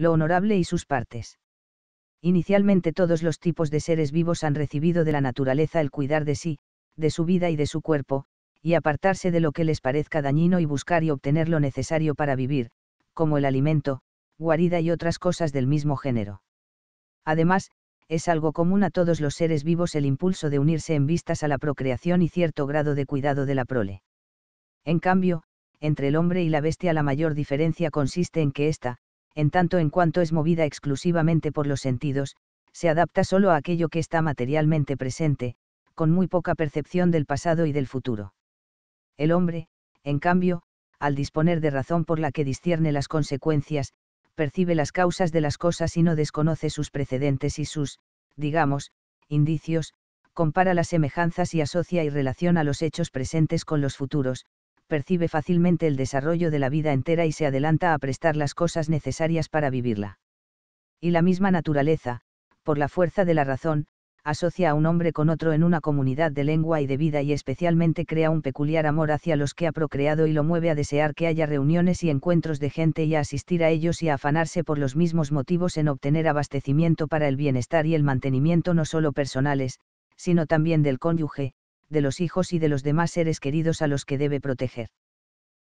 lo honorable y sus partes. Inicialmente todos los tipos de seres vivos han recibido de la naturaleza el cuidar de sí, de su vida y de su cuerpo, y apartarse de lo que les parezca dañino y buscar y obtener lo necesario para vivir, como el alimento, guarida y otras cosas del mismo género. Además, es algo común a todos los seres vivos el impulso de unirse en vistas a la procreación y cierto grado de cuidado de la prole. En cambio, entre el hombre y la bestia la mayor diferencia consiste en que ésta, en tanto en cuanto es movida exclusivamente por los sentidos, se adapta solo a aquello que está materialmente presente, con muy poca percepción del pasado y del futuro. El hombre, en cambio, al disponer de razón por la que discierne las consecuencias, percibe las causas de las cosas y no desconoce sus precedentes y sus, digamos, indicios, compara las semejanzas y asocia y relaciona los hechos presentes con los futuros, percibe fácilmente el desarrollo de la vida entera y se adelanta a prestar las cosas necesarias para vivirla. Y la misma naturaleza, por la fuerza de la razón, asocia a un hombre con otro en una comunidad de lengua y de vida y especialmente crea un peculiar amor hacia los que ha procreado y lo mueve a desear que haya reuniones y encuentros de gente y a asistir a ellos y a afanarse por los mismos motivos en obtener abastecimiento para el bienestar y el mantenimiento no solo personales, sino también del cónyuge, de los hijos y de los demás seres queridos a los que debe proteger.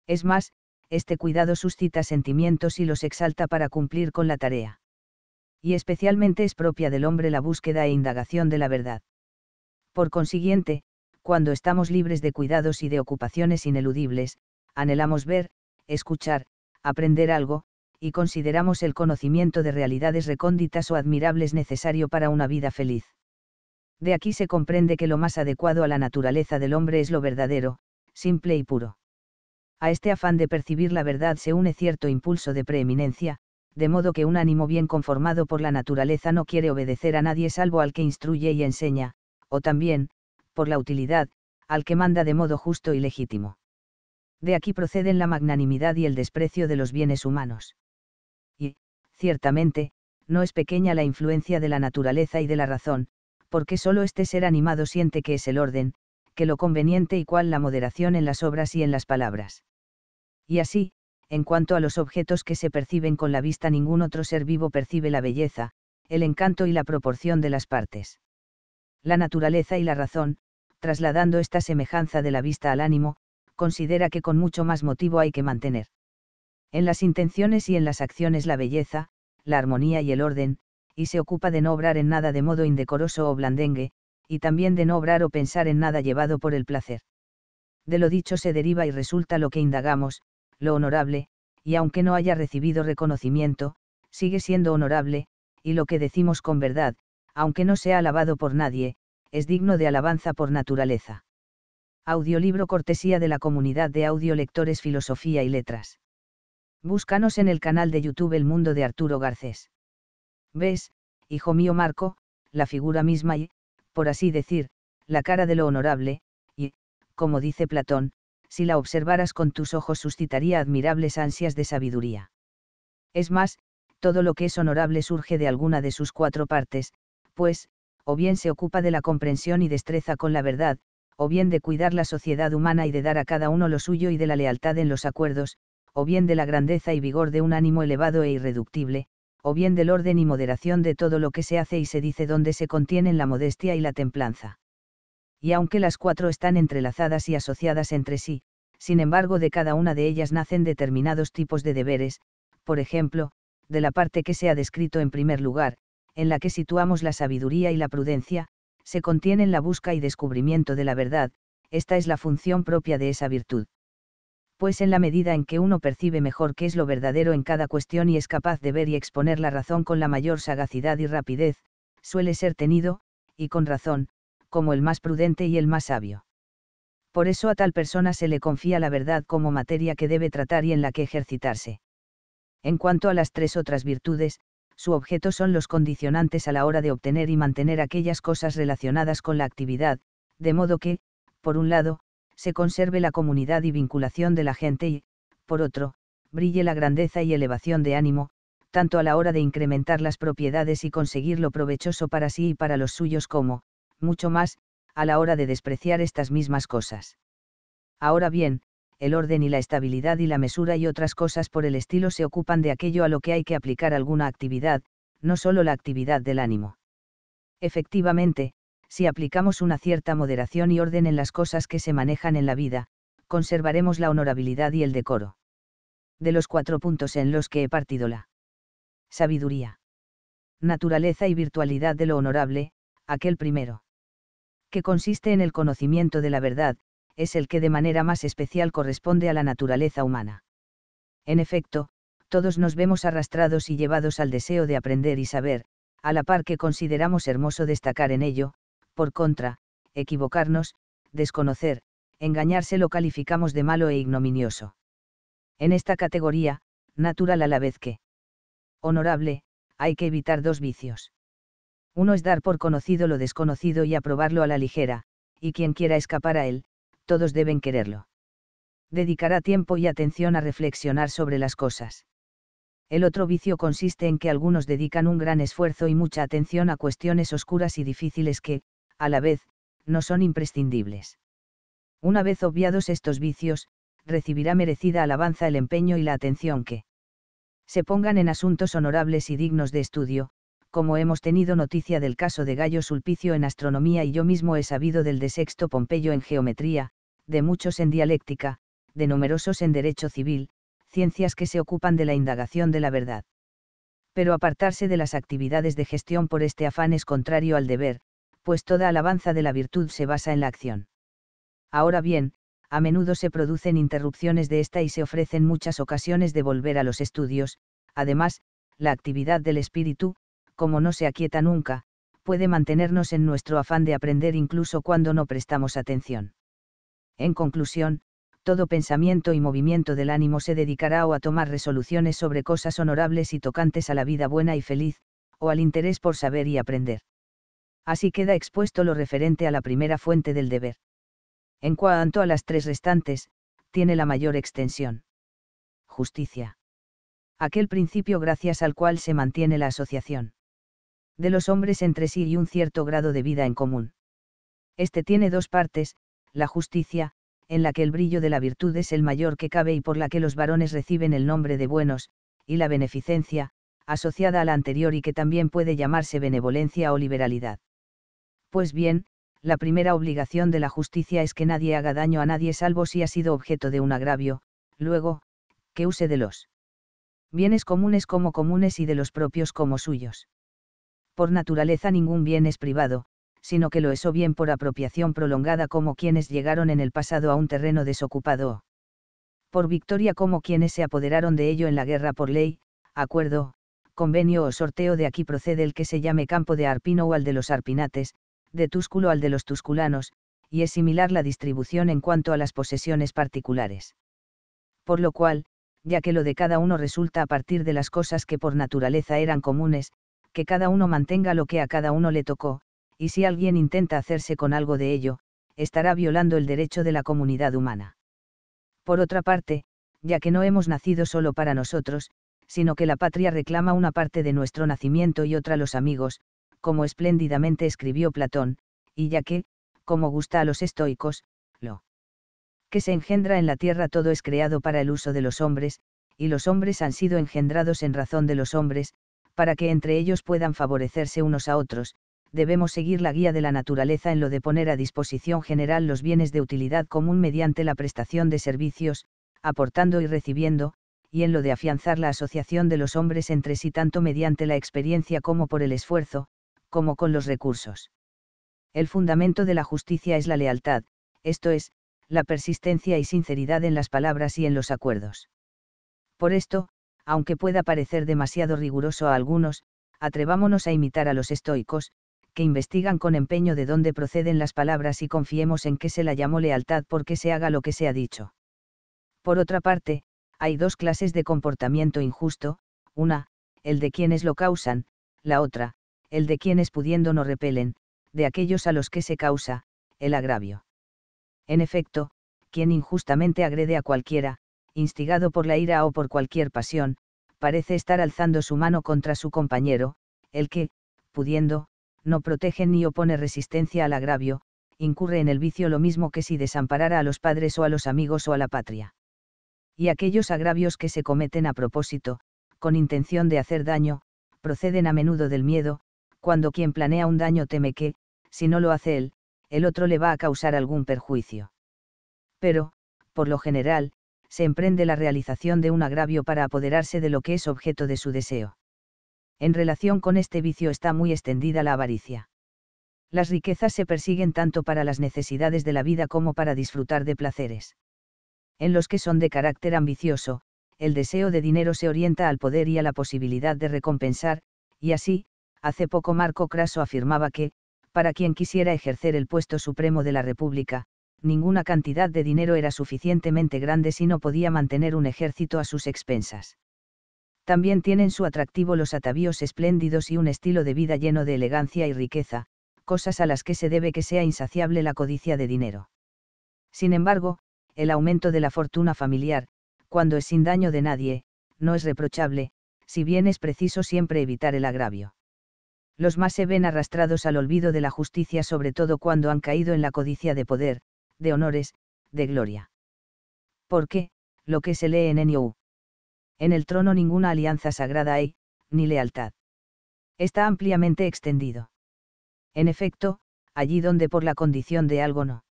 Es más, este cuidado suscita sentimientos y los exalta para cumplir con la tarea. Y especialmente es propia del hombre la búsqueda e indagación de la verdad. Por consiguiente, cuando estamos libres de cuidados y de ocupaciones ineludibles, anhelamos ver, escuchar, aprender algo, y consideramos el conocimiento de realidades recónditas o admirables necesario para una vida feliz. De aquí se comprende que lo más adecuado a la naturaleza del hombre es lo verdadero, simple y puro. A este afán de percibir la verdad se une cierto impulso de preeminencia, de modo que un ánimo bien conformado por la naturaleza no quiere obedecer a nadie salvo al que instruye y enseña, o también, por la utilidad, al que manda de modo justo y legítimo. De aquí proceden la magnanimidad y el desprecio de los bienes humanos. Y, ciertamente, no es pequeña la influencia de la naturaleza y de la razón, porque solo este ser animado siente que es el orden, que lo conveniente y cual la moderación en las obras y en las palabras. Y así, en cuanto a los objetos que se perciben con la vista, ningún otro ser vivo percibe la belleza, el encanto y la proporción de las partes. La naturaleza y la razón, trasladando esta semejanza de la vista al ánimo, considera que con mucho más motivo hay que mantener. En las intenciones y en las acciones la belleza, la armonía y el orden, y se ocupa de no obrar en nada de modo indecoroso o blandengue, y también de no obrar o pensar en nada llevado por el placer. De lo dicho se deriva y resulta lo que indagamos, lo honorable, y aunque no haya recibido reconocimiento, sigue siendo honorable, y lo que decimos con verdad, aunque no sea alabado por nadie, es digno de alabanza por naturaleza. Audiolibro cortesía de la comunidad de audiolectores Filosofía y Letras. Búscanos en el canal de YouTube El Mundo de Arturo Garcés. Ves, hijo mío Marco, la figura misma y, por así decir, la cara de lo honorable, y, como dice Platón, si la observaras con tus ojos suscitaría admirables ansias de sabiduría. Es más, todo lo que es honorable surge de alguna de sus cuatro partes, pues, o bien se ocupa de la comprensión y destreza con la verdad, o bien de cuidar la sociedad humana y de dar a cada uno lo suyo y de la lealtad en los acuerdos, o bien de la grandeza y vigor de un ánimo elevado e irreductible, o bien del orden y moderación de todo lo que se hace y se dice donde se contienen la modestia y la templanza. Y aunque las cuatro están entrelazadas y asociadas entre sí, sin embargo de cada una de ellas nacen determinados tipos de deberes, por ejemplo, de la parte que se ha descrito en primer lugar, en la que situamos la sabiduría y la prudencia, se contienen la busca y descubrimiento de la verdad, esta es la función propia de esa virtud pues en la medida en que uno percibe mejor qué es lo verdadero en cada cuestión y es capaz de ver y exponer la razón con la mayor sagacidad y rapidez, suele ser tenido, y con razón, como el más prudente y el más sabio. Por eso a tal persona se le confía la verdad como materia que debe tratar y en la que ejercitarse. En cuanto a las tres otras virtudes, su objeto son los condicionantes a la hora de obtener y mantener aquellas cosas relacionadas con la actividad, de modo que, por un lado, se conserve la comunidad y vinculación de la gente y, por otro, brille la grandeza y elevación de ánimo, tanto a la hora de incrementar las propiedades y conseguir lo provechoso para sí y para los suyos como, mucho más, a la hora de despreciar estas mismas cosas. Ahora bien, el orden y la estabilidad y la mesura y otras cosas por el estilo se ocupan de aquello a lo que hay que aplicar alguna actividad, no solo la actividad del ánimo. Efectivamente, si aplicamos una cierta moderación y orden en las cosas que se manejan en la vida, conservaremos la honorabilidad y el decoro. De los cuatro puntos en los que he partido la sabiduría, naturaleza y virtualidad de lo honorable, aquel primero, que consiste en el conocimiento de la verdad, es el que de manera más especial corresponde a la naturaleza humana. En efecto, todos nos vemos arrastrados y llevados al deseo de aprender y saber, a la par que consideramos hermoso destacar en ello, por contra, equivocarnos, desconocer, engañarse lo calificamos de malo e ignominioso. En esta categoría, natural a la vez que honorable, hay que evitar dos vicios. Uno es dar por conocido lo desconocido y aprobarlo a la ligera, y quien quiera escapar a él, todos deben quererlo. Dedicará tiempo y atención a reflexionar sobre las cosas. El otro vicio consiste en que algunos dedican un gran esfuerzo y mucha atención a cuestiones oscuras y difíciles que, a la vez, no son imprescindibles. Una vez obviados estos vicios, recibirá merecida alabanza el empeño y la atención que se pongan en asuntos honorables y dignos de estudio, como hemos tenido noticia del caso de Gallo Sulpicio en astronomía y yo mismo he sabido del de Sexto Pompeyo en geometría, de muchos en dialéctica, de numerosos en derecho civil, ciencias que se ocupan de la indagación de la verdad. Pero apartarse de las actividades de gestión por este afán es contrario al deber, pues toda alabanza de la virtud se basa en la acción. Ahora bien, a menudo se producen interrupciones de esta y se ofrecen muchas ocasiones de volver a los estudios, además, la actividad del espíritu, como no se aquieta nunca, puede mantenernos en nuestro afán de aprender incluso cuando no prestamos atención. En conclusión, todo pensamiento y movimiento del ánimo se dedicará o a tomar resoluciones sobre cosas honorables y tocantes a la vida buena y feliz, o al interés por saber y aprender así queda expuesto lo referente a la primera fuente del deber. En cuanto a las tres restantes, tiene la mayor extensión. Justicia. Aquel principio gracias al cual se mantiene la asociación. De los hombres entre sí y un cierto grado de vida en común. Este tiene dos partes, la justicia, en la que el brillo de la virtud es el mayor que cabe y por la que los varones reciben el nombre de buenos, y la beneficencia, asociada a la anterior y que también puede llamarse benevolencia o liberalidad. Pues bien, la primera obligación de la justicia es que nadie haga daño a nadie salvo si ha sido objeto de un agravio, luego, que use de los bienes comunes como comunes y de los propios como suyos. Por naturaleza ningún bien es privado, sino que lo es o bien por apropiación prolongada como quienes llegaron en el pasado a un terreno desocupado o por victoria como quienes se apoderaron de ello en la guerra por ley, acuerdo, convenio o sorteo de aquí procede el que se llame campo de Arpino o al de los Arpinates, de Túsculo al de los tusculanos, y es similar la distribución en cuanto a las posesiones particulares. Por lo cual, ya que lo de cada uno resulta a partir de las cosas que por naturaleza eran comunes, que cada uno mantenga lo que a cada uno le tocó, y si alguien intenta hacerse con algo de ello, estará violando el derecho de la comunidad humana. Por otra parte, ya que no hemos nacido solo para nosotros, sino que la patria reclama una parte de nuestro nacimiento y otra los amigos, como espléndidamente escribió Platón, y ya que, como gusta a los estoicos, lo que se engendra en la tierra todo es creado para el uso de los hombres, y los hombres han sido engendrados en razón de los hombres, para que entre ellos puedan favorecerse unos a otros, debemos seguir la guía de la naturaleza en lo de poner a disposición general los bienes de utilidad común mediante la prestación de servicios, aportando y recibiendo, y en lo de afianzar la asociación de los hombres entre sí tanto mediante la experiencia como por el esfuerzo, como con los recursos. El fundamento de la justicia es la lealtad, esto es, la persistencia y sinceridad en las palabras y en los acuerdos. Por esto, aunque pueda parecer demasiado riguroso a algunos, atrevámonos a imitar a los estoicos, que investigan con empeño de dónde proceden las palabras y confiemos en que se la llamó lealtad porque se haga lo que se ha dicho. Por otra parte, hay dos clases de comportamiento injusto, una, el de quienes lo causan, la otra, el de quienes pudiendo no repelen, de aquellos a los que se causa, el agravio. En efecto, quien injustamente agrede a cualquiera, instigado por la ira o por cualquier pasión, parece estar alzando su mano contra su compañero, el que, pudiendo, no protege ni opone resistencia al agravio, incurre en el vicio lo mismo que si desamparara a los padres o a los amigos o a la patria. Y aquellos agravios que se cometen a propósito, con intención de hacer daño, proceden a menudo del miedo, cuando quien planea un daño teme que, si no lo hace él, el otro le va a causar algún perjuicio. Pero, por lo general, se emprende la realización de un agravio para apoderarse de lo que es objeto de su deseo. En relación con este vicio está muy extendida la avaricia. Las riquezas se persiguen tanto para las necesidades de la vida como para disfrutar de placeres. En los que son de carácter ambicioso, el deseo de dinero se orienta al poder y a la posibilidad de recompensar, y así, hace poco Marco Craso afirmaba que, para quien quisiera ejercer el puesto supremo de la República, ninguna cantidad de dinero era suficientemente grande si no podía mantener un ejército a sus expensas. También tienen su atractivo los atavíos espléndidos y un estilo de vida lleno de elegancia y riqueza, cosas a las que se debe que sea insaciable la codicia de dinero. Sin embargo, el aumento de la fortuna familiar, cuando es sin daño de nadie, no es reprochable, si bien es preciso siempre evitar el agravio los más se ven arrastrados al olvido de la justicia sobre todo cuando han caído en la codicia de poder, de honores, de gloria. qué, lo que se lee en Eniu. En el trono ninguna alianza sagrada hay, ni lealtad. Está ampliamente extendido. En efecto, allí donde por la condición de algo no.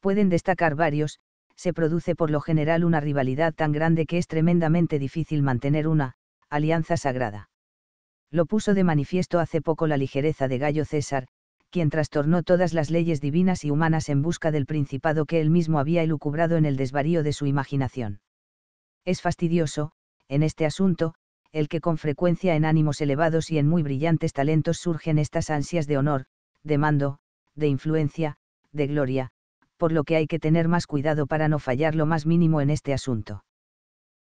Pueden destacar varios, se produce por lo general una rivalidad tan grande que es tremendamente difícil mantener una, alianza sagrada. Lo puso de manifiesto hace poco la ligereza de Gallo César, quien trastornó todas las leyes divinas y humanas en busca del principado que él mismo había elucubrado en el desvarío de su imaginación. Es fastidioso, en este asunto, el que con frecuencia en ánimos elevados y en muy brillantes talentos surgen estas ansias de honor, de mando, de influencia, de gloria, por lo que hay que tener más cuidado para no fallar lo más mínimo en este asunto.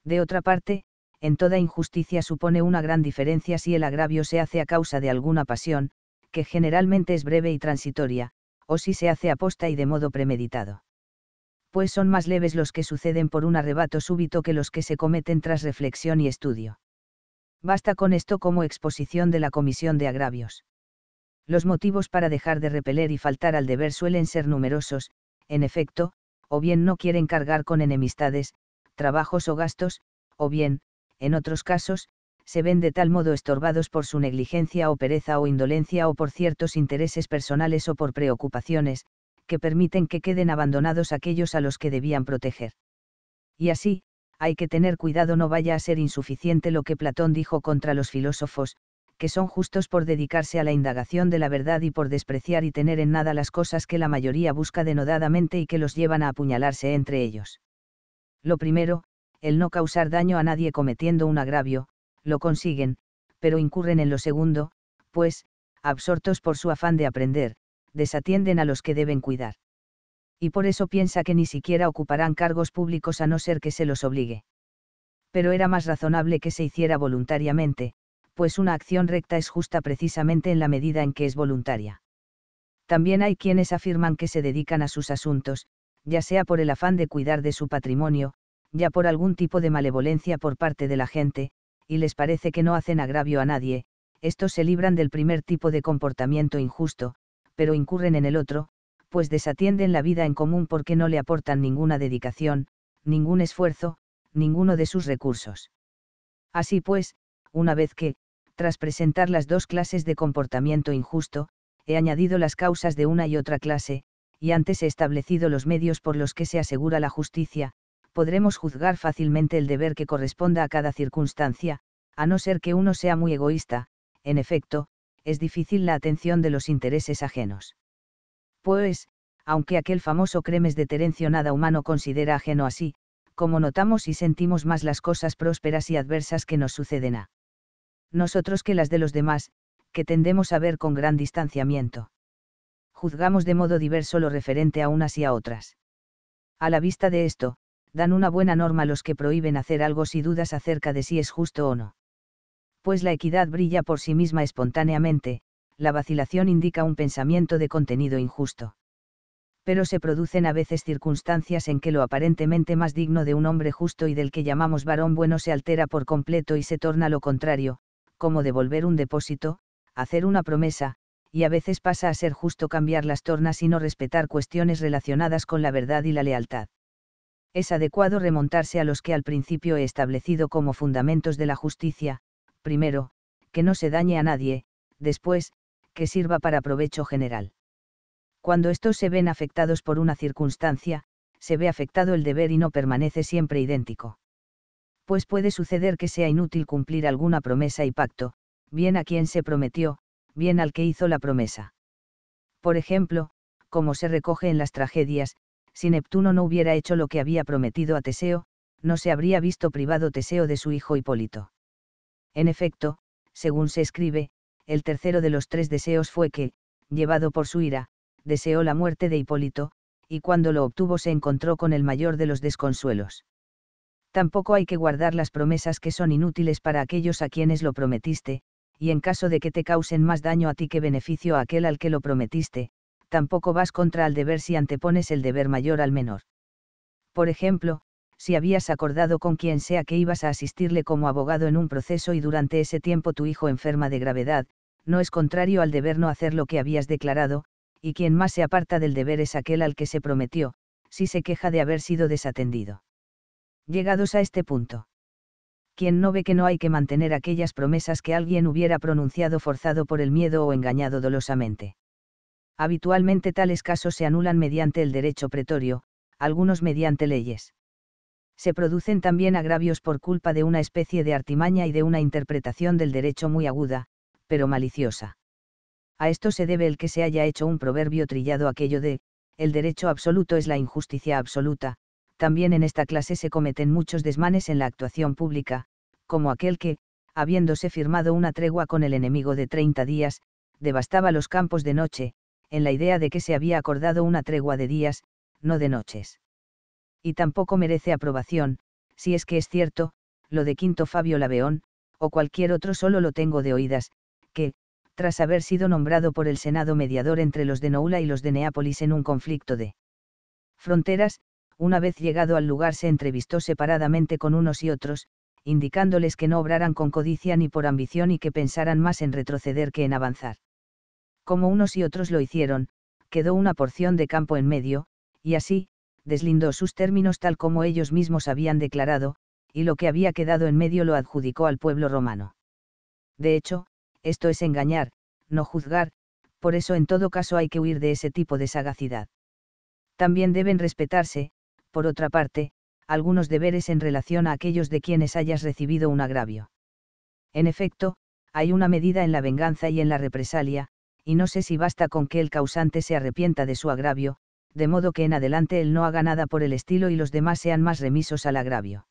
De otra parte, en toda injusticia supone una gran diferencia si el agravio se hace a causa de alguna pasión, que generalmente es breve y transitoria, o si se hace aposta y de modo premeditado. Pues son más leves los que suceden por un arrebato súbito que los que se cometen tras reflexión y estudio. Basta con esto como exposición de la comisión de agravios. Los motivos para dejar de repeler y faltar al deber suelen ser numerosos, en efecto, o bien no quieren cargar con enemistades, trabajos o gastos, o bien, en otros casos, se ven de tal modo estorbados por su negligencia o pereza o indolencia o por ciertos intereses personales o por preocupaciones, que permiten que queden abandonados aquellos a los que debían proteger. Y así, hay que tener cuidado no vaya a ser insuficiente lo que Platón dijo contra los filósofos, que son justos por dedicarse a la indagación de la verdad y por despreciar y tener en nada las cosas que la mayoría busca denodadamente y que los llevan a apuñalarse entre ellos. Lo primero, el no causar daño a nadie cometiendo un agravio, lo consiguen, pero incurren en lo segundo, pues, absortos por su afán de aprender, desatienden a los que deben cuidar. Y por eso piensa que ni siquiera ocuparán cargos públicos a no ser que se los obligue. Pero era más razonable que se hiciera voluntariamente, pues una acción recta es justa precisamente en la medida en que es voluntaria. También hay quienes afirman que se dedican a sus asuntos, ya sea por el afán de cuidar de su patrimonio, ya por algún tipo de malevolencia por parte de la gente, y les parece que no hacen agravio a nadie, estos se libran del primer tipo de comportamiento injusto, pero incurren en el otro, pues desatienden la vida en común porque no le aportan ninguna dedicación, ningún esfuerzo, ninguno de sus recursos. Así pues, una vez que, tras presentar las dos clases de comportamiento injusto, he añadido las causas de una y otra clase, y antes he establecido los medios por los que se asegura la justicia, podremos juzgar fácilmente el deber que corresponda a cada circunstancia, a no ser que uno sea muy egoísta, en efecto, es difícil la atención de los intereses ajenos. Pues, aunque aquel famoso cremes de Terencio nada humano considera ajeno así, como notamos y sentimos más las cosas prósperas y adversas que nos suceden a nosotros que las de los demás, que tendemos a ver con gran distanciamiento. Juzgamos de modo diverso lo referente a unas y a otras. A la vista de esto, dan una buena norma los que prohíben hacer algo si dudas acerca de si es justo o no. Pues la equidad brilla por sí misma espontáneamente, la vacilación indica un pensamiento de contenido injusto. Pero se producen a veces circunstancias en que lo aparentemente más digno de un hombre justo y del que llamamos varón bueno se altera por completo y se torna lo contrario, como devolver un depósito, hacer una promesa, y a veces pasa a ser justo cambiar las tornas y no respetar cuestiones relacionadas con la verdad y la lealtad es adecuado remontarse a los que al principio he establecido como fundamentos de la justicia, primero, que no se dañe a nadie, después, que sirva para provecho general. Cuando estos se ven afectados por una circunstancia, se ve afectado el deber y no permanece siempre idéntico. Pues puede suceder que sea inútil cumplir alguna promesa y pacto, bien a quien se prometió, bien al que hizo la promesa. Por ejemplo, como se recoge en las tragedias, si Neptuno no hubiera hecho lo que había prometido a Teseo, no se habría visto privado Teseo de su hijo Hipólito. En efecto, según se escribe, el tercero de los tres deseos fue que, llevado por su ira, deseó la muerte de Hipólito, y cuando lo obtuvo se encontró con el mayor de los desconsuelos. Tampoco hay que guardar las promesas que son inútiles para aquellos a quienes lo prometiste, y en caso de que te causen más daño a ti que beneficio a aquel al que lo prometiste, tampoco vas contra el deber si antepones el deber mayor al menor. Por ejemplo, si habías acordado con quien sea que ibas a asistirle como abogado en un proceso y durante ese tiempo tu hijo enferma de gravedad, no es contrario al deber no hacer lo que habías declarado, y quien más se aparta del deber es aquel al que se prometió, si se queja de haber sido desatendido. Llegados a este punto. Quien no ve que no hay que mantener aquellas promesas que alguien hubiera pronunciado forzado por el miedo o engañado dolosamente. Habitualmente tales casos se anulan mediante el derecho pretorio, algunos mediante leyes. Se producen también agravios por culpa de una especie de artimaña y de una interpretación del derecho muy aguda, pero maliciosa. A esto se debe el que se haya hecho un proverbio trillado aquello de, el derecho absoluto es la injusticia absoluta, también en esta clase se cometen muchos desmanes en la actuación pública, como aquel que, habiéndose firmado una tregua con el enemigo de 30 días, devastaba los campos de noche, en la idea de que se había acordado una tregua de días, no de noches. Y tampoco merece aprobación, si es que es cierto, lo de Quinto Fabio Labeón, o cualquier otro solo lo tengo de oídas, que, tras haber sido nombrado por el Senado mediador entre los de Noula y los de Neápolis en un conflicto de fronteras, una vez llegado al lugar se entrevistó separadamente con unos y otros, indicándoles que no obraran con codicia ni por ambición y que pensaran más en retroceder que en avanzar como unos y otros lo hicieron, quedó una porción de campo en medio, y así, deslindó sus términos tal como ellos mismos habían declarado, y lo que había quedado en medio lo adjudicó al pueblo romano. De hecho, esto es engañar, no juzgar, por eso en todo caso hay que huir de ese tipo de sagacidad. También deben respetarse, por otra parte, algunos deberes en relación a aquellos de quienes hayas recibido un agravio. En efecto, hay una medida en la venganza y en la represalia, y no sé si basta con que el causante se arrepienta de su agravio, de modo que en adelante él no haga nada por el estilo y los demás sean más remisos al agravio.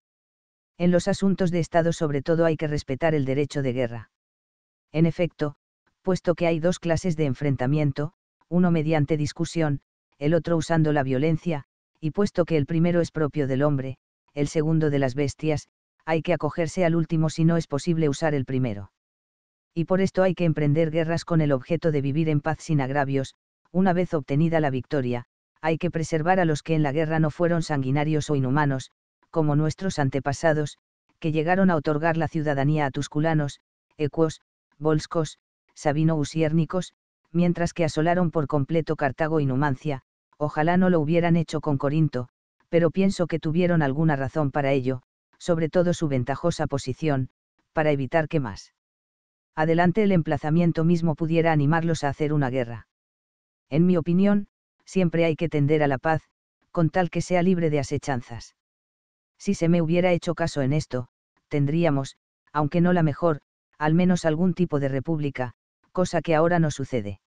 En los asuntos de Estado sobre todo hay que respetar el derecho de guerra. En efecto, puesto que hay dos clases de enfrentamiento, uno mediante discusión, el otro usando la violencia, y puesto que el primero es propio del hombre, el segundo de las bestias, hay que acogerse al último si no es posible usar el primero y por esto hay que emprender guerras con el objeto de vivir en paz sin agravios, una vez obtenida la victoria, hay que preservar a los que en la guerra no fueron sanguinarios o inhumanos, como nuestros antepasados, que llegaron a otorgar la ciudadanía a tusculanos, ecuos, volscos, sabino-usiérnicos, mientras que asolaron por completo Cartago y e Numancia, ojalá no lo hubieran hecho con Corinto, pero pienso que tuvieron alguna razón para ello, sobre todo su ventajosa posición, para evitar que más adelante el emplazamiento mismo pudiera animarlos a hacer una guerra. En mi opinión, siempre hay que tender a la paz, con tal que sea libre de asechanzas. Si se me hubiera hecho caso en esto, tendríamos, aunque no la mejor, al menos algún tipo de república, cosa que ahora no sucede.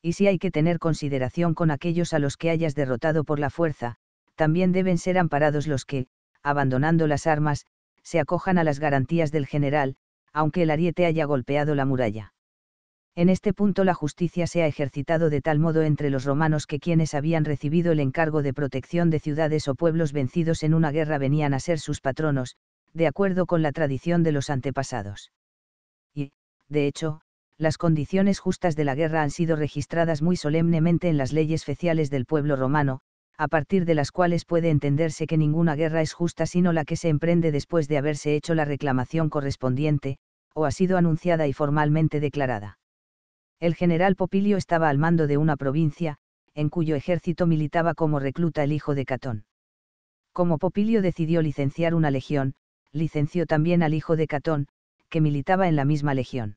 Y si hay que tener consideración con aquellos a los que hayas derrotado por la fuerza, también deben ser amparados los que, abandonando las armas, se acojan a las garantías del general, aunque el ariete haya golpeado la muralla. En este punto la justicia se ha ejercitado de tal modo entre los romanos que quienes habían recibido el encargo de protección de ciudades o pueblos vencidos en una guerra venían a ser sus patronos, de acuerdo con la tradición de los antepasados. Y, de hecho, las condiciones justas de la guerra han sido registradas muy solemnemente en las leyes feciales del pueblo romano, a partir de las cuales puede entenderse que ninguna guerra es justa sino la que se emprende después de haberse hecho la reclamación correspondiente, o ha sido anunciada y formalmente declarada. El general Popilio estaba al mando de una provincia, en cuyo ejército militaba como recluta el hijo de Catón. Como Popilio decidió licenciar una legión, licenció también al hijo de Catón, que militaba en la misma legión.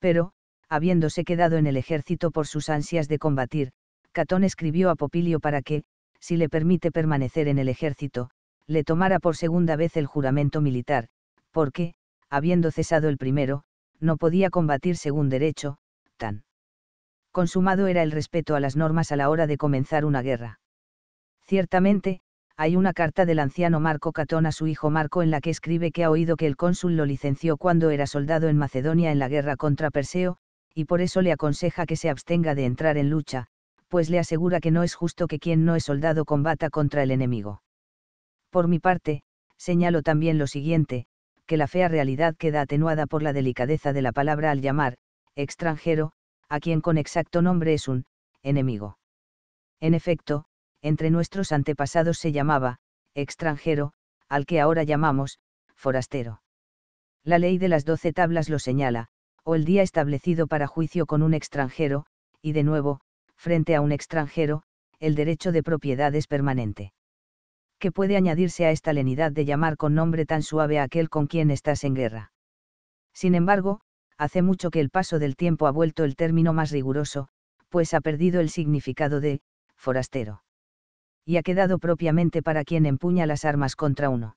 Pero, habiéndose quedado en el ejército por sus ansias de combatir, Catón escribió a Popilio para que, si le permite permanecer en el ejército, le tomara por segunda vez el juramento militar, porque, habiendo cesado el primero, no podía combatir según derecho, tan consumado era el respeto a las normas a la hora de comenzar una guerra. Ciertamente, hay una carta del anciano Marco Catón a su hijo Marco en la que escribe que ha oído que el cónsul lo licenció cuando era soldado en Macedonia en la guerra contra Perseo, y por eso le aconseja que se abstenga de entrar en lucha, pues le asegura que no es justo que quien no es soldado combata contra el enemigo. Por mi parte, señalo también lo siguiente, que la fea realidad queda atenuada por la delicadeza de la palabra al llamar, extranjero, a quien con exacto nombre es un, enemigo. En efecto, entre nuestros antepasados se llamaba, extranjero, al que ahora llamamos, forastero. La ley de las doce tablas lo señala, o el día establecido para juicio con un extranjero, y de nuevo, frente a un extranjero, el derecho de propiedad es permanente que puede añadirse a esta lenidad de llamar con nombre tan suave a aquel con quien estás en guerra. Sin embargo, hace mucho que el paso del tiempo ha vuelto el término más riguroso, pues ha perdido el significado de forastero. Y ha quedado propiamente para quien empuña las armas contra uno.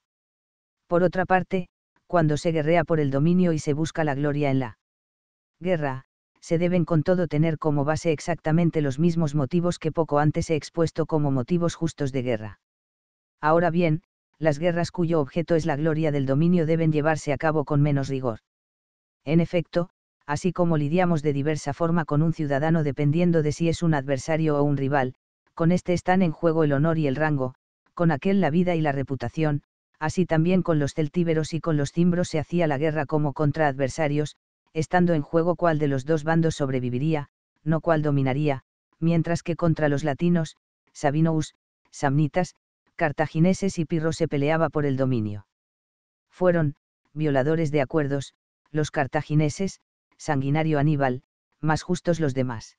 Por otra parte, cuando se guerrea por el dominio y se busca la gloria en la guerra, se deben con todo tener como base exactamente los mismos motivos que poco antes he expuesto como motivos justos de guerra. Ahora bien, las guerras cuyo objeto es la gloria del dominio deben llevarse a cabo con menos rigor. En efecto, así como lidiamos de diversa forma con un ciudadano dependiendo de si es un adversario o un rival, con este están en juego el honor y el rango, con aquel la vida y la reputación, así también con los celtíberos y con los cimbros se hacía la guerra como contra adversarios, estando en juego cuál de los dos bandos sobreviviría, no cuál dominaría, mientras que contra los latinos, Sabinous, Samnitas, cartagineses y Pirro se peleaba por el dominio. Fueron, violadores de acuerdos, los cartagineses, sanguinario Aníbal, más justos los demás.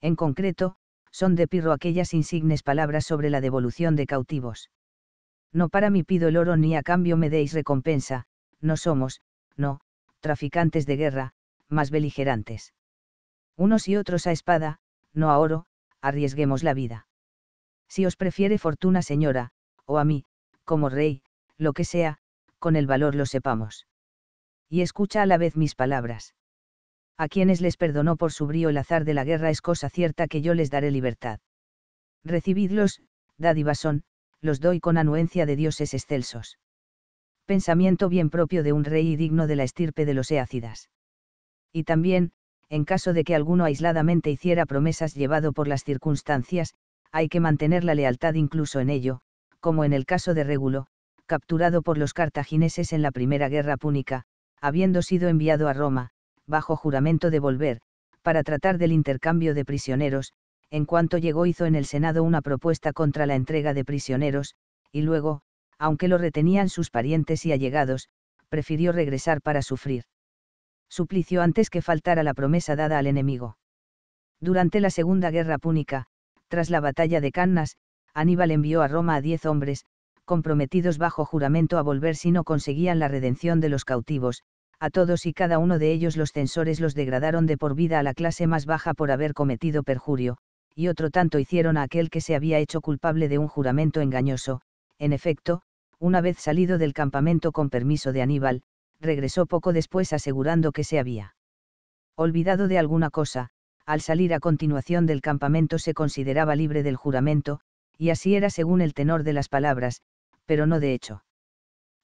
En concreto, son de Pirro aquellas insignes palabras sobre la devolución de cautivos. No para mí pido el oro ni a cambio me deis recompensa, no somos, no, traficantes de guerra, más beligerantes. Unos y otros a espada, no a oro, arriesguemos la vida. Si os prefiere fortuna señora, o a mí, como rey, lo que sea, con el valor lo sepamos. Y escucha a la vez mis palabras. A quienes les perdonó por su brío el azar de la guerra es cosa cierta que yo les daré libertad. Recibidlos, dádivas son, los doy con anuencia de dioses excelsos. Pensamiento bien propio de un rey y digno de la estirpe de los eácidas. Y también, en caso de que alguno aisladamente hiciera promesas llevado por las circunstancias, hay que mantener la lealtad incluso en ello, como en el caso de Régulo, capturado por los cartagineses en la Primera Guerra Púnica, habiendo sido enviado a Roma, bajo juramento de volver, para tratar del intercambio de prisioneros, en cuanto llegó hizo en el Senado una propuesta contra la entrega de prisioneros, y luego, aunque lo retenían sus parientes y allegados, prefirió regresar para sufrir. Suplicio antes que faltara la promesa dada al enemigo. Durante la Segunda Guerra Púnica, tras la batalla de Cannas, Aníbal envió a Roma a diez hombres, comprometidos bajo juramento a volver si no conseguían la redención de los cautivos, a todos y cada uno de ellos los censores los degradaron de por vida a la clase más baja por haber cometido perjurio, y otro tanto hicieron a aquel que se había hecho culpable de un juramento engañoso. En efecto, una vez salido del campamento con permiso de Aníbal, regresó poco después asegurando que se había olvidado de alguna cosa, al salir a continuación del campamento se consideraba libre del juramento, y así era según el tenor de las palabras, pero no de hecho.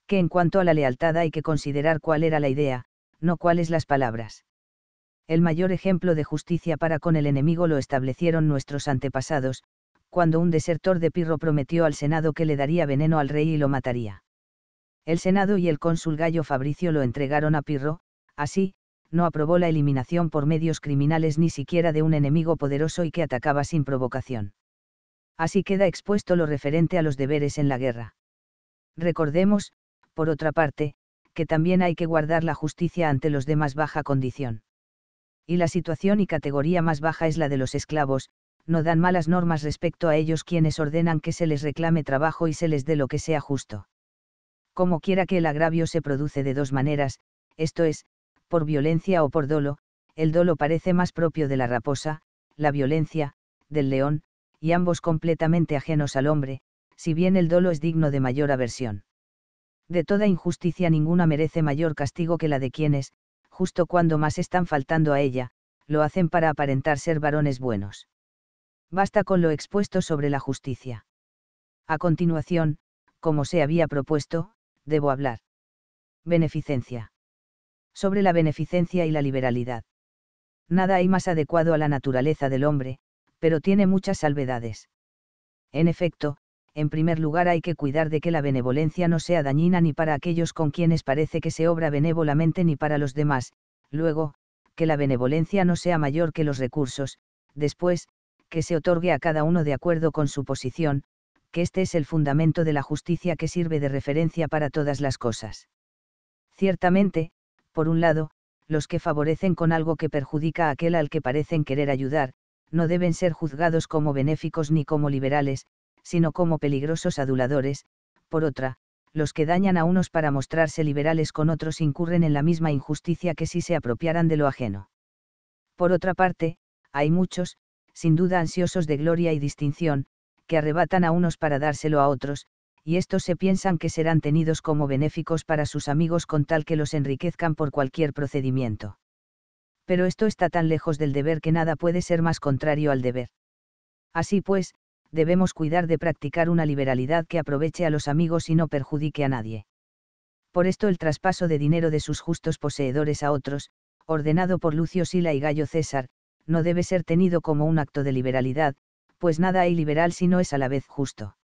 Que en cuanto a la lealtad hay que considerar cuál era la idea, no cuáles las palabras. El mayor ejemplo de justicia para con el enemigo lo establecieron nuestros antepasados, cuando un desertor de Pirro prometió al Senado que le daría veneno al rey y lo mataría. El Senado y el cónsul Gallo Fabricio lo entregaron a Pirro, así, no aprobó la eliminación por medios criminales ni siquiera de un enemigo poderoso y que atacaba sin provocación. Así queda expuesto lo referente a los deberes en la guerra. Recordemos, por otra parte, que también hay que guardar la justicia ante los de más baja condición. Y la situación y categoría más baja es la de los esclavos, no dan malas normas respecto a ellos quienes ordenan que se les reclame trabajo y se les dé lo que sea justo. Como quiera que el agravio se produce de dos maneras, esto es, por violencia o por dolo, el dolo parece más propio de la raposa, la violencia, del león, y ambos completamente ajenos al hombre, si bien el dolo es digno de mayor aversión. De toda injusticia ninguna merece mayor castigo que la de quienes, justo cuando más están faltando a ella, lo hacen para aparentar ser varones buenos. Basta con lo expuesto sobre la justicia. A continuación, como se había propuesto, debo hablar. Beneficencia sobre la beneficencia y la liberalidad. Nada hay más adecuado a la naturaleza del hombre, pero tiene muchas salvedades. En efecto, en primer lugar hay que cuidar de que la benevolencia no sea dañina ni para aquellos con quienes parece que se obra benévolamente ni para los demás, luego, que la benevolencia no sea mayor que los recursos, después, que se otorgue a cada uno de acuerdo con su posición, que este es el fundamento de la justicia que sirve de referencia para todas las cosas. Ciertamente, por un lado, los que favorecen con algo que perjudica a aquel al que parecen querer ayudar, no deben ser juzgados como benéficos ni como liberales, sino como peligrosos aduladores, por otra, los que dañan a unos para mostrarse liberales con otros incurren en la misma injusticia que si se apropiaran de lo ajeno. Por otra parte, hay muchos, sin duda ansiosos de gloria y distinción, que arrebatan a unos para dárselo a otros, y estos se piensan que serán tenidos como benéficos para sus amigos con tal que los enriquezcan por cualquier procedimiento. Pero esto está tan lejos del deber que nada puede ser más contrario al deber. Así pues, debemos cuidar de practicar una liberalidad que aproveche a los amigos y no perjudique a nadie. Por esto el traspaso de dinero de sus justos poseedores a otros, ordenado por Lucio Sila y Gallo César, no debe ser tenido como un acto de liberalidad, pues nada hay liberal si no es a la vez justo.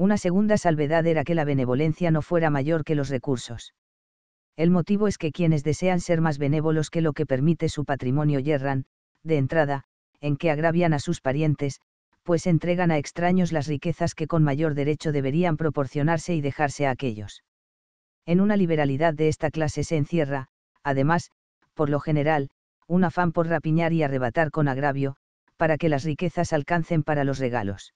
Una segunda salvedad era que la benevolencia no fuera mayor que los recursos. El motivo es que quienes desean ser más benévolos que lo que permite su patrimonio yerran, de entrada, en que agravian a sus parientes, pues entregan a extraños las riquezas que con mayor derecho deberían proporcionarse y dejarse a aquellos. En una liberalidad de esta clase se encierra, además, por lo general, un afán por rapiñar y arrebatar con agravio, para que las riquezas alcancen para los regalos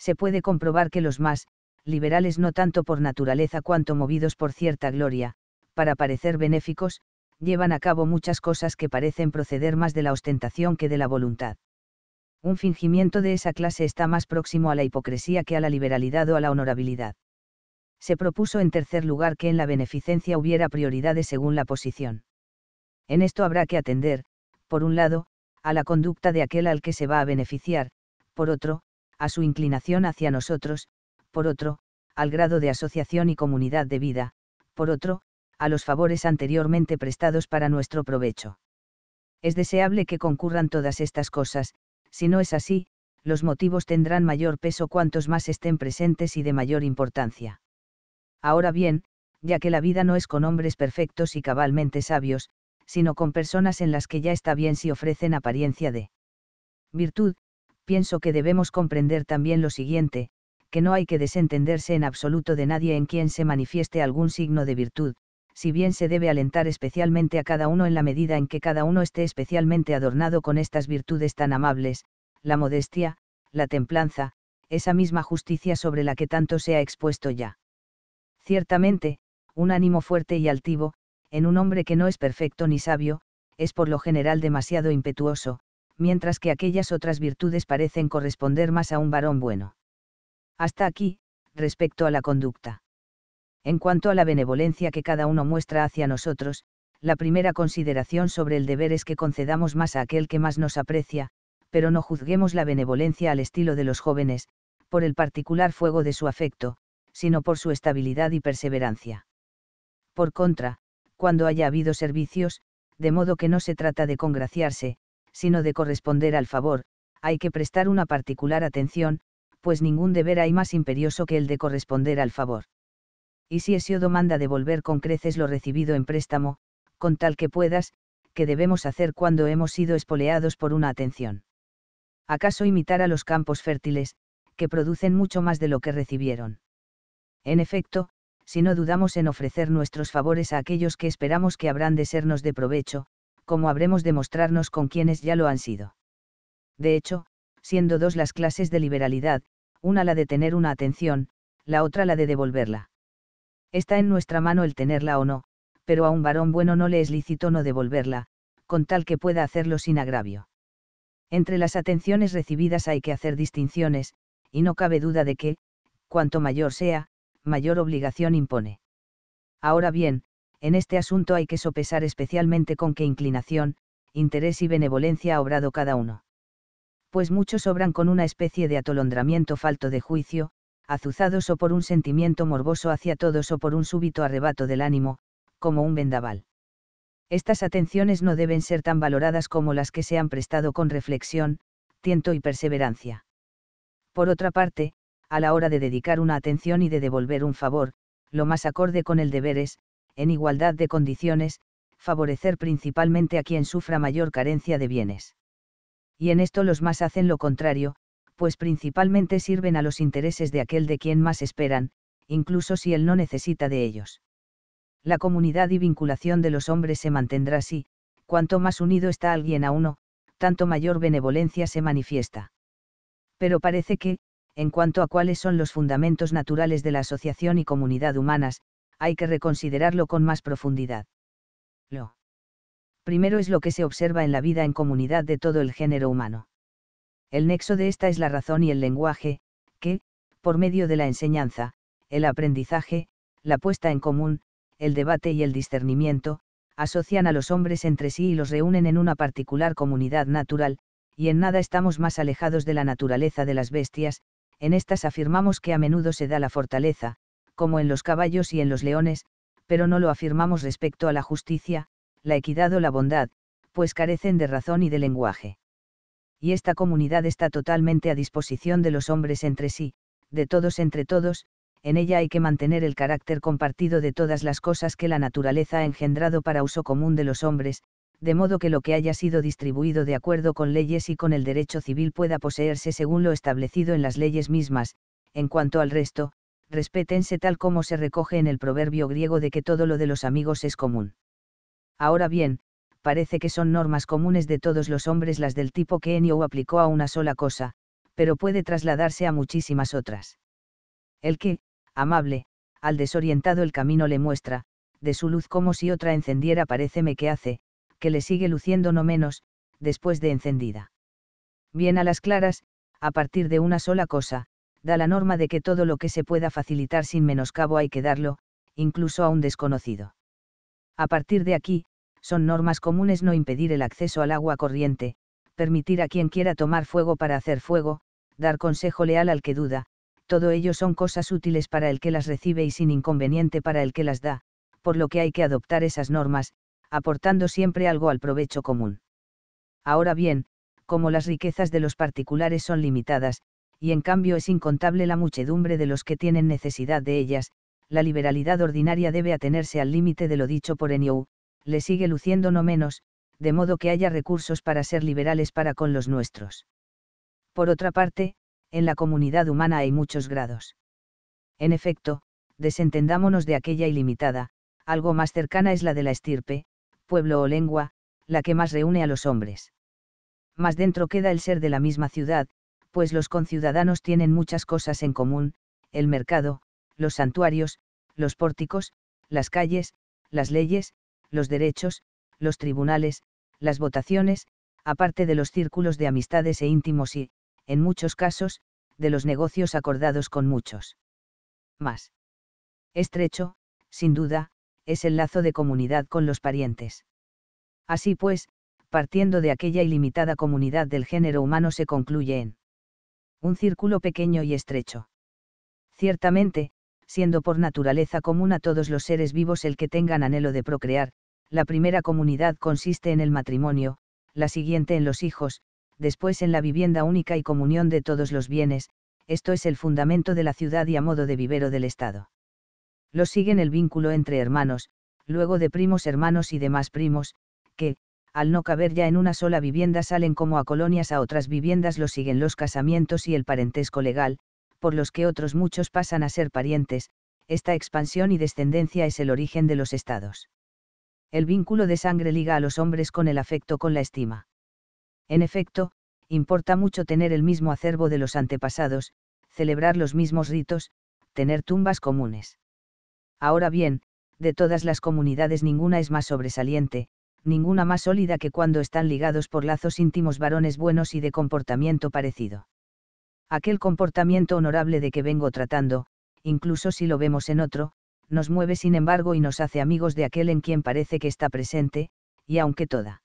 se puede comprobar que los más, liberales no tanto por naturaleza cuanto movidos por cierta gloria, para parecer benéficos, llevan a cabo muchas cosas que parecen proceder más de la ostentación que de la voluntad. Un fingimiento de esa clase está más próximo a la hipocresía que a la liberalidad o a la honorabilidad. Se propuso en tercer lugar que en la beneficencia hubiera prioridades según la posición. En esto habrá que atender, por un lado, a la conducta de aquel al que se va a beneficiar, por otro, a su inclinación hacia nosotros, por otro, al grado de asociación y comunidad de vida, por otro, a los favores anteriormente prestados para nuestro provecho. Es deseable que concurran todas estas cosas, si no es así, los motivos tendrán mayor peso cuantos más estén presentes y de mayor importancia. Ahora bien, ya que la vida no es con hombres perfectos y cabalmente sabios, sino con personas en las que ya está bien si ofrecen apariencia de virtud, pienso que debemos comprender también lo siguiente, que no hay que desentenderse en absoluto de nadie en quien se manifieste algún signo de virtud, si bien se debe alentar especialmente a cada uno en la medida en que cada uno esté especialmente adornado con estas virtudes tan amables, la modestia, la templanza, esa misma justicia sobre la que tanto se ha expuesto ya. Ciertamente, un ánimo fuerte y altivo, en un hombre que no es perfecto ni sabio, es por lo general demasiado impetuoso, mientras que aquellas otras virtudes parecen corresponder más a un varón bueno. Hasta aquí, respecto a la conducta. En cuanto a la benevolencia que cada uno muestra hacia nosotros, la primera consideración sobre el deber es que concedamos más a aquel que más nos aprecia, pero no juzguemos la benevolencia al estilo de los jóvenes, por el particular fuego de su afecto, sino por su estabilidad y perseverancia. Por contra, cuando haya habido servicios, de modo que no se trata de congraciarse, sino de corresponder al favor, hay que prestar una particular atención, pues ningún deber hay más imperioso que el de corresponder al favor. Y si Hesiodo manda devolver con creces lo recibido en préstamo, con tal que puedas, ¿qué debemos hacer cuando hemos sido espoleados por una atención? ¿Acaso imitar a los campos fértiles, que producen mucho más de lo que recibieron? En efecto, si no dudamos en ofrecer nuestros favores a aquellos que esperamos que habrán de sernos de provecho, como habremos de mostrarnos con quienes ya lo han sido. De hecho, siendo dos las clases de liberalidad, una la de tener una atención, la otra la de devolverla. Está en nuestra mano el tenerla o no, pero a un varón bueno no le es lícito no devolverla, con tal que pueda hacerlo sin agravio. Entre las atenciones recibidas hay que hacer distinciones, y no cabe duda de que, cuanto mayor sea, mayor obligación impone. Ahora bien, en este asunto hay que sopesar especialmente con qué inclinación, interés y benevolencia ha obrado cada uno. Pues muchos obran con una especie de atolondramiento falto de juicio, azuzados o por un sentimiento morboso hacia todos o por un súbito arrebato del ánimo, como un vendaval. Estas atenciones no deben ser tan valoradas como las que se han prestado con reflexión, tiento y perseverancia. Por otra parte, a la hora de dedicar una atención y de devolver un favor, lo más acorde con el deber es, en igualdad de condiciones, favorecer principalmente a quien sufra mayor carencia de bienes. Y en esto los más hacen lo contrario, pues principalmente sirven a los intereses de aquel de quien más esperan, incluso si él no necesita de ellos. La comunidad y vinculación de los hombres se mantendrá así, cuanto más unido está alguien a uno, tanto mayor benevolencia se manifiesta. Pero parece que, en cuanto a cuáles son los fundamentos naturales de la asociación y comunidad humanas, hay que reconsiderarlo con más profundidad. Lo primero es lo que se observa en la vida en comunidad de todo el género humano. El nexo de esta es la razón y el lenguaje, que, por medio de la enseñanza, el aprendizaje, la puesta en común, el debate y el discernimiento, asocian a los hombres entre sí y los reúnen en una particular comunidad natural, y en nada estamos más alejados de la naturaleza de las bestias, en estas afirmamos que a menudo se da la fortaleza, como en los caballos y en los leones, pero no lo afirmamos respecto a la justicia, la equidad o la bondad, pues carecen de razón y de lenguaje. Y esta comunidad está totalmente a disposición de los hombres entre sí, de todos entre todos, en ella hay que mantener el carácter compartido de todas las cosas que la naturaleza ha engendrado para uso común de los hombres, de modo que lo que haya sido distribuido de acuerdo con leyes y con el derecho civil pueda poseerse según lo establecido en las leyes mismas, en cuanto al resto, respétense tal como se recoge en el proverbio griego de que todo lo de los amigos es común. Ahora bien, parece que son normas comunes de todos los hombres las del tipo que Enio aplicó a una sola cosa, pero puede trasladarse a muchísimas otras. El que, amable, al desorientado el camino le muestra, de su luz como si otra encendiera pareceme que hace, que le sigue luciendo no menos, después de encendida. Bien a las claras, a partir de una sola cosa, da la norma de que todo lo que se pueda facilitar sin menoscabo hay que darlo, incluso a un desconocido. A partir de aquí, son normas comunes no impedir el acceso al agua corriente, permitir a quien quiera tomar fuego para hacer fuego, dar consejo leal al que duda, todo ello son cosas útiles para el que las recibe y sin inconveniente para el que las da, por lo que hay que adoptar esas normas, aportando siempre algo al provecho común. Ahora bien, como las riquezas de los particulares son limitadas, y en cambio es incontable la muchedumbre de los que tienen necesidad de ellas, la liberalidad ordinaria debe atenerse al límite de lo dicho por Eniou, le sigue luciendo no menos, de modo que haya recursos para ser liberales para con los nuestros. Por otra parte, en la comunidad humana hay muchos grados. En efecto, desentendámonos de aquella ilimitada, algo más cercana es la de la estirpe, pueblo o lengua, la que más reúne a los hombres. Más dentro queda el ser de la misma ciudad, pues los conciudadanos tienen muchas cosas en común, el mercado, los santuarios, los pórticos, las calles, las leyes, los derechos, los tribunales, las votaciones, aparte de los círculos de amistades e íntimos y, en muchos casos, de los negocios acordados con muchos. Más. Estrecho, sin duda, es el lazo de comunidad con los parientes. Así pues, partiendo de aquella ilimitada comunidad del género humano se concluye en un círculo pequeño y estrecho. Ciertamente, siendo por naturaleza común a todos los seres vivos el que tengan anhelo de procrear, la primera comunidad consiste en el matrimonio, la siguiente en los hijos, después en la vivienda única y comunión de todos los bienes, esto es el fundamento de la ciudad y a modo de vivero del Estado. Lo siguen el vínculo entre hermanos, luego de primos hermanos y demás primos, que, al no caber ya en una sola vivienda salen como a colonias a otras viviendas, lo siguen los casamientos y el parentesco legal, por los que otros muchos pasan a ser parientes, esta expansión y descendencia es el origen de los estados. El vínculo de sangre liga a los hombres con el afecto, con la estima. En efecto, importa mucho tener el mismo acervo de los antepasados, celebrar los mismos ritos, tener tumbas comunes. Ahora bien, de todas las comunidades ninguna es más sobresaliente, ninguna más sólida que cuando están ligados por lazos íntimos varones buenos y de comportamiento parecido. Aquel comportamiento honorable de que vengo tratando, incluso si lo vemos en otro, nos mueve sin embargo y nos hace amigos de aquel en quien parece que está presente, y aunque toda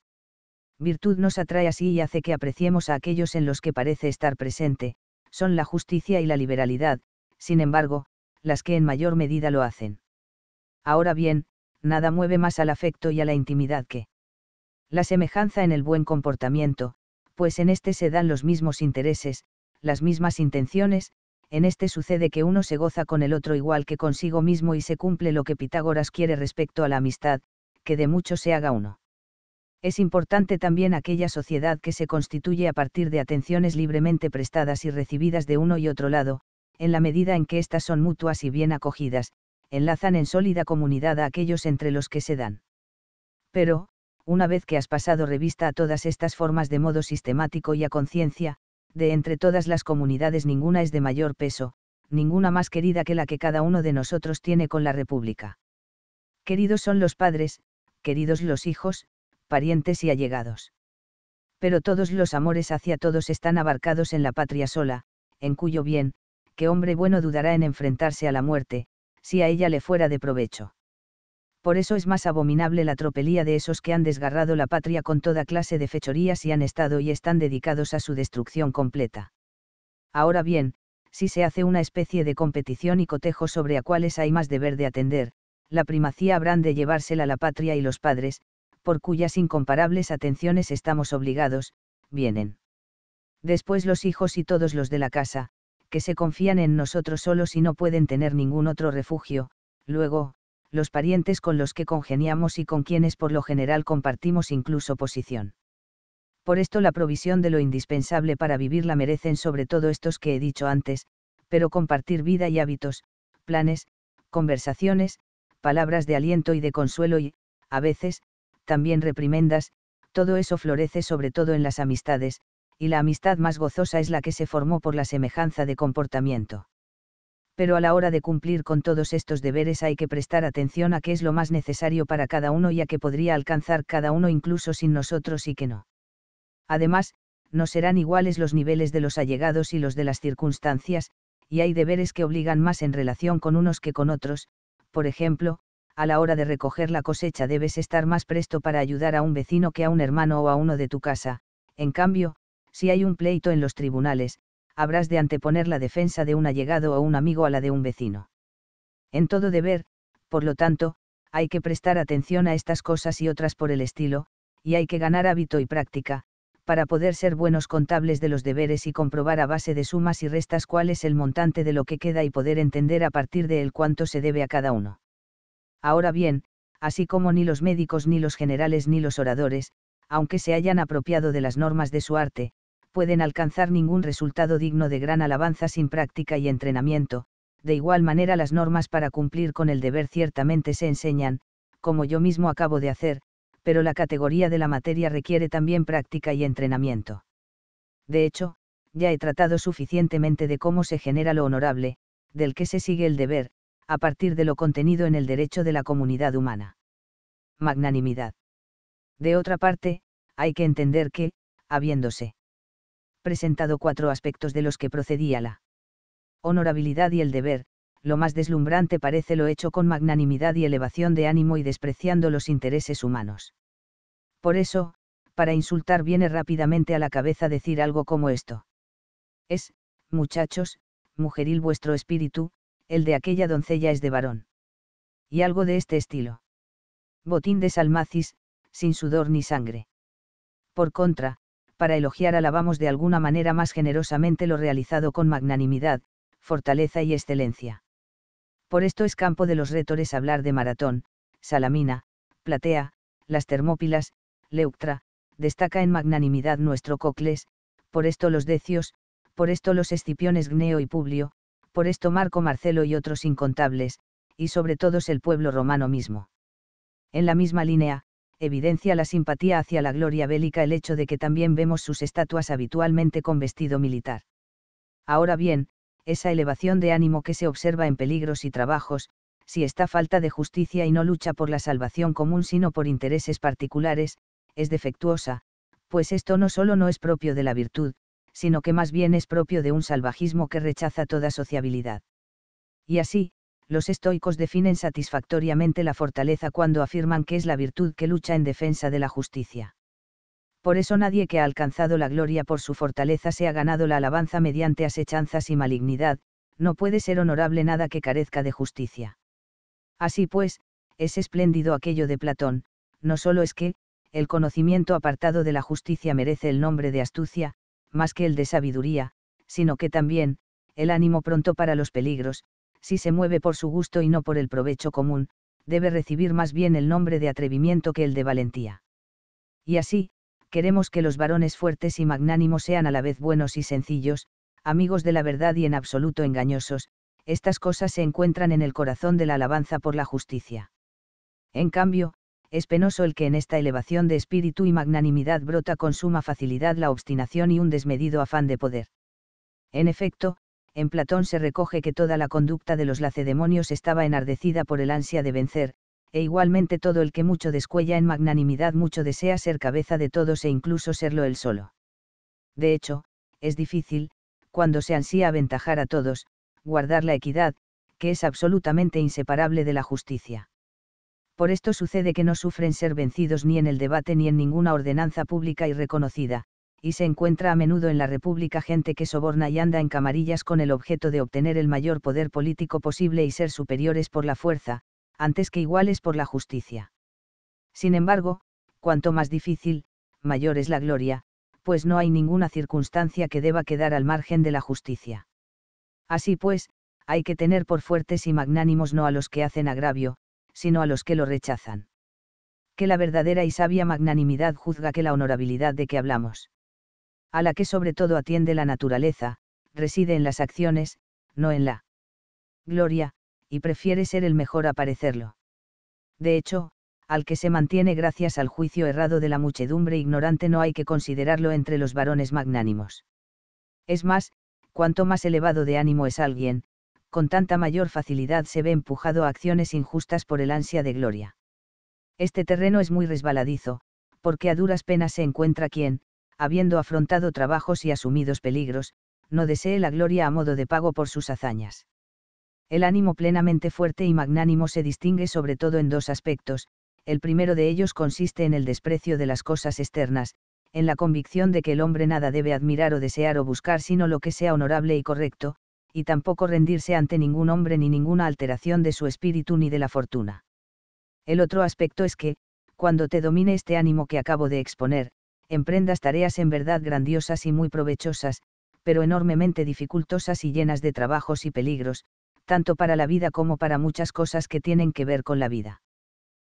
virtud nos atrae así y hace que apreciemos a aquellos en los que parece estar presente, son la justicia y la liberalidad, sin embargo, las que en mayor medida lo hacen. Ahora bien, nada mueve más al afecto y a la intimidad que la semejanza en el buen comportamiento, pues en este se dan los mismos intereses, las mismas intenciones, en este sucede que uno se goza con el otro igual que consigo mismo y se cumple lo que Pitágoras quiere respecto a la amistad, que de mucho se haga uno. Es importante también aquella sociedad que se constituye a partir de atenciones libremente prestadas y recibidas de uno y otro lado, en la medida en que éstas son mutuas y bien acogidas, enlazan en sólida comunidad a aquellos entre los que se dan. Pero, una vez que has pasado revista a todas estas formas de modo sistemático y a conciencia, de entre todas las comunidades ninguna es de mayor peso, ninguna más querida que la que cada uno de nosotros tiene con la República. Queridos son los padres, queridos los hijos, parientes y allegados. Pero todos los amores hacia todos están abarcados en la patria sola, en cuyo bien, qué hombre bueno dudará en enfrentarse a la muerte, si a ella le fuera de provecho. Por eso es más abominable la tropelía de esos que han desgarrado la patria con toda clase de fechorías y han estado y están dedicados a su destrucción completa. Ahora bien, si se hace una especie de competición y cotejo sobre a cuáles hay más deber de atender, la primacía habrán de llevársela la patria y los padres, por cuyas incomparables atenciones estamos obligados, vienen. Después los hijos y todos los de la casa, que se confían en nosotros solos y no pueden tener ningún otro refugio, luego, los parientes con los que congeniamos y con quienes por lo general compartimos incluso posición. Por esto la provisión de lo indispensable para vivir la merecen sobre todo estos que he dicho antes, pero compartir vida y hábitos, planes, conversaciones, palabras de aliento y de consuelo y, a veces, también reprimendas, todo eso florece sobre todo en las amistades, y la amistad más gozosa es la que se formó por la semejanza de comportamiento. Pero a la hora de cumplir con todos estos deberes hay que prestar atención a qué es lo más necesario para cada uno y a qué podría alcanzar cada uno incluso sin nosotros y que no. Además, no serán iguales los niveles de los allegados y los de las circunstancias, y hay deberes que obligan más en relación con unos que con otros, por ejemplo, a la hora de recoger la cosecha debes estar más presto para ayudar a un vecino que a un hermano o a uno de tu casa, en cambio, si hay un pleito en los tribunales, habrás de anteponer la defensa de un allegado o un amigo a la de un vecino. En todo deber, por lo tanto, hay que prestar atención a estas cosas y otras por el estilo, y hay que ganar hábito y práctica, para poder ser buenos contables de los deberes y comprobar a base de sumas y restas cuál es el montante de lo que queda y poder entender a partir de él cuánto se debe a cada uno. Ahora bien, así como ni los médicos ni los generales ni los oradores, aunque se hayan apropiado de las normas de su arte, pueden alcanzar ningún resultado digno de gran alabanza sin práctica y entrenamiento, de igual manera las normas para cumplir con el deber ciertamente se enseñan, como yo mismo acabo de hacer, pero la categoría de la materia requiere también práctica y entrenamiento. De hecho, ya he tratado suficientemente de cómo se genera lo honorable, del que se sigue el deber, a partir de lo contenido en el derecho de la comunidad humana. Magnanimidad. De otra parte, hay que entender que, habiéndose presentado cuatro aspectos de los que procedía la honorabilidad y el deber, lo más deslumbrante parece lo hecho con magnanimidad y elevación de ánimo y despreciando los intereses humanos. Por eso, para insultar viene rápidamente a la cabeza decir algo como esto. Es, muchachos, mujeril vuestro espíritu, el de aquella doncella es de varón. Y algo de este estilo. Botín de Salmacis, sin sudor ni sangre. Por contra, para elogiar alabamos de alguna manera más generosamente lo realizado con magnanimidad, fortaleza y excelencia. Por esto es campo de los rétores hablar de Maratón, Salamina, Platea, las Termópilas, Leuctra, destaca en magnanimidad nuestro Cocles, por esto los Decios, por esto los Escipiones Gneo y Publio, por esto Marco Marcelo y otros incontables, y sobre todos el pueblo romano mismo. En la misma línea, evidencia la simpatía hacia la gloria bélica el hecho de que también vemos sus estatuas habitualmente con vestido militar. Ahora bien, esa elevación de ánimo que se observa en peligros y trabajos, si está falta de justicia y no lucha por la salvación común sino por intereses particulares, es defectuosa, pues esto no solo no es propio de la virtud, sino que más bien es propio de un salvajismo que rechaza toda sociabilidad. Y así, los estoicos definen satisfactoriamente la fortaleza cuando afirman que es la virtud que lucha en defensa de la justicia. Por eso nadie que ha alcanzado la gloria por su fortaleza se ha ganado la alabanza mediante asechanzas y malignidad, no puede ser honorable nada que carezca de justicia. Así pues, es espléndido aquello de Platón, no solo es que, el conocimiento apartado de la justicia merece el nombre de astucia, más que el de sabiduría, sino que también, el ánimo pronto para los peligros, si se mueve por su gusto y no por el provecho común, debe recibir más bien el nombre de atrevimiento que el de valentía. Y así, queremos que los varones fuertes y magnánimos sean a la vez buenos y sencillos, amigos de la verdad y en absoluto engañosos, estas cosas se encuentran en el corazón de la alabanza por la justicia. En cambio, es penoso el que en esta elevación de espíritu y magnanimidad brota con suma facilidad la obstinación y un desmedido afán de poder. En efecto, en Platón se recoge que toda la conducta de los lacedemonios estaba enardecida por el ansia de vencer, e igualmente todo el que mucho descuella en magnanimidad mucho desea ser cabeza de todos e incluso serlo él solo. De hecho, es difícil, cuando se ansía aventajar a todos, guardar la equidad, que es absolutamente inseparable de la justicia. Por esto sucede que no sufren ser vencidos ni en el debate ni en ninguna ordenanza pública y reconocida, y se encuentra a menudo en la República gente que soborna y anda en camarillas con el objeto de obtener el mayor poder político posible y ser superiores por la fuerza, antes que iguales por la justicia. Sin embargo, cuanto más difícil, mayor es la gloria, pues no hay ninguna circunstancia que deba quedar al margen de la justicia. Así pues, hay que tener por fuertes y magnánimos no a los que hacen agravio, sino a los que lo rechazan. Que la verdadera y sabia magnanimidad juzga que la honorabilidad de que hablamos a la que sobre todo atiende la naturaleza, reside en las acciones, no en la gloria, y prefiere ser el mejor a parecerlo. De hecho, al que se mantiene gracias al juicio errado de la muchedumbre ignorante no hay que considerarlo entre los varones magnánimos. Es más, cuanto más elevado de ánimo es alguien, con tanta mayor facilidad se ve empujado a acciones injustas por el ansia de gloria. Este terreno es muy resbaladizo, porque a duras penas se encuentra quien, habiendo afrontado trabajos y asumidos peligros, no desee la gloria a modo de pago por sus hazañas. El ánimo plenamente fuerte y magnánimo se distingue sobre todo en dos aspectos, el primero de ellos consiste en el desprecio de las cosas externas, en la convicción de que el hombre nada debe admirar o desear o buscar sino lo que sea honorable y correcto, y tampoco rendirse ante ningún hombre ni ninguna alteración de su espíritu ni de la fortuna. El otro aspecto es que, cuando te domine este ánimo que acabo de exponer, emprendas tareas en verdad grandiosas y muy provechosas, pero enormemente dificultosas y llenas de trabajos y peligros, tanto para la vida como para muchas cosas que tienen que ver con la vida.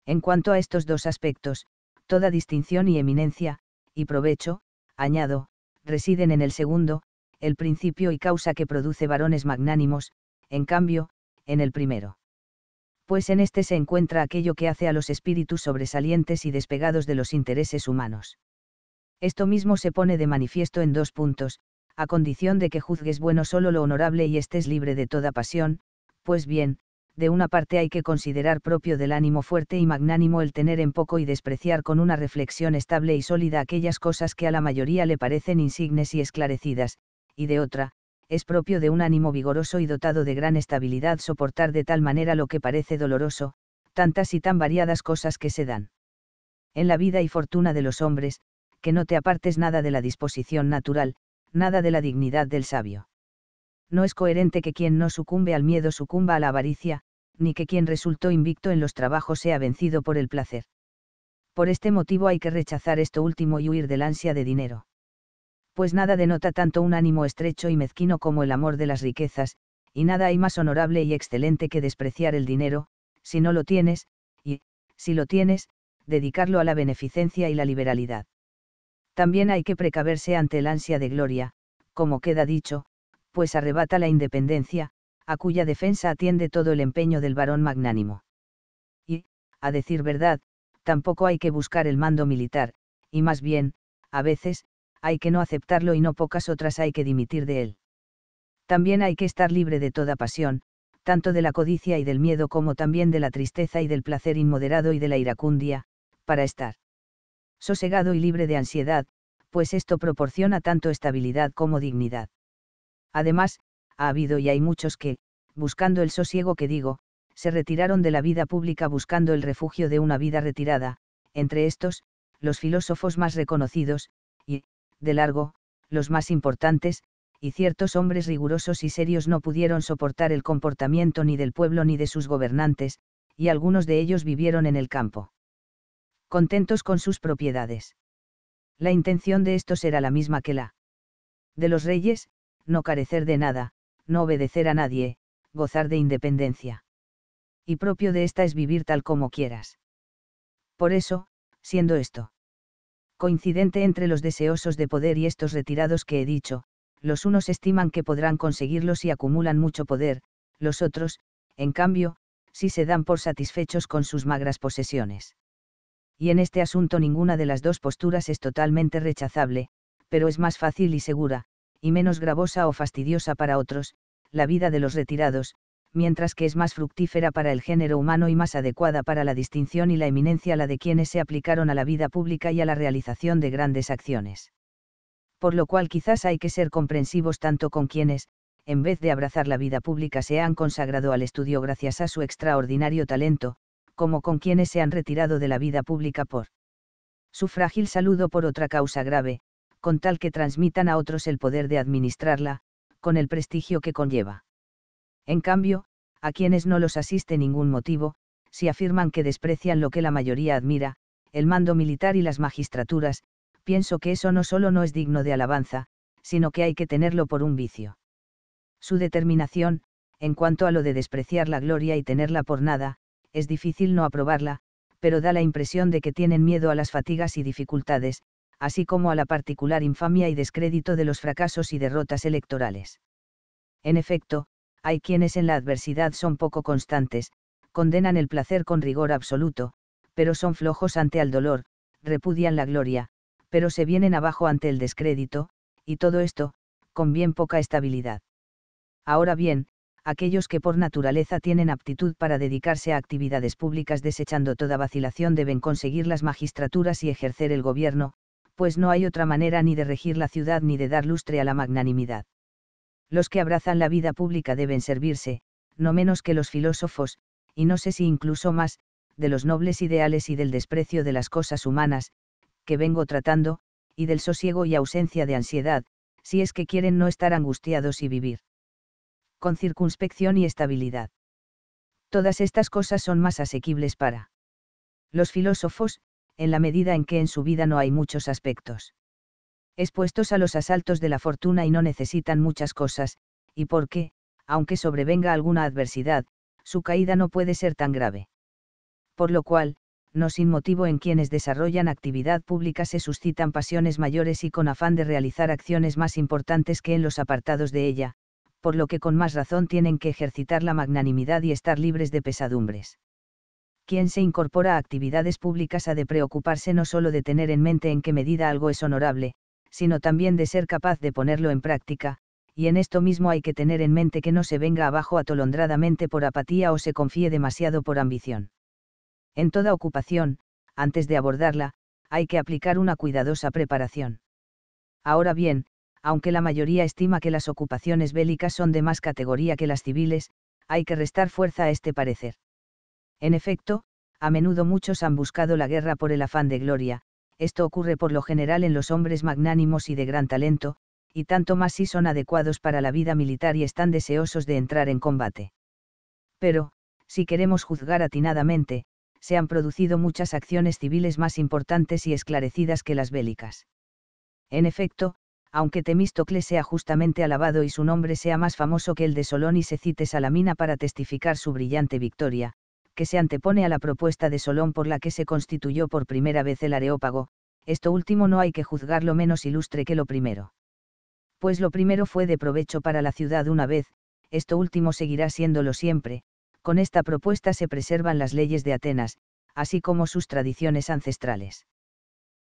En cuanto a estos dos aspectos, toda distinción y eminencia, y provecho, añado, residen en el segundo, el principio y causa que produce varones magnánimos, en cambio, en el primero. Pues en este se encuentra aquello que hace a los espíritus sobresalientes y despegados de los intereses humanos. Esto mismo se pone de manifiesto en dos puntos, a condición de que juzgues bueno solo lo honorable y estés libre de toda pasión, pues bien, de una parte hay que considerar propio del ánimo fuerte y magnánimo el tener en poco y despreciar con una reflexión estable y sólida aquellas cosas que a la mayoría le parecen insignes y esclarecidas, y de otra, es propio de un ánimo vigoroso y dotado de gran estabilidad soportar de tal manera lo que parece doloroso, tantas y tan variadas cosas que se dan. En la vida y fortuna de los hombres, que no te apartes nada de la disposición natural, nada de la dignidad del sabio. No es coherente que quien no sucumbe al miedo sucumba a la avaricia, ni que quien resultó invicto en los trabajos sea vencido por el placer. Por este motivo hay que rechazar esto último y huir del ansia de dinero. Pues nada denota tanto un ánimo estrecho y mezquino como el amor de las riquezas, y nada hay más honorable y excelente que despreciar el dinero, si no lo tienes, y, si lo tienes, dedicarlo a la beneficencia y la liberalidad. También hay que precaverse ante el ansia de gloria, como queda dicho, pues arrebata la independencia, a cuya defensa atiende todo el empeño del varón magnánimo. Y, a decir verdad, tampoco hay que buscar el mando militar, y más bien, a veces, hay que no aceptarlo y no pocas otras hay que dimitir de él. También hay que estar libre de toda pasión, tanto de la codicia y del miedo como también de la tristeza y del placer inmoderado y de la iracundia, para estar sosegado y libre de ansiedad, pues esto proporciona tanto estabilidad como dignidad. Además, ha habido y hay muchos que, buscando el sosiego que digo, se retiraron de la vida pública buscando el refugio de una vida retirada, entre estos, los filósofos más reconocidos, y, de largo, los más importantes, y ciertos hombres rigurosos y serios no pudieron soportar el comportamiento ni del pueblo ni de sus gobernantes, y algunos de ellos vivieron en el campo contentos con sus propiedades. La intención de estos era la misma que la de los reyes, no carecer de nada, no obedecer a nadie, gozar de independencia. Y propio de esta es vivir tal como quieras. Por eso, siendo esto coincidente entre los deseosos de poder y estos retirados que he dicho, los unos estiman que podrán conseguirlo si acumulan mucho poder, los otros, en cambio, si se dan por satisfechos con sus magras posesiones y en este asunto ninguna de las dos posturas es totalmente rechazable, pero es más fácil y segura, y menos gravosa o fastidiosa para otros, la vida de los retirados, mientras que es más fructífera para el género humano y más adecuada para la distinción y la eminencia la de quienes se aplicaron a la vida pública y a la realización de grandes acciones. Por lo cual quizás hay que ser comprensivos tanto con quienes, en vez de abrazar la vida pública, se han consagrado al estudio gracias a su extraordinario talento, como con quienes se han retirado de la vida pública por su frágil saludo por otra causa grave, con tal que transmitan a otros el poder de administrarla, con el prestigio que conlleva. En cambio, a quienes no los asiste ningún motivo, si afirman que desprecian lo que la mayoría admira, el mando militar y las magistraturas, pienso que eso no solo no es digno de alabanza, sino que hay que tenerlo por un vicio. Su determinación, en cuanto a lo de despreciar la gloria y tenerla por nada, es difícil no aprobarla, pero da la impresión de que tienen miedo a las fatigas y dificultades, así como a la particular infamia y descrédito de los fracasos y derrotas electorales. En efecto, hay quienes en la adversidad son poco constantes, condenan el placer con rigor absoluto, pero son flojos ante el dolor, repudian la gloria, pero se vienen abajo ante el descrédito, y todo esto, con bien poca estabilidad. Ahora bien, aquellos que por naturaleza tienen aptitud para dedicarse a actividades públicas desechando toda vacilación deben conseguir las magistraturas y ejercer el gobierno, pues no hay otra manera ni de regir la ciudad ni de dar lustre a la magnanimidad. Los que abrazan la vida pública deben servirse, no menos que los filósofos, y no sé si incluso más, de los nobles ideales y del desprecio de las cosas humanas, que vengo tratando, y del sosiego y ausencia de ansiedad, si es que quieren no estar angustiados y vivir con circunspección y estabilidad. Todas estas cosas son más asequibles para los filósofos, en la medida en que en su vida no hay muchos aspectos. Expuestos a los asaltos de la fortuna y no necesitan muchas cosas, y porque, aunque sobrevenga alguna adversidad, su caída no puede ser tan grave. Por lo cual, no sin motivo en quienes desarrollan actividad pública se suscitan pasiones mayores y con afán de realizar acciones más importantes que en los apartados de ella, por lo que con más razón tienen que ejercitar la magnanimidad y estar libres de pesadumbres. Quien se incorpora a actividades públicas ha de preocuparse no solo de tener en mente en qué medida algo es honorable, sino también de ser capaz de ponerlo en práctica, y en esto mismo hay que tener en mente que no se venga abajo atolondradamente por apatía o se confíe demasiado por ambición. En toda ocupación, antes de abordarla, hay que aplicar una cuidadosa preparación. Ahora bien, aunque la mayoría estima que las ocupaciones bélicas son de más categoría que las civiles, hay que restar fuerza a este parecer. En efecto, a menudo muchos han buscado la guerra por el afán de gloria, esto ocurre por lo general en los hombres magnánimos y de gran talento, y tanto más si son adecuados para la vida militar y están deseosos de entrar en combate. Pero, si queremos juzgar atinadamente, se han producido muchas acciones civiles más importantes y esclarecidas que las bélicas. En efecto, aunque Temístocles sea justamente alabado y su nombre sea más famoso que el de Solón y se cite Salamina para testificar su brillante victoria, que se antepone a la propuesta de Solón por la que se constituyó por primera vez el Areópago, esto último no hay que juzgarlo menos ilustre que lo primero. Pues lo primero fue de provecho para la ciudad una vez, esto último seguirá siéndolo siempre, con esta propuesta se preservan las leyes de Atenas, así como sus tradiciones ancestrales.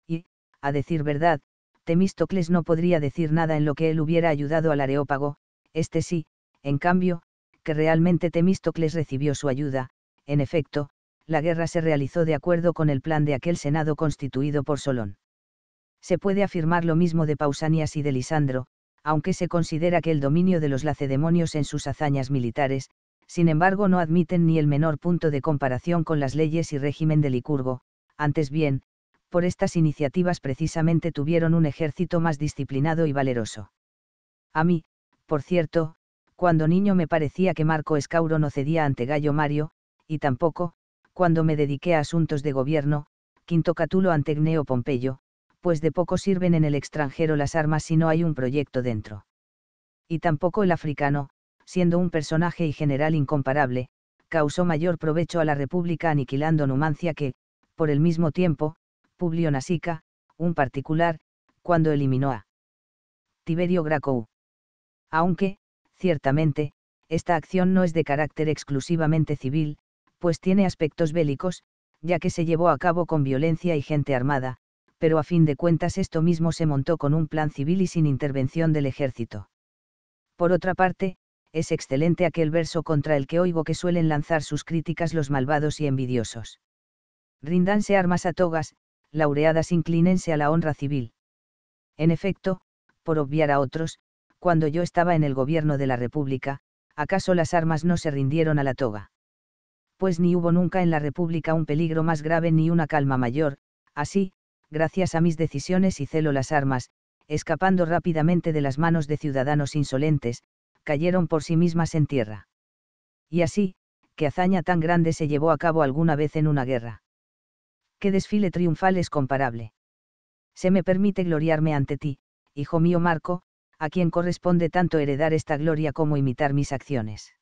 Y, a decir verdad, Temístocles no podría decir nada en lo que él hubiera ayudado al Areópago, este sí, en cambio, que realmente Temístocles recibió su ayuda, en efecto, la guerra se realizó de acuerdo con el plan de aquel Senado constituido por Solón. Se puede afirmar lo mismo de Pausanias y de Lisandro, aunque se considera que el dominio de los lacedemonios en sus hazañas militares, sin embargo no admiten ni el menor punto de comparación con las leyes y régimen de Licurgo, antes bien, por estas iniciativas precisamente tuvieron un ejército más disciplinado y valeroso. A mí, por cierto, cuando niño me parecía que Marco Escauro no cedía ante Gallo Mario, y tampoco, cuando me dediqué a asuntos de gobierno, Quinto Catulo ante Gneo Pompeyo, pues de poco sirven en el extranjero las armas si no hay un proyecto dentro. Y tampoco el africano, siendo un personaje y general incomparable, causó mayor provecho a la República aniquilando Numancia que, por el mismo tiempo, Publio Nasica, un particular, cuando eliminó a Tiberio Graco. Aunque, ciertamente, esta acción no es de carácter exclusivamente civil, pues tiene aspectos bélicos, ya que se llevó a cabo con violencia y gente armada, pero a fin de cuentas esto mismo se montó con un plan civil y sin intervención del ejército. Por otra parte, es excelente aquel verso contra el que oigo que suelen lanzar sus críticas los malvados y envidiosos. Rindanse armas a togas, laureadas inclinense a la honra civil. En efecto, por obviar a otros, cuando yo estaba en el gobierno de la República, ¿acaso las armas no se rindieron a la toga? Pues ni hubo nunca en la República un peligro más grave ni una calma mayor, así, gracias a mis decisiones y celo las armas, escapando rápidamente de las manos de ciudadanos insolentes, cayeron por sí mismas en tierra. Y así, qué hazaña tan grande se llevó a cabo alguna vez en una guerra qué desfile triunfal es comparable. Se me permite gloriarme ante ti, hijo mío Marco, a quien corresponde tanto heredar esta gloria como imitar mis acciones.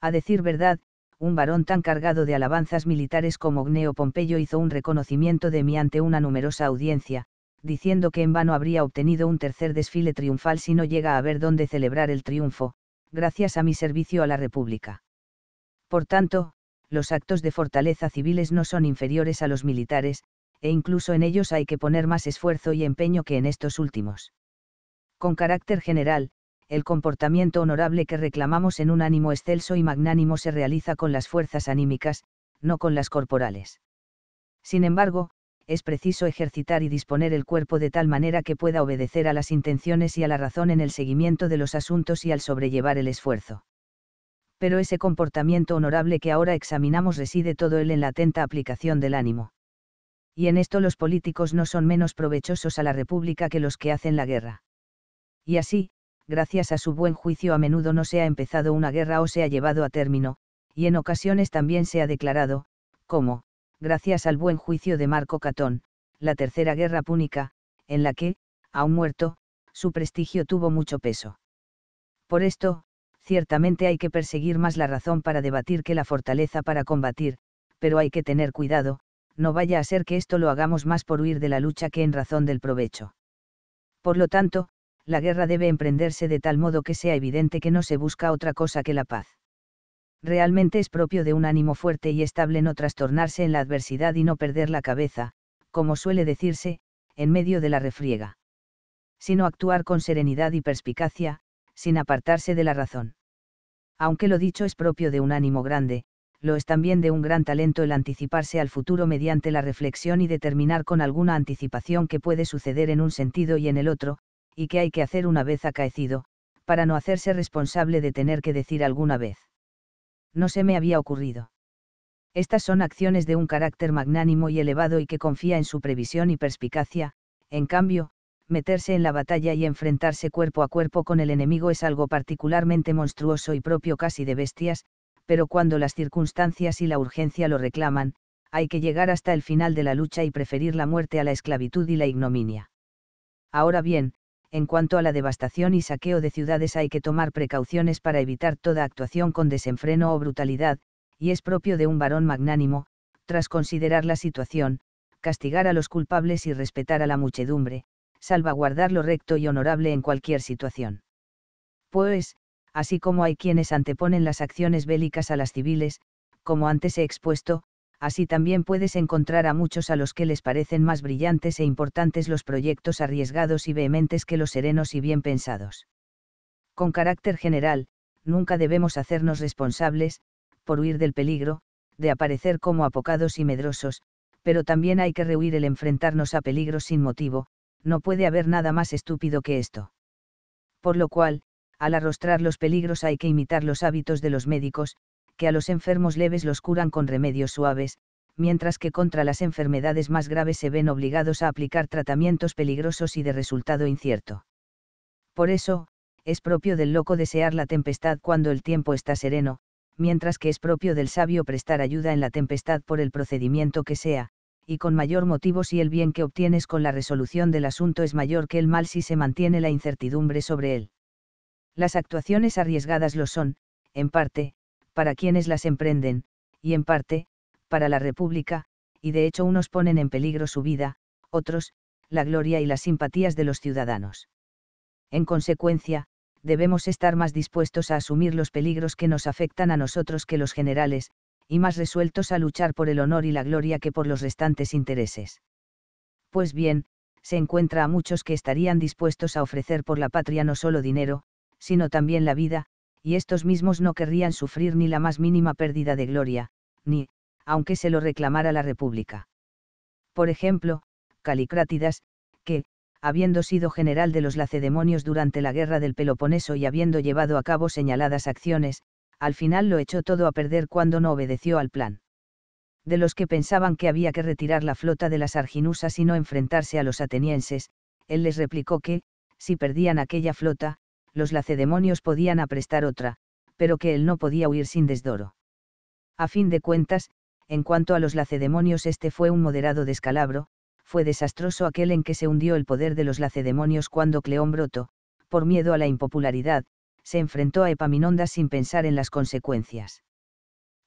A decir verdad, un varón tan cargado de alabanzas militares como Gneo Pompeyo hizo un reconocimiento de mí ante una numerosa audiencia, diciendo que en vano habría obtenido un tercer desfile triunfal si no llega a ver dónde celebrar el triunfo, gracias a mi servicio a la República. Por tanto, los actos de fortaleza civiles no son inferiores a los militares, e incluso en ellos hay que poner más esfuerzo y empeño que en estos últimos. Con carácter general, el comportamiento honorable que reclamamos en un ánimo excelso y magnánimo se realiza con las fuerzas anímicas, no con las corporales. Sin embargo, es preciso ejercitar y disponer el cuerpo de tal manera que pueda obedecer a las intenciones y a la razón en el seguimiento de los asuntos y al sobrellevar el esfuerzo pero ese comportamiento honorable que ahora examinamos reside todo él en la atenta aplicación del ánimo. Y en esto los políticos no son menos provechosos a la República que los que hacen la guerra. Y así, gracias a su buen juicio a menudo no se ha empezado una guerra o se ha llevado a término, y en ocasiones también se ha declarado, como, gracias al buen juicio de Marco Catón, la Tercera Guerra Púnica, en la que, aún muerto, su prestigio tuvo mucho peso. Por esto, ciertamente hay que perseguir más la razón para debatir que la fortaleza para combatir, pero hay que tener cuidado, no vaya a ser que esto lo hagamos más por huir de la lucha que en razón del provecho. Por lo tanto, la guerra debe emprenderse de tal modo que sea evidente que no se busca otra cosa que la paz. Realmente es propio de un ánimo fuerte y estable no trastornarse en la adversidad y no perder la cabeza, como suele decirse, en medio de la refriega. Sino actuar con serenidad y perspicacia, sin apartarse de la razón. Aunque lo dicho es propio de un ánimo grande, lo es también de un gran talento el anticiparse al futuro mediante la reflexión y determinar con alguna anticipación que puede suceder en un sentido y en el otro, y que hay que hacer una vez acaecido, para no hacerse responsable de tener que decir alguna vez. No se me había ocurrido. Estas son acciones de un carácter magnánimo y elevado y que confía en su previsión y perspicacia, en cambio, meterse en la batalla y enfrentarse cuerpo a cuerpo con el enemigo es algo particularmente monstruoso y propio casi de bestias, pero cuando las circunstancias y la urgencia lo reclaman, hay que llegar hasta el final de la lucha y preferir la muerte a la esclavitud y la ignominia. Ahora bien, en cuanto a la devastación y saqueo de ciudades hay que tomar precauciones para evitar toda actuación con desenfreno o brutalidad, y es propio de un varón magnánimo, tras considerar la situación, castigar a los culpables y respetar a la muchedumbre, salvaguardar lo recto y honorable en cualquier situación. Pues, así como hay quienes anteponen las acciones bélicas a las civiles, como antes he expuesto, así también puedes encontrar a muchos a los que les parecen más brillantes e importantes los proyectos arriesgados y vehementes que los serenos y bien pensados. Con carácter general, nunca debemos hacernos responsables, por huir del peligro, de aparecer como apocados y medrosos, pero también hay que rehuir el enfrentarnos a peligros sin motivo, no puede haber nada más estúpido que esto. Por lo cual, al arrostrar los peligros hay que imitar los hábitos de los médicos, que a los enfermos leves los curan con remedios suaves, mientras que contra las enfermedades más graves se ven obligados a aplicar tratamientos peligrosos y de resultado incierto. Por eso, es propio del loco desear la tempestad cuando el tiempo está sereno, mientras que es propio del sabio prestar ayuda en la tempestad por el procedimiento que sea, y con mayor motivo si el bien que obtienes con la resolución del asunto es mayor que el mal si se mantiene la incertidumbre sobre él. Las actuaciones arriesgadas lo son, en parte, para quienes las emprenden, y en parte, para la República, y de hecho unos ponen en peligro su vida, otros, la gloria y las simpatías de los ciudadanos. En consecuencia, debemos estar más dispuestos a asumir los peligros que nos afectan a nosotros que los generales, y más resueltos a luchar por el honor y la gloria que por los restantes intereses. Pues bien, se encuentra a muchos que estarían dispuestos a ofrecer por la patria no solo dinero, sino también la vida, y estos mismos no querrían sufrir ni la más mínima pérdida de gloria, ni, aunque se lo reclamara la República. Por ejemplo, Calicrátidas, que, habiendo sido general de los lacedemonios durante la guerra del Peloponeso y habiendo llevado a cabo señaladas acciones, al final lo echó todo a perder cuando no obedeció al plan. De los que pensaban que había que retirar la flota de las Arginusas y no enfrentarse a los atenienses, él les replicó que, si perdían aquella flota, los lacedemonios podían aprestar otra, pero que él no podía huir sin desdoro. A fin de cuentas, en cuanto a los lacedemonios este fue un moderado descalabro, fue desastroso aquel en que se hundió el poder de los lacedemonios cuando Cleón brotó, por miedo a la impopularidad, se enfrentó a Epaminondas sin pensar en las consecuencias.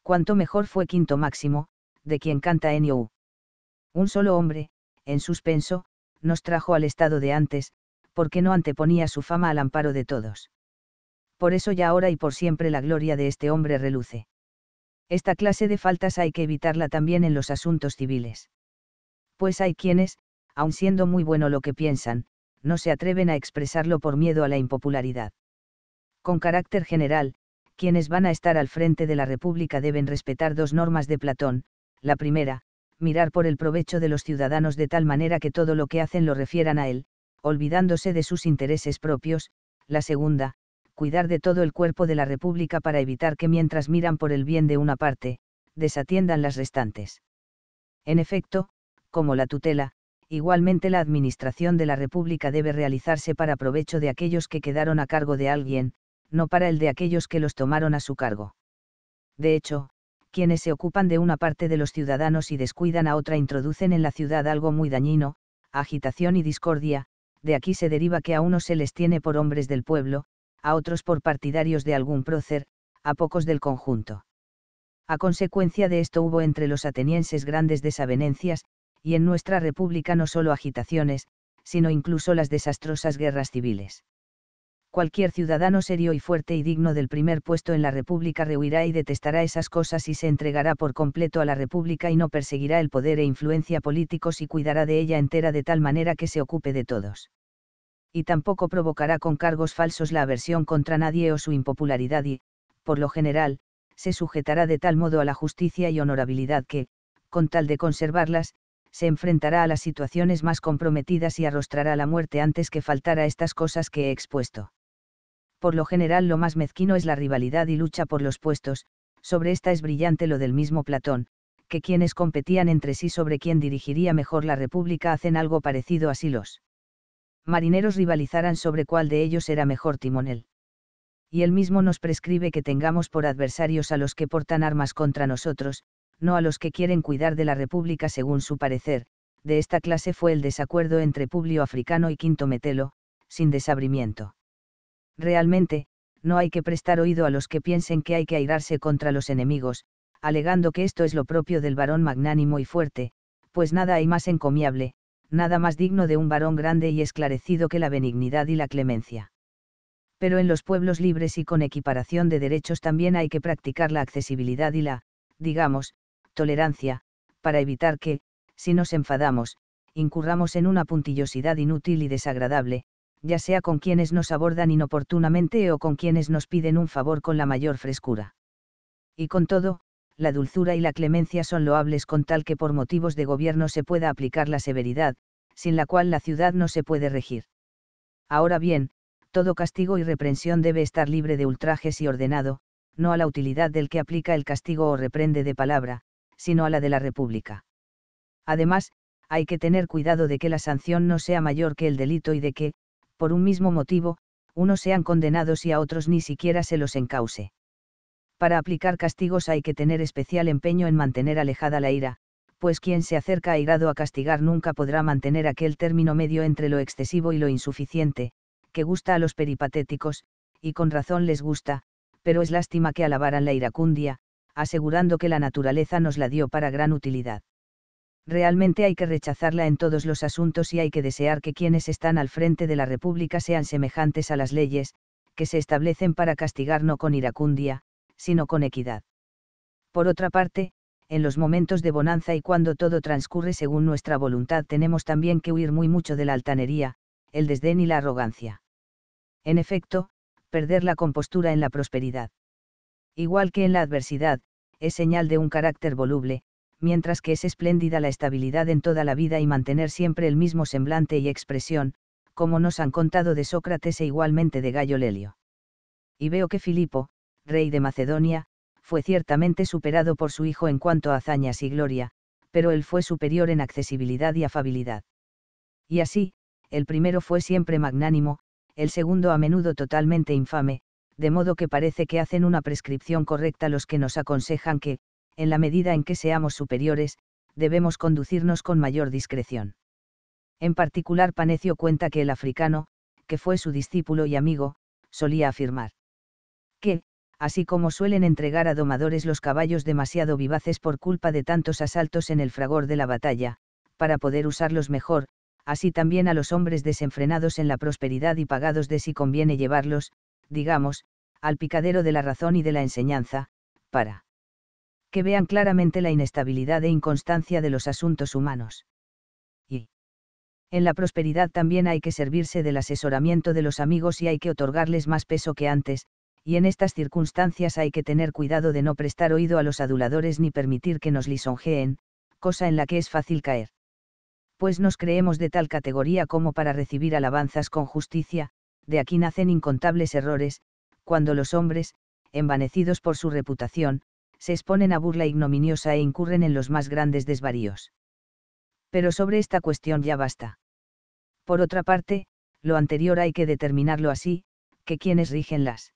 Cuanto mejor fue Quinto Máximo, de quien canta Enio Un solo hombre, en suspenso, nos trajo al estado de antes, porque no anteponía su fama al amparo de todos. Por eso ya ahora y por siempre la gloria de este hombre reluce. Esta clase de faltas hay que evitarla también en los asuntos civiles. Pues hay quienes, aun siendo muy bueno lo que piensan, no se atreven a expresarlo por miedo a la impopularidad con carácter general, quienes van a estar al frente de la República deben respetar dos normas de Platón, la primera, mirar por el provecho de los ciudadanos de tal manera que todo lo que hacen lo refieran a él, olvidándose de sus intereses propios, la segunda, cuidar de todo el cuerpo de la República para evitar que mientras miran por el bien de una parte, desatiendan las restantes. En efecto, como la tutela, igualmente la administración de la República debe realizarse para provecho de aquellos que quedaron a cargo de alguien, no para el de aquellos que los tomaron a su cargo. De hecho, quienes se ocupan de una parte de los ciudadanos y descuidan a otra introducen en la ciudad algo muy dañino, agitación y discordia, de aquí se deriva que a unos se les tiene por hombres del pueblo, a otros por partidarios de algún prócer, a pocos del conjunto. A consecuencia de esto hubo entre los atenienses grandes desavenencias, y en nuestra república no solo agitaciones, sino incluso las desastrosas guerras civiles cualquier ciudadano serio y fuerte y digno del primer puesto en la República rehuirá y detestará esas cosas y se entregará por completo a la República y no perseguirá el poder e influencia políticos y cuidará de ella entera de tal manera que se ocupe de todos. Y tampoco provocará con cargos falsos la aversión contra nadie o su impopularidad y, por lo general, se sujetará de tal modo a la justicia y honorabilidad que, con tal de conservarlas, se enfrentará a las situaciones más comprometidas y arrostrará la muerte antes que faltar a estas cosas que he expuesto por lo general lo más mezquino es la rivalidad y lucha por los puestos, sobre esta es brillante lo del mismo Platón, que quienes competían entre sí sobre quién dirigiría mejor la República hacen algo parecido así los marineros rivalizarán sobre cuál de ellos era mejor timonel. Y él mismo nos prescribe que tengamos por adversarios a los que portan armas contra nosotros, no a los que quieren cuidar de la República según su parecer, de esta clase fue el desacuerdo entre Publio Africano y Quinto Metelo, sin desabrimiento. Realmente, no hay que prestar oído a los que piensen que hay que airarse contra los enemigos, alegando que esto es lo propio del varón magnánimo y fuerte, pues nada hay más encomiable, nada más digno de un varón grande y esclarecido que la benignidad y la clemencia. Pero en los pueblos libres y con equiparación de derechos también hay que practicar la accesibilidad y la, digamos, tolerancia, para evitar que, si nos enfadamos, incurramos en una puntillosidad inútil y desagradable, ya sea con quienes nos abordan inoportunamente o con quienes nos piden un favor con la mayor frescura. Y con todo, la dulzura y la clemencia son loables con tal que por motivos de gobierno se pueda aplicar la severidad, sin la cual la ciudad no se puede regir. Ahora bien, todo castigo y reprensión debe estar libre de ultrajes y ordenado, no a la utilidad del que aplica el castigo o reprende de palabra, sino a la de la República. Además, hay que tener cuidado de que la sanción no sea mayor que el delito y de que, por un mismo motivo, unos sean condenados y a otros ni siquiera se los encause. Para aplicar castigos hay que tener especial empeño en mantener alejada la ira, pues quien se acerca airado a castigar nunca podrá mantener aquel término medio entre lo excesivo y lo insuficiente, que gusta a los peripatéticos, y con razón les gusta, pero es lástima que alabaran la iracundia, asegurando que la naturaleza nos la dio para gran utilidad realmente hay que rechazarla en todos los asuntos y hay que desear que quienes están al frente de la República sean semejantes a las leyes, que se establecen para castigar no con iracundia, sino con equidad. Por otra parte, en los momentos de bonanza y cuando todo transcurre según nuestra voluntad tenemos también que huir muy mucho de la altanería, el desdén y la arrogancia. En efecto, perder la compostura en la prosperidad. Igual que en la adversidad, es señal de un carácter voluble, mientras que es espléndida la estabilidad en toda la vida y mantener siempre el mismo semblante y expresión, como nos han contado de Sócrates e igualmente de Gallo Lelio. Y veo que Filipo, rey de Macedonia, fue ciertamente superado por su hijo en cuanto a hazañas y gloria, pero él fue superior en accesibilidad y afabilidad. Y así, el primero fue siempre magnánimo, el segundo a menudo totalmente infame, de modo que parece que hacen una prescripción correcta los que nos aconsejan que, en la medida en que seamos superiores, debemos conducirnos con mayor discreción. En particular Panecio cuenta que el africano, que fue su discípulo y amigo, solía afirmar que, así como suelen entregar a domadores los caballos demasiado vivaces por culpa de tantos asaltos en el fragor de la batalla, para poder usarlos mejor, así también a los hombres desenfrenados en la prosperidad y pagados de si conviene llevarlos, digamos, al picadero de la razón y de la enseñanza, para que vean claramente la inestabilidad e inconstancia de los asuntos humanos. Y en la prosperidad también hay que servirse del asesoramiento de los amigos y hay que otorgarles más peso que antes, y en estas circunstancias hay que tener cuidado de no prestar oído a los aduladores ni permitir que nos lisonjeen, cosa en la que es fácil caer. Pues nos creemos de tal categoría como para recibir alabanzas con justicia, de aquí nacen incontables errores, cuando los hombres, envanecidos por su reputación, se exponen a burla ignominiosa e incurren en los más grandes desvaríos. Pero sobre esta cuestión ya basta. Por otra parte, lo anterior hay que determinarlo así, que quienes rigen las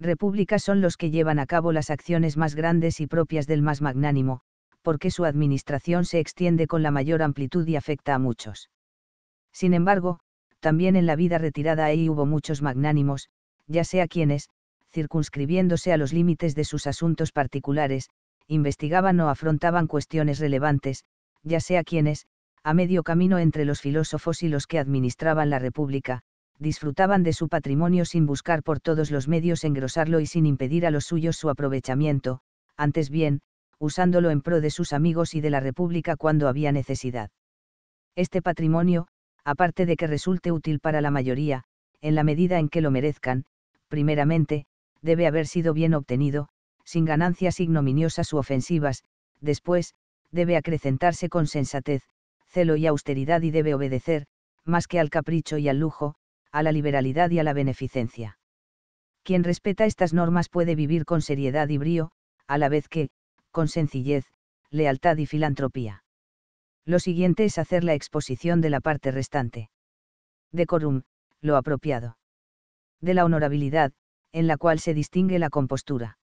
repúblicas son los que llevan a cabo las acciones más grandes y propias del más magnánimo, porque su administración se extiende con la mayor amplitud y afecta a muchos. Sin embargo, también en la vida retirada ahí hubo muchos magnánimos, ya sea quienes, circunscribiéndose a los límites de sus asuntos particulares, investigaban o afrontaban cuestiones relevantes, ya sea quienes, a medio camino entre los filósofos y los que administraban la República, disfrutaban de su patrimonio sin buscar por todos los medios engrosarlo y sin impedir a los suyos su aprovechamiento, antes bien, usándolo en pro de sus amigos y de la República cuando había necesidad. Este patrimonio, aparte de que resulte útil para la mayoría, en la medida en que lo merezcan, primeramente, debe haber sido bien obtenido, sin ganancias ignominiosas u ofensivas, después, debe acrecentarse con sensatez, celo y austeridad y debe obedecer, más que al capricho y al lujo, a la liberalidad y a la beneficencia. Quien respeta estas normas puede vivir con seriedad y brío, a la vez que, con sencillez, lealtad y filantropía. Lo siguiente es hacer la exposición de la parte restante. Decorum, lo apropiado. De la honorabilidad, en la cual se distingue la compostura.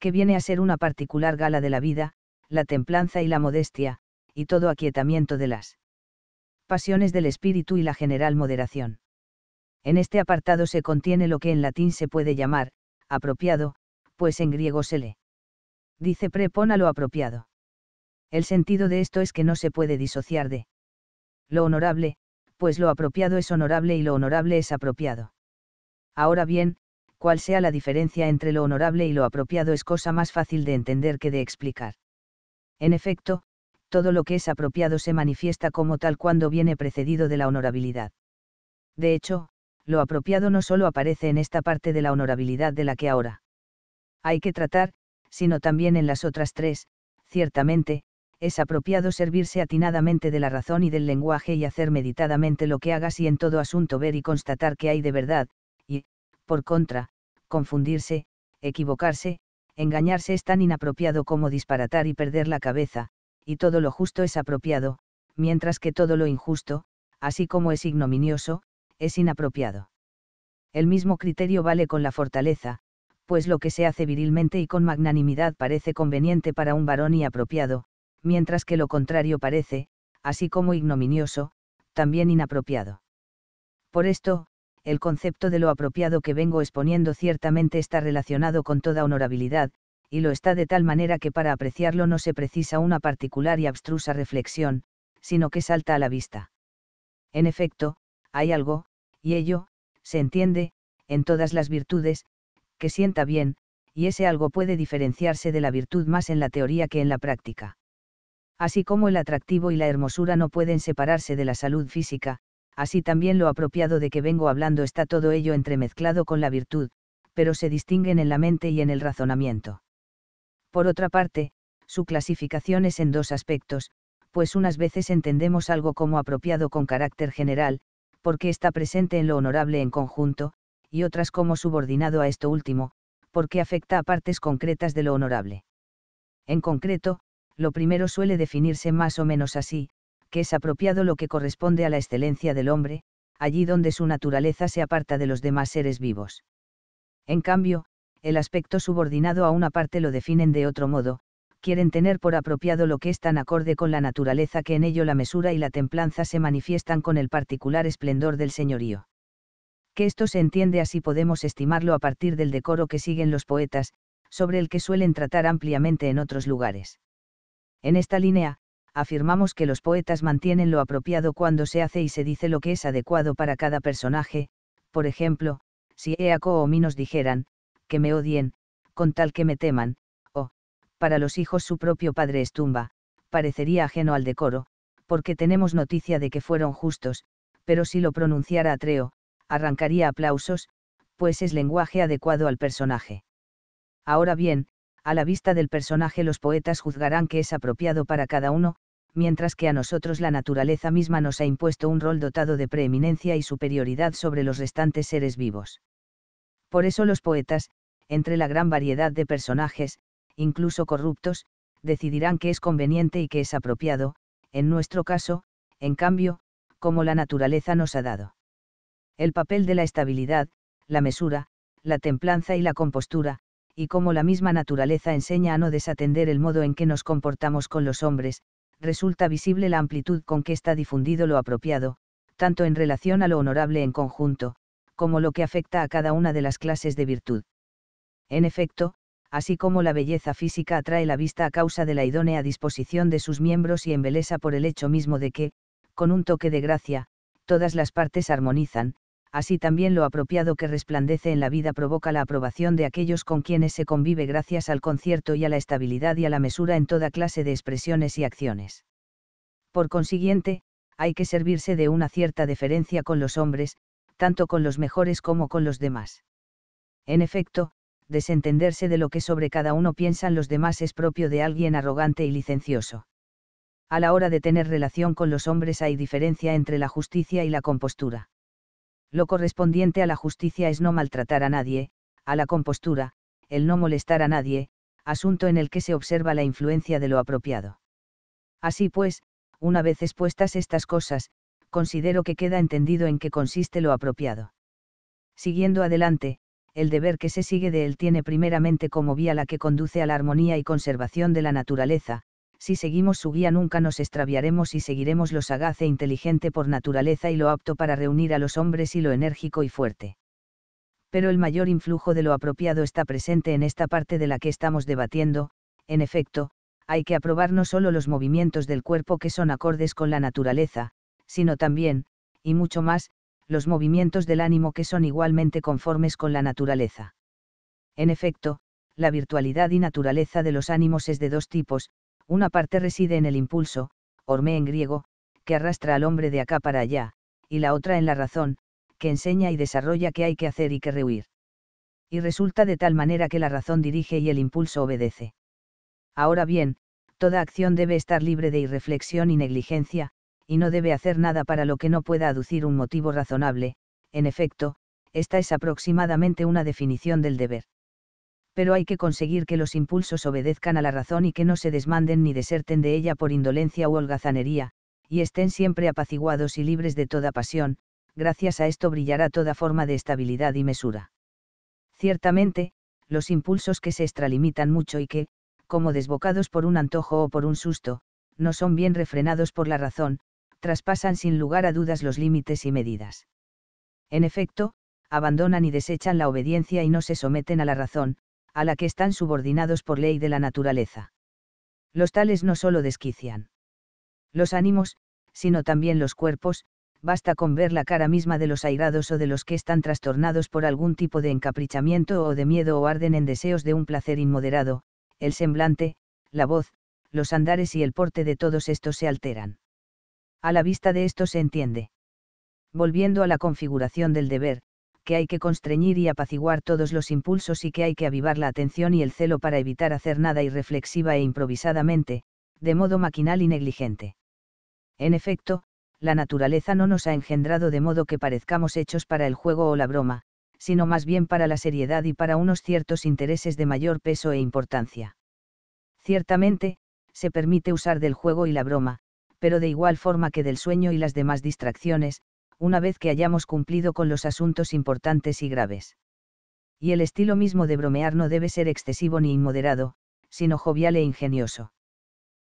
Que viene a ser una particular gala de la vida, la templanza y la modestia, y todo aquietamiento de las pasiones del espíritu y la general moderación. En este apartado se contiene lo que en latín se puede llamar, apropiado, pues en griego se le dice prepona lo apropiado. El sentido de esto es que no se puede disociar de lo honorable, pues lo apropiado es honorable y lo honorable es apropiado. Ahora bien, cual sea la diferencia entre lo honorable y lo apropiado es cosa más fácil de entender que de explicar. En efecto, todo lo que es apropiado se manifiesta como tal cuando viene precedido de la honorabilidad. De hecho, lo apropiado no solo aparece en esta parte de la honorabilidad de la que ahora hay que tratar, sino también en las otras tres, ciertamente, es apropiado servirse atinadamente de la razón y del lenguaje y hacer meditadamente lo que hagas y en todo asunto ver y constatar que hay de verdad, por contra, confundirse, equivocarse, engañarse es tan inapropiado como disparatar y perder la cabeza, y todo lo justo es apropiado, mientras que todo lo injusto, así como es ignominioso, es inapropiado. El mismo criterio vale con la fortaleza, pues lo que se hace virilmente y con magnanimidad parece conveniente para un varón y apropiado, mientras que lo contrario parece, así como ignominioso, también inapropiado. Por esto, el concepto de lo apropiado que vengo exponiendo ciertamente está relacionado con toda honorabilidad, y lo está de tal manera que para apreciarlo no se precisa una particular y abstrusa reflexión, sino que salta a la vista. En efecto, hay algo, y ello, se entiende, en todas las virtudes, que sienta bien, y ese algo puede diferenciarse de la virtud más en la teoría que en la práctica. Así como el atractivo y la hermosura no pueden separarse de la salud física, así también lo apropiado de que vengo hablando está todo ello entremezclado con la virtud, pero se distinguen en la mente y en el razonamiento. Por otra parte, su clasificación es en dos aspectos, pues unas veces entendemos algo como apropiado con carácter general, porque está presente en lo honorable en conjunto, y otras como subordinado a esto último, porque afecta a partes concretas de lo honorable. En concreto, lo primero suele definirse más o menos así, que es apropiado lo que corresponde a la excelencia del hombre, allí donde su naturaleza se aparta de los demás seres vivos. En cambio, el aspecto subordinado a una parte lo definen de otro modo, quieren tener por apropiado lo que es tan acorde con la naturaleza que en ello la mesura y la templanza se manifiestan con el particular esplendor del señorío. Que esto se entiende así podemos estimarlo a partir del decoro que siguen los poetas, sobre el que suelen tratar ampliamente en otros lugares. En esta línea, afirmamos que los poetas mantienen lo apropiado cuando se hace y se dice lo que es adecuado para cada personaje, por ejemplo, si Eaco o Minos dijeran, que me odien, con tal que me teman, o, para los hijos su propio padre estumba, parecería ajeno al decoro, porque tenemos noticia de que fueron justos, pero si lo pronunciara Atreo, arrancaría aplausos, pues es lenguaje adecuado al personaje. Ahora bien, a la vista del personaje los poetas juzgarán que es apropiado para cada uno, mientras que a nosotros la naturaleza misma nos ha impuesto un rol dotado de preeminencia y superioridad sobre los restantes seres vivos. Por eso los poetas, entre la gran variedad de personajes, incluso corruptos, decidirán que es conveniente y que es apropiado, en nuestro caso, en cambio, como la naturaleza nos ha dado. El papel de la estabilidad, la mesura, la templanza y la compostura, y como la misma naturaleza enseña a no desatender el modo en que nos comportamos con los hombres, resulta visible la amplitud con que está difundido lo apropiado, tanto en relación a lo honorable en conjunto, como lo que afecta a cada una de las clases de virtud. En efecto, así como la belleza física atrae la vista a causa de la idónea disposición de sus miembros y embeleza por el hecho mismo de que, con un toque de gracia, todas las partes armonizan, así también lo apropiado que resplandece en la vida provoca la aprobación de aquellos con quienes se convive gracias al concierto y a la estabilidad y a la mesura en toda clase de expresiones y acciones. Por consiguiente, hay que servirse de una cierta deferencia con los hombres, tanto con los mejores como con los demás. En efecto, desentenderse de lo que sobre cada uno piensan los demás es propio de alguien arrogante y licencioso. A la hora de tener relación con los hombres hay diferencia entre la justicia y la compostura. Lo correspondiente a la justicia es no maltratar a nadie, a la compostura, el no molestar a nadie, asunto en el que se observa la influencia de lo apropiado. Así pues, una vez expuestas estas cosas, considero que queda entendido en qué consiste lo apropiado. Siguiendo adelante, el deber que se sigue de él tiene primeramente como vía la que conduce a la armonía y conservación de la naturaleza, si seguimos su guía nunca nos extraviaremos y seguiremos lo sagaz e inteligente por naturaleza y lo apto para reunir a los hombres y lo enérgico y fuerte. Pero el mayor influjo de lo apropiado está presente en esta parte de la que estamos debatiendo, en efecto, hay que aprobar no solo los movimientos del cuerpo que son acordes con la naturaleza, sino también, y mucho más, los movimientos del ánimo que son igualmente conformes con la naturaleza. En efecto, la virtualidad y naturaleza de los ánimos es de dos tipos, una parte reside en el impulso, orme en griego, que arrastra al hombre de acá para allá, y la otra en la razón, que enseña y desarrolla qué hay que hacer y qué rehuir. Y resulta de tal manera que la razón dirige y el impulso obedece. Ahora bien, toda acción debe estar libre de irreflexión y negligencia, y no debe hacer nada para lo que no pueda aducir un motivo razonable, en efecto, esta es aproximadamente una definición del deber pero hay que conseguir que los impulsos obedezcan a la razón y que no se desmanden ni deserten de ella por indolencia u holgazanería, y estén siempre apaciguados y libres de toda pasión, gracias a esto brillará toda forma de estabilidad y mesura. Ciertamente, los impulsos que se extralimitan mucho y que, como desbocados por un antojo o por un susto, no son bien refrenados por la razón, traspasan sin lugar a dudas los límites y medidas. En efecto, abandonan y desechan la obediencia y no se someten a la razón, a la que están subordinados por ley de la naturaleza. Los tales no solo desquician los ánimos, sino también los cuerpos, basta con ver la cara misma de los airados o de los que están trastornados por algún tipo de encaprichamiento o de miedo o arden en deseos de un placer inmoderado, el semblante, la voz, los andares y el porte de todos estos se alteran. A la vista de esto se entiende. Volviendo a la configuración del deber, que hay que constreñir y apaciguar todos los impulsos y que hay que avivar la atención y el celo para evitar hacer nada irreflexiva e improvisadamente, de modo maquinal y negligente. En efecto, la naturaleza no nos ha engendrado de modo que parezcamos hechos para el juego o la broma, sino más bien para la seriedad y para unos ciertos intereses de mayor peso e importancia. Ciertamente, se permite usar del juego y la broma, pero de igual forma que del sueño y las demás distracciones, una vez que hayamos cumplido con los asuntos importantes y graves. Y el estilo mismo de bromear no debe ser excesivo ni inmoderado, sino jovial e ingenioso.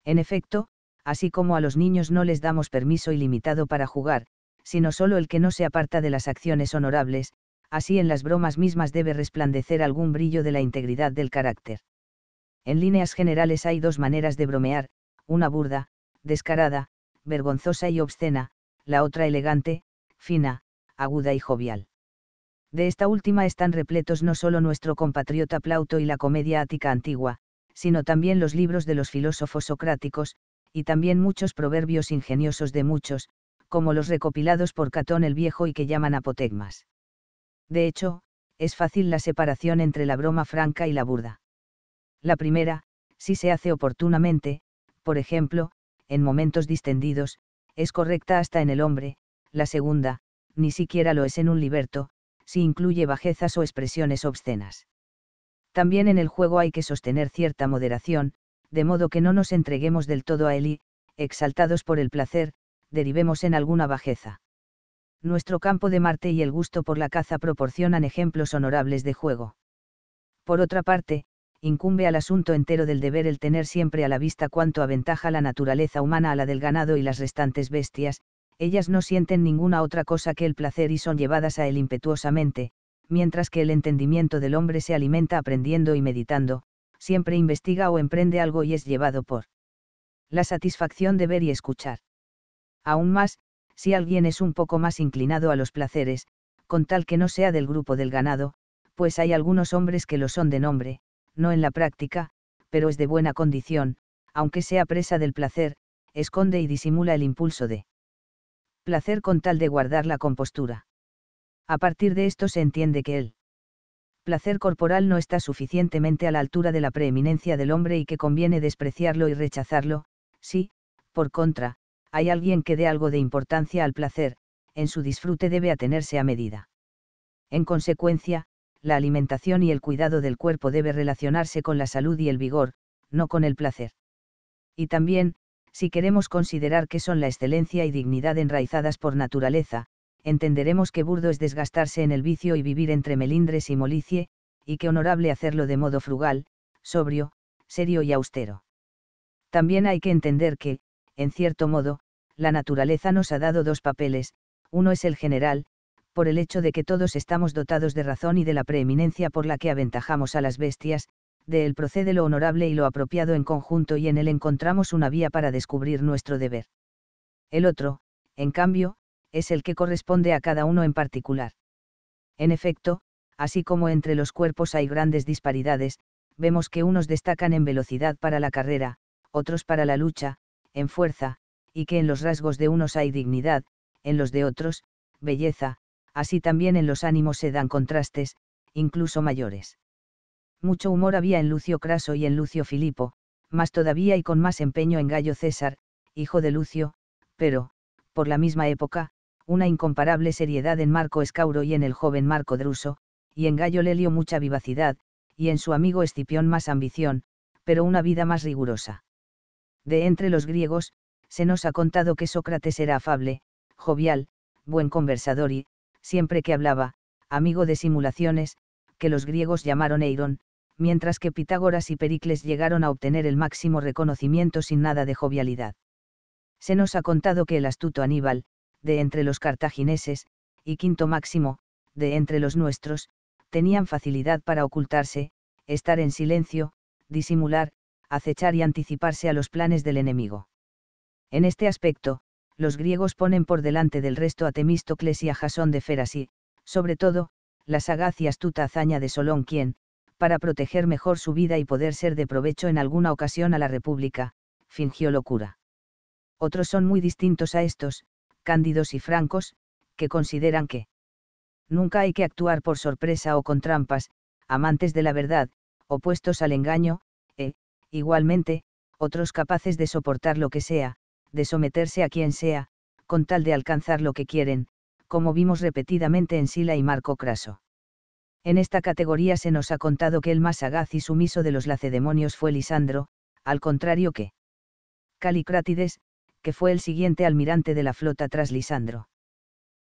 En efecto, así como a los niños no les damos permiso ilimitado para jugar, sino solo el que no se aparta de las acciones honorables, así en las bromas mismas debe resplandecer algún brillo de la integridad del carácter. En líneas generales hay dos maneras de bromear, una burda, descarada, vergonzosa y obscena, la otra elegante, fina, aguda y jovial. De esta última están repletos no solo nuestro compatriota Plauto y la comedia ática antigua, sino también los libros de los filósofos socráticos, y también muchos proverbios ingeniosos de muchos, como los recopilados por Catón el Viejo y que llaman apotegmas. De hecho, es fácil la separación entre la broma franca y la burda. La primera, si se hace oportunamente, por ejemplo, en momentos distendidos, es correcta hasta en el hombre, la segunda, ni siquiera lo es en un liberto, si incluye bajezas o expresiones obscenas. También en el juego hay que sostener cierta moderación, de modo que no nos entreguemos del todo a él y, exaltados por el placer, derivemos en alguna bajeza. Nuestro campo de Marte y el gusto por la caza proporcionan ejemplos honorables de juego. Por otra parte, incumbe al asunto entero del deber el tener siempre a la vista cuánto aventaja la naturaleza humana a la del ganado y las restantes bestias, ellas no sienten ninguna otra cosa que el placer y son llevadas a él impetuosamente, mientras que el entendimiento del hombre se alimenta aprendiendo y meditando, siempre investiga o emprende algo y es llevado por la satisfacción de ver y escuchar. Aún más, si alguien es un poco más inclinado a los placeres, con tal que no sea del grupo del ganado, pues hay algunos hombres que lo son de nombre, no en la práctica, pero es de buena condición, aunque sea presa del placer, esconde y disimula el impulso de placer con tal de guardar la compostura. A partir de esto se entiende que el placer corporal no está suficientemente a la altura de la preeminencia del hombre y que conviene despreciarlo y rechazarlo, si, por contra, hay alguien que dé algo de importancia al placer, en su disfrute debe atenerse a medida. En consecuencia, la alimentación y el cuidado del cuerpo debe relacionarse con la salud y el vigor, no con el placer. Y también, si queremos considerar que son la excelencia y dignidad enraizadas por naturaleza, entenderemos que burdo es desgastarse en el vicio y vivir entre melindres y molicie, y que honorable hacerlo de modo frugal, sobrio, serio y austero. También hay que entender que, en cierto modo, la naturaleza nos ha dado dos papeles, uno es el general, por el hecho de que todos estamos dotados de razón y de la preeminencia por la que aventajamos a las bestias, de él procede lo honorable y lo apropiado en conjunto y en él encontramos una vía para descubrir nuestro deber. El otro, en cambio, es el que corresponde a cada uno en particular. En efecto, así como entre los cuerpos hay grandes disparidades, vemos que unos destacan en velocidad para la carrera, otros para la lucha, en fuerza, y que en los rasgos de unos hay dignidad, en los de otros, belleza, así también en los ánimos se dan contrastes, incluso mayores mucho humor había en Lucio Craso y en Lucio Filipo, más todavía y con más empeño en Gallo César, hijo de Lucio, pero, por la misma época, una incomparable seriedad en Marco Escauro y en el joven Marco Druso, y en Gallo Lelio mucha vivacidad, y en su amigo Escipión más ambición, pero una vida más rigurosa. De entre los griegos, se nos ha contado que Sócrates era afable, jovial, buen conversador y, siempre que hablaba, amigo de simulaciones, que los griegos llamaron Eiron, mientras que Pitágoras y Pericles llegaron a obtener el máximo reconocimiento sin nada de jovialidad. Se nos ha contado que el astuto Aníbal, de entre los cartagineses, y Quinto Máximo, de entre los nuestros, tenían facilidad para ocultarse, estar en silencio, disimular, acechar y anticiparse a los planes del enemigo. En este aspecto, los griegos ponen por delante del resto a Temístocles y a Jasón de Feras y, sobre todo, la sagaz y astuta hazaña de Solón quien, para proteger mejor su vida y poder ser de provecho en alguna ocasión a la República, fingió locura. Otros son muy distintos a estos, cándidos y francos, que consideran que nunca hay que actuar por sorpresa o con trampas, amantes de la verdad, opuestos al engaño, e, igualmente, otros capaces de soportar lo que sea, de someterse a quien sea, con tal de alcanzar lo que quieren, como vimos repetidamente en Sila y Marco Craso. En esta categoría se nos ha contado que el más sagaz y sumiso de los lacedemonios fue Lisandro, al contrario que Calicrátides, que fue el siguiente almirante de la flota tras Lisandro.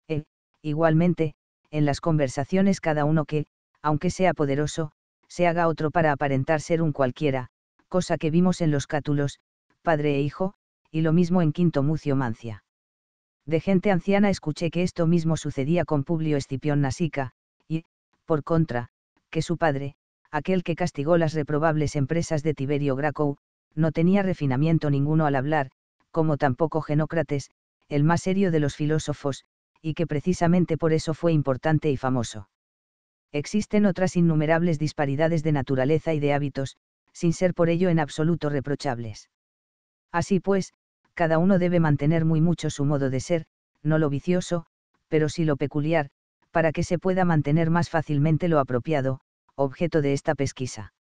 E, igualmente, en las conversaciones cada uno que, aunque sea poderoso, se haga otro para aparentar ser un cualquiera, cosa que vimos en los cátulos, padre e hijo, y lo mismo en Quinto Mucio Mancia. De gente anciana escuché que esto mismo sucedía con Publio Escipión Nasica, por contra, que su padre, aquel que castigó las reprobables empresas de Tiberio Graco, no tenía refinamiento ninguno al hablar, como tampoco Genócrates, el más serio de los filósofos, y que precisamente por eso fue importante y famoso. Existen otras innumerables disparidades de naturaleza y de hábitos, sin ser por ello en absoluto reprochables. Así pues, cada uno debe mantener muy mucho su modo de ser, no lo vicioso, pero sí lo peculiar, para que se pueda mantener más fácilmente lo apropiado, objeto de esta pesquisa.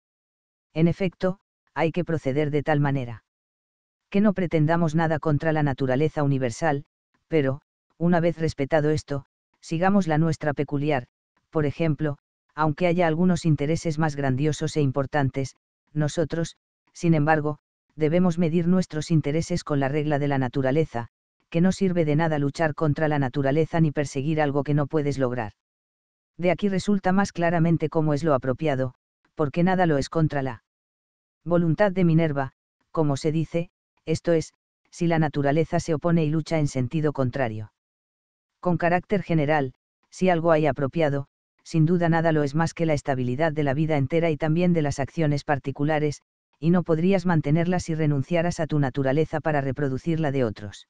En efecto, hay que proceder de tal manera. Que no pretendamos nada contra la naturaleza universal, pero, una vez respetado esto, sigamos la nuestra peculiar, por ejemplo, aunque haya algunos intereses más grandiosos e importantes, nosotros, sin embargo, debemos medir nuestros intereses con la regla de la naturaleza, que no sirve de nada luchar contra la naturaleza ni perseguir algo que no puedes lograr. De aquí resulta más claramente cómo es lo apropiado, porque nada lo es contra la voluntad de Minerva, como se dice, esto es, si la naturaleza se opone y lucha en sentido contrario. Con carácter general, si algo hay apropiado, sin duda nada lo es más que la estabilidad de la vida entera y también de las acciones particulares, y no podrías mantenerlas si renunciaras a tu naturaleza para reproducirla de otros.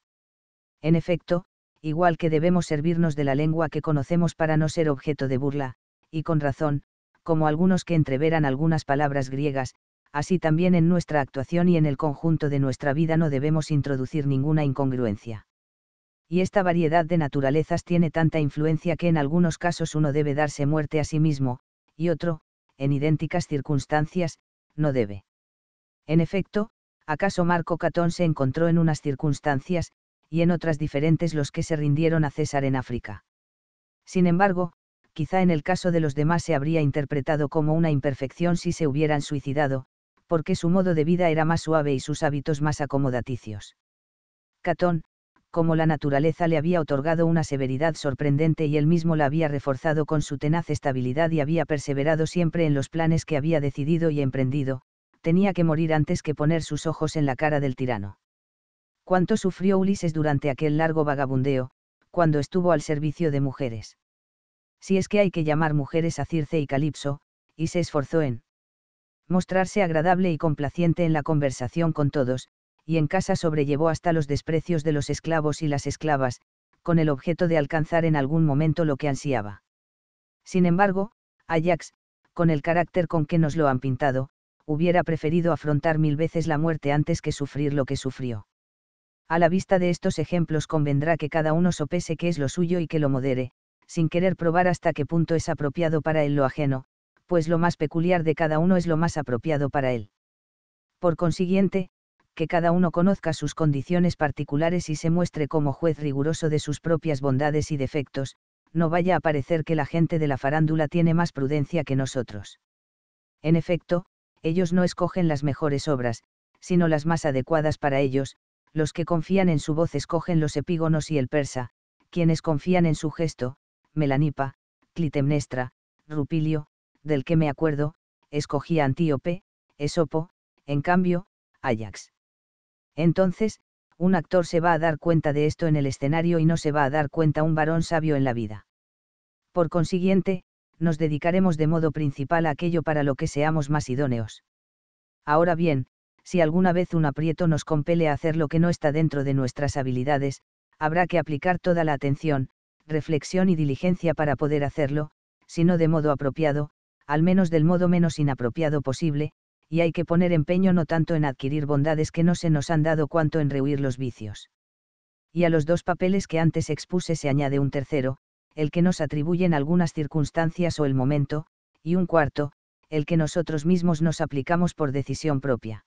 En efecto, igual que debemos servirnos de la lengua que conocemos para no ser objeto de burla, y con razón, como algunos que entreveran algunas palabras griegas, así también en nuestra actuación y en el conjunto de nuestra vida no debemos introducir ninguna incongruencia. Y esta variedad de naturalezas tiene tanta influencia que en algunos casos uno debe darse muerte a sí mismo, y otro, en idénticas circunstancias, no debe. En efecto, acaso Marco Catón se encontró en unas circunstancias, y en otras diferentes los que se rindieron a César en África. Sin embargo, quizá en el caso de los demás se habría interpretado como una imperfección si se hubieran suicidado, porque su modo de vida era más suave y sus hábitos más acomodaticios. Catón, como la naturaleza le había otorgado una severidad sorprendente y él mismo la había reforzado con su tenaz estabilidad y había perseverado siempre en los planes que había decidido y emprendido, tenía que morir antes que poner sus ojos en la cara del tirano cuánto sufrió Ulises durante aquel largo vagabundeo, cuando estuvo al servicio de mujeres. Si es que hay que llamar mujeres a Circe y Calipso, y se esforzó en mostrarse agradable y complaciente en la conversación con todos, y en casa sobrellevó hasta los desprecios de los esclavos y las esclavas, con el objeto de alcanzar en algún momento lo que ansiaba. Sin embargo, Ajax, con el carácter con que nos lo han pintado, hubiera preferido afrontar mil veces la muerte antes que sufrir lo que sufrió. A la vista de estos ejemplos convendrá que cada uno sopese qué es lo suyo y que lo modere, sin querer probar hasta qué punto es apropiado para él lo ajeno, pues lo más peculiar de cada uno es lo más apropiado para él. Por consiguiente, que cada uno conozca sus condiciones particulares y se muestre como juez riguroso de sus propias bondades y defectos, no vaya a parecer que la gente de la farándula tiene más prudencia que nosotros. En efecto, ellos no escogen las mejores obras, sino las más adecuadas para ellos, los que confían en su voz escogen los epígonos y el persa, quienes confían en su gesto, Melanipa, Clitemnestra, Rupilio, del que me acuerdo, escogía Antíope, Esopo, en cambio, Ajax. Entonces, un actor se va a dar cuenta de esto en el escenario y no se va a dar cuenta un varón sabio en la vida. Por consiguiente, nos dedicaremos de modo principal a aquello para lo que seamos más idóneos. Ahora bien, si alguna vez un aprieto nos compele a hacer lo que no está dentro de nuestras habilidades, habrá que aplicar toda la atención, reflexión y diligencia para poder hacerlo, si no de modo apropiado, al menos del modo menos inapropiado posible, y hay que poner empeño no tanto en adquirir bondades que no se nos han dado cuanto en rehuir los vicios. Y a los dos papeles que antes expuse se añade un tercero, el que nos atribuyen algunas circunstancias o el momento, y un cuarto, el que nosotros mismos nos aplicamos por decisión propia.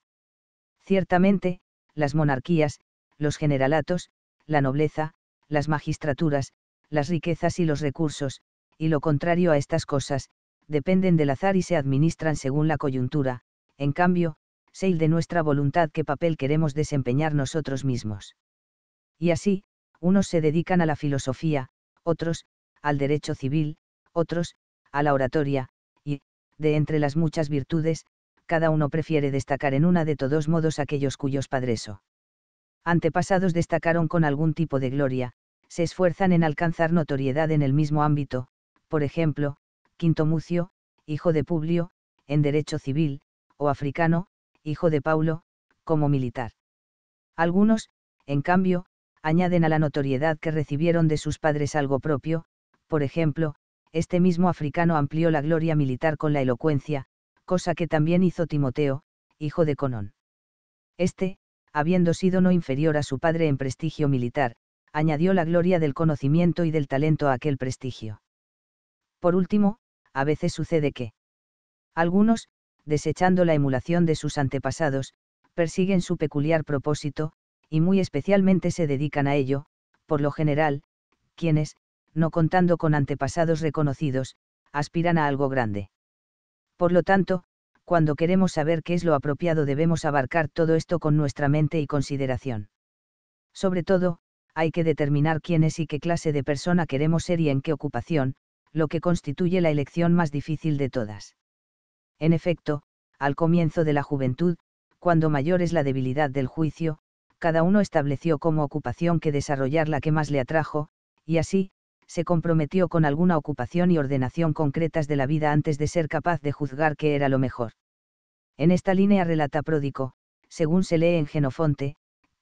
Ciertamente, las monarquías, los generalatos, la nobleza, las magistraturas, las riquezas y los recursos, y lo contrario a estas cosas, dependen del azar y se administran según la coyuntura, en cambio, se de nuestra voluntad qué papel queremos desempeñar nosotros mismos. Y así, unos se dedican a la filosofía, otros, al derecho civil, otros, a la oratoria, y, de entre las muchas virtudes, cada uno prefiere destacar en una de todos modos aquellos cuyos padres o antepasados destacaron con algún tipo de gloria, se esfuerzan en alcanzar notoriedad en el mismo ámbito, por ejemplo, Quinto Mucio, hijo de Publio, en derecho civil, o africano, hijo de Paulo, como militar. Algunos, en cambio, añaden a la notoriedad que recibieron de sus padres algo propio, por ejemplo, este mismo africano amplió la gloria militar con la elocuencia, cosa que también hizo Timoteo, hijo de Conón. Este, habiendo sido no inferior a su padre en prestigio militar, añadió la gloria del conocimiento y del talento a aquel prestigio. Por último, a veces sucede que algunos, desechando la emulación de sus antepasados, persiguen su peculiar propósito, y muy especialmente se dedican a ello, por lo general, quienes, no contando con antepasados reconocidos, aspiran a algo grande. Por lo tanto, cuando queremos saber qué es lo apropiado debemos abarcar todo esto con nuestra mente y consideración. Sobre todo, hay que determinar quién es y qué clase de persona queremos ser y en qué ocupación, lo que constituye la elección más difícil de todas. En efecto, al comienzo de la juventud, cuando mayor es la debilidad del juicio, cada uno estableció como ocupación que desarrollar la que más le atrajo, y así, se comprometió con alguna ocupación y ordenación concretas de la vida antes de ser capaz de juzgar qué era lo mejor. En esta línea relata Pródico, según se lee en Genofonte,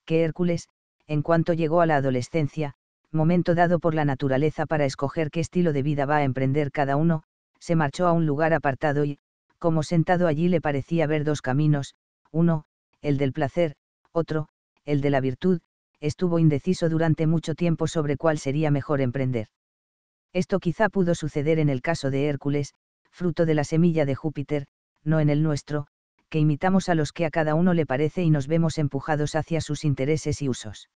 que Hércules, en cuanto llegó a la adolescencia, momento dado por la naturaleza para escoger qué estilo de vida va a emprender cada uno, se marchó a un lugar apartado y, como sentado allí le parecía ver dos caminos, uno, el del placer, otro, el de la virtud, estuvo indeciso durante mucho tiempo sobre cuál sería mejor emprender. Esto quizá pudo suceder en el caso de Hércules, fruto de la semilla de Júpiter, no en el nuestro, que imitamos a los que a cada uno le parece y nos vemos empujados hacia sus intereses y usos.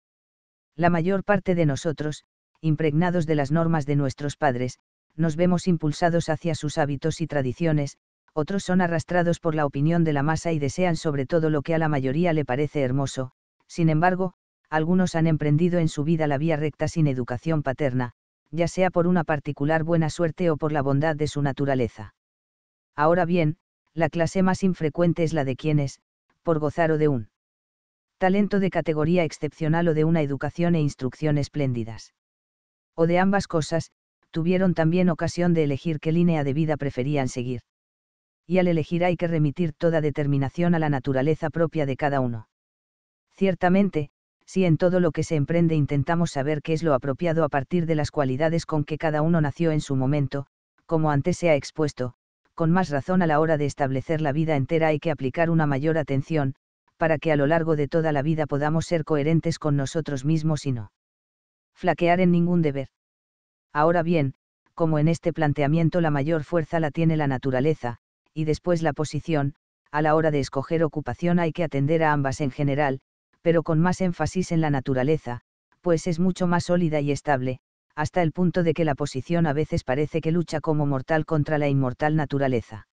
La mayor parte de nosotros, impregnados de las normas de nuestros padres, nos vemos impulsados hacia sus hábitos y tradiciones, otros son arrastrados por la opinión de la masa y desean sobre todo lo que a la mayoría le parece hermoso, sin embargo, algunos han emprendido en su vida la vía recta sin educación paterna, ya sea por una particular buena suerte o por la bondad de su naturaleza. Ahora bien, la clase más infrecuente es la de quienes, por gozar o de un talento de categoría excepcional o de una educación e instrucción espléndidas. O de ambas cosas, tuvieron también ocasión de elegir qué línea de vida preferían seguir. Y al elegir hay que remitir toda determinación a la naturaleza propia de cada uno. Ciertamente, si en todo lo que se emprende intentamos saber qué es lo apropiado a partir de las cualidades con que cada uno nació en su momento, como antes se ha expuesto, con más razón a la hora de establecer la vida entera hay que aplicar una mayor atención, para que a lo largo de toda la vida podamos ser coherentes con nosotros mismos y no flaquear en ningún deber. Ahora bien, como en este planteamiento la mayor fuerza la tiene la naturaleza, y después la posición, a la hora de escoger ocupación hay que atender a ambas en general, pero con más énfasis en la naturaleza, pues es mucho más sólida y estable, hasta el punto de que la posición a veces parece que lucha como mortal contra la inmortal naturaleza.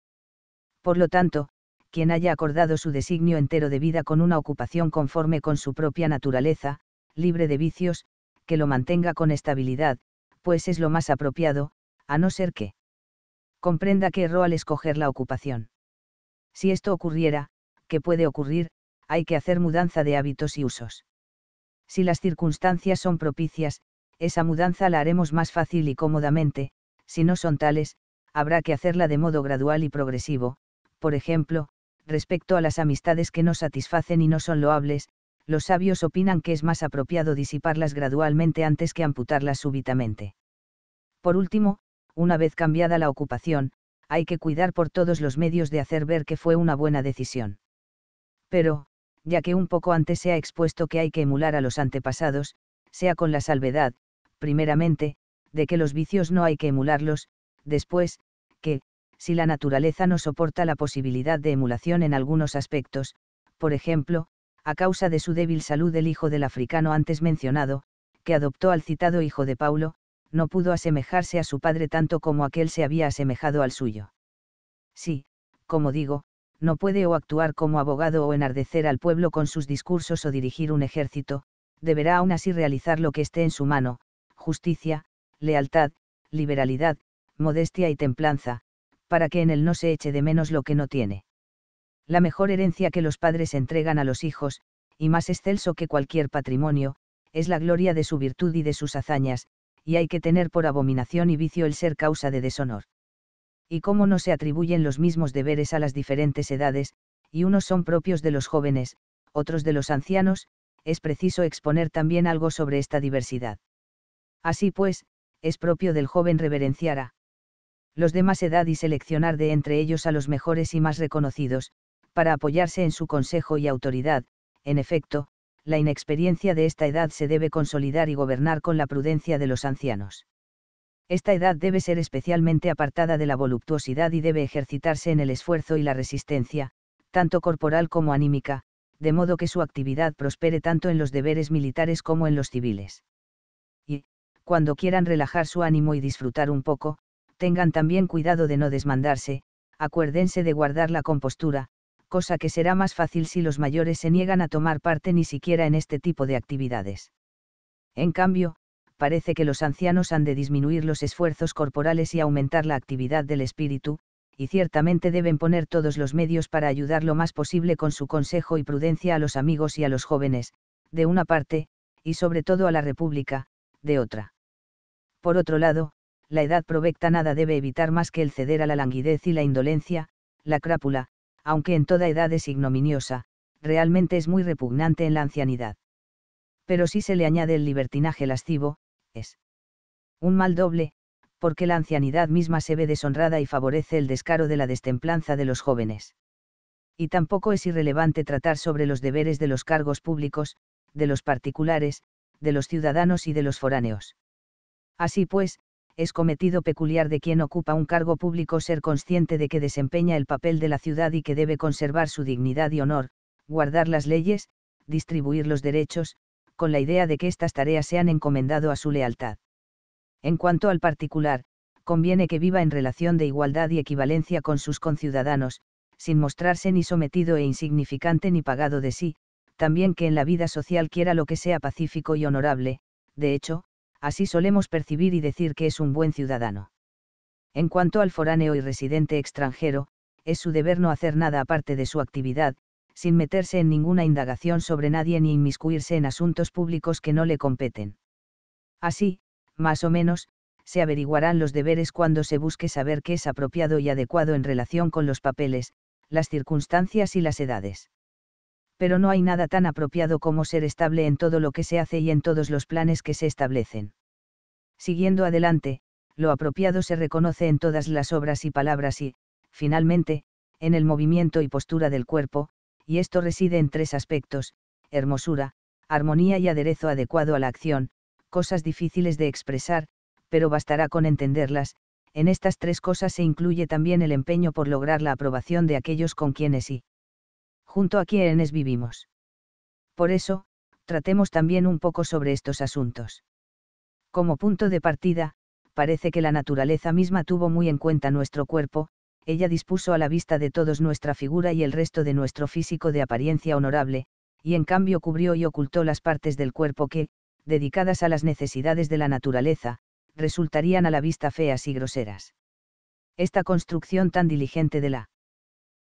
Por lo tanto, quien haya acordado su designio entero de vida con una ocupación conforme con su propia naturaleza, libre de vicios, que lo mantenga con estabilidad, pues es lo más apropiado, a no ser que comprenda que erró al escoger la ocupación. Si esto ocurriera, ¿qué puede ocurrir, hay que hacer mudanza de hábitos y usos. Si las circunstancias son propicias, esa mudanza la haremos más fácil y cómodamente, si no son tales, habrá que hacerla de modo gradual y progresivo, por ejemplo, respecto a las amistades que no satisfacen y no son loables, los sabios opinan que es más apropiado disiparlas gradualmente antes que amputarlas súbitamente. Por último, una vez cambiada la ocupación, hay que cuidar por todos los medios de hacer ver que fue una buena decisión. Pero, ya que un poco antes se ha expuesto que hay que emular a los antepasados, sea con la salvedad, primeramente, de que los vicios no hay que emularlos, después, que, si la naturaleza no soporta la posibilidad de emulación en algunos aspectos, por ejemplo, a causa de su débil salud el hijo del africano antes mencionado, que adoptó al citado hijo de Paulo, no pudo asemejarse a su padre tanto como aquel se había asemejado al suyo. Sí, como digo, no puede o actuar como abogado o enardecer al pueblo con sus discursos o dirigir un ejército, deberá aún así realizar lo que esté en su mano, justicia, lealtad, liberalidad, modestia y templanza, para que en él no se eche de menos lo que no tiene. La mejor herencia que los padres entregan a los hijos, y más excelso que cualquier patrimonio, es la gloria de su virtud y de sus hazañas, y hay que tener por abominación y vicio el ser causa de deshonor y cómo no se atribuyen los mismos deberes a las diferentes edades, y unos son propios de los jóvenes, otros de los ancianos, es preciso exponer también algo sobre esta diversidad. Así pues, es propio del joven reverenciar a los de más edad y seleccionar de entre ellos a los mejores y más reconocidos, para apoyarse en su consejo y autoridad, en efecto, la inexperiencia de esta edad se debe consolidar y gobernar con la prudencia de los ancianos. Esta edad debe ser especialmente apartada de la voluptuosidad y debe ejercitarse en el esfuerzo y la resistencia, tanto corporal como anímica, de modo que su actividad prospere tanto en los deberes militares como en los civiles. Y, cuando quieran relajar su ánimo y disfrutar un poco, tengan también cuidado de no desmandarse, acuérdense de guardar la compostura, cosa que será más fácil si los mayores se niegan a tomar parte ni siquiera en este tipo de actividades. En cambio, parece que los ancianos han de disminuir los esfuerzos corporales y aumentar la actividad del espíritu, y ciertamente deben poner todos los medios para ayudar lo más posible con su consejo y prudencia a los amigos y a los jóvenes, de una parte, y sobre todo a la República, de otra. Por otro lado, la edad provecta nada debe evitar más que el ceder a la languidez y la indolencia, la crápula, aunque en toda edad es ignominiosa, realmente es muy repugnante en la ancianidad. Pero si se le añade el libertinaje lascivo, es un mal doble, porque la ancianidad misma se ve deshonrada y favorece el descaro de la destemplanza de los jóvenes. Y tampoco es irrelevante tratar sobre los deberes de los cargos públicos, de los particulares, de los ciudadanos y de los foráneos. Así pues, es cometido peculiar de quien ocupa un cargo público ser consciente de que desempeña el papel de la ciudad y que debe conservar su dignidad y honor, guardar las leyes, distribuir los derechos, con la idea de que estas tareas se han encomendado a su lealtad. En cuanto al particular, conviene que viva en relación de igualdad y equivalencia con sus conciudadanos, sin mostrarse ni sometido e insignificante ni pagado de sí, también que en la vida social quiera lo que sea pacífico y honorable, de hecho, así solemos percibir y decir que es un buen ciudadano. En cuanto al foráneo y residente extranjero, es su deber no hacer nada aparte de su actividad, sin meterse en ninguna indagación sobre nadie ni inmiscuirse en asuntos públicos que no le competen. Así, más o menos, se averiguarán los deberes cuando se busque saber qué es apropiado y adecuado en relación con los papeles, las circunstancias y las edades. Pero no hay nada tan apropiado como ser estable en todo lo que se hace y en todos los planes que se establecen. Siguiendo adelante, lo apropiado se reconoce en todas las obras y palabras y, finalmente, en el movimiento y postura del cuerpo, y esto reside en tres aspectos, hermosura, armonía y aderezo adecuado a la acción, cosas difíciles de expresar, pero bastará con entenderlas, en estas tres cosas se incluye también el empeño por lograr la aprobación de aquellos con quienes y junto a quienes vivimos. Por eso, tratemos también un poco sobre estos asuntos. Como punto de partida, parece que la naturaleza misma tuvo muy en cuenta nuestro cuerpo, ella dispuso a la vista de todos nuestra figura y el resto de nuestro físico de apariencia honorable, y en cambio cubrió y ocultó las partes del cuerpo que, dedicadas a las necesidades de la naturaleza, resultarían a la vista feas y groseras. Esta construcción tan diligente de la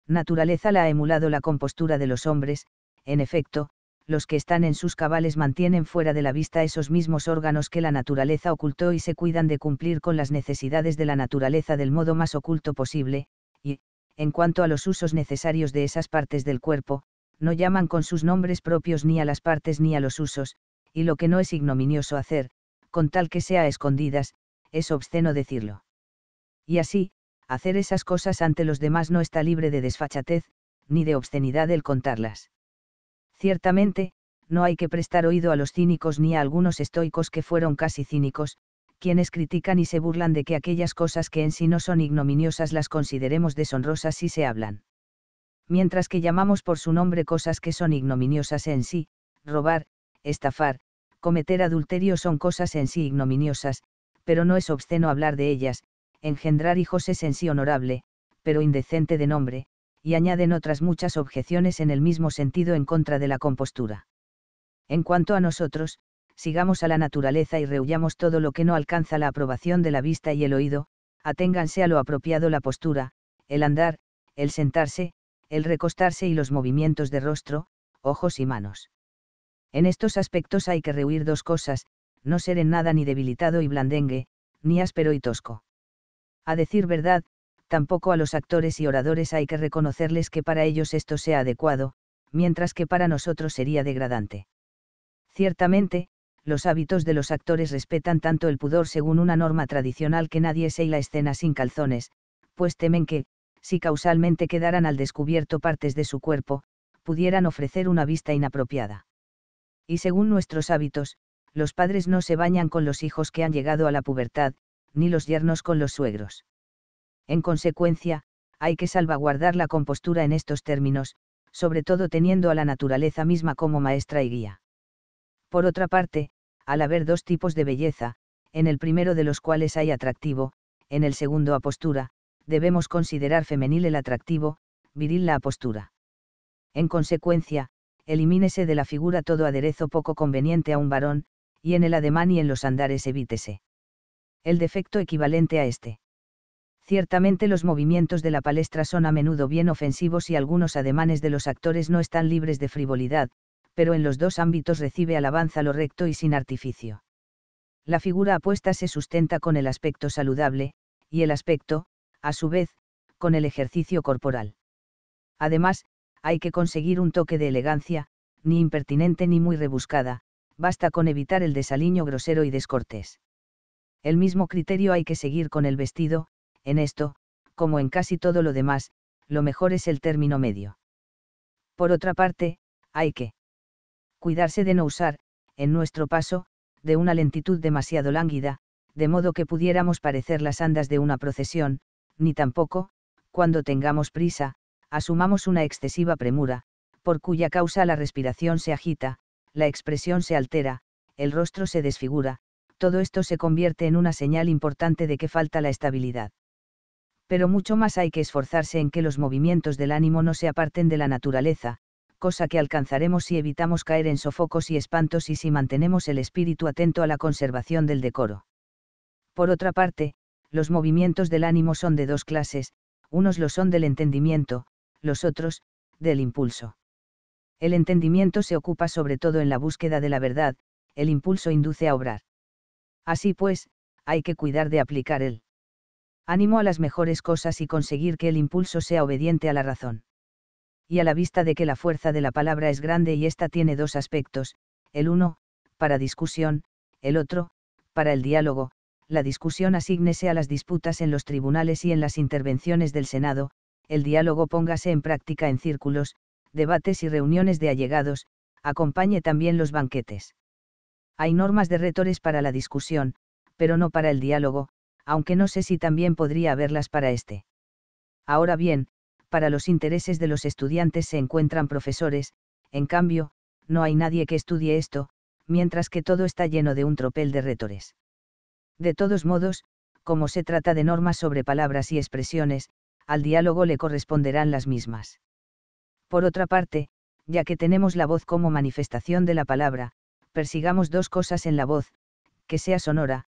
naturaleza la ha emulado la compostura de los hombres, en efecto, los que están en sus cabales mantienen fuera de la vista esos mismos órganos que la naturaleza ocultó y se cuidan de cumplir con las necesidades de la naturaleza del modo más oculto posible, y, en cuanto a los usos necesarios de esas partes del cuerpo, no llaman con sus nombres propios ni a las partes ni a los usos, y lo que no es ignominioso hacer, con tal que sea escondidas, es obsceno decirlo. Y así, hacer esas cosas ante los demás no está libre de desfachatez, ni de obscenidad el contarlas. Ciertamente, no hay que prestar oído a los cínicos ni a algunos estoicos que fueron casi cínicos, quienes critican y se burlan de que aquellas cosas que en sí no son ignominiosas las consideremos deshonrosas si se hablan. Mientras que llamamos por su nombre cosas que son ignominiosas en sí, robar, estafar, cometer adulterio son cosas en sí ignominiosas, pero no es obsceno hablar de ellas, engendrar hijos es en sí honorable, pero indecente de nombre, y añaden otras muchas objeciones en el mismo sentido en contra de la compostura. En cuanto a nosotros, sigamos a la naturaleza y rehuyamos todo lo que no alcanza la aprobación de la vista y el oído, aténganse a lo apropiado la postura, el andar, el sentarse, el recostarse y los movimientos de rostro, ojos y manos. En estos aspectos hay que rehuir dos cosas, no ser en nada ni debilitado y blandengue, ni áspero y tosco. A decir verdad, tampoco a los actores y oradores hay que reconocerles que para ellos esto sea adecuado, mientras que para nosotros sería degradante. Ciertamente, los hábitos de los actores respetan tanto el pudor según una norma tradicional que nadie se la escena sin calzones, pues temen que, si causalmente quedaran al descubierto partes de su cuerpo, pudieran ofrecer una vista inapropiada. Y según nuestros hábitos, los padres no se bañan con los hijos que han llegado a la pubertad, ni los yernos con los suegros. En consecuencia, hay que salvaguardar la compostura en estos términos, sobre todo teniendo a la naturaleza misma como maestra y guía. Por otra parte, al haber dos tipos de belleza, en el primero de los cuales hay atractivo, en el segundo apostura, debemos considerar femenil el atractivo, viril la apostura. En consecuencia, elimínese de la figura todo aderezo poco conveniente a un varón, y en el ademán y en los andares evítese. El defecto equivalente a este. Ciertamente los movimientos de la palestra son a menudo bien ofensivos y algunos ademanes de los actores no están libres de frivolidad, pero en los dos ámbitos recibe alabanza lo recto y sin artificio. La figura apuesta se sustenta con el aspecto saludable, y el aspecto, a su vez, con el ejercicio corporal. Además, hay que conseguir un toque de elegancia, ni impertinente ni muy rebuscada, basta con evitar el desaliño grosero y descortés. El mismo criterio hay que seguir con el vestido, en esto, como en casi todo lo demás, lo mejor es el término medio. Por otra parte, hay que cuidarse de no usar, en nuestro paso, de una lentitud demasiado lánguida, de modo que pudiéramos parecer las andas de una procesión, ni tampoco, cuando tengamos prisa, asumamos una excesiva premura, por cuya causa la respiración se agita, la expresión se altera, el rostro se desfigura, todo esto se convierte en una señal importante de que falta la estabilidad pero mucho más hay que esforzarse en que los movimientos del ánimo no se aparten de la naturaleza, cosa que alcanzaremos si evitamos caer en sofocos y espantos y si mantenemos el espíritu atento a la conservación del decoro. Por otra parte, los movimientos del ánimo son de dos clases, unos lo son del entendimiento, los otros, del impulso. El entendimiento se ocupa sobre todo en la búsqueda de la verdad, el impulso induce a obrar. Así pues, hay que cuidar de aplicar el ánimo a las mejores cosas y conseguir que el impulso sea obediente a la razón. Y a la vista de que la fuerza de la palabra es grande y ésta tiene dos aspectos, el uno, para discusión, el otro, para el diálogo, la discusión asígnese a las disputas en los tribunales y en las intervenciones del Senado, el diálogo póngase en práctica en círculos, debates y reuniones de allegados, acompañe también los banquetes. Hay normas de retores para la discusión, pero no para el diálogo, aunque no sé si también podría haberlas para este. Ahora bien, para los intereses de los estudiantes se encuentran profesores, en cambio, no hay nadie que estudie esto, mientras que todo está lleno de un tropel de retores. De todos modos, como se trata de normas sobre palabras y expresiones, al diálogo le corresponderán las mismas. Por otra parte, ya que tenemos la voz como manifestación de la palabra, persigamos dos cosas en la voz, que sea sonora,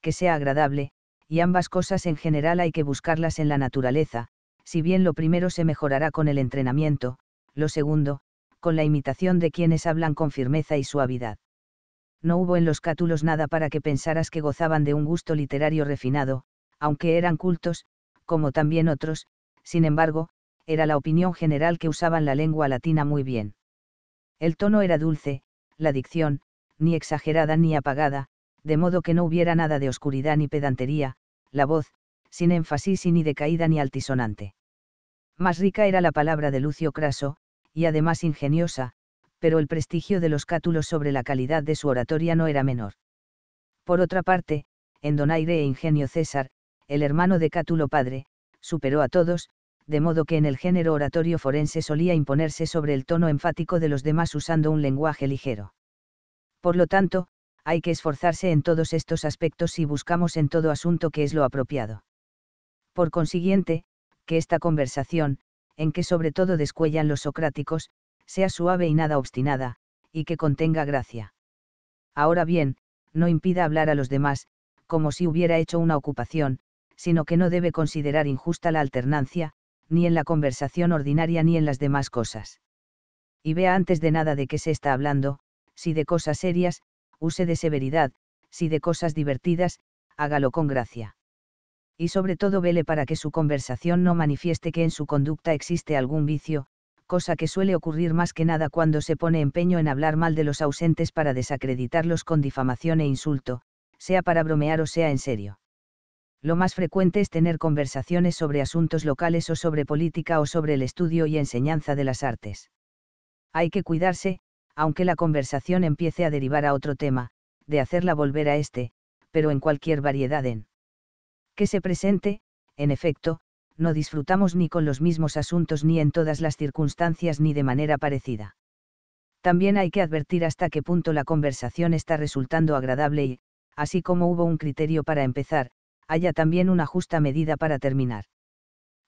que sea agradable, y ambas cosas en general hay que buscarlas en la naturaleza, si bien lo primero se mejorará con el entrenamiento, lo segundo, con la imitación de quienes hablan con firmeza y suavidad. No hubo en los cátulos nada para que pensaras que gozaban de un gusto literario refinado, aunque eran cultos, como también otros, sin embargo, era la opinión general que usaban la lengua latina muy bien. El tono era dulce, la dicción, ni exagerada ni apagada, de modo que no hubiera nada de oscuridad ni pedantería, la voz, sin énfasis y ni decaída ni altisonante. Más rica era la palabra de Lucio Craso, y además ingeniosa, pero el prestigio de los cátulos sobre la calidad de su oratoria no era menor. Por otra parte, en donaire e ingenio César, el hermano de Cátulo padre, superó a todos, de modo que en el género oratorio forense solía imponerse sobre el tono enfático de los demás usando un lenguaje ligero. Por lo tanto, hay que esforzarse en todos estos aspectos si buscamos en todo asunto que es lo apropiado. Por consiguiente, que esta conversación, en que sobre todo descuellan los socráticos, sea suave y nada obstinada, y que contenga gracia. Ahora bien, no impida hablar a los demás, como si hubiera hecho una ocupación, sino que no debe considerar injusta la alternancia, ni en la conversación ordinaria ni en las demás cosas. Y vea antes de nada de qué se está hablando, si de cosas serias, use de severidad, si de cosas divertidas, hágalo con gracia. Y sobre todo vele para que su conversación no manifieste que en su conducta existe algún vicio, cosa que suele ocurrir más que nada cuando se pone empeño en hablar mal de los ausentes para desacreditarlos con difamación e insulto, sea para bromear o sea en serio. Lo más frecuente es tener conversaciones sobre asuntos locales o sobre política o sobre el estudio y enseñanza de las artes. Hay que cuidarse, aunque la conversación empiece a derivar a otro tema, de hacerla volver a este, pero en cualquier variedad en que se presente, en efecto, no disfrutamos ni con los mismos asuntos ni en todas las circunstancias ni de manera parecida. También hay que advertir hasta qué punto la conversación está resultando agradable y, así como hubo un criterio para empezar, haya también una justa medida para terminar.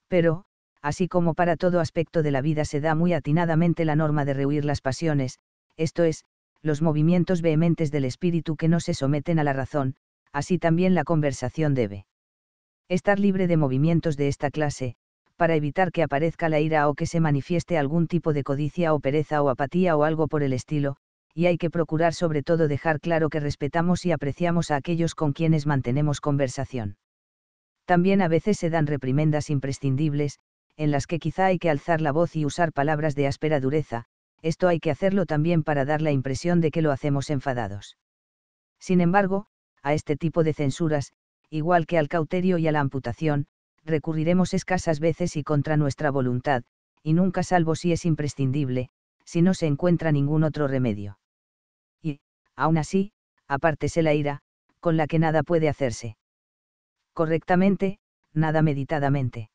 Pero, así como para todo aspecto de la vida se da muy atinadamente la norma de rehuir las pasiones, esto es, los movimientos vehementes del espíritu que no se someten a la razón, así también la conversación debe estar libre de movimientos de esta clase, para evitar que aparezca la ira o que se manifieste algún tipo de codicia o pereza o apatía o algo por el estilo, y hay que procurar sobre todo dejar claro que respetamos y apreciamos a aquellos con quienes mantenemos conversación. También a veces se dan reprimendas imprescindibles, en las que quizá hay que alzar la voz y usar palabras de áspera dureza, esto hay que hacerlo también para dar la impresión de que lo hacemos enfadados. Sin embargo, a este tipo de censuras, igual que al cauterio y a la amputación, recurriremos escasas veces y contra nuestra voluntad, y nunca salvo si es imprescindible, si no se encuentra ningún otro remedio. Y, aún así, apártese la ira, con la que nada puede hacerse. Correctamente, nada meditadamente.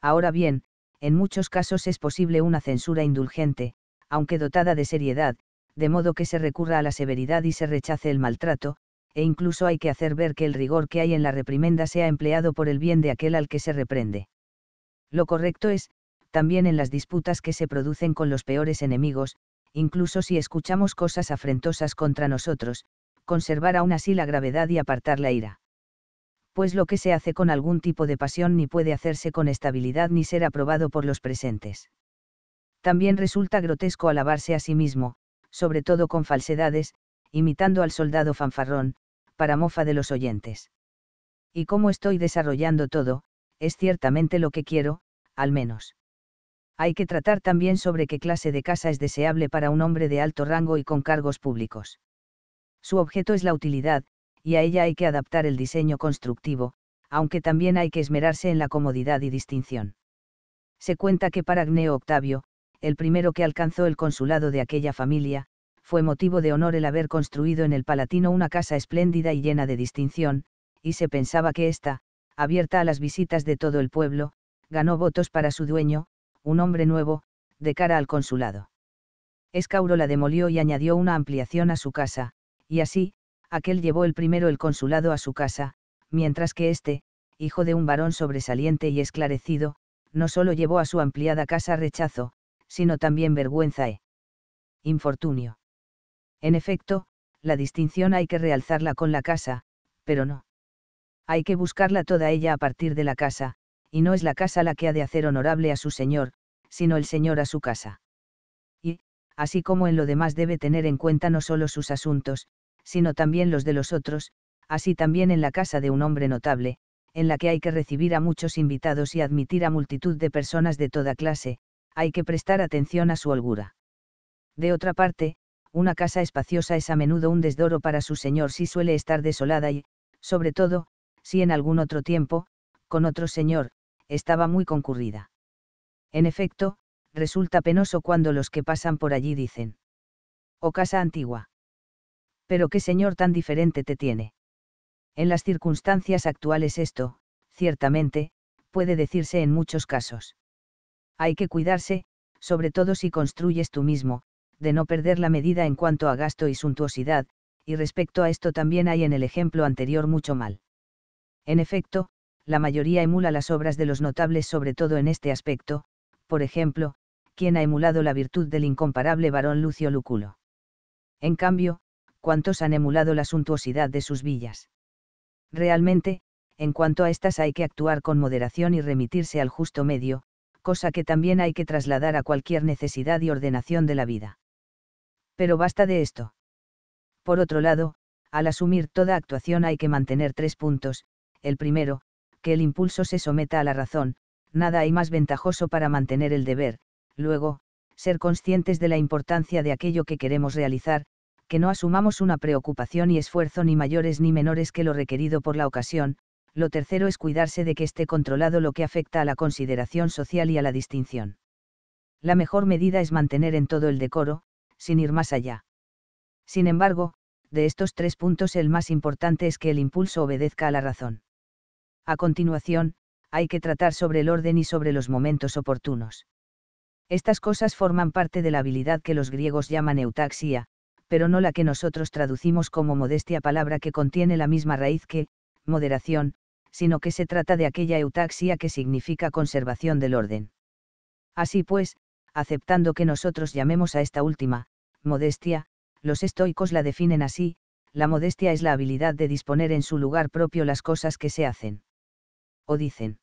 Ahora bien, en muchos casos es posible una censura indulgente, aunque dotada de seriedad, de modo que se recurra a la severidad y se rechace el maltrato, e incluso hay que hacer ver que el rigor que hay en la reprimenda sea empleado por el bien de aquel al que se reprende. Lo correcto es, también en las disputas que se producen con los peores enemigos, incluso si escuchamos cosas afrentosas contra nosotros, conservar aún así la gravedad y apartar la ira. Pues lo que se hace con algún tipo de pasión ni puede hacerse con estabilidad ni ser aprobado por los presentes. También resulta grotesco alabarse a sí mismo, sobre todo con falsedades, imitando al soldado fanfarrón, para mofa de los oyentes. Y como estoy desarrollando todo, es ciertamente lo que quiero, al menos. Hay que tratar también sobre qué clase de casa es deseable para un hombre de alto rango y con cargos públicos. Su objeto es la utilidad, y a ella hay que adaptar el diseño constructivo, aunque también hay que esmerarse en la comodidad y distinción. Se cuenta que para Agneo Octavio, el primero que alcanzó el consulado de aquella familia, fue motivo de honor el haber construido en el Palatino una casa espléndida y llena de distinción, y se pensaba que ésta, abierta a las visitas de todo el pueblo, ganó votos para su dueño, un hombre nuevo, de cara al consulado. Escauro la demolió y añadió una ampliación a su casa, y así, aquel llevó el primero el consulado a su casa, mientras que éste, hijo de un varón sobresaliente y esclarecido, no solo llevó a su ampliada casa rechazo, sino también vergüenza e infortunio. En efecto, la distinción hay que realzarla con la casa, pero no. Hay que buscarla toda ella a partir de la casa, y no es la casa la que ha de hacer honorable a su señor, sino el señor a su casa. Y, así como en lo demás debe tener en cuenta no solo sus asuntos, sino también los de los otros, así también en la casa de un hombre notable, en la que hay que recibir a muchos invitados y admitir a multitud de personas de toda clase, hay que prestar atención a su holgura. De otra parte, una casa espaciosa es a menudo un desdoro para su señor si suele estar desolada y, sobre todo, si en algún otro tiempo, con otro señor, estaba muy concurrida. En efecto, resulta penoso cuando los que pasan por allí dicen, o oh, casa antigua. Pero qué señor tan diferente te tiene. En las circunstancias actuales esto, ciertamente, puede decirse en muchos casos hay que cuidarse, sobre todo si construyes tú mismo, de no perder la medida en cuanto a gasto y suntuosidad, y respecto a esto también hay en el ejemplo anterior mucho mal. En efecto, la mayoría emula las obras de los notables sobre todo en este aspecto, por ejemplo, ¿quién ha emulado la virtud del incomparable varón Lucio Lúculo. En cambio, ¿cuántos han emulado la suntuosidad de sus villas? Realmente, en cuanto a estas hay que actuar con moderación y remitirse al justo medio, cosa que también hay que trasladar a cualquier necesidad y ordenación de la vida. Pero basta de esto. Por otro lado, al asumir toda actuación hay que mantener tres puntos. El primero, que el impulso se someta a la razón, nada hay más ventajoso para mantener el deber. Luego, ser conscientes de la importancia de aquello que queremos realizar, que no asumamos una preocupación y esfuerzo ni mayores ni menores que lo requerido por la ocasión, lo tercero es cuidarse de que esté controlado lo que afecta a la consideración social y a la distinción. La mejor medida es mantener en todo el decoro, sin ir más allá. Sin embargo, de estos tres puntos el más importante es que el impulso obedezca a la razón. A continuación, hay que tratar sobre el orden y sobre los momentos oportunos. Estas cosas forman parte de la habilidad que los griegos llaman eutaxia, pero no la que nosotros traducimos como modestia palabra que contiene la misma raíz que, moderación, sino que se trata de aquella eutaxia que significa conservación del orden. Así pues, aceptando que nosotros llamemos a esta última, modestia, los estoicos la definen así, la modestia es la habilidad de disponer en su lugar propio las cosas que se hacen. O dicen.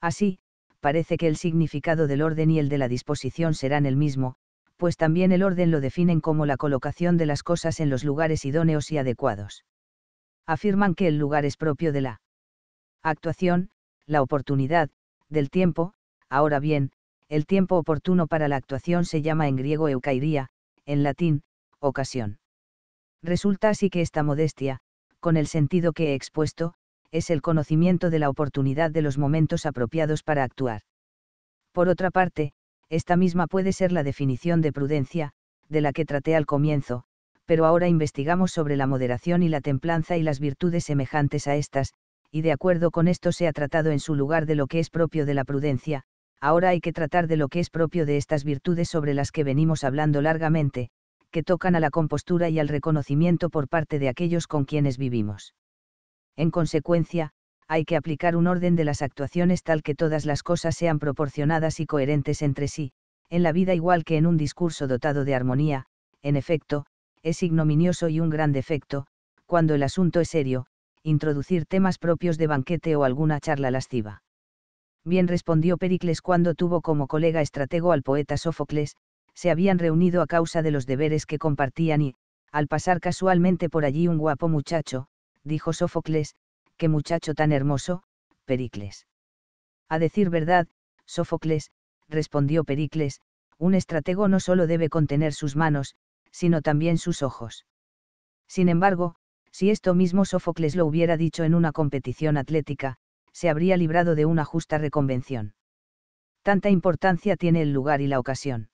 Así, parece que el significado del orden y el de la disposición serán el mismo, pues también el orden lo definen como la colocación de las cosas en los lugares idóneos y adecuados afirman que el lugar es propio de la actuación, la oportunidad, del tiempo, ahora bien, el tiempo oportuno para la actuación se llama en griego eukairía, en latín, ocasión. Resulta así que esta modestia, con el sentido que he expuesto, es el conocimiento de la oportunidad de los momentos apropiados para actuar. Por otra parte, esta misma puede ser la definición de prudencia, de la que traté al comienzo, pero ahora investigamos sobre la moderación y la templanza y las virtudes semejantes a estas, y de acuerdo con esto se ha tratado en su lugar de lo que es propio de la prudencia, ahora hay que tratar de lo que es propio de estas virtudes sobre las que venimos hablando largamente, que tocan a la compostura y al reconocimiento por parte de aquellos con quienes vivimos. En consecuencia, hay que aplicar un orden de las actuaciones tal que todas las cosas sean proporcionadas y coherentes entre sí, en la vida igual que en un discurso dotado de armonía, en efecto, es ignominioso y un gran defecto, cuando el asunto es serio, introducir temas propios de banquete o alguna charla lasciva. Bien respondió Pericles cuando tuvo como colega estratego al poeta Sófocles, se habían reunido a causa de los deberes que compartían y, al pasar casualmente por allí un guapo muchacho, dijo Sófocles, qué muchacho tan hermoso, Pericles. A decir verdad, Sófocles, respondió Pericles, un estratego no solo debe contener sus manos, sino también sus ojos. Sin embargo, si esto mismo Sófocles lo hubiera dicho en una competición atlética, se habría librado de una justa reconvención. Tanta importancia tiene el lugar y la ocasión.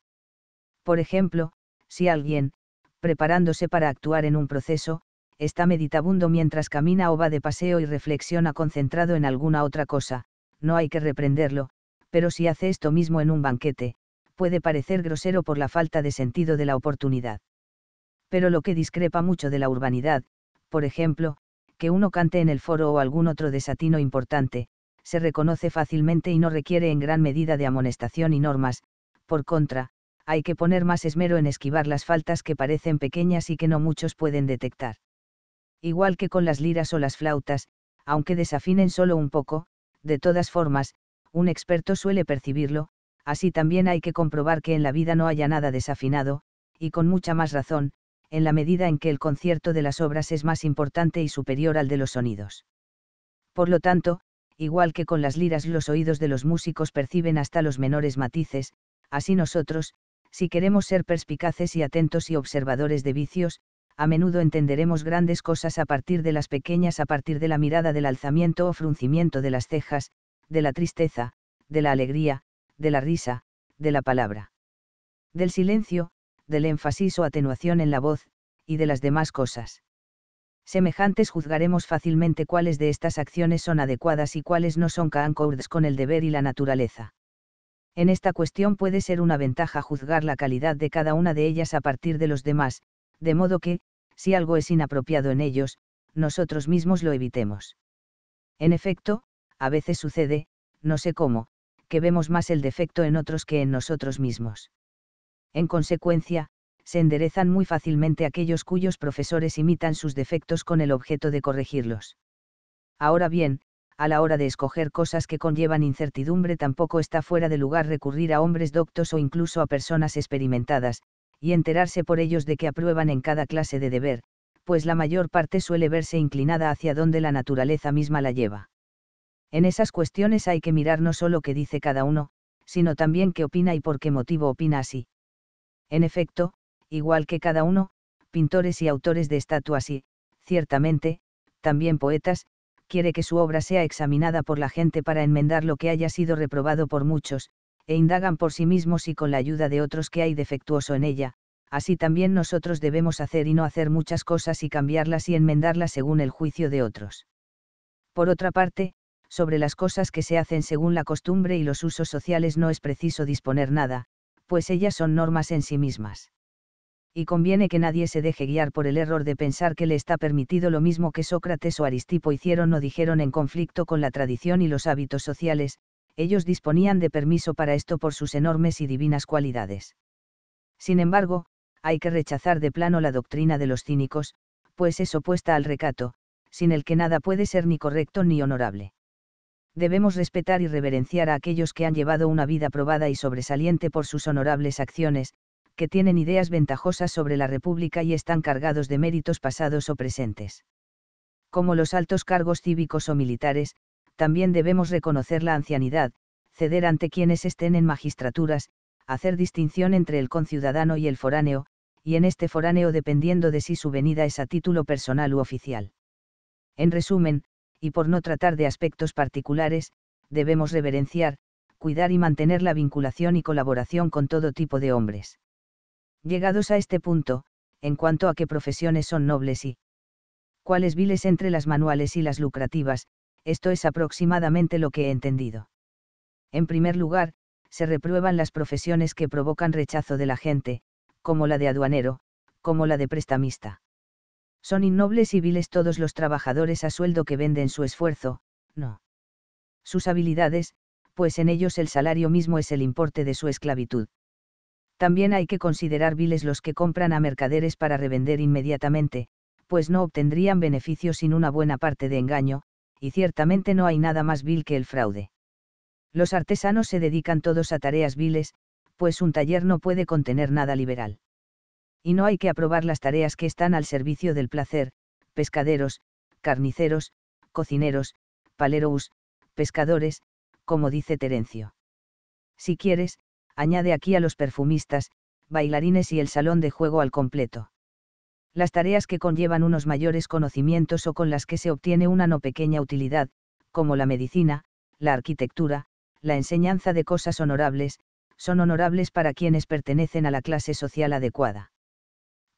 Por ejemplo, si alguien, preparándose para actuar en un proceso, está meditabundo mientras camina o va de paseo y reflexiona concentrado en alguna otra cosa, no hay que reprenderlo, pero si hace esto mismo en un banquete, puede parecer grosero por la falta de sentido de la oportunidad pero lo que discrepa mucho de la urbanidad, por ejemplo, que uno cante en el foro o algún otro desatino importante, se reconoce fácilmente y no requiere en gran medida de amonestación y normas, por contra, hay que poner más esmero en esquivar las faltas que parecen pequeñas y que no muchos pueden detectar. Igual que con las liras o las flautas, aunque desafinen solo un poco, de todas formas, un experto suele percibirlo, así también hay que comprobar que en la vida no haya nada desafinado, y con mucha más razón, en la medida en que el concierto de las obras es más importante y superior al de los sonidos. Por lo tanto, igual que con las liras los oídos de los músicos perciben hasta los menores matices, así nosotros, si queremos ser perspicaces y atentos y observadores de vicios, a menudo entenderemos grandes cosas a partir de las pequeñas, a partir de la mirada del alzamiento o fruncimiento de las cejas, de la tristeza, de la alegría, de la risa, de la palabra. Del silencio, del énfasis o atenuación en la voz, y de las demás cosas. Semejantes juzgaremos fácilmente cuáles de estas acciones son adecuadas y cuáles no son concordes con el deber y la naturaleza. En esta cuestión puede ser una ventaja juzgar la calidad de cada una de ellas a partir de los demás, de modo que, si algo es inapropiado en ellos, nosotros mismos lo evitemos. En efecto, a veces sucede, no sé cómo, que vemos más el defecto en otros que en nosotros mismos. En consecuencia, se enderezan muy fácilmente aquellos cuyos profesores imitan sus defectos con el objeto de corregirlos. Ahora bien, a la hora de escoger cosas que conllevan incertidumbre tampoco está fuera de lugar recurrir a hombres doctos o incluso a personas experimentadas, y enterarse por ellos de que aprueban en cada clase de deber, pues la mayor parte suele verse inclinada hacia donde la naturaleza misma la lleva. En esas cuestiones hay que mirar no solo qué dice cada uno, sino también qué opina y por qué motivo opina así. En efecto, igual que cada uno, pintores y autores de estatuas y, ciertamente, también poetas, quiere que su obra sea examinada por la gente para enmendar lo que haya sido reprobado por muchos, e indagan por sí mismos y con la ayuda de otros que hay defectuoso en ella, así también nosotros debemos hacer y no hacer muchas cosas y cambiarlas y enmendarlas según el juicio de otros. Por otra parte, sobre las cosas que se hacen según la costumbre y los usos sociales no es preciso disponer nada, pues ellas son normas en sí mismas. Y conviene que nadie se deje guiar por el error de pensar que le está permitido lo mismo que Sócrates o Aristipo hicieron o dijeron en conflicto con la tradición y los hábitos sociales, ellos disponían de permiso para esto por sus enormes y divinas cualidades. Sin embargo, hay que rechazar de plano la doctrina de los cínicos, pues es opuesta al recato, sin el que nada puede ser ni correcto ni honorable debemos respetar y reverenciar a aquellos que han llevado una vida probada y sobresaliente por sus honorables acciones, que tienen ideas ventajosas sobre la República y están cargados de méritos pasados o presentes. Como los altos cargos cívicos o militares, también debemos reconocer la ancianidad, ceder ante quienes estén en magistraturas, hacer distinción entre el conciudadano y el foráneo, y en este foráneo dependiendo de si su venida es a título personal u oficial. En resumen, y por no tratar de aspectos particulares, debemos reverenciar, cuidar y mantener la vinculación y colaboración con todo tipo de hombres. Llegados a este punto, en cuanto a qué profesiones son nobles y cuáles viles entre las manuales y las lucrativas, esto es aproximadamente lo que he entendido. En primer lugar, se reprueban las profesiones que provocan rechazo de la gente, como la de aduanero, como la de prestamista. Son innobles y viles todos los trabajadores a sueldo que venden su esfuerzo, no. Sus habilidades, pues en ellos el salario mismo es el importe de su esclavitud. También hay que considerar viles los que compran a mercaderes para revender inmediatamente, pues no obtendrían beneficio sin una buena parte de engaño, y ciertamente no hay nada más vil que el fraude. Los artesanos se dedican todos a tareas viles, pues un taller no puede contener nada liberal y no hay que aprobar las tareas que están al servicio del placer, pescaderos, carniceros, cocineros, palerous, pescadores, como dice Terencio. Si quieres, añade aquí a los perfumistas, bailarines y el salón de juego al completo. Las tareas que conllevan unos mayores conocimientos o con las que se obtiene una no pequeña utilidad, como la medicina, la arquitectura, la enseñanza de cosas honorables, son honorables para quienes pertenecen a la clase social adecuada.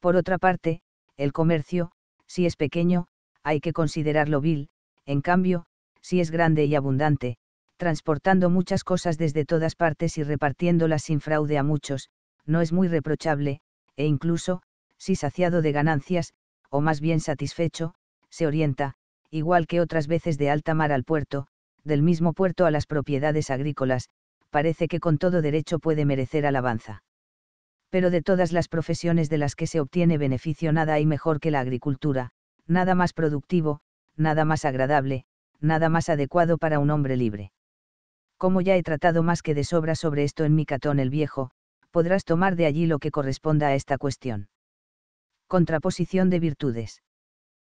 Por otra parte, el comercio, si es pequeño, hay que considerarlo vil, en cambio, si es grande y abundante, transportando muchas cosas desde todas partes y repartiéndolas sin fraude a muchos, no es muy reprochable, e incluso, si saciado de ganancias, o más bien satisfecho, se orienta, igual que otras veces de alta mar al puerto, del mismo puerto a las propiedades agrícolas, parece que con todo derecho puede merecer alabanza pero de todas las profesiones de las que se obtiene beneficio nada hay mejor que la agricultura, nada más productivo, nada más agradable, nada más adecuado para un hombre libre. Como ya he tratado más que de sobra sobre esto en mi catón el viejo, podrás tomar de allí lo que corresponda a esta cuestión. Contraposición de virtudes.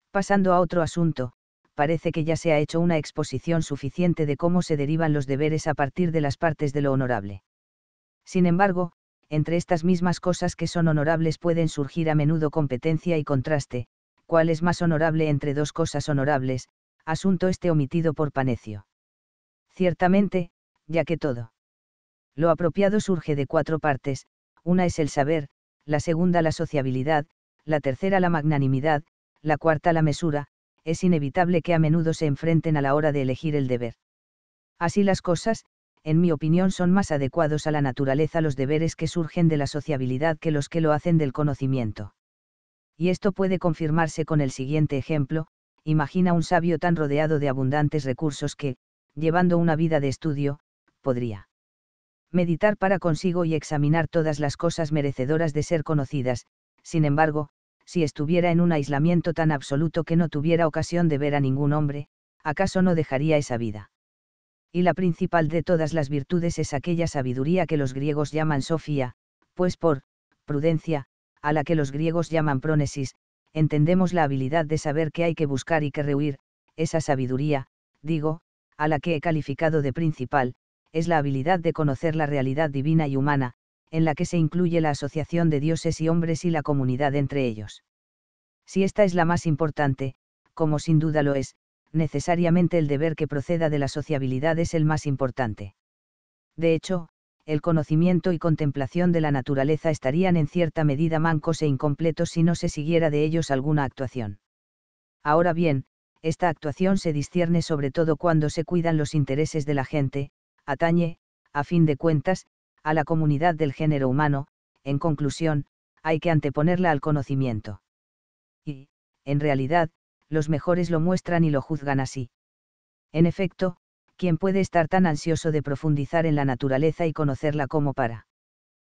Pasando a otro asunto, parece que ya se ha hecho una exposición suficiente de cómo se derivan los deberes a partir de las partes de lo honorable. Sin embargo, entre estas mismas cosas que son honorables pueden surgir a menudo competencia y contraste, cuál es más honorable entre dos cosas honorables, asunto este omitido por Panecio. Ciertamente, ya que todo. Lo apropiado surge de cuatro partes, una es el saber, la segunda la sociabilidad, la tercera la magnanimidad, la cuarta la mesura, es inevitable que a menudo se enfrenten a la hora de elegir el deber. Así las cosas, en mi opinión son más adecuados a la naturaleza los deberes que surgen de la sociabilidad que los que lo hacen del conocimiento. Y esto puede confirmarse con el siguiente ejemplo, imagina un sabio tan rodeado de abundantes recursos que, llevando una vida de estudio, podría meditar para consigo y examinar todas las cosas merecedoras de ser conocidas, sin embargo, si estuviera en un aislamiento tan absoluto que no tuviera ocasión de ver a ningún hombre, ¿acaso no dejaría esa vida? y la principal de todas las virtudes es aquella sabiduría que los griegos llaman Sofía, pues por prudencia, a la que los griegos llaman prónesis, entendemos la habilidad de saber que hay que buscar y que rehuir, esa sabiduría, digo, a la que he calificado de principal, es la habilidad de conocer la realidad divina y humana, en la que se incluye la asociación de dioses y hombres y la comunidad entre ellos. Si esta es la más importante, como sin duda lo es, necesariamente el deber que proceda de la sociabilidad es el más importante. De hecho, el conocimiento y contemplación de la naturaleza estarían en cierta medida mancos e incompletos si no se siguiera de ellos alguna actuación. Ahora bien, esta actuación se discierne sobre todo cuando se cuidan los intereses de la gente, atañe, a fin de cuentas, a la comunidad del género humano, en conclusión, hay que anteponerla al conocimiento. Y, en realidad, los mejores lo muestran y lo juzgan así. En efecto, ¿quién puede estar tan ansioso de profundizar en la naturaleza y conocerla como para?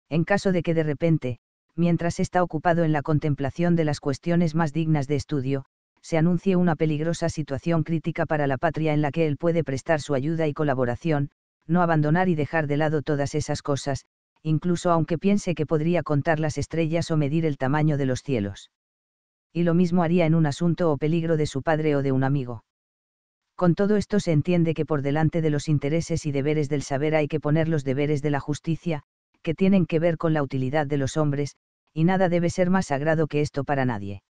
En caso de que de repente, mientras está ocupado en la contemplación de las cuestiones más dignas de estudio, se anuncie una peligrosa situación crítica para la patria en la que él puede prestar su ayuda y colaboración, no abandonar y dejar de lado todas esas cosas, incluso aunque piense que podría contar las estrellas o medir el tamaño de los cielos y lo mismo haría en un asunto o peligro de su padre o de un amigo. Con todo esto se entiende que por delante de los intereses y deberes del saber hay que poner los deberes de la justicia, que tienen que ver con la utilidad de los hombres, y nada debe ser más sagrado que esto para nadie.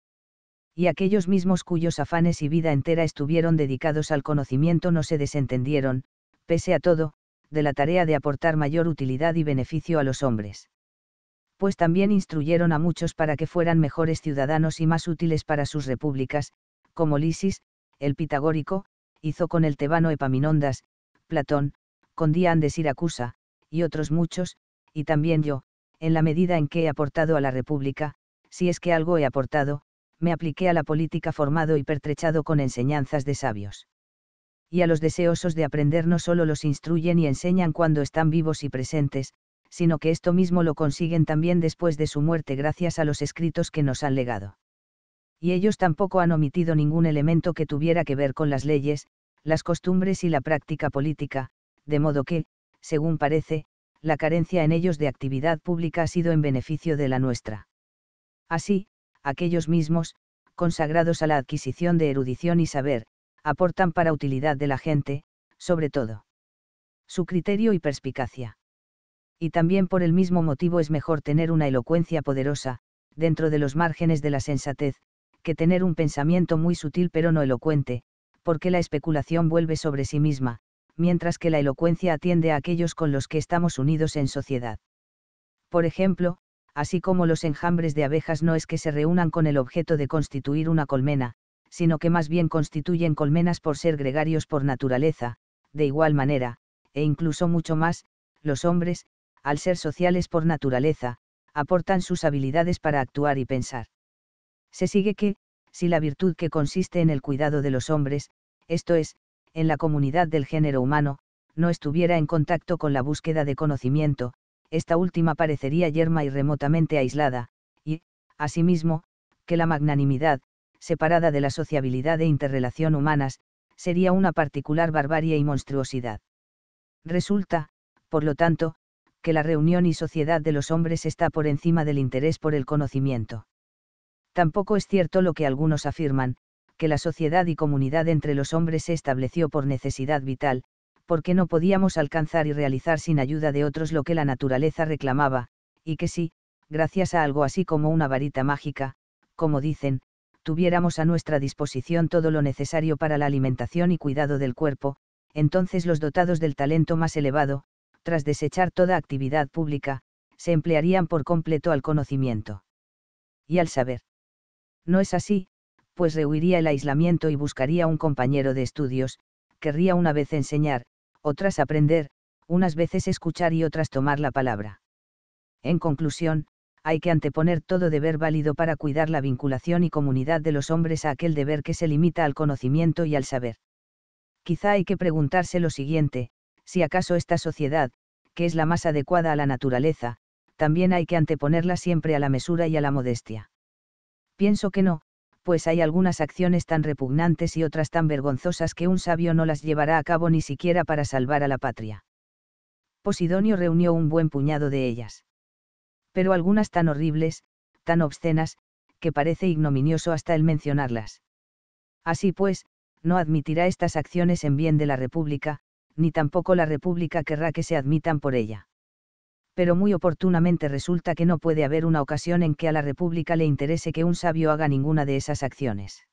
Y aquellos mismos cuyos afanes y vida entera estuvieron dedicados al conocimiento no se desentendieron, pese a todo, de la tarea de aportar mayor utilidad y beneficio a los hombres pues también instruyeron a muchos para que fueran mejores ciudadanos y más útiles para sus repúblicas, como Lisis, el pitagórico, hizo con el tebano Epaminondas, Platón, con Dián de Siracusa, y otros muchos, y también yo, en la medida en que he aportado a la República, si es que algo he aportado, me apliqué a la política formado y pertrechado con enseñanzas de sabios. Y a los deseosos de aprender no solo los instruyen y enseñan cuando están vivos y presentes, sino que esto mismo lo consiguen también después de su muerte gracias a los escritos que nos han legado. Y ellos tampoco han omitido ningún elemento que tuviera que ver con las leyes, las costumbres y la práctica política, de modo que, según parece, la carencia en ellos de actividad pública ha sido en beneficio de la nuestra. Así, aquellos mismos, consagrados a la adquisición de erudición y saber, aportan para utilidad de la gente, sobre todo. Su criterio y perspicacia y también por el mismo motivo es mejor tener una elocuencia poderosa, dentro de los márgenes de la sensatez, que tener un pensamiento muy sutil pero no elocuente, porque la especulación vuelve sobre sí misma, mientras que la elocuencia atiende a aquellos con los que estamos unidos en sociedad. Por ejemplo, así como los enjambres de abejas no es que se reúnan con el objeto de constituir una colmena, sino que más bien constituyen colmenas por ser gregarios por naturaleza, de igual manera, e incluso mucho más, los hombres, al ser sociales por naturaleza, aportan sus habilidades para actuar y pensar. Se sigue que, si la virtud que consiste en el cuidado de los hombres, esto es, en la comunidad del género humano, no estuviera en contacto con la búsqueda de conocimiento, esta última parecería yerma y remotamente aislada, y, asimismo, que la magnanimidad, separada de la sociabilidad e interrelación humanas, sería una particular barbarie y monstruosidad. Resulta, por lo tanto, que la reunión y sociedad de los hombres está por encima del interés por el conocimiento. Tampoco es cierto lo que algunos afirman, que la sociedad y comunidad entre los hombres se estableció por necesidad vital, porque no podíamos alcanzar y realizar sin ayuda de otros lo que la naturaleza reclamaba, y que si, gracias a algo así como una varita mágica, como dicen, tuviéramos a nuestra disposición todo lo necesario para la alimentación y cuidado del cuerpo, entonces los dotados del talento más elevado, tras desechar toda actividad pública, se emplearían por completo al conocimiento. Y al saber. No es así, pues rehuiría el aislamiento y buscaría un compañero de estudios, querría una vez enseñar, otras aprender, unas veces escuchar y otras tomar la palabra. En conclusión, hay que anteponer todo deber válido para cuidar la vinculación y comunidad de los hombres a aquel deber que se limita al conocimiento y al saber. Quizá hay que preguntarse lo siguiente, si acaso esta sociedad, que es la más adecuada a la naturaleza, también hay que anteponerla siempre a la mesura y a la modestia. Pienso que no, pues hay algunas acciones tan repugnantes y otras tan vergonzosas que un sabio no las llevará a cabo ni siquiera para salvar a la patria. Posidonio reunió un buen puñado de ellas. Pero algunas tan horribles, tan obscenas, que parece ignominioso hasta el mencionarlas. Así pues, no admitirá estas acciones en bien de la República, ni tampoco la República querrá que se admitan por ella. Pero muy oportunamente resulta que no puede haber una ocasión en que a la República le interese que un sabio haga ninguna de esas acciones.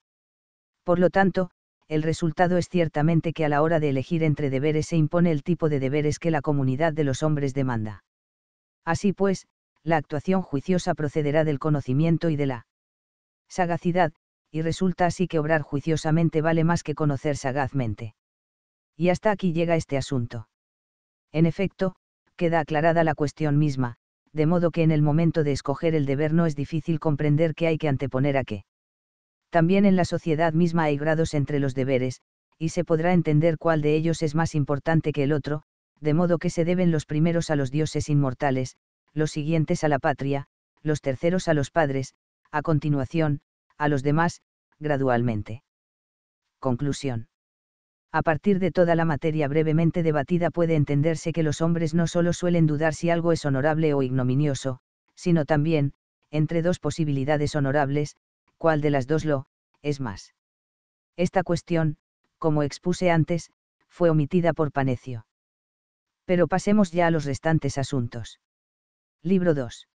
Por lo tanto, el resultado es ciertamente que a la hora de elegir entre deberes se impone el tipo de deberes que la comunidad de los hombres demanda. Así pues, la actuación juiciosa procederá del conocimiento y de la sagacidad, y resulta así que obrar juiciosamente vale más que conocer sagazmente y hasta aquí llega este asunto. En efecto, queda aclarada la cuestión misma, de modo que en el momento de escoger el deber no es difícil comprender qué hay que anteponer a qué. También en la sociedad misma hay grados entre los deberes, y se podrá entender cuál de ellos es más importante que el otro, de modo que se deben los primeros a los dioses inmortales, los siguientes a la patria, los terceros a los padres, a continuación, a los demás, gradualmente. Conclusión a partir de toda la materia brevemente debatida puede entenderse que los hombres no solo suelen dudar si algo es honorable o ignominioso, sino también, entre dos posibilidades honorables, cuál de las dos lo, es más. Esta cuestión, como expuse antes, fue omitida por Panecio. Pero pasemos ya a los restantes asuntos. Libro 2.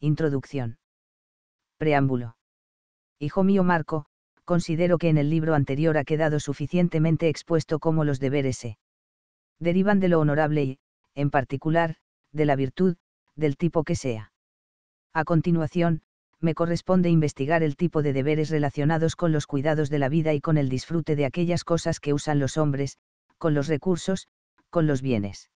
Introducción. Preámbulo. Hijo mío Marco, considero que en el libro anterior ha quedado suficientemente expuesto cómo los deberes se derivan de lo honorable y, en particular, de la virtud, del tipo que sea. A continuación, me corresponde investigar el tipo de deberes relacionados con los cuidados de la vida y con el disfrute de aquellas cosas que usan los hombres, con los recursos, con los bienes.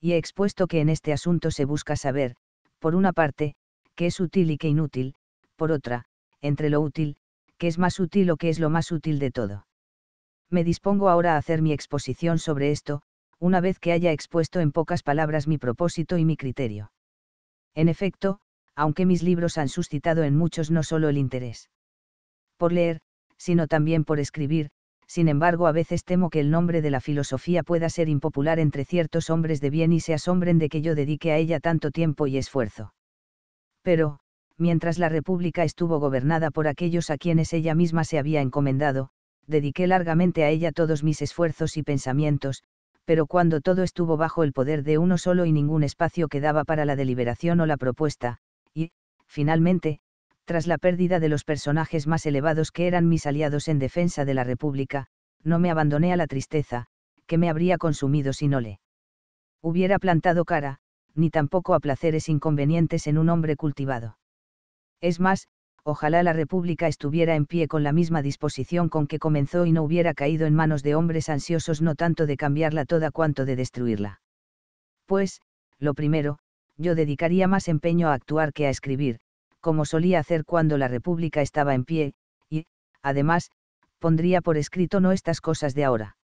Y he expuesto que en este asunto se busca saber, por una parte, qué es útil y qué inútil, por otra, entre lo útil, que es más útil o que es lo más útil de todo. Me dispongo ahora a hacer mi exposición sobre esto, una vez que haya expuesto en pocas palabras mi propósito y mi criterio. En efecto, aunque mis libros han suscitado en muchos no solo el interés por leer, sino también por escribir, sin embargo a veces temo que el nombre de la filosofía pueda ser impopular entre ciertos hombres de bien y se asombren de que yo dedique a ella tanto tiempo y esfuerzo. Pero, mientras la República estuvo gobernada por aquellos a quienes ella misma se había encomendado, dediqué largamente a ella todos mis esfuerzos y pensamientos, pero cuando todo estuvo bajo el poder de uno solo y ningún espacio quedaba para la deliberación o la propuesta, y, finalmente, tras la pérdida de los personajes más elevados que eran mis aliados en defensa de la República, no me abandoné a la tristeza, que me habría consumido si no le hubiera plantado cara, ni tampoco a placeres inconvenientes en un hombre cultivado. Es más, ojalá la República estuviera en pie con la misma disposición con que comenzó y no hubiera caído en manos de hombres ansiosos no tanto de cambiarla toda cuanto de destruirla. Pues, lo primero, yo dedicaría más empeño a actuar que a escribir, como solía hacer cuando la República estaba en pie, y, además, pondría por escrito no estas cosas de ahora,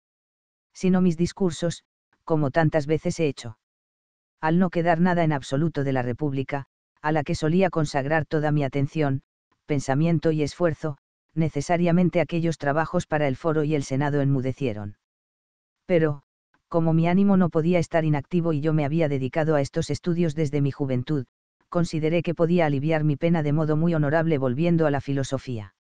sino mis discursos, como tantas veces he hecho. Al no quedar nada en absoluto de la República, a la que solía consagrar toda mi atención, pensamiento y esfuerzo, necesariamente aquellos trabajos para el foro y el Senado enmudecieron. Pero, como mi ánimo no podía estar inactivo y yo me había dedicado a estos estudios desde mi juventud, consideré que podía aliviar mi pena de modo muy honorable volviendo a la filosofía.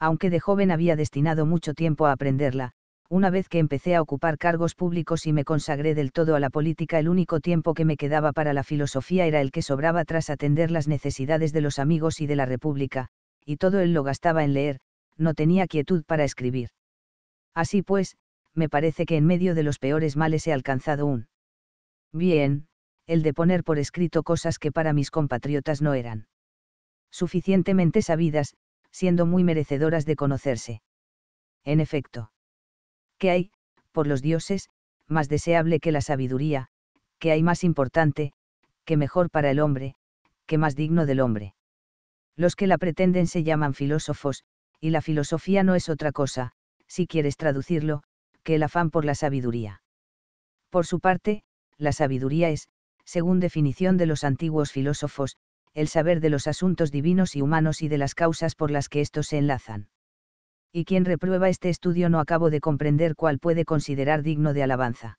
Aunque de joven había destinado mucho tiempo a aprenderla, una vez que empecé a ocupar cargos públicos y me consagré del todo a la política, el único tiempo que me quedaba para la filosofía era el que sobraba tras atender las necesidades de los amigos y de la República, y todo él lo gastaba en leer, no tenía quietud para escribir. Así pues, me parece que en medio de los peores males he alcanzado un bien, el de poner por escrito cosas que para mis compatriotas no eran suficientemente sabidas, siendo muy merecedoras de conocerse. En efecto que hay, por los dioses, más deseable que la sabiduría, que hay más importante, que mejor para el hombre, que más digno del hombre. Los que la pretenden se llaman filósofos, y la filosofía no es otra cosa, si quieres traducirlo, que el afán por la sabiduría. Por su parte, la sabiduría es, según definición de los antiguos filósofos, el saber de los asuntos divinos y humanos y de las causas por las que estos se enlazan y quien reprueba este estudio no acabo de comprender cuál puede considerar digno de alabanza.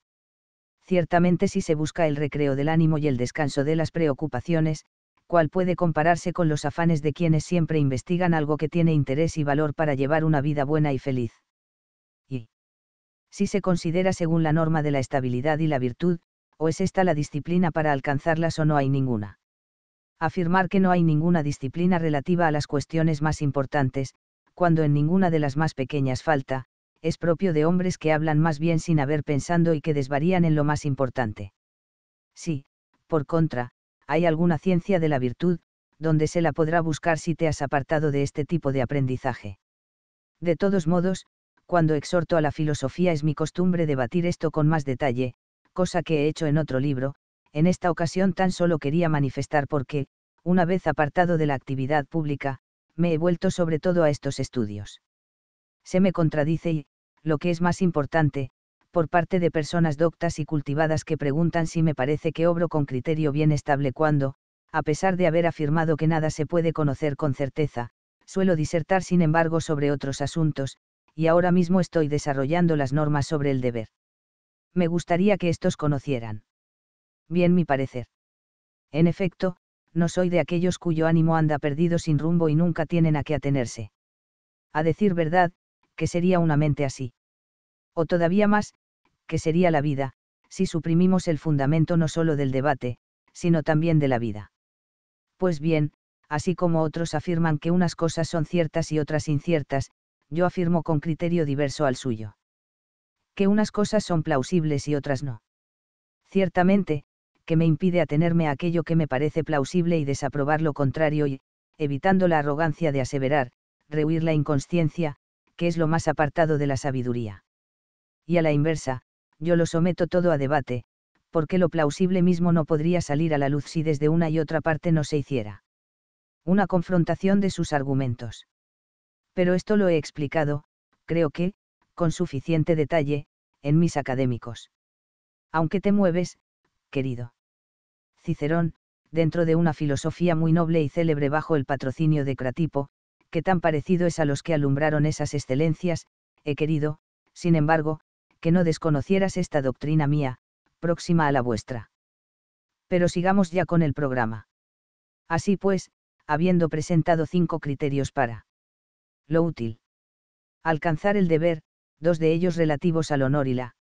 Ciertamente si se busca el recreo del ánimo y el descanso de las preocupaciones, cuál puede compararse con los afanes de quienes siempre investigan algo que tiene interés y valor para llevar una vida buena y feliz. Y si se considera según la norma de la estabilidad y la virtud, o es esta la disciplina para alcanzarlas o no hay ninguna. Afirmar que no hay ninguna disciplina relativa a las cuestiones más importantes, cuando en ninguna de las más pequeñas falta, es propio de hombres que hablan más bien sin haber pensando y que desvarían en lo más importante. Sí, por contra, hay alguna ciencia de la virtud, donde se la podrá buscar si te has apartado de este tipo de aprendizaje. De todos modos, cuando exhorto a la filosofía es mi costumbre debatir esto con más detalle, cosa que he hecho en otro libro, en esta ocasión tan solo quería manifestar porque, una vez apartado de la actividad pública, me he vuelto sobre todo a estos estudios. Se me contradice y, lo que es más importante, por parte de personas doctas y cultivadas que preguntan si me parece que obro con criterio bien estable cuando, a pesar de haber afirmado que nada se puede conocer con certeza, suelo disertar sin embargo sobre otros asuntos, y ahora mismo estoy desarrollando las normas sobre el deber. Me gustaría que estos conocieran. Bien mi parecer. En efecto, no soy de aquellos cuyo ánimo anda perdido sin rumbo y nunca tienen a qué atenerse. A decir verdad, que sería una mente así. O todavía más, que sería la vida, si suprimimos el fundamento no solo del debate, sino también de la vida. Pues bien, así como otros afirman que unas cosas son ciertas y otras inciertas, yo afirmo con criterio diverso al suyo. Que unas cosas son plausibles y otras no. Ciertamente, que me impide atenerme a aquello que me parece plausible y desaprobar lo contrario y, evitando la arrogancia de aseverar, rehuir la inconsciencia, que es lo más apartado de la sabiduría. Y a la inversa, yo lo someto todo a debate, porque lo plausible mismo no podría salir a la luz si desde una y otra parte no se hiciera. Una confrontación de sus argumentos. Pero esto lo he explicado, creo que, con suficiente detalle, en mis académicos. Aunque te mueves, querido. Cicerón, dentro de una filosofía muy noble y célebre bajo el patrocinio de Cratipo, que tan parecido es a los que alumbraron esas excelencias, he querido, sin embargo, que no desconocieras esta doctrina mía, próxima a la vuestra. Pero sigamos ya con el programa. Así pues, habiendo presentado cinco criterios para lo útil. Alcanzar el deber, dos de ellos relativos al honor y la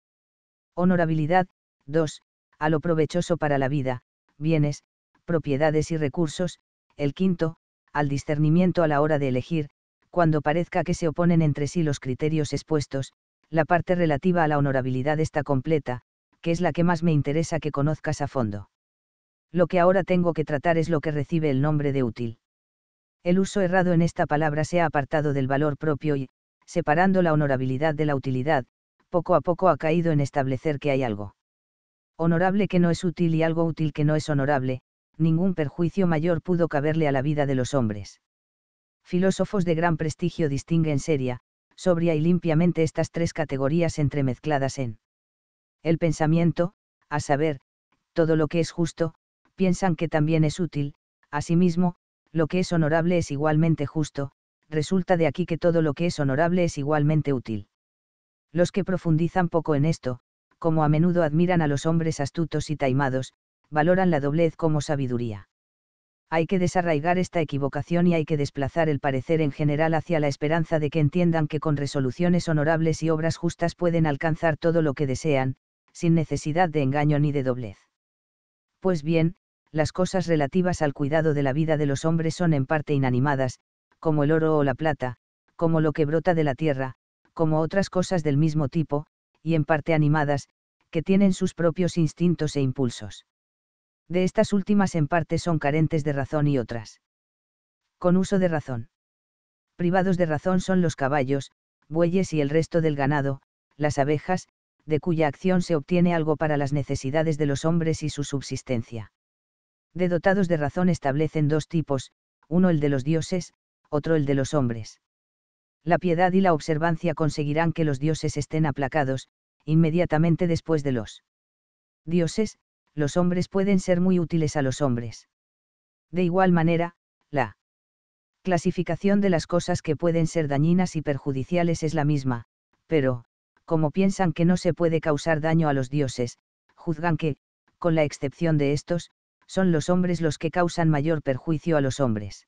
honorabilidad, dos, a lo provechoso para la vida, bienes, propiedades y recursos, el quinto, al discernimiento a la hora de elegir, cuando parezca que se oponen entre sí los criterios expuestos, la parte relativa a la honorabilidad está completa, que es la que más me interesa que conozcas a fondo. Lo que ahora tengo que tratar es lo que recibe el nombre de útil. El uso errado en esta palabra se ha apartado del valor propio y, separando la honorabilidad de la utilidad, poco a poco ha caído en establecer que hay algo honorable que no es útil y algo útil que no es honorable, ningún perjuicio mayor pudo caberle a la vida de los hombres. Filósofos de gran prestigio distinguen seria, sobria y limpiamente estas tres categorías entremezcladas en el pensamiento, a saber, todo lo que es justo, piensan que también es útil, asimismo, lo que es honorable es igualmente justo, resulta de aquí que todo lo que es honorable es igualmente útil. Los que profundizan poco en esto, como a menudo admiran a los hombres astutos y taimados, valoran la doblez como sabiduría. Hay que desarraigar esta equivocación y hay que desplazar el parecer en general hacia la esperanza de que entiendan que con resoluciones honorables y obras justas pueden alcanzar todo lo que desean, sin necesidad de engaño ni de doblez. Pues bien, las cosas relativas al cuidado de la vida de los hombres son en parte inanimadas, como el oro o la plata, como lo que brota de la tierra, como otras cosas del mismo tipo, y en parte animadas, que tienen sus propios instintos e impulsos. De estas últimas en parte son carentes de razón y otras. Con uso de razón. Privados de razón son los caballos, bueyes y el resto del ganado, las abejas, de cuya acción se obtiene algo para las necesidades de los hombres y su subsistencia. De dotados de razón establecen dos tipos, uno el de los dioses, otro el de los hombres la piedad y la observancia conseguirán que los dioses estén aplacados, inmediatamente después de los dioses, los hombres pueden ser muy útiles a los hombres. De igual manera, la clasificación de las cosas que pueden ser dañinas y perjudiciales es la misma, pero, como piensan que no se puede causar daño a los dioses, juzgan que, con la excepción de estos, son los hombres los que causan mayor perjuicio a los hombres.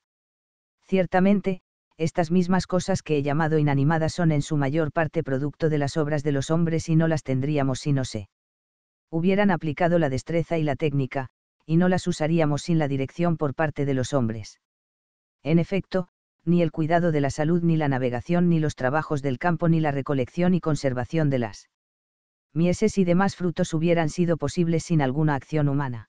Ciertamente, estas mismas cosas que he llamado inanimadas son en su mayor parte producto de las obras de los hombres y no las tendríamos si no se hubieran aplicado la destreza y la técnica, y no las usaríamos sin la dirección por parte de los hombres. En efecto, ni el cuidado de la salud ni la navegación ni los trabajos del campo ni la recolección y conservación de las mieses y demás frutos hubieran sido posibles sin alguna acción humana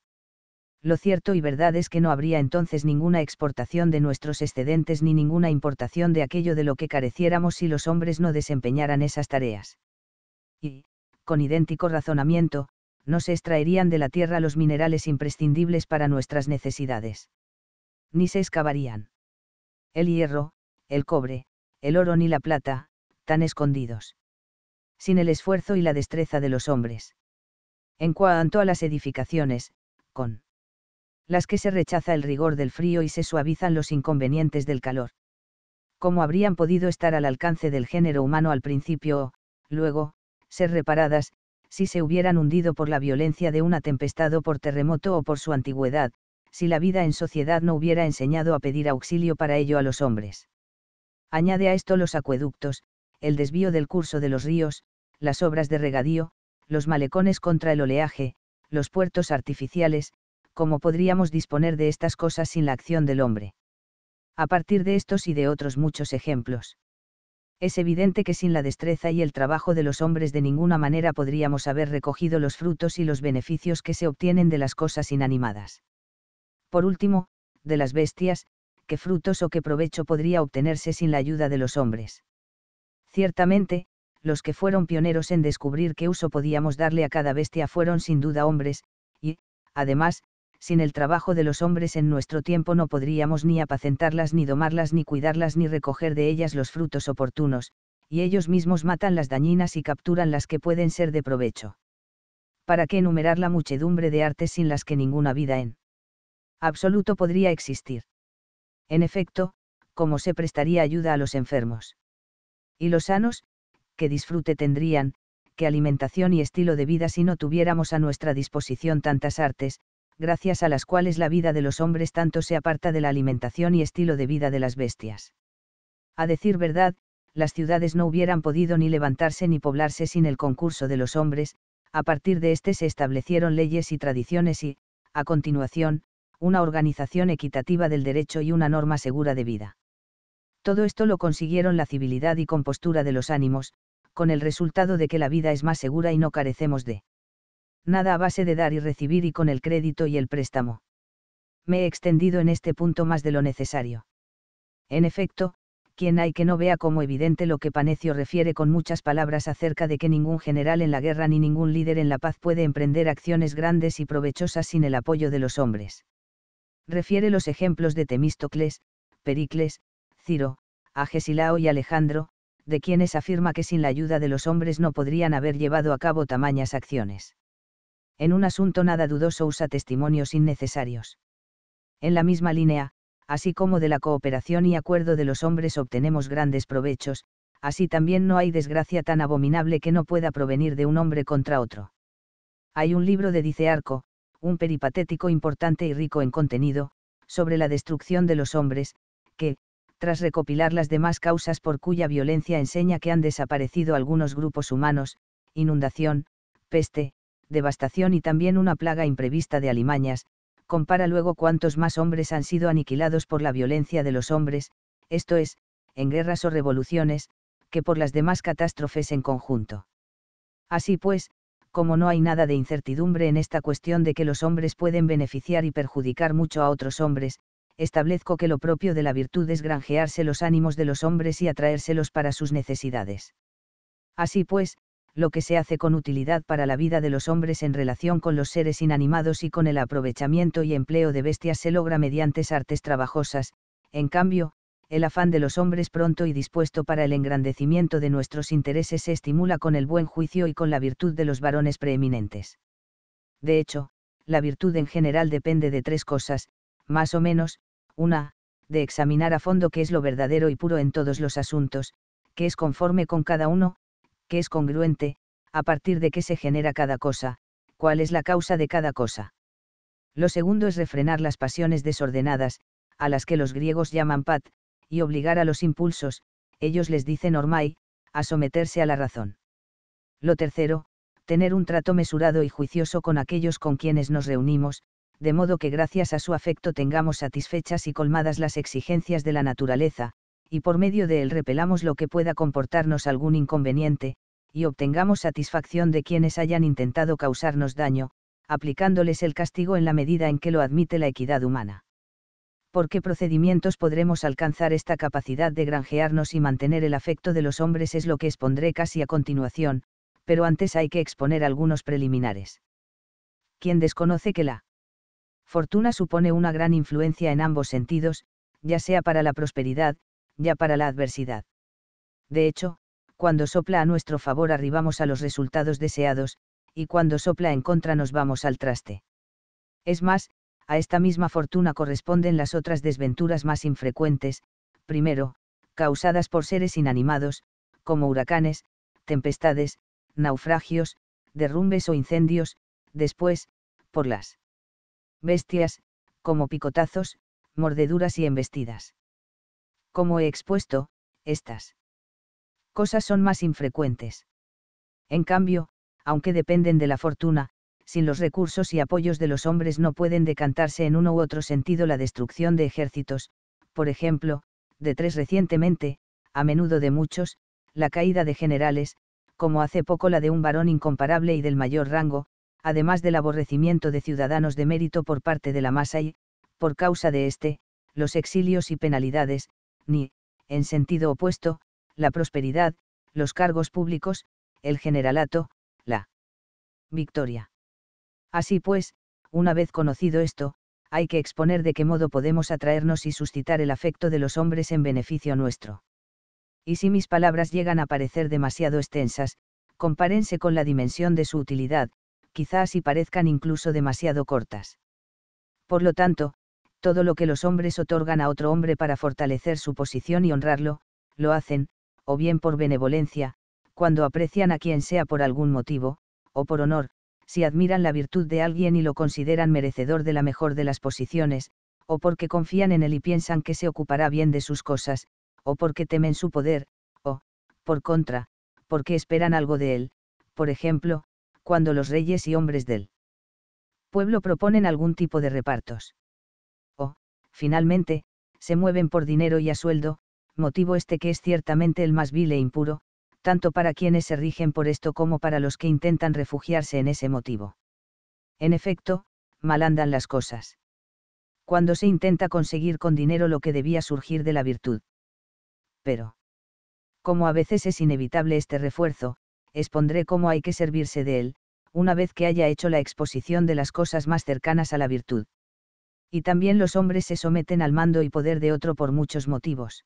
lo cierto y verdad es que no habría entonces ninguna exportación de nuestros excedentes ni ninguna importación de aquello de lo que careciéramos si los hombres no desempeñaran esas tareas. Y, con idéntico razonamiento, no se extraerían de la tierra los minerales imprescindibles para nuestras necesidades. Ni se excavarían. El hierro, el cobre, el oro ni la plata, tan escondidos. Sin el esfuerzo y la destreza de los hombres. En cuanto a las edificaciones, con las que se rechaza el rigor del frío y se suavizan los inconvenientes del calor. ¿Cómo habrían podido estar al alcance del género humano al principio o, luego, ser reparadas, si se hubieran hundido por la violencia de una tempestad o por terremoto o por su antigüedad, si la vida en sociedad no hubiera enseñado a pedir auxilio para ello a los hombres? Añade a esto los acueductos, el desvío del curso de los ríos, las obras de regadío, los malecones contra el oleaje, los puertos artificiales, ¿cómo podríamos disponer de estas cosas sin la acción del hombre? A partir de estos y de otros muchos ejemplos. Es evidente que sin la destreza y el trabajo de los hombres de ninguna manera podríamos haber recogido los frutos y los beneficios que se obtienen de las cosas inanimadas. Por último, de las bestias, qué frutos o qué provecho podría obtenerse sin la ayuda de los hombres. Ciertamente, los que fueron pioneros en descubrir qué uso podíamos darle a cada bestia fueron sin duda hombres, y, además, sin el trabajo de los hombres en nuestro tiempo no podríamos ni apacentarlas, ni domarlas, ni cuidarlas, ni recoger de ellas los frutos oportunos, y ellos mismos matan las dañinas y capturan las que pueden ser de provecho. ¿Para qué enumerar la muchedumbre de artes sin las que ninguna vida en absoluto podría existir? En efecto, ¿cómo se prestaría ayuda a los enfermos? ¿Y los sanos? ¿Qué disfrute tendrían? ¿Qué alimentación y estilo de vida si no tuviéramos a nuestra disposición tantas artes, gracias a las cuales la vida de los hombres tanto se aparta de la alimentación y estilo de vida de las bestias. A decir verdad, las ciudades no hubieran podido ni levantarse ni poblarse sin el concurso de los hombres, a partir de éste se establecieron leyes y tradiciones y, a continuación, una organización equitativa del derecho y una norma segura de vida. Todo esto lo consiguieron la civilidad y compostura de los ánimos, con el resultado de que la vida es más segura y no carecemos de nada a base de dar y recibir y con el crédito y el préstamo. Me he extendido en este punto más de lo necesario. En efecto, quien hay que no vea como evidente lo que Panecio refiere con muchas palabras acerca de que ningún general en la guerra ni ningún líder en la paz puede emprender acciones grandes y provechosas sin el apoyo de los hombres. Refiere los ejemplos de Temístocles, Pericles, Ciro, Agesilao y Alejandro, de quienes afirma que sin la ayuda de los hombres no podrían haber llevado a cabo tamañas acciones en un asunto nada dudoso usa testimonios innecesarios. En la misma línea, así como de la cooperación y acuerdo de los hombres obtenemos grandes provechos, así también no hay desgracia tan abominable que no pueda provenir de un hombre contra otro. Hay un libro de Dicearco, un peripatético importante y rico en contenido, sobre la destrucción de los hombres, que, tras recopilar las demás causas por cuya violencia enseña que han desaparecido algunos grupos humanos, inundación, peste, devastación y también una plaga imprevista de alimañas, compara luego cuántos más hombres han sido aniquilados por la violencia de los hombres, esto es, en guerras o revoluciones, que por las demás catástrofes en conjunto. Así pues, como no hay nada de incertidumbre en esta cuestión de que los hombres pueden beneficiar y perjudicar mucho a otros hombres, establezco que lo propio de la virtud es granjearse los ánimos de los hombres y atraérselos para sus necesidades. Así pues, lo que se hace con utilidad para la vida de los hombres en relación con los seres inanimados y con el aprovechamiento y empleo de bestias se logra mediante artes trabajosas, en cambio, el afán de los hombres pronto y dispuesto para el engrandecimiento de nuestros intereses se estimula con el buen juicio y con la virtud de los varones preeminentes. De hecho, la virtud en general depende de tres cosas, más o menos, una, de examinar a fondo qué es lo verdadero y puro en todos los asuntos, que es conforme con cada uno, es congruente, a partir de qué se genera cada cosa, cuál es la causa de cada cosa. Lo segundo es refrenar las pasiones desordenadas, a las que los griegos llaman pat, y obligar a los impulsos, ellos les dicen ormai, a someterse a la razón. Lo tercero, tener un trato mesurado y juicioso con aquellos con quienes nos reunimos, de modo que gracias a su afecto tengamos satisfechas y colmadas las exigencias de la naturaleza, y por medio de él repelamos lo que pueda comportarnos algún inconveniente, y obtengamos satisfacción de quienes hayan intentado causarnos daño, aplicándoles el castigo en la medida en que lo admite la equidad humana. ¿Por qué procedimientos podremos alcanzar esta capacidad de granjearnos y mantener el afecto de los hombres es lo que expondré casi a continuación, pero antes hay que exponer algunos preliminares. Quien desconoce que la fortuna supone una gran influencia en ambos sentidos, ya sea para la prosperidad, ya para la adversidad. De hecho, cuando sopla a nuestro favor arribamos a los resultados deseados, y cuando sopla en contra nos vamos al traste. Es más, a esta misma fortuna corresponden las otras desventuras más infrecuentes, primero, causadas por seres inanimados, como huracanes, tempestades, naufragios, derrumbes o incendios, después, por las bestias, como picotazos, mordeduras y embestidas. Como he expuesto, estas cosas son más infrecuentes. En cambio, aunque dependen de la fortuna, sin los recursos y apoyos de los hombres no pueden decantarse en uno u otro sentido la destrucción de ejércitos, por ejemplo, de tres recientemente, a menudo de muchos, la caída de generales, como hace poco la de un varón incomparable y del mayor rango, además del aborrecimiento de ciudadanos de mérito por parte de la masa y, por causa de éste, los exilios y penalidades, ni, en sentido opuesto, la prosperidad, los cargos públicos, el generalato, la victoria. Así pues, una vez conocido esto, hay que exponer de qué modo podemos atraernos y suscitar el afecto de los hombres en beneficio nuestro. Y si mis palabras llegan a parecer demasiado extensas, compárense con la dimensión de su utilidad, quizás y parezcan incluso demasiado cortas. Por lo tanto, todo lo que los hombres otorgan a otro hombre para fortalecer su posición y honrarlo, lo hacen, o bien por benevolencia, cuando aprecian a quien sea por algún motivo, o por honor, si admiran la virtud de alguien y lo consideran merecedor de la mejor de las posiciones, o porque confían en él y piensan que se ocupará bien de sus cosas, o porque temen su poder, o, por contra, porque esperan algo de él, por ejemplo, cuando los reyes y hombres del pueblo proponen algún tipo de repartos. O, finalmente, se mueven por dinero y a sueldo, motivo este que es ciertamente el más vil e impuro, tanto para quienes se rigen por esto como para los que intentan refugiarse en ese motivo. En efecto, mal andan las cosas. Cuando se intenta conseguir con dinero lo que debía surgir de la virtud. Pero, como a veces es inevitable este refuerzo, expondré cómo hay que servirse de él, una vez que haya hecho la exposición de las cosas más cercanas a la virtud. Y también los hombres se someten al mando y poder de otro por muchos motivos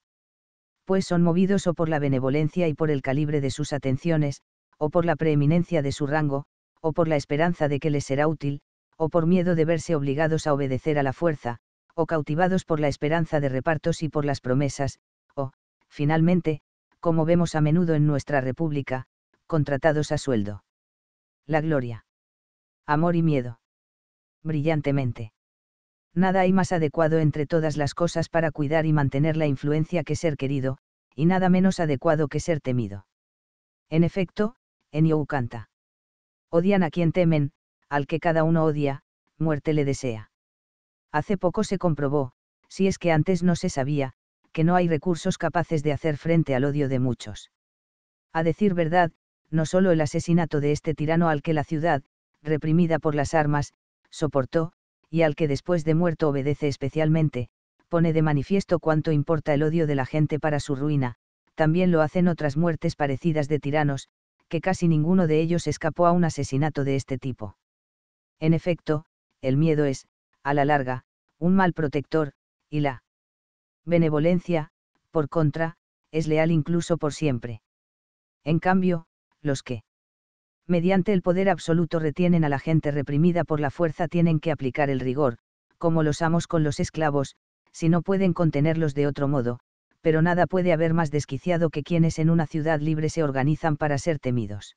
pues son movidos o por la benevolencia y por el calibre de sus atenciones, o por la preeminencia de su rango, o por la esperanza de que les será útil, o por miedo de verse obligados a obedecer a la fuerza, o cautivados por la esperanza de repartos y por las promesas, o, finalmente, como vemos a menudo en nuestra República, contratados a sueldo. La gloria. Amor y miedo. Brillantemente nada hay más adecuado entre todas las cosas para cuidar y mantener la influencia que ser querido, y nada menos adecuado que ser temido. En efecto, en canta. Odian a quien temen, al que cada uno odia, muerte le desea. Hace poco se comprobó, si es que antes no se sabía, que no hay recursos capaces de hacer frente al odio de muchos. A decir verdad, no solo el asesinato de este tirano al que la ciudad, reprimida por las armas, soportó, y al que después de muerto obedece especialmente, pone de manifiesto cuánto importa el odio de la gente para su ruina, también lo hacen otras muertes parecidas de tiranos, que casi ninguno de ellos escapó a un asesinato de este tipo. En efecto, el miedo es, a la larga, un mal protector, y la benevolencia, por contra, es leal incluso por siempre. En cambio, los que mediante el poder absoluto retienen a la gente reprimida por la fuerza tienen que aplicar el rigor, como los amos con los esclavos, si no pueden contenerlos de otro modo, pero nada puede haber más desquiciado que quienes en una ciudad libre se organizan para ser temidos.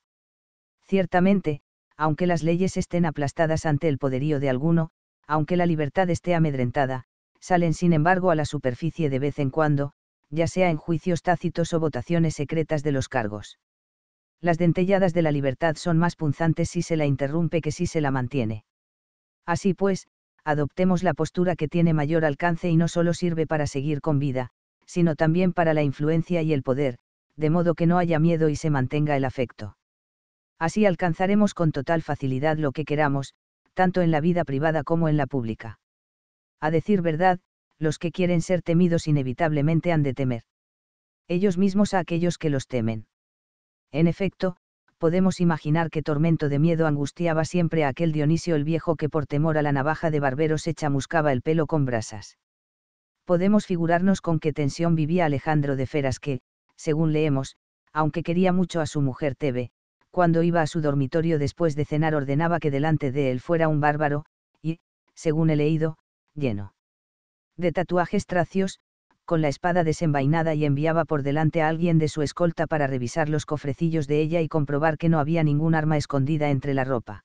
Ciertamente, aunque las leyes estén aplastadas ante el poderío de alguno, aunque la libertad esté amedrentada, salen sin embargo a la superficie de vez en cuando, ya sea en juicios tácitos o votaciones secretas de los cargos las dentelladas de la libertad son más punzantes si se la interrumpe que si se la mantiene. Así pues, adoptemos la postura que tiene mayor alcance y no solo sirve para seguir con vida, sino también para la influencia y el poder, de modo que no haya miedo y se mantenga el afecto. Así alcanzaremos con total facilidad lo que queramos, tanto en la vida privada como en la pública. A decir verdad, los que quieren ser temidos inevitablemente han de temer. Ellos mismos a aquellos que los temen. En efecto, podemos imaginar qué tormento de miedo angustiaba siempre a aquel Dionisio el viejo que por temor a la navaja de barbero se chamuscaba el pelo con brasas. Podemos figurarnos con qué tensión vivía Alejandro de Feras que, según leemos, aunque quería mucho a su mujer Tebe, cuando iba a su dormitorio después de cenar ordenaba que delante de él fuera un bárbaro, y, según he leído, lleno de tatuajes tracios, con la espada desenvainada y enviaba por delante a alguien de su escolta para revisar los cofrecillos de ella y comprobar que no había ningún arma escondida entre la ropa.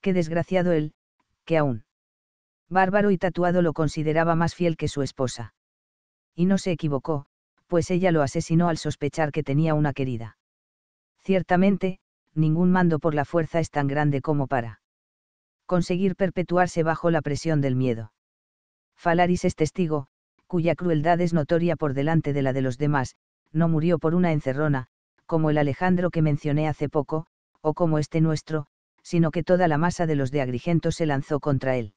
Qué desgraciado él, que aún. Bárbaro y tatuado lo consideraba más fiel que su esposa. Y no se equivocó, pues ella lo asesinó al sospechar que tenía una querida. Ciertamente, ningún mando por la fuerza es tan grande como para conseguir perpetuarse bajo la presión del miedo. Falaris es testigo, cuya crueldad es notoria por delante de la de los demás, no murió por una encerrona, como el Alejandro que mencioné hace poco, o como este nuestro, sino que toda la masa de los de Agrigento se lanzó contra él.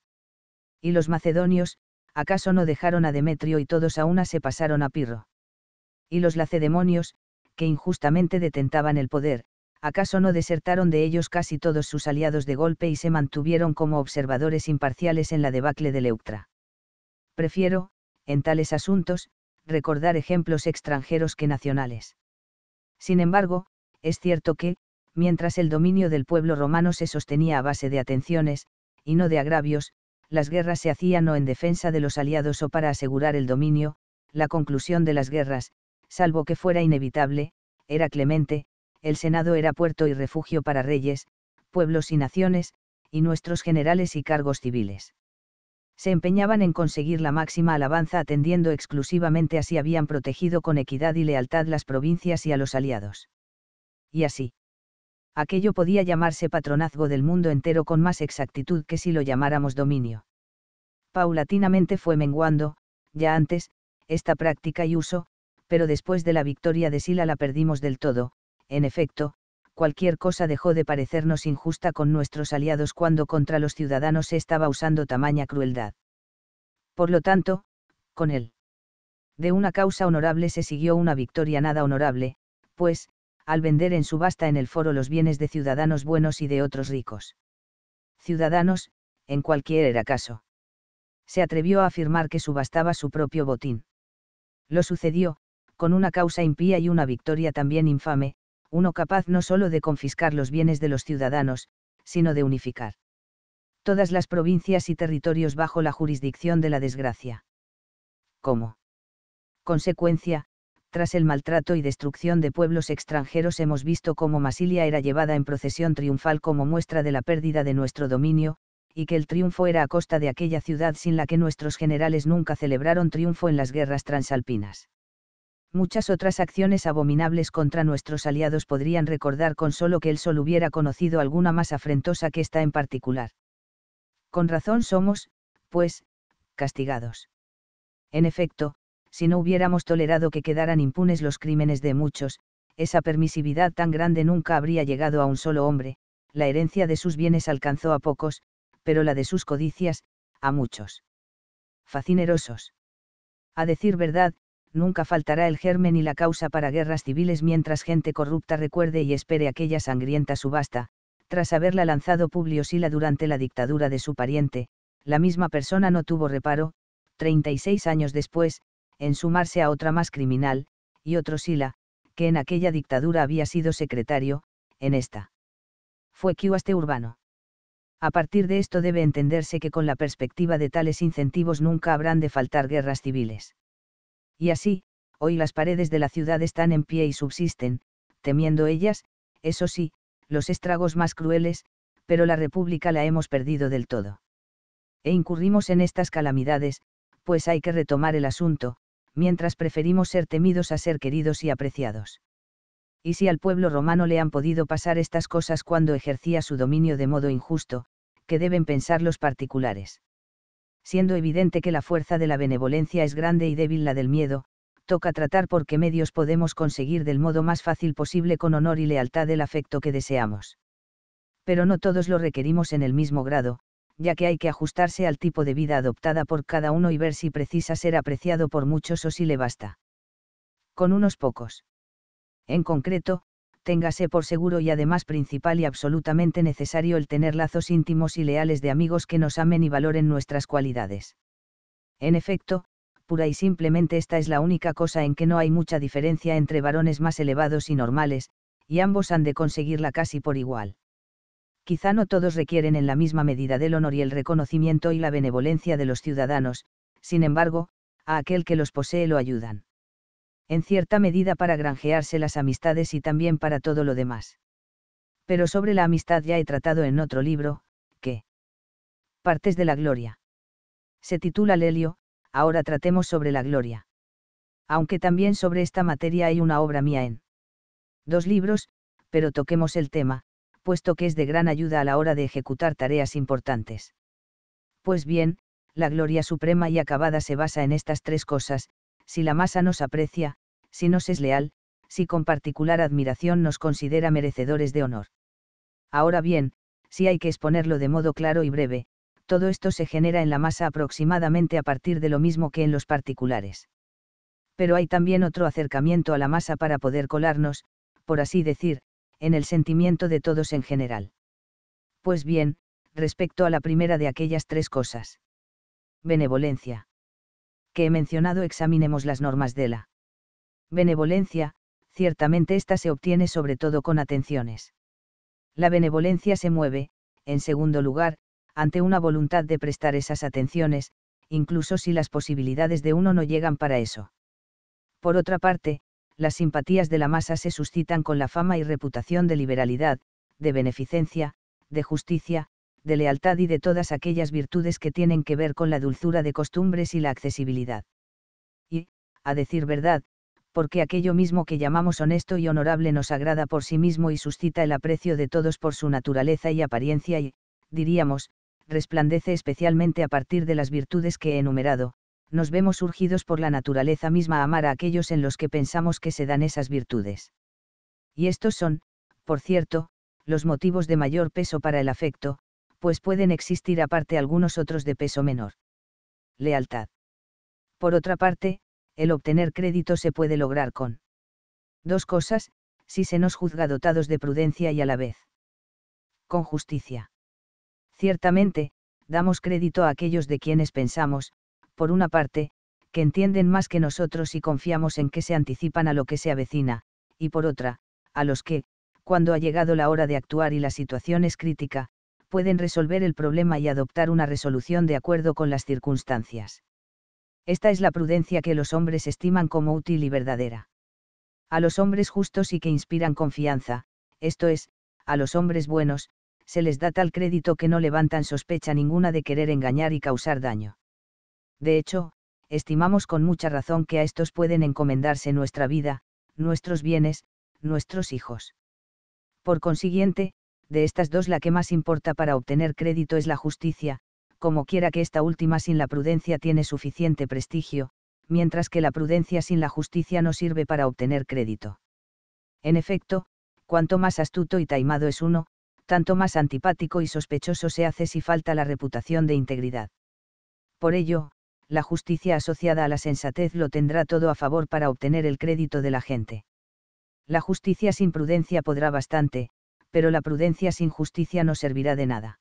Y los macedonios, acaso no dejaron a Demetrio y todos a una se pasaron a Pirro. Y los lacedemonios, que injustamente detentaban el poder, acaso no desertaron de ellos casi todos sus aliados de golpe y se mantuvieron como observadores imparciales en la debacle de Leuctra. Prefiero, en tales asuntos, recordar ejemplos extranjeros que nacionales. Sin embargo, es cierto que, mientras el dominio del pueblo romano se sostenía a base de atenciones, y no de agravios, las guerras se hacían o en defensa de los aliados o para asegurar el dominio, la conclusión de las guerras, salvo que fuera inevitable, era clemente, el Senado era puerto y refugio para reyes, pueblos y naciones, y nuestros generales y cargos civiles se empeñaban en conseguir la máxima alabanza atendiendo exclusivamente a si habían protegido con equidad y lealtad las provincias y a los aliados. Y así. Aquello podía llamarse patronazgo del mundo entero con más exactitud que si lo llamáramos dominio. Paulatinamente fue menguando, ya antes, esta práctica y uso, pero después de la victoria de Sila la perdimos del todo, en efecto, cualquier cosa dejó de parecernos injusta con nuestros aliados cuando contra los ciudadanos se estaba usando tamaña crueldad. Por lo tanto, con él. De una causa honorable se siguió una victoria nada honorable, pues, al vender en subasta en el foro los bienes de ciudadanos buenos y de otros ricos. Ciudadanos, en cualquier era caso. Se atrevió a afirmar que subastaba su propio botín. Lo sucedió, con una causa impía y una victoria también infame, uno capaz no solo de confiscar los bienes de los ciudadanos, sino de unificar todas las provincias y territorios bajo la jurisdicción de la desgracia. Como consecuencia, tras el maltrato y destrucción de pueblos extranjeros hemos visto cómo Masilia era llevada en procesión triunfal como muestra de la pérdida de nuestro dominio, y que el triunfo era a costa de aquella ciudad sin la que nuestros generales nunca celebraron triunfo en las guerras transalpinas muchas otras acciones abominables contra nuestros aliados podrían recordar con solo que él sol hubiera conocido alguna más afrentosa que esta en particular. Con razón somos, pues, castigados. En efecto, si no hubiéramos tolerado que quedaran impunes los crímenes de muchos, esa permisividad tan grande nunca habría llegado a un solo hombre, la herencia de sus bienes alcanzó a pocos, pero la de sus codicias, a muchos. Facinerosos. A decir verdad, nunca faltará el germen y la causa para guerras civiles mientras gente corrupta recuerde y espere aquella sangrienta subasta, tras haberla lanzado Publio Sila durante la dictadura de su pariente, la misma persona no tuvo reparo, 36 años después, en sumarse a otra más criminal, y otro Sila, que en aquella dictadura había sido secretario, en esta. Fue Quiuaste Urbano. A partir de esto debe entenderse que con la perspectiva de tales incentivos nunca habrán de faltar guerras civiles. Y así, hoy las paredes de la ciudad están en pie y subsisten, temiendo ellas, eso sí, los estragos más crueles, pero la República la hemos perdido del todo. E incurrimos en estas calamidades, pues hay que retomar el asunto, mientras preferimos ser temidos a ser queridos y apreciados. Y si al pueblo romano le han podido pasar estas cosas cuando ejercía su dominio de modo injusto, qué deben pensar los particulares siendo evidente que la fuerza de la benevolencia es grande y débil la del miedo, toca tratar por qué medios podemos conseguir del modo más fácil posible con honor y lealtad el afecto que deseamos. Pero no todos lo requerimos en el mismo grado, ya que hay que ajustarse al tipo de vida adoptada por cada uno y ver si precisa ser apreciado por muchos o si le basta. Con unos pocos. En concreto, téngase por seguro y además principal y absolutamente necesario el tener lazos íntimos y leales de amigos que nos amen y valoren nuestras cualidades. En efecto, pura y simplemente esta es la única cosa en que no hay mucha diferencia entre varones más elevados y normales, y ambos han de conseguirla casi por igual. Quizá no todos requieren en la misma medida del honor y el reconocimiento y la benevolencia de los ciudadanos, sin embargo, a aquel que los posee lo ayudan en cierta medida para granjearse las amistades y también para todo lo demás. Pero sobre la amistad ya he tratado en otro libro, que Partes de la Gloria. Se titula Lelio, ahora tratemos sobre la gloria. Aunque también sobre esta materia hay una obra mía en dos libros, pero toquemos el tema, puesto que es de gran ayuda a la hora de ejecutar tareas importantes. Pues bien, la gloria suprema y acabada se basa en estas tres cosas, si la masa nos aprecia, si nos es leal, si con particular admiración nos considera merecedores de honor. Ahora bien, si hay que exponerlo de modo claro y breve, todo esto se genera en la masa aproximadamente a partir de lo mismo que en los particulares. Pero hay también otro acercamiento a la masa para poder colarnos, por así decir, en el sentimiento de todos en general. Pues bien, respecto a la primera de aquellas tres cosas. Benevolencia que he mencionado examinemos las normas de la benevolencia, ciertamente ésta se obtiene sobre todo con atenciones. La benevolencia se mueve, en segundo lugar, ante una voluntad de prestar esas atenciones, incluso si las posibilidades de uno no llegan para eso. Por otra parte, las simpatías de la masa se suscitan con la fama y reputación de liberalidad, de beneficencia, de justicia, de lealtad y de todas aquellas virtudes que tienen que ver con la dulzura de costumbres y la accesibilidad. Y, a decir verdad, porque aquello mismo que llamamos honesto y honorable nos agrada por sí mismo y suscita el aprecio de todos por su naturaleza y apariencia y, diríamos, resplandece especialmente a partir de las virtudes que he enumerado, nos vemos urgidos por la naturaleza misma a amar a aquellos en los que pensamos que se dan esas virtudes. Y estos son, por cierto, los motivos de mayor peso para el afecto, pues pueden existir aparte algunos otros de peso menor. Lealtad. Por otra parte, el obtener crédito se puede lograr con dos cosas, si se nos juzga dotados de prudencia y a la vez con justicia. Ciertamente, damos crédito a aquellos de quienes pensamos, por una parte, que entienden más que nosotros y confiamos en que se anticipan a lo que se avecina, y por otra, a los que, cuando ha llegado la hora de actuar y la situación es crítica, pueden resolver el problema y adoptar una resolución de acuerdo con las circunstancias. Esta es la prudencia que los hombres estiman como útil y verdadera. A los hombres justos y que inspiran confianza, esto es, a los hombres buenos, se les da tal crédito que no levantan sospecha ninguna de querer engañar y causar daño. De hecho, estimamos con mucha razón que a estos pueden encomendarse nuestra vida, nuestros bienes, nuestros hijos. Por consiguiente, de estas dos la que más importa para obtener crédito es la justicia, como quiera que esta última sin la prudencia tiene suficiente prestigio, mientras que la prudencia sin la justicia no sirve para obtener crédito. En efecto, cuanto más astuto y taimado es uno, tanto más antipático y sospechoso se hace si falta la reputación de integridad. Por ello, la justicia asociada a la sensatez lo tendrá todo a favor para obtener el crédito de la gente. La justicia sin prudencia podrá bastante, pero la prudencia sin justicia no servirá de nada.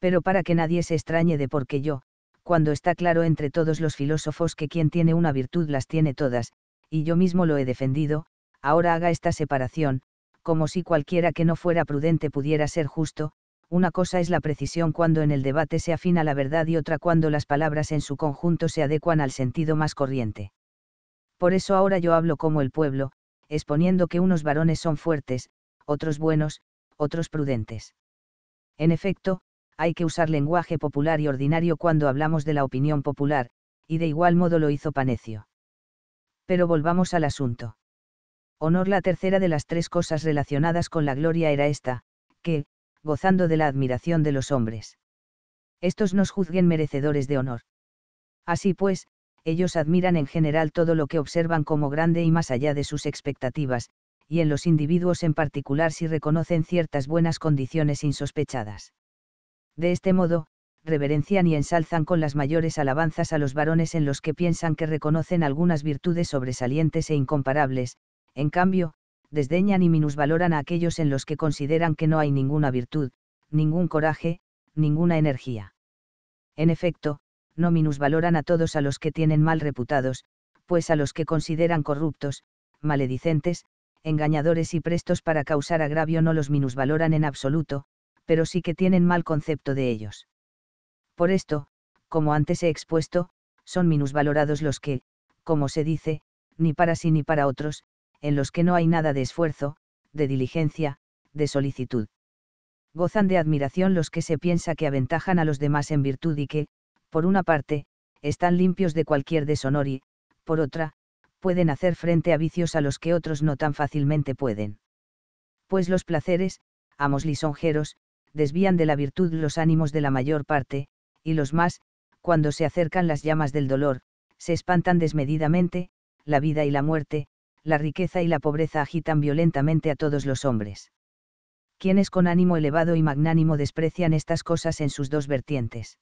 Pero para que nadie se extrañe de por qué yo, cuando está claro entre todos los filósofos que quien tiene una virtud las tiene todas, y yo mismo lo he defendido, ahora haga esta separación, como si cualquiera que no fuera prudente pudiera ser justo, una cosa es la precisión cuando en el debate se afina la verdad y otra cuando las palabras en su conjunto se adecuan al sentido más corriente. Por eso ahora yo hablo como el pueblo, exponiendo que unos varones son fuertes, otros buenos, otros prudentes. En efecto, hay que usar lenguaje popular y ordinario cuando hablamos de la opinión popular, y de igual modo lo hizo Panecio. Pero volvamos al asunto. Honor la tercera de las tres cosas relacionadas con la gloria era esta, que, gozando de la admiración de los hombres. Estos nos juzguen merecedores de honor. Así pues, ellos admiran en general todo lo que observan como grande y más allá de sus expectativas, y en los individuos en particular si reconocen ciertas buenas condiciones insospechadas. De este modo, reverencian y ensalzan con las mayores alabanzas a los varones en los que piensan que reconocen algunas virtudes sobresalientes e incomparables, en cambio, desdeñan y minusvaloran a aquellos en los que consideran que no hay ninguna virtud, ningún coraje, ninguna energía. En efecto, no minusvaloran a todos a los que tienen mal reputados, pues a los que consideran corruptos, maledicentes, engañadores y prestos para causar agravio no los minusvaloran en absoluto, pero sí que tienen mal concepto de ellos. Por esto, como antes he expuesto, son minusvalorados los que, como se dice, ni para sí ni para otros, en los que no hay nada de esfuerzo, de diligencia, de solicitud. Gozan de admiración los que se piensa que aventajan a los demás en virtud y que, por una parte, están limpios de cualquier deshonor y, por otra, pueden hacer frente a vicios a los que otros no tan fácilmente pueden. Pues los placeres, amos lisonjeros, desvían de la virtud los ánimos de la mayor parte, y los más, cuando se acercan las llamas del dolor, se espantan desmedidamente, la vida y la muerte, la riqueza y la pobreza agitan violentamente a todos los hombres. Quienes con ánimo elevado y magnánimo desprecian estas cosas en sus dos vertientes.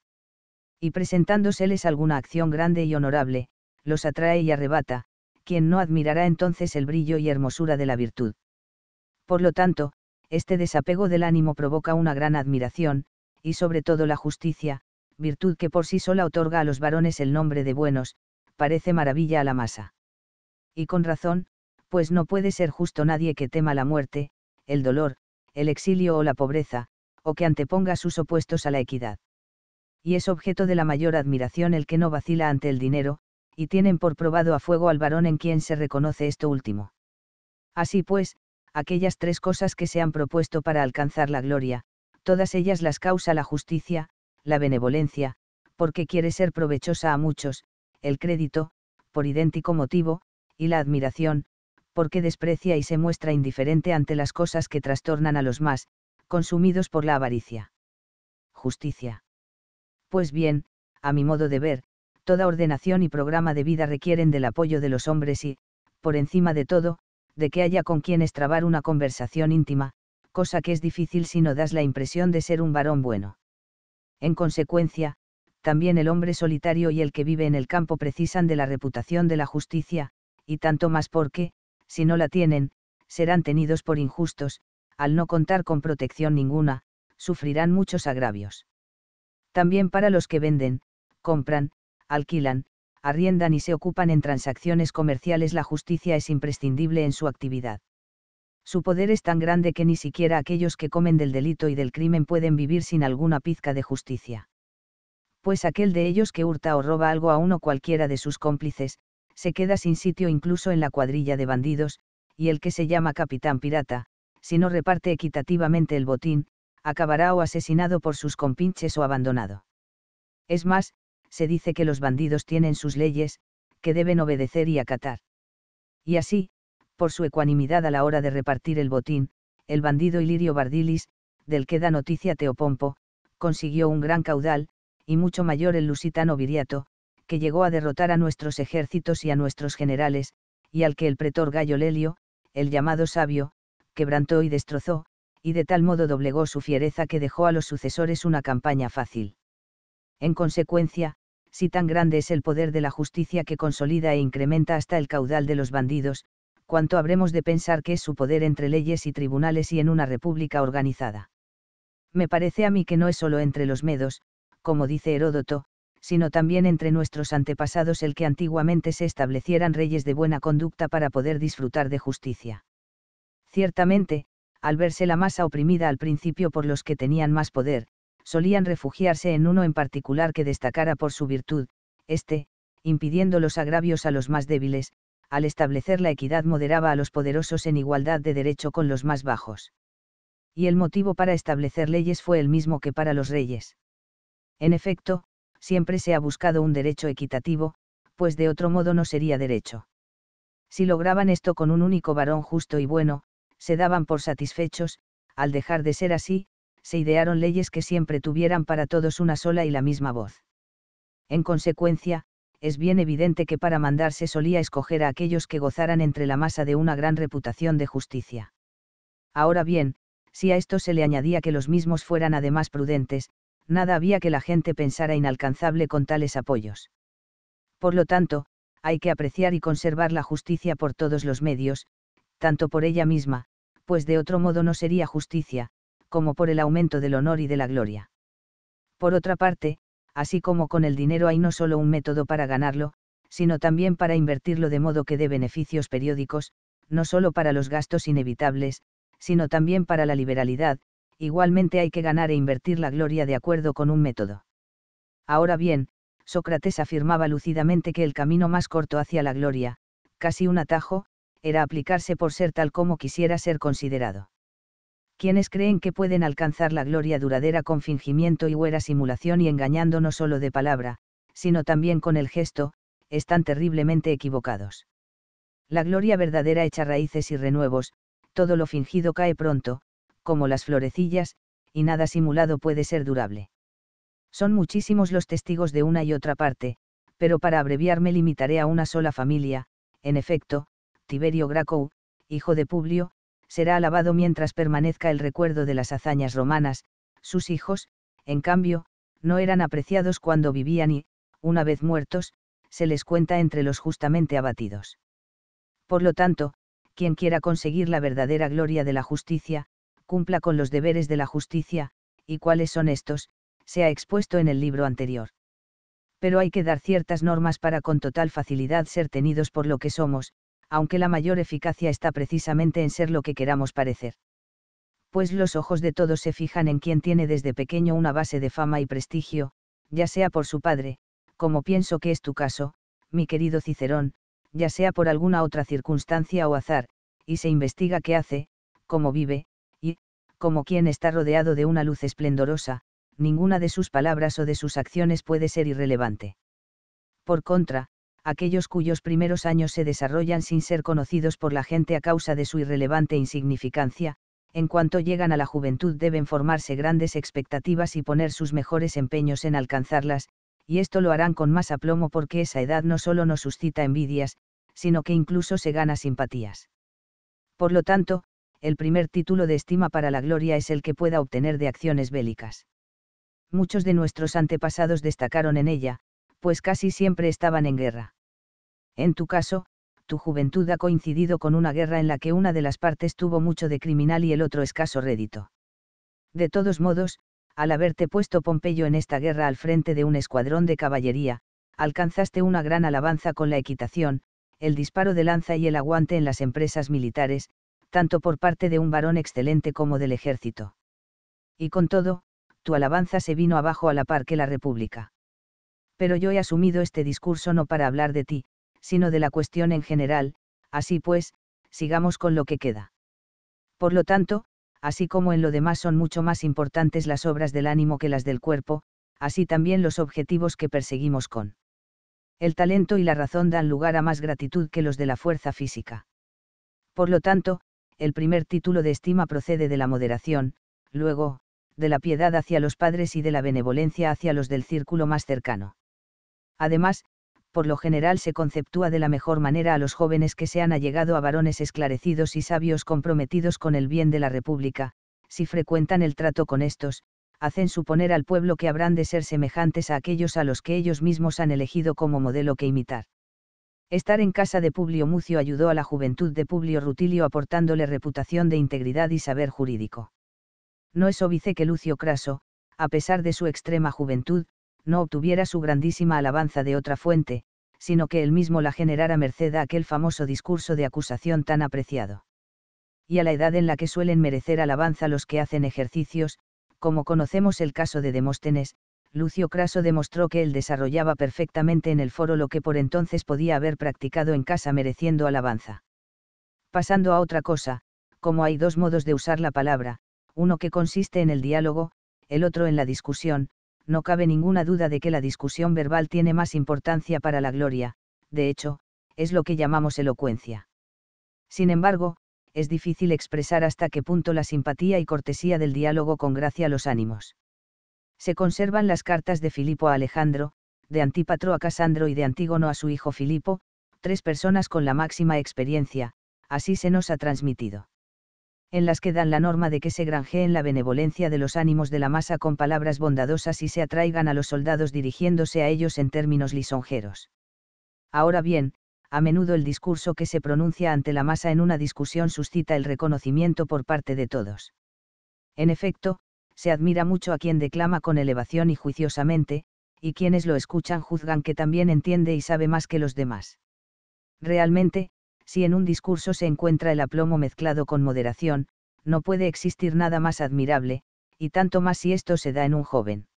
Y presentándoseles alguna acción grande y honorable, los atrae y arrebata, quien no admirará entonces el brillo y hermosura de la virtud. Por lo tanto, este desapego del ánimo provoca una gran admiración, y sobre todo la justicia, virtud que por sí sola otorga a los varones el nombre de buenos, parece maravilla a la masa. Y con razón, pues no puede ser justo nadie que tema la muerte, el dolor, el exilio o la pobreza, o que anteponga sus opuestos a la equidad. Y es objeto de la mayor admiración el que no vacila ante el dinero, y tienen por probado a fuego al varón en quien se reconoce esto último. Así pues, aquellas tres cosas que se han propuesto para alcanzar la gloria, todas ellas las causa la justicia, la benevolencia, porque quiere ser provechosa a muchos, el crédito, por idéntico motivo, y la admiración, porque desprecia y se muestra indiferente ante las cosas que trastornan a los más, consumidos por la avaricia. Justicia. Pues bien, a mi modo de ver, toda ordenación y programa de vida requieren del apoyo de los hombres y, por encima de todo, de que haya con quienes trabar una conversación íntima, cosa que es difícil si no das la impresión de ser un varón bueno. En consecuencia, también el hombre solitario y el que vive en el campo precisan de la reputación de la justicia, y tanto más porque, si no la tienen, serán tenidos por injustos, al no contar con protección ninguna, sufrirán muchos agravios. También para los que venden, compran, alquilan, arriendan y se ocupan en transacciones comerciales la justicia es imprescindible en su actividad. Su poder es tan grande que ni siquiera aquellos que comen del delito y del crimen pueden vivir sin alguna pizca de justicia. Pues aquel de ellos que hurta o roba algo a uno cualquiera de sus cómplices, se queda sin sitio incluso en la cuadrilla de bandidos, y el que se llama capitán pirata, si no reparte equitativamente el botín, acabará o asesinado por sus compinches o abandonado. Es más, se dice que los bandidos tienen sus leyes, que deben obedecer y acatar. Y así, por su ecuanimidad a la hora de repartir el botín, el bandido Ilirio Bardilis, del que da noticia Teopompo, consiguió un gran caudal, y mucho mayor el lusitano Viriato, que llegó a derrotar a nuestros ejércitos y a nuestros generales, y al que el pretor Gallo Lelio, el llamado sabio, quebrantó y destrozó, y de tal modo doblegó su fiereza que dejó a los sucesores una campaña fácil. En consecuencia, si tan grande es el poder de la justicia que consolida e incrementa hasta el caudal de los bandidos, cuánto habremos de pensar que es su poder entre leyes y tribunales y en una república organizada. Me parece a mí que no es solo entre los medos, como dice Heródoto, sino también entre nuestros antepasados el que antiguamente se establecieran reyes de buena conducta para poder disfrutar de justicia. Ciertamente, al verse la masa oprimida al principio por los que tenían más poder, solían refugiarse en uno en particular que destacara por su virtud, este, impidiendo los agravios a los más débiles, al establecer la equidad moderaba a los poderosos en igualdad de derecho con los más bajos. Y el motivo para establecer leyes fue el mismo que para los reyes. En efecto, siempre se ha buscado un derecho equitativo, pues de otro modo no sería derecho. Si lograban esto con un único varón justo y bueno, se daban por satisfechos, al dejar de ser así, se idearon leyes que siempre tuvieran para todos una sola y la misma voz. En consecuencia, es bien evidente que para mandar se solía escoger a aquellos que gozaran entre la masa de una gran reputación de justicia. Ahora bien, si a esto se le añadía que los mismos fueran además prudentes, nada había que la gente pensara inalcanzable con tales apoyos. Por lo tanto, hay que apreciar y conservar la justicia por todos los medios, tanto por ella misma, pues de otro modo no sería justicia, como por el aumento del honor y de la gloria. Por otra parte, así como con el dinero hay no solo un método para ganarlo, sino también para invertirlo de modo que dé beneficios periódicos, no solo para los gastos inevitables, sino también para la liberalidad, igualmente hay que ganar e invertir la gloria de acuerdo con un método. Ahora bien, Sócrates afirmaba lúcidamente que el camino más corto hacia la gloria, casi un atajo, era aplicarse por ser tal como quisiera ser considerado quienes creen que pueden alcanzar la gloria duradera con fingimiento y huera simulación y engañando no solo de palabra, sino también con el gesto, están terriblemente equivocados. La gloria verdadera echa raíces y renuevos, todo lo fingido cae pronto, como las florecillas, y nada simulado puede ser durable. Son muchísimos los testigos de una y otra parte, pero para abreviarme me limitaré a una sola familia, en efecto, Tiberio Graco, hijo de Publio, será alabado mientras permanezca el recuerdo de las hazañas romanas, sus hijos, en cambio, no eran apreciados cuando vivían y, una vez muertos, se les cuenta entre los justamente abatidos. Por lo tanto, quien quiera conseguir la verdadera gloria de la justicia, cumpla con los deberes de la justicia, y cuáles son estos, se ha expuesto en el libro anterior. Pero hay que dar ciertas normas para con total facilidad ser tenidos por lo que somos, aunque la mayor eficacia está precisamente en ser lo que queramos parecer. Pues los ojos de todos se fijan en quien tiene desde pequeño una base de fama y prestigio, ya sea por su padre, como pienso que es tu caso, mi querido Cicerón, ya sea por alguna otra circunstancia o azar, y se investiga qué hace, cómo vive, y, como quien está rodeado de una luz esplendorosa, ninguna de sus palabras o de sus acciones puede ser irrelevante. Por contra, aquellos cuyos primeros años se desarrollan sin ser conocidos por la gente a causa de su irrelevante insignificancia, en cuanto llegan a la juventud deben formarse grandes expectativas y poner sus mejores empeños en alcanzarlas, y esto lo harán con más aplomo porque esa edad no solo nos suscita envidias, sino que incluso se gana simpatías. Por lo tanto, el primer título de estima para la gloria es el que pueda obtener de acciones bélicas. Muchos de nuestros antepasados destacaron en ella, pues casi siempre estaban en guerra. En tu caso, tu juventud ha coincidido con una guerra en la que una de las partes tuvo mucho de criminal y el otro escaso rédito. De todos modos, al haberte puesto Pompeyo en esta guerra al frente de un escuadrón de caballería, alcanzaste una gran alabanza con la equitación, el disparo de lanza y el aguante en las empresas militares, tanto por parte de un varón excelente como del ejército. Y con todo, tu alabanza se vino abajo a la par que la República. Pero yo he asumido este discurso no para hablar de ti, sino de la cuestión en general, así pues, sigamos con lo que queda. Por lo tanto, así como en lo demás son mucho más importantes las obras del ánimo que las del cuerpo, así también los objetivos que perseguimos con. El talento y la razón dan lugar a más gratitud que los de la fuerza física. Por lo tanto, el primer título de estima procede de la moderación, luego, de la piedad hacia los padres y de la benevolencia hacia los del círculo más cercano. Además, por lo general se conceptúa de la mejor manera a los jóvenes que se han allegado a varones esclarecidos y sabios comprometidos con el bien de la República, si frecuentan el trato con estos, hacen suponer al pueblo que habrán de ser semejantes a aquellos a los que ellos mismos han elegido como modelo que imitar. Estar en casa de Publio Mucio ayudó a la juventud de Publio Rutilio aportándole reputación de integridad y saber jurídico. No es óbice que Lucio Craso, a pesar de su extrema juventud, no obtuviera su grandísima alabanza de otra fuente, sino que él mismo la generara merced a aquel famoso discurso de acusación tan apreciado. Y a la edad en la que suelen merecer alabanza los que hacen ejercicios, como conocemos el caso de Demóstenes, Lucio Craso demostró que él desarrollaba perfectamente en el foro lo que por entonces podía haber practicado en casa mereciendo alabanza. Pasando a otra cosa, como hay dos modos de usar la palabra, uno que consiste en el diálogo, el otro en la discusión, no cabe ninguna duda de que la discusión verbal tiene más importancia para la gloria, de hecho, es lo que llamamos elocuencia. Sin embargo, es difícil expresar hasta qué punto la simpatía y cortesía del diálogo con gracia los ánimos. Se conservan las cartas de Filipo a Alejandro, de Antípatro a Casandro y de Antígono a su hijo Filipo, tres personas con la máxima experiencia, así se nos ha transmitido en las que dan la norma de que se granjeen la benevolencia de los ánimos de la masa con palabras bondadosas y se atraigan a los soldados dirigiéndose a ellos en términos lisonjeros. Ahora bien, a menudo el discurso que se pronuncia ante la masa en una discusión suscita el reconocimiento por parte de todos. En efecto, se admira mucho a quien declama con elevación y juiciosamente, y quienes lo escuchan juzgan que también entiende y sabe más que los demás. Realmente, si en un discurso se encuentra el aplomo mezclado con moderación, no puede existir nada más admirable, y tanto más si esto se da en un joven.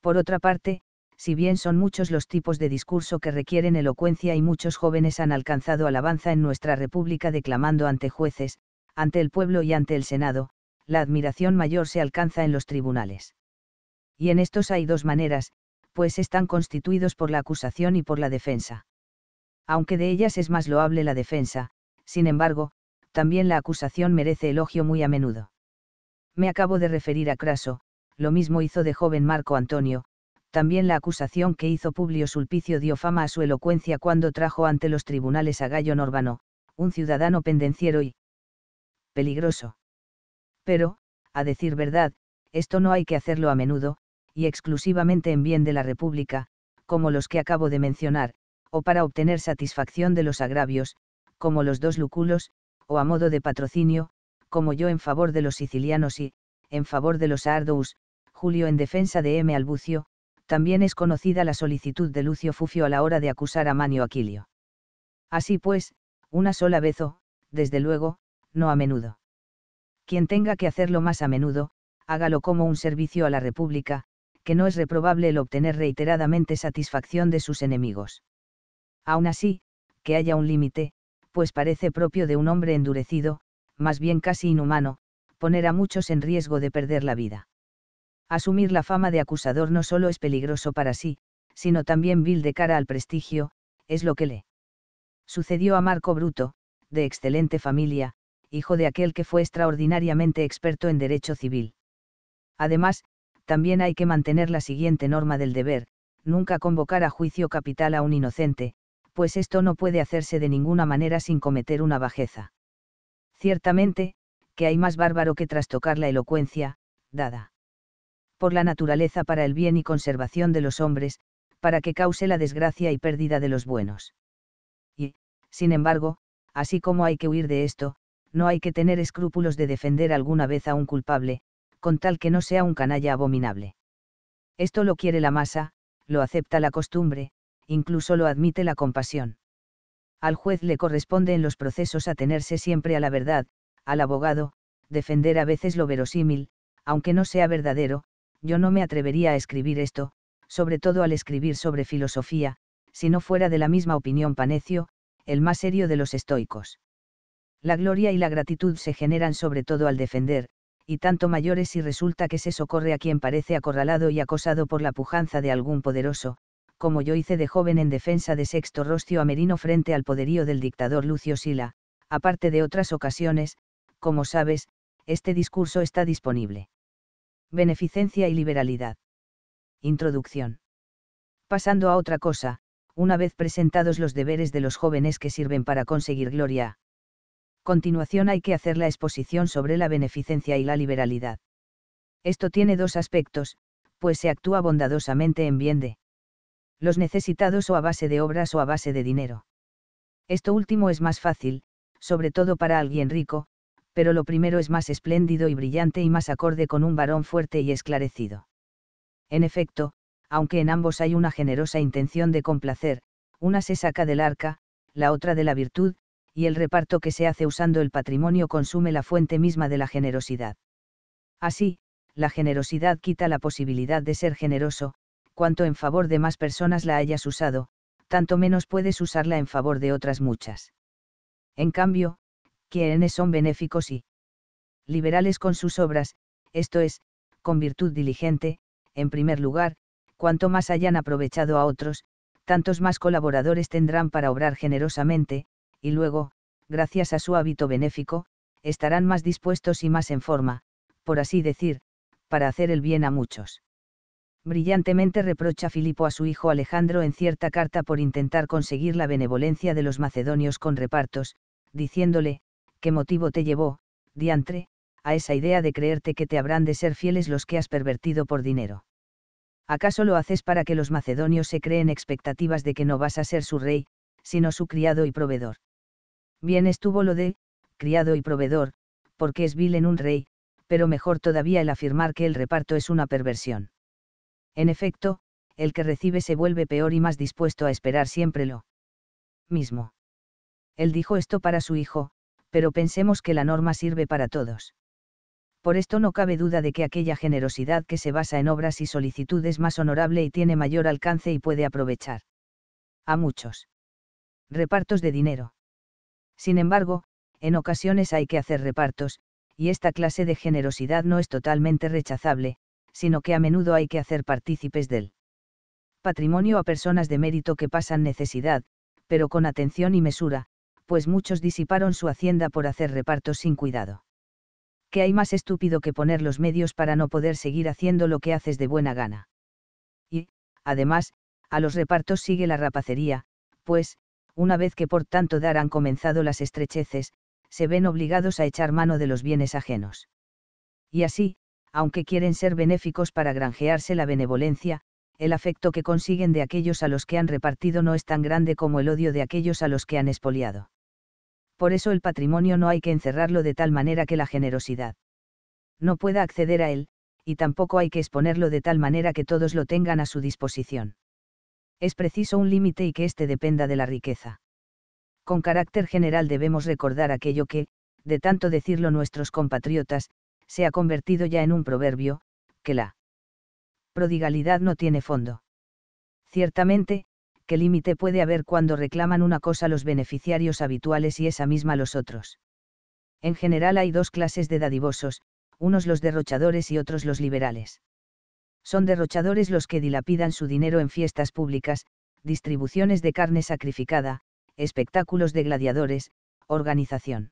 Por otra parte, si bien son muchos los tipos de discurso que requieren elocuencia y muchos jóvenes han alcanzado alabanza en nuestra República declamando ante jueces, ante el pueblo y ante el Senado, la admiración mayor se alcanza en los tribunales. Y en estos hay dos maneras, pues están constituidos por la acusación y por la defensa aunque de ellas es más loable la defensa, sin embargo, también la acusación merece elogio muy a menudo. Me acabo de referir a Craso, lo mismo hizo de joven Marco Antonio, también la acusación que hizo Publio Sulpicio dio fama a su elocuencia cuando trajo ante los tribunales a Gallo Nórbano, un ciudadano pendenciero y peligroso. Pero, a decir verdad, esto no hay que hacerlo a menudo, y exclusivamente en bien de la República, como los que acabo de mencionar, o para obtener satisfacción de los agravios, como los dos luculos, o a modo de patrocinio, como yo en favor de los sicilianos y, en favor de los arduos Julio en defensa de M. Albucio, también es conocida la solicitud de Lucio Fufio a la hora de acusar a Manio Aquilio. Así pues, una sola vez o, desde luego, no a menudo. Quien tenga que hacerlo más a menudo, hágalo como un servicio a la República, que no es reprobable el obtener reiteradamente satisfacción de sus enemigos. Aún así, que haya un límite, pues parece propio de un hombre endurecido, más bien casi inhumano, poner a muchos en riesgo de perder la vida. Asumir la fama de acusador no solo es peligroso para sí, sino también vil de cara al prestigio, es lo que le sucedió a Marco Bruto, de excelente familia, hijo de aquel que fue extraordinariamente experto en derecho civil. Además, también hay que mantener la siguiente norma del deber, nunca convocar a juicio capital a un inocente, pues esto no puede hacerse de ninguna manera sin cometer una bajeza. Ciertamente, que hay más bárbaro que trastocar la elocuencia, dada por la naturaleza para el bien y conservación de los hombres, para que cause la desgracia y pérdida de los buenos. Y, sin embargo, así como hay que huir de esto, no hay que tener escrúpulos de defender alguna vez a un culpable, con tal que no sea un canalla abominable. Esto lo quiere la masa, lo acepta la costumbre, incluso lo admite la compasión. Al juez le corresponde en los procesos atenerse siempre a la verdad, al abogado, defender a veces lo verosímil, aunque no sea verdadero, yo no me atrevería a escribir esto, sobre todo al escribir sobre filosofía, si no fuera de la misma opinión Panecio, el más serio de los estoicos. La gloria y la gratitud se generan sobre todo al defender, y tanto mayores si resulta que se socorre a quien parece acorralado y acosado por la pujanza de algún poderoso, como yo hice de joven en defensa de Sexto Rostio Amerino frente al poderío del dictador Lucio Sila, aparte de otras ocasiones, como sabes, este discurso está disponible. Beneficencia y liberalidad. Introducción. Pasando a otra cosa, una vez presentados los deberes de los jóvenes que sirven para conseguir gloria. Continuación hay que hacer la exposición sobre la beneficencia y la liberalidad. Esto tiene dos aspectos, pues se actúa bondadosamente en bien de los necesitados o a base de obras o a base de dinero. Esto último es más fácil, sobre todo para alguien rico, pero lo primero es más espléndido y brillante y más acorde con un varón fuerte y esclarecido. En efecto, aunque en ambos hay una generosa intención de complacer, una se saca del arca, la otra de la virtud, y el reparto que se hace usando el patrimonio consume la fuente misma de la generosidad. Así, la generosidad quita la posibilidad de ser generoso, cuanto en favor de más personas la hayas usado, tanto menos puedes usarla en favor de otras muchas. En cambio, quienes son benéficos y liberales con sus obras, esto es, con virtud diligente, en primer lugar, cuanto más hayan aprovechado a otros, tantos más colaboradores tendrán para obrar generosamente, y luego, gracias a su hábito benéfico, estarán más dispuestos y más en forma, por así decir, para hacer el bien a muchos brillantemente reprocha Filipo a su hijo Alejandro en cierta carta por intentar conseguir la benevolencia de los macedonios con repartos, diciéndole, ¿qué motivo te llevó, diantre, a esa idea de creerte que te habrán de ser fieles los que has pervertido por dinero? ¿Acaso lo haces para que los macedonios se creen expectativas de que no vas a ser su rey, sino su criado y proveedor? Bien estuvo lo de, criado y proveedor, porque es vil en un rey, pero mejor todavía el afirmar que el reparto es una perversión. En efecto, el que recibe se vuelve peor y más dispuesto a esperar siempre lo mismo. Él dijo esto para su hijo, pero pensemos que la norma sirve para todos. Por esto no cabe duda de que aquella generosidad que se basa en obras y solicitud es más honorable y tiene mayor alcance y puede aprovechar a muchos repartos de dinero. Sin embargo, en ocasiones hay que hacer repartos, y esta clase de generosidad no es totalmente rechazable, sino que a menudo hay que hacer partícipes del patrimonio a personas de mérito que pasan necesidad, pero con atención y mesura, pues muchos disiparon su hacienda por hacer repartos sin cuidado. ¿Qué hay más estúpido que poner los medios para no poder seguir haciendo lo que haces de buena gana? Y, además, a los repartos sigue la rapacería, pues, una vez que por tanto dar han comenzado las estrecheces, se ven obligados a echar mano de los bienes ajenos. Y así, aunque quieren ser benéficos para granjearse la benevolencia, el afecto que consiguen de aquellos a los que han repartido no es tan grande como el odio de aquellos a los que han espoliado. Por eso el patrimonio no hay que encerrarlo de tal manera que la generosidad no pueda acceder a él, y tampoco hay que exponerlo de tal manera que todos lo tengan a su disposición. Es preciso un límite y que éste dependa de la riqueza. Con carácter general debemos recordar aquello que, de tanto decirlo nuestros compatriotas, se ha convertido ya en un proverbio, que la prodigalidad no tiene fondo. Ciertamente, qué límite puede haber cuando reclaman una cosa los beneficiarios habituales y esa misma los otros. En general hay dos clases de dadivosos, unos los derrochadores y otros los liberales. Son derrochadores los que dilapidan su dinero en fiestas públicas, distribuciones de carne sacrificada, espectáculos de gladiadores, organización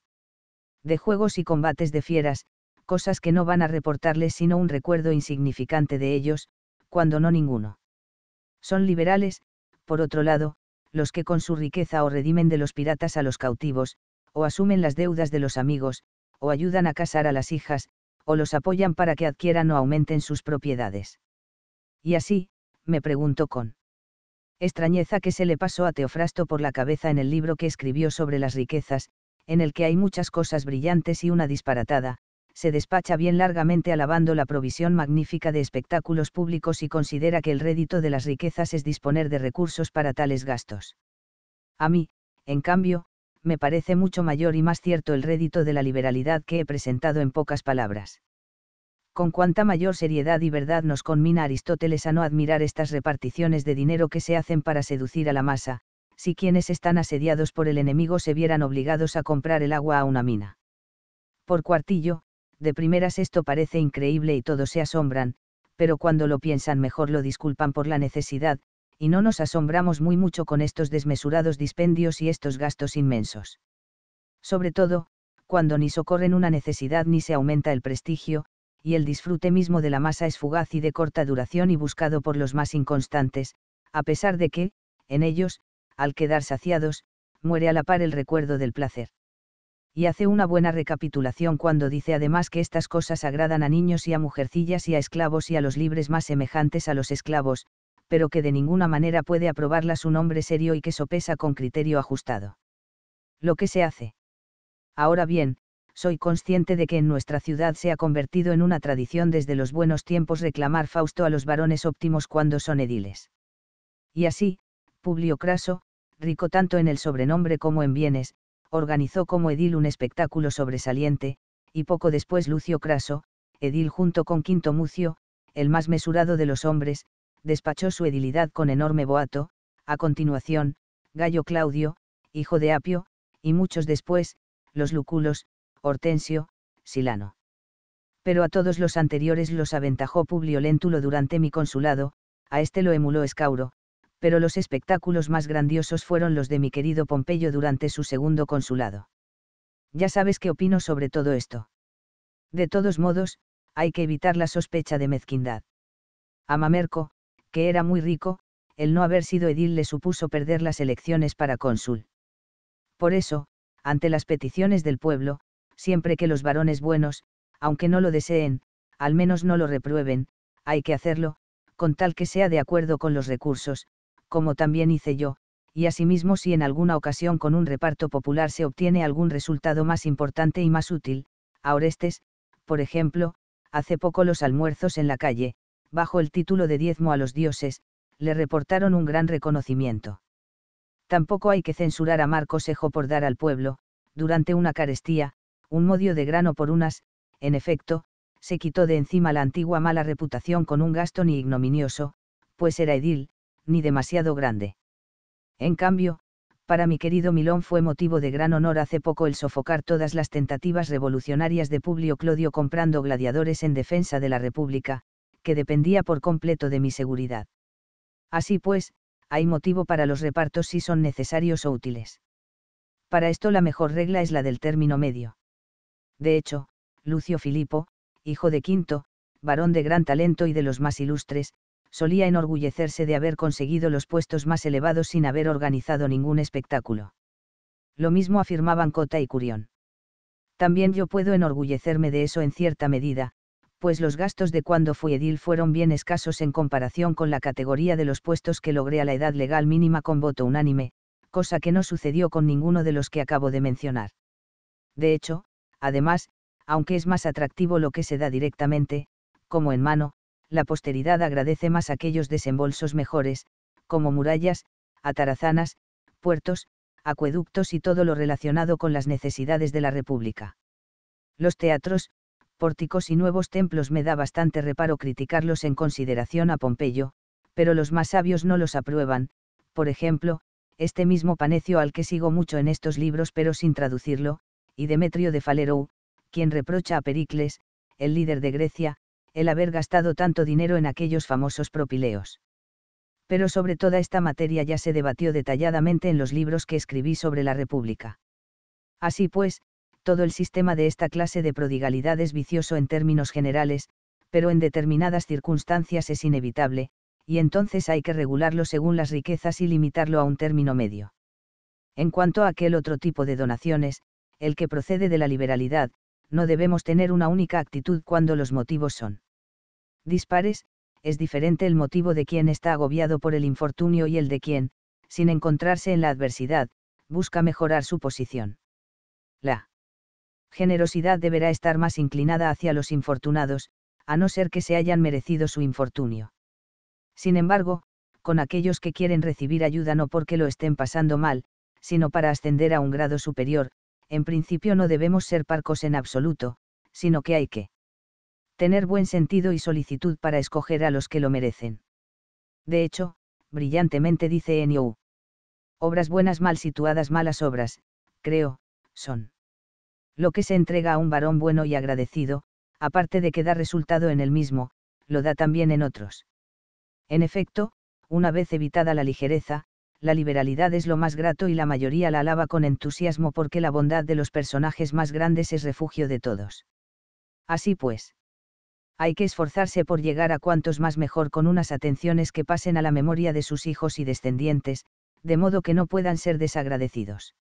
de juegos y combates de fieras, cosas que no van a reportarles sino un recuerdo insignificante de ellos, cuando no ninguno. Son liberales, por otro lado, los que con su riqueza o redimen de los piratas a los cautivos, o asumen las deudas de los amigos, o ayudan a casar a las hijas, o los apoyan para que adquieran o aumenten sus propiedades. Y así, me pregunto con extrañeza que se le pasó a Teofrasto por la cabeza en el libro que escribió sobre las riquezas, en el que hay muchas cosas brillantes y una disparatada, se despacha bien largamente alabando la provisión magnífica de espectáculos públicos y considera que el rédito de las riquezas es disponer de recursos para tales gastos. A mí, en cambio, me parece mucho mayor y más cierto el rédito de la liberalidad que he presentado en pocas palabras. Con cuánta mayor seriedad y verdad nos conmina Aristóteles a no admirar estas reparticiones de dinero que se hacen para seducir a la masa, si quienes están asediados por el enemigo se vieran obligados a comprar el agua a una mina. Por cuartillo, de primeras esto parece increíble y todos se asombran, pero cuando lo piensan mejor lo disculpan por la necesidad, y no nos asombramos muy mucho con estos desmesurados dispendios y estos gastos inmensos. Sobre todo, cuando ni socorren una necesidad ni se aumenta el prestigio, y el disfrute mismo de la masa es fugaz y de corta duración y buscado por los más inconstantes, a pesar de que, en ellos, al quedar saciados, muere a la par el recuerdo del placer y hace una buena recapitulación cuando dice además que estas cosas agradan a niños y a mujercillas y a esclavos y a los libres más semejantes a los esclavos, pero que de ninguna manera puede aprobarlas un hombre serio y que sopesa con criterio ajustado. Lo que se hace. Ahora bien, soy consciente de que en nuestra ciudad se ha convertido en una tradición desde los buenos tiempos reclamar Fausto a los varones óptimos cuando son ediles. Y así, Publio Craso, rico tanto en el sobrenombre como en bienes, organizó como edil un espectáculo sobresaliente, y poco después Lucio Craso, edil junto con Quinto Mucio, el más mesurado de los hombres, despachó su edilidad con enorme boato, a continuación, Gallo Claudio, hijo de Apio, y muchos después, los Luculos, Hortensio, Silano. Pero a todos los anteriores los aventajó Publio Léntulo durante mi consulado, a este lo emuló Escauro, pero los espectáculos más grandiosos fueron los de mi querido Pompeyo durante su segundo consulado. Ya sabes qué opino sobre todo esto. De todos modos, hay que evitar la sospecha de mezquindad. A Mamerco, que era muy rico, el no haber sido edil le supuso perder las elecciones para cónsul. Por eso, ante las peticiones del pueblo, siempre que los varones buenos, aunque no lo deseen, al menos no lo reprueben, hay que hacerlo, con tal que sea de acuerdo con los recursos, como también hice yo, y asimismo si en alguna ocasión con un reparto popular se obtiene algún resultado más importante y más útil, a Orestes, por ejemplo, hace poco los almuerzos en la calle, bajo el título de diezmo a los dioses, le reportaron un gran reconocimiento. Tampoco hay que censurar a Marcos Sejo por dar al pueblo, durante una carestía, un modio de grano por unas, en efecto, se quitó de encima la antigua mala reputación con un gasto ni ignominioso, pues era edil, ni demasiado grande. En cambio, para mi querido Milón fue motivo de gran honor hace poco el sofocar todas las tentativas revolucionarias de Publio Clodio comprando gladiadores en defensa de la República, que dependía por completo de mi seguridad. Así pues, hay motivo para los repartos si son necesarios o útiles. Para esto la mejor regla es la del término medio. De hecho, Lucio Filipo, hijo de Quinto, varón de gran talento y de los más ilustres, solía enorgullecerse de haber conseguido los puestos más elevados sin haber organizado ningún espectáculo. Lo mismo afirmaban Cota y Curión. También yo puedo enorgullecerme de eso en cierta medida, pues los gastos de cuando fui edil fueron bien escasos en comparación con la categoría de los puestos que logré a la edad legal mínima con voto unánime, cosa que no sucedió con ninguno de los que acabo de mencionar. De hecho, además, aunque es más atractivo lo que se da directamente, como en mano, la posteridad agradece más aquellos desembolsos mejores, como murallas, atarazanas, puertos, acueductos y todo lo relacionado con las necesidades de la República. Los teatros, pórticos y nuevos templos me da bastante reparo criticarlos en consideración a Pompeyo, pero los más sabios no los aprueban, por ejemplo, este mismo Panecio al que sigo mucho en estos libros pero sin traducirlo, y Demetrio de Falerou, quien reprocha a Pericles, el líder de Grecia, el haber gastado tanto dinero en aquellos famosos propileos. Pero sobre toda esta materia ya se debatió detalladamente en los libros que escribí sobre la República. Así pues, todo el sistema de esta clase de prodigalidad es vicioso en términos generales, pero en determinadas circunstancias es inevitable, y entonces hay que regularlo según las riquezas y limitarlo a un término medio. En cuanto a aquel otro tipo de donaciones, el que procede de la liberalidad, no debemos tener una única actitud cuando los motivos son dispares, es diferente el motivo de quien está agobiado por el infortunio y el de quien, sin encontrarse en la adversidad, busca mejorar su posición. La generosidad deberá estar más inclinada hacia los infortunados, a no ser que se hayan merecido su infortunio. Sin embargo, con aquellos que quieren recibir ayuda no porque lo estén pasando mal, sino para ascender a un grado superior, en principio no debemos ser parcos en absoluto, sino que hay que tener buen sentido y solicitud para escoger a los que lo merecen. De hecho, brillantemente dice Enyo. Obras buenas mal situadas malas obras, creo, son. Lo que se entrega a un varón bueno y agradecido, aparte de que da resultado en el mismo, lo da también en otros. En efecto, una vez evitada la ligereza, la liberalidad es lo más grato y la mayoría la alaba con entusiasmo porque la bondad de los personajes más grandes es refugio de todos. Así pues. Hay que esforzarse por llegar a cuantos más mejor con unas atenciones que pasen a la memoria de sus hijos y descendientes, de modo que no puedan ser desagradecidos.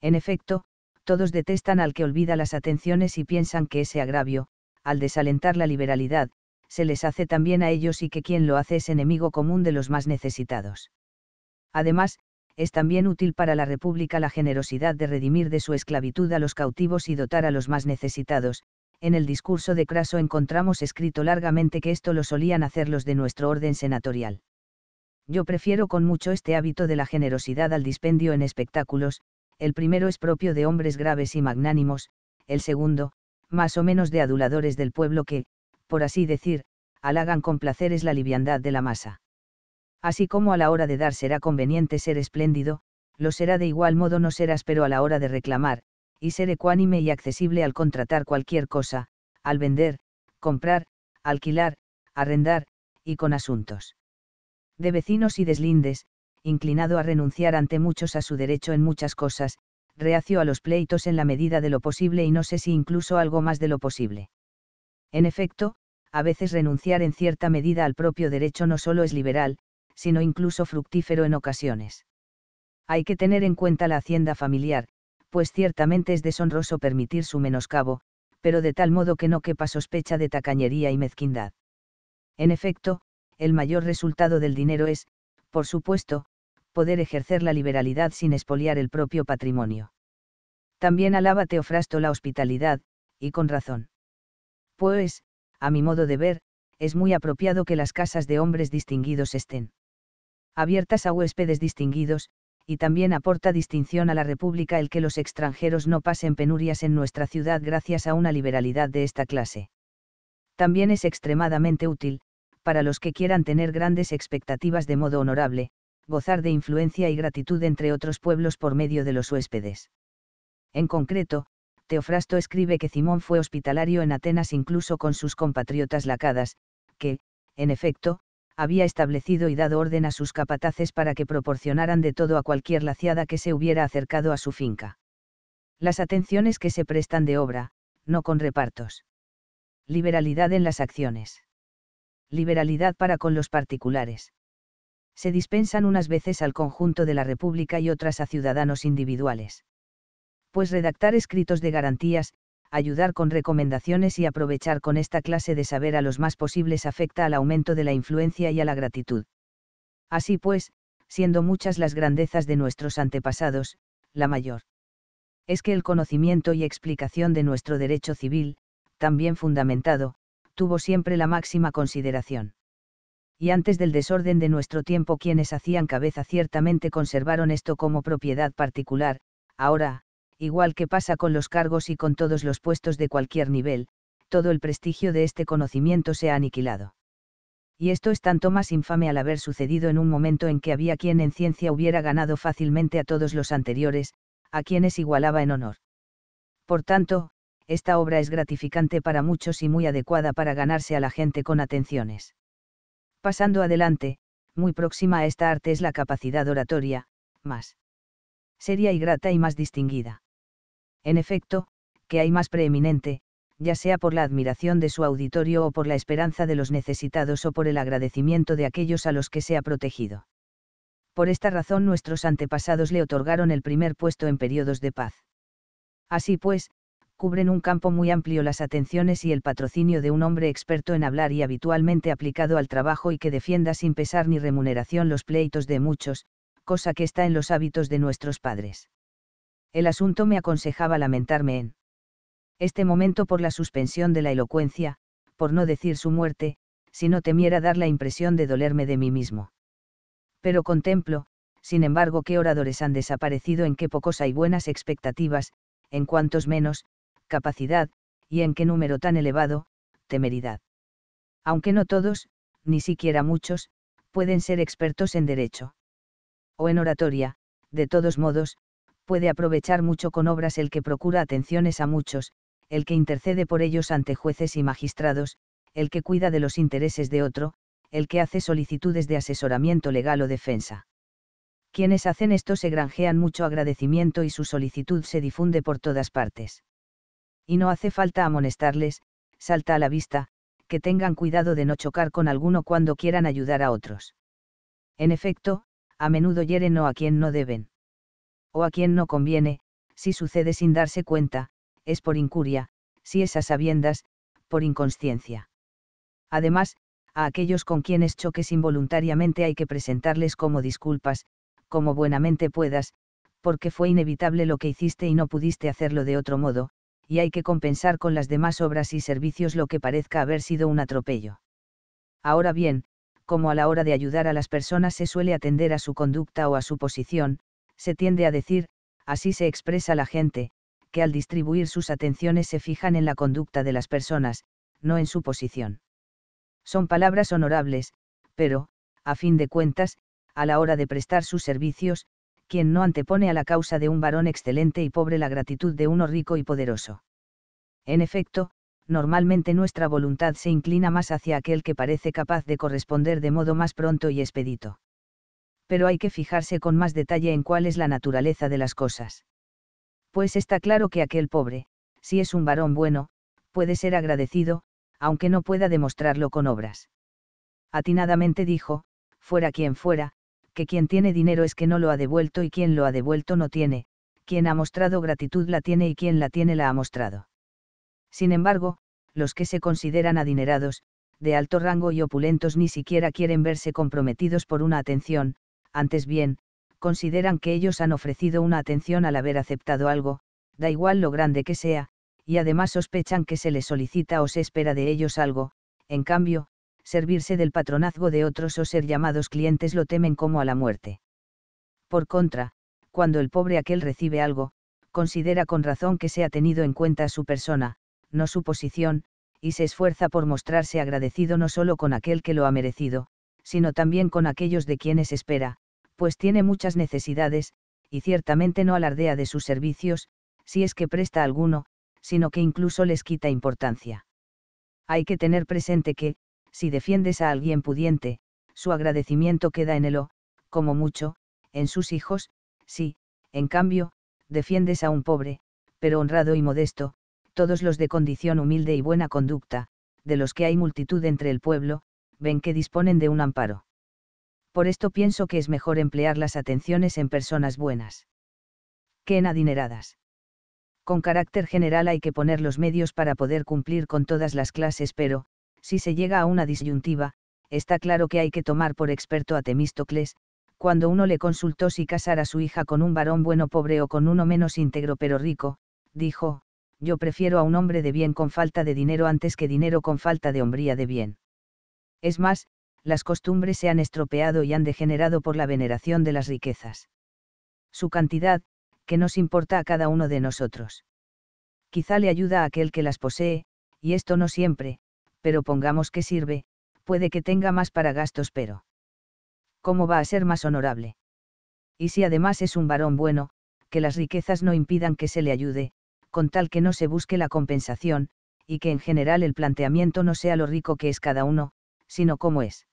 En efecto, todos detestan al que olvida las atenciones y piensan que ese agravio, al desalentar la liberalidad, se les hace también a ellos y que quien lo hace es enemigo común de los más necesitados. Además, es también útil para la República la generosidad de redimir de su esclavitud a los cautivos y dotar a los más necesitados. En el discurso de Craso encontramos escrito largamente que esto lo solían hacer los de nuestro orden senatorial. Yo prefiero con mucho este hábito de la generosidad al dispendio en espectáculos, el primero es propio de hombres graves y magnánimos, el segundo, más o menos de aduladores del pueblo que, por así decir, halagan con placeres la liviandad de la masa así como a la hora de dar será conveniente ser espléndido, lo será de igual modo no serás pero a la hora de reclamar, y ser ecuánime y accesible al contratar cualquier cosa, al vender, comprar, alquilar, arrendar, y con asuntos de vecinos y deslindes, inclinado a renunciar ante muchos a su derecho en muchas cosas, reacio a los pleitos en la medida de lo posible y no sé si incluso algo más de lo posible. En efecto, a veces renunciar en cierta medida al propio derecho no solo es liberal, sino incluso fructífero en ocasiones. Hay que tener en cuenta la hacienda familiar, pues ciertamente es deshonroso permitir su menoscabo, pero de tal modo que no quepa sospecha de tacañería y mezquindad. En efecto, el mayor resultado del dinero es, por supuesto, poder ejercer la liberalidad sin espoliar el propio patrimonio. También alaba Teofrasto la hospitalidad, y con razón. Pues, a mi modo de ver, es muy apropiado que las casas de hombres distinguidos estén abiertas a huéspedes distinguidos, y también aporta distinción a la República el que los extranjeros no pasen penurias en nuestra ciudad gracias a una liberalidad de esta clase. También es extremadamente útil, para los que quieran tener grandes expectativas de modo honorable, gozar de influencia y gratitud entre otros pueblos por medio de los huéspedes. En concreto, Teofrasto escribe que Simón fue hospitalario en Atenas incluso con sus compatriotas lacadas, que, en efecto, había establecido y dado orden a sus capataces para que proporcionaran de todo a cualquier laciada que se hubiera acercado a su finca. Las atenciones que se prestan de obra, no con repartos. Liberalidad en las acciones. Liberalidad para con los particulares. Se dispensan unas veces al conjunto de la República y otras a ciudadanos individuales. Pues redactar escritos de garantías, ayudar con recomendaciones y aprovechar con esta clase de saber a los más posibles afecta al aumento de la influencia y a la gratitud. Así pues, siendo muchas las grandezas de nuestros antepasados, la mayor es que el conocimiento y explicación de nuestro derecho civil, también fundamentado, tuvo siempre la máxima consideración. Y antes del desorden de nuestro tiempo quienes hacían cabeza ciertamente conservaron esto como propiedad particular, ahora, igual que pasa con los cargos y con todos los puestos de cualquier nivel, todo el prestigio de este conocimiento se ha aniquilado. Y esto es tanto más infame al haber sucedido en un momento en que había quien en ciencia hubiera ganado fácilmente a todos los anteriores, a quienes igualaba en honor. Por tanto, esta obra es gratificante para muchos y muy adecuada para ganarse a la gente con atenciones. Pasando adelante, muy próxima a esta arte es la capacidad oratoria, más seria y grata y más distinguida en efecto, que hay más preeminente, ya sea por la admiración de su auditorio o por la esperanza de los necesitados o por el agradecimiento de aquellos a los que se ha protegido. Por esta razón nuestros antepasados le otorgaron el primer puesto en periodos de paz. Así pues, cubren un campo muy amplio las atenciones y el patrocinio de un hombre experto en hablar y habitualmente aplicado al trabajo y que defienda sin pesar ni remuneración los pleitos de muchos, cosa que está en los hábitos de nuestros padres el asunto me aconsejaba lamentarme en este momento por la suspensión de la elocuencia, por no decir su muerte, si no temiera dar la impresión de dolerme de mí mismo. Pero contemplo, sin embargo, qué oradores han desaparecido, en qué pocos hay buenas expectativas, en cuántos menos, capacidad, y en qué número tan elevado, temeridad. Aunque no todos, ni siquiera muchos, pueden ser expertos en derecho. O en oratoria, de todos modos, puede aprovechar mucho con obras el que procura atenciones a muchos, el que intercede por ellos ante jueces y magistrados, el que cuida de los intereses de otro, el que hace solicitudes de asesoramiento legal o defensa. Quienes hacen esto se granjean mucho agradecimiento y su solicitud se difunde por todas partes. Y no hace falta amonestarles, salta a la vista, que tengan cuidado de no chocar con alguno cuando quieran ayudar a otros. En efecto, a menudo hieren o a quien no deben o a quien no conviene, si sucede sin darse cuenta, es por incuria, si es a sabiendas, por inconsciencia. Además, a aquellos con quienes choques involuntariamente hay que presentarles como disculpas, como buenamente puedas, porque fue inevitable lo que hiciste y no pudiste hacerlo de otro modo, y hay que compensar con las demás obras y servicios lo que parezca haber sido un atropello. Ahora bien, como a la hora de ayudar a las personas se suele atender a su conducta o a su posición, se tiende a decir, así se expresa la gente, que al distribuir sus atenciones se fijan en la conducta de las personas, no en su posición. Son palabras honorables, pero, a fin de cuentas, a la hora de prestar sus servicios, quien no antepone a la causa de un varón excelente y pobre la gratitud de uno rico y poderoso. En efecto, normalmente nuestra voluntad se inclina más hacia aquel que parece capaz de corresponder de modo más pronto y expedito pero hay que fijarse con más detalle en cuál es la naturaleza de las cosas. Pues está claro que aquel pobre, si es un varón bueno, puede ser agradecido, aunque no pueda demostrarlo con obras. Atinadamente dijo, fuera quien fuera, que quien tiene dinero es que no lo ha devuelto y quien lo ha devuelto no tiene, quien ha mostrado gratitud la tiene y quien la tiene la ha mostrado. Sin embargo, los que se consideran adinerados, de alto rango y opulentos ni siquiera quieren verse comprometidos por una atención, antes bien, consideran que ellos han ofrecido una atención al haber aceptado algo, da igual lo grande que sea, y además sospechan que se les solicita o se espera de ellos algo, en cambio, servirse del patronazgo de otros o ser llamados clientes lo temen como a la muerte. Por contra, cuando el pobre aquel recibe algo, considera con razón que se ha tenido en cuenta su persona, no su posición, y se esfuerza por mostrarse agradecido no solo con aquel que lo ha merecido, sino también con aquellos de quienes espera, pues tiene muchas necesidades, y ciertamente no alardea de sus servicios, si es que presta alguno, sino que incluso les quita importancia. Hay que tener presente que, si defiendes a alguien pudiente, su agradecimiento queda en el o, como mucho, en sus hijos, si, en cambio, defiendes a un pobre, pero honrado y modesto, todos los de condición humilde y buena conducta, de los que hay multitud entre el pueblo, ven que disponen de un amparo por esto pienso que es mejor emplear las atenciones en personas buenas que en adineradas. Con carácter general hay que poner los medios para poder cumplir con todas las clases, pero, si se llega a una disyuntiva, está claro que hay que tomar por experto a Temístocles, cuando uno le consultó si casar a su hija con un varón bueno pobre o con uno menos íntegro pero rico, dijo, yo prefiero a un hombre de bien con falta de dinero antes que dinero con falta de hombría de bien. Es más, las costumbres se han estropeado y han degenerado por la veneración de las riquezas. Su cantidad, que nos importa a cada uno de nosotros. Quizá le ayuda a aquel que las posee, y esto no siempre, pero pongamos que sirve, puede que tenga más para gastos pero. ¿Cómo va a ser más honorable? Y si además es un varón bueno, que las riquezas no impidan que se le ayude, con tal que no se busque la compensación, y que en general el planteamiento no sea lo rico que es cada uno, sino cómo es.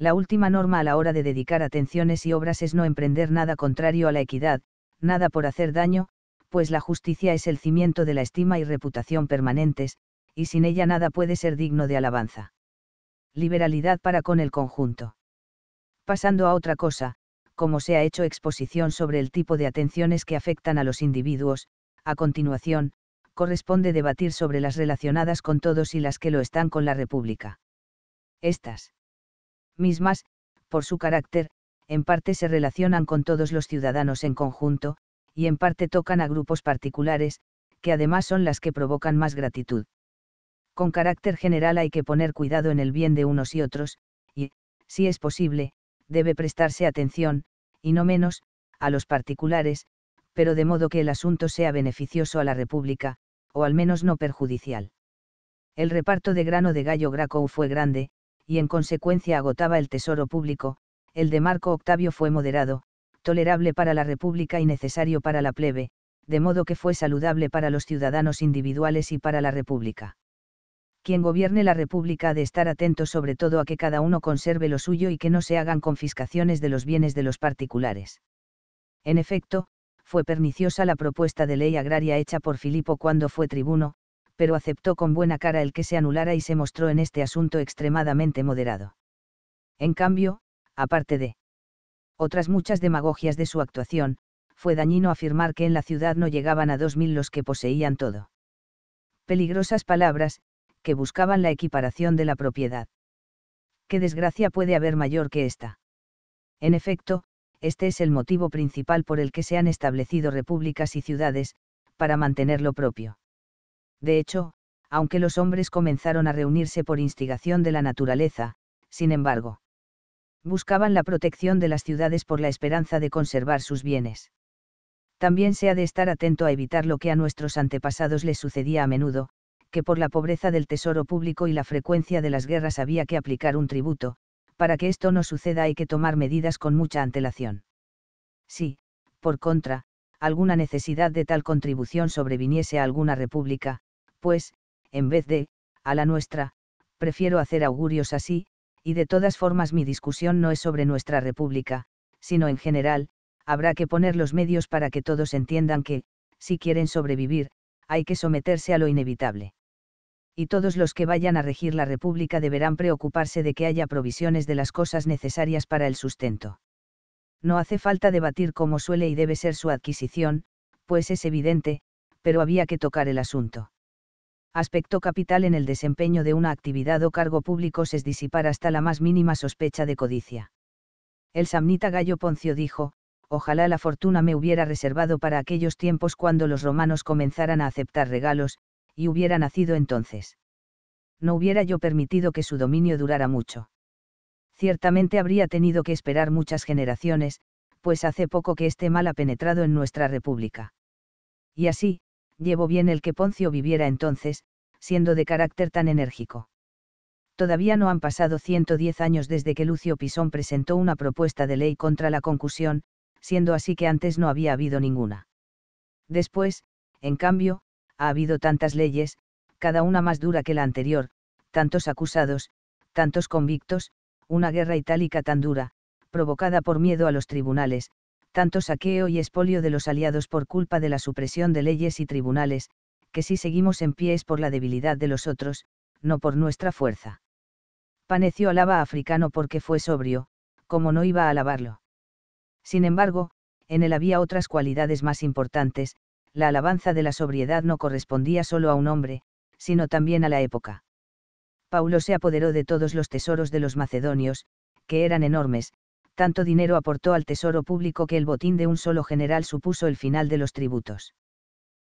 La última norma a la hora de dedicar atenciones y obras es no emprender nada contrario a la equidad, nada por hacer daño, pues la justicia es el cimiento de la estima y reputación permanentes, y sin ella nada puede ser digno de alabanza. Liberalidad para con el conjunto. Pasando a otra cosa, como se ha hecho exposición sobre el tipo de atenciones que afectan a los individuos, a continuación, corresponde debatir sobre las relacionadas con todos y las que lo están con la República. Estas mismas, por su carácter, en parte se relacionan con todos los ciudadanos en conjunto, y en parte tocan a grupos particulares, que además son las que provocan más gratitud. Con carácter general hay que poner cuidado en el bien de unos y otros, y, si es posible, debe prestarse atención, y no menos, a los particulares, pero de modo que el asunto sea beneficioso a la República, o al menos no perjudicial. El reparto de grano de gallo Graco fue grande, y en consecuencia agotaba el tesoro público, el de Marco Octavio fue moderado, tolerable para la República y necesario para la plebe, de modo que fue saludable para los ciudadanos individuales y para la República. Quien gobierne la República ha de estar atento sobre todo a que cada uno conserve lo suyo y que no se hagan confiscaciones de los bienes de los particulares. En efecto, fue perniciosa la propuesta de ley agraria hecha por Filipo cuando fue tribuno, pero aceptó con buena cara el que se anulara y se mostró en este asunto extremadamente moderado. En cambio, aparte de otras muchas demagogias de su actuación, fue dañino afirmar que en la ciudad no llegaban a dos mil los que poseían todo. Peligrosas palabras, que buscaban la equiparación de la propiedad. ¿Qué desgracia puede haber mayor que esta? En efecto, este es el motivo principal por el que se han establecido repúblicas y ciudades, para mantener lo propio de hecho, aunque los hombres comenzaron a reunirse por instigación de la naturaleza, sin embargo. Buscaban la protección de las ciudades por la esperanza de conservar sus bienes. También se ha de estar atento a evitar lo que a nuestros antepasados les sucedía a menudo, que por la pobreza del tesoro público y la frecuencia de las guerras había que aplicar un tributo, para que esto no suceda hay que tomar medidas con mucha antelación. Si, por contra, alguna necesidad de tal contribución sobreviniese a alguna república, pues, en vez de, a la nuestra, prefiero hacer augurios así, y de todas formas mi discusión no es sobre nuestra república, sino en general, habrá que poner los medios para que todos entiendan que, si quieren sobrevivir, hay que someterse a lo inevitable. Y todos los que vayan a regir la República deberán preocuparse de que haya provisiones de las cosas necesarias para el sustento. No hace falta debatir cómo suele y debe ser su adquisición, pues es evidente, pero había que tocar el asunto aspecto capital en el desempeño de una actividad o cargo público es disipar hasta la más mínima sospecha de codicia. El samnita Gallo Poncio dijo, ojalá la fortuna me hubiera reservado para aquellos tiempos cuando los romanos comenzaran a aceptar regalos, y hubiera nacido entonces. No hubiera yo permitido que su dominio durara mucho. Ciertamente habría tenido que esperar muchas generaciones, pues hace poco que este mal ha penetrado en nuestra república. Y así, llevó bien el que Poncio viviera entonces, siendo de carácter tan enérgico. Todavía no han pasado 110 años desde que Lucio Pisón presentó una propuesta de ley contra la concusión, siendo así que antes no había habido ninguna. Después, en cambio, ha habido tantas leyes, cada una más dura que la anterior, tantos acusados, tantos convictos, una guerra itálica tan dura, provocada por miedo a los tribunales, tanto saqueo y espolio de los aliados por culpa de la supresión de leyes y tribunales, que si seguimos en pie es por la debilidad de los otros, no por nuestra fuerza. Paneció alaba africano porque fue sobrio, como no iba a alabarlo. Sin embargo, en él había otras cualidades más importantes, la alabanza de la sobriedad no correspondía solo a un hombre, sino también a la época. Paulo se apoderó de todos los tesoros de los macedonios, que eran enormes, tanto dinero aportó al tesoro público que el botín de un solo general supuso el final de los tributos.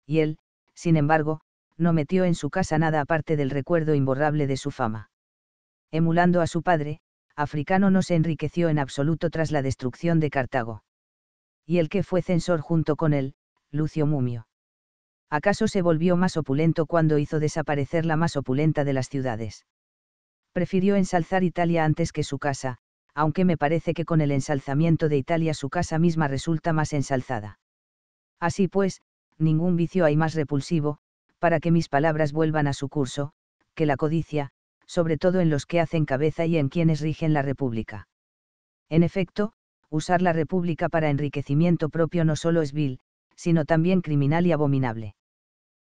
Y él, sin embargo, no metió en su casa nada aparte del recuerdo imborrable de su fama. Emulando a su padre, Africano no se enriqueció en absoluto tras la destrucción de Cartago. Y el que fue censor junto con él, Lucio Mumio. ¿Acaso se volvió más opulento cuando hizo desaparecer la más opulenta de las ciudades? Prefirió ensalzar Italia antes que su casa, aunque me parece que con el ensalzamiento de Italia su casa misma resulta más ensalzada. Así pues, ningún vicio hay más repulsivo, para que mis palabras vuelvan a su curso, que la codicia, sobre todo en los que hacen cabeza y en quienes rigen la República. En efecto, usar la República para enriquecimiento propio no solo es vil, sino también criminal y abominable.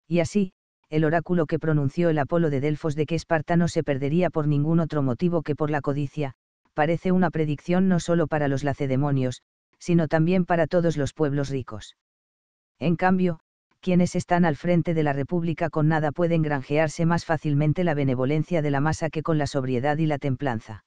Y así, el oráculo que pronunció el Apolo de Delfos de que Esparta no se perdería por ningún otro motivo que por la codicia, parece una predicción no solo para los lacedemonios, sino también para todos los pueblos ricos. En cambio, quienes están al frente de la República con nada pueden granjearse más fácilmente la benevolencia de la masa que con la sobriedad y la templanza.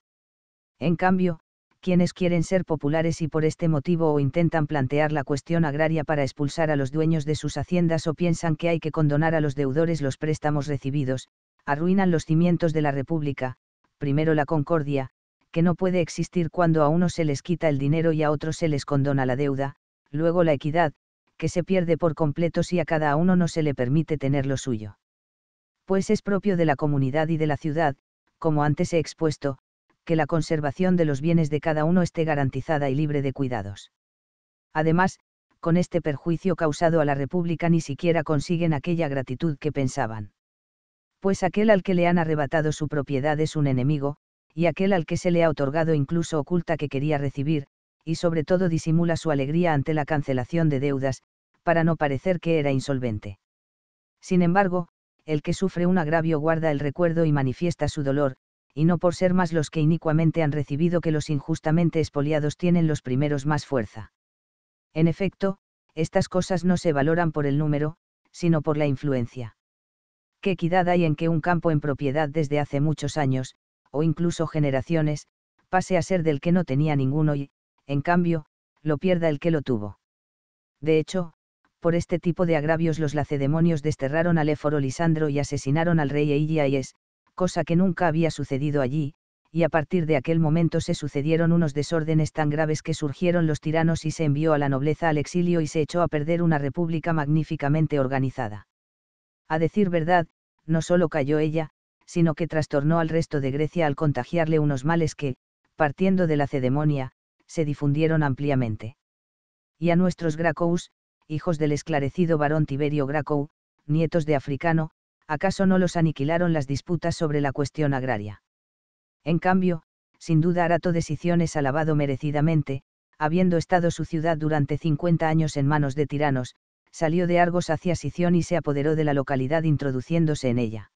En cambio, quienes quieren ser populares y por este motivo o intentan plantear la cuestión agraria para expulsar a los dueños de sus haciendas o piensan que hay que condonar a los deudores los préstamos recibidos, arruinan los cimientos de la República, primero la concordia, que no puede existir cuando a uno se les quita el dinero y a otros se les condona la deuda, luego la equidad, que se pierde por completo si a cada uno no se le permite tener lo suyo. Pues es propio de la comunidad y de la ciudad, como antes he expuesto, que la conservación de los bienes de cada uno esté garantizada y libre de cuidados. Además, con este perjuicio causado a la República ni siquiera consiguen aquella gratitud que pensaban. Pues aquel al que le han arrebatado su propiedad es un enemigo, y aquel al que se le ha otorgado incluso oculta que quería recibir, y sobre todo disimula su alegría ante la cancelación de deudas, para no parecer que era insolvente. Sin embargo, el que sufre un agravio guarda el recuerdo y manifiesta su dolor, y no por ser más los que inicuamente han recibido que los injustamente espoliados tienen los primeros más fuerza. En efecto, estas cosas no se valoran por el número, sino por la influencia. ¿Qué equidad hay en que un campo en propiedad desde hace muchos años, o incluso generaciones, pase a ser del que no tenía ninguno y, en cambio, lo pierda el que lo tuvo. De hecho, por este tipo de agravios los lacedemonios desterraron al éforo Lisandro y asesinaron al rey Eigiaes, cosa que nunca había sucedido allí, y a partir de aquel momento se sucedieron unos desórdenes tan graves que surgieron los tiranos y se envió a la nobleza al exilio y se echó a perder una república magníficamente organizada. A decir verdad, no solo cayó ella, sino que trastornó al resto de Grecia al contagiarle unos males que, partiendo de la cedemonia, se difundieron ampliamente. Y a nuestros Gracous, hijos del esclarecido varón Tiberio Gracou, nietos de africano, acaso no los aniquilaron las disputas sobre la cuestión agraria. En cambio, sin duda Arato Sición es alabado merecidamente, habiendo estado su ciudad durante 50 años en manos de tiranos, salió de Argos hacia Sición y se apoderó de la localidad introduciéndose en ella.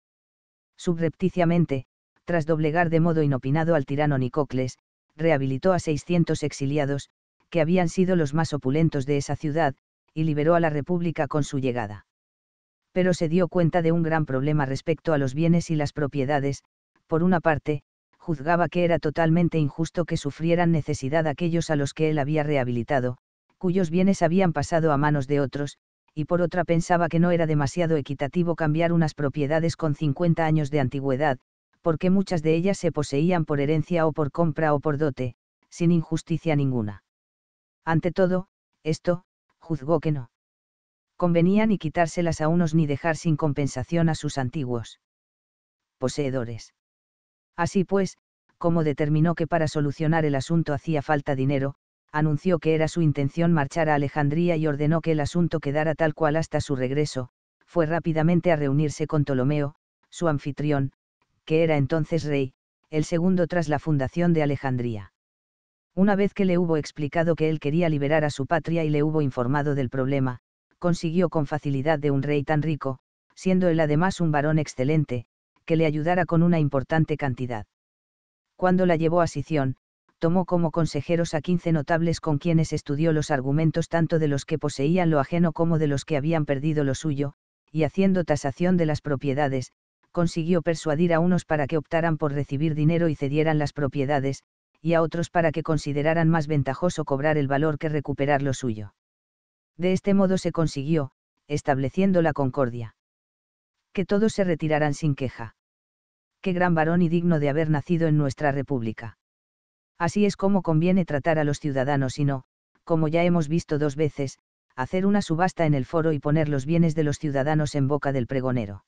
Subrepticiamente, tras doblegar de modo inopinado al tirano Nicocles, rehabilitó a 600 exiliados, que habían sido los más opulentos de esa ciudad, y liberó a la República con su llegada. Pero se dio cuenta de un gran problema respecto a los bienes y las propiedades, por una parte, juzgaba que era totalmente injusto que sufrieran necesidad aquellos a los que él había rehabilitado, cuyos bienes habían pasado a manos de otros, y por otra pensaba que no era demasiado equitativo cambiar unas propiedades con 50 años de antigüedad, porque muchas de ellas se poseían por herencia o por compra o por dote, sin injusticia ninguna. Ante todo, esto, juzgó que no. Convenía ni quitárselas a unos ni dejar sin compensación a sus antiguos poseedores. Así pues, como determinó que para solucionar el asunto hacía falta dinero, anunció que era su intención marchar a Alejandría y ordenó que el asunto quedara tal cual hasta su regreso, fue rápidamente a reunirse con Ptolomeo, su anfitrión, que era entonces rey, el segundo tras la fundación de Alejandría. Una vez que le hubo explicado que él quería liberar a su patria y le hubo informado del problema, consiguió con facilidad de un rey tan rico, siendo él además un varón excelente, que le ayudara con una importante cantidad. Cuando la llevó a Sición, tomó como consejeros a quince notables con quienes estudió los argumentos tanto de los que poseían lo ajeno como de los que habían perdido lo suyo, y haciendo tasación de las propiedades, consiguió persuadir a unos para que optaran por recibir dinero y cedieran las propiedades, y a otros para que consideraran más ventajoso cobrar el valor que recuperar lo suyo. De este modo se consiguió, estableciendo la concordia. Que todos se retiraran sin queja. Qué gran varón y digno de haber nacido en nuestra república. Así es como conviene tratar a los ciudadanos y no, como ya hemos visto dos veces, hacer una subasta en el foro y poner los bienes de los ciudadanos en boca del pregonero.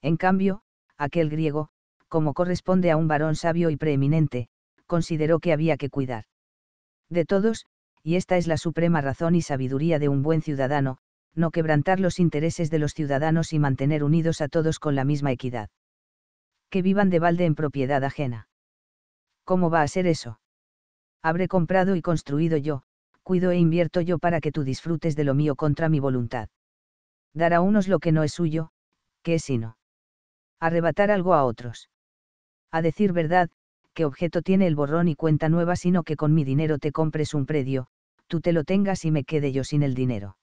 En cambio, aquel griego, como corresponde a un varón sabio y preeminente, consideró que había que cuidar de todos, y esta es la suprema razón y sabiduría de un buen ciudadano, no quebrantar los intereses de los ciudadanos y mantener unidos a todos con la misma equidad. Que vivan de balde en propiedad ajena. ¿cómo va a ser eso? Habré comprado y construido yo, cuido e invierto yo para que tú disfrutes de lo mío contra mi voluntad. Dar a unos lo que no es suyo, ¿qué es sino. Arrebatar algo a otros. A decir verdad, ¿qué objeto tiene el borrón y cuenta nueva sino que con mi dinero te compres un predio, tú te lo tengas y me quede yo sin el dinero?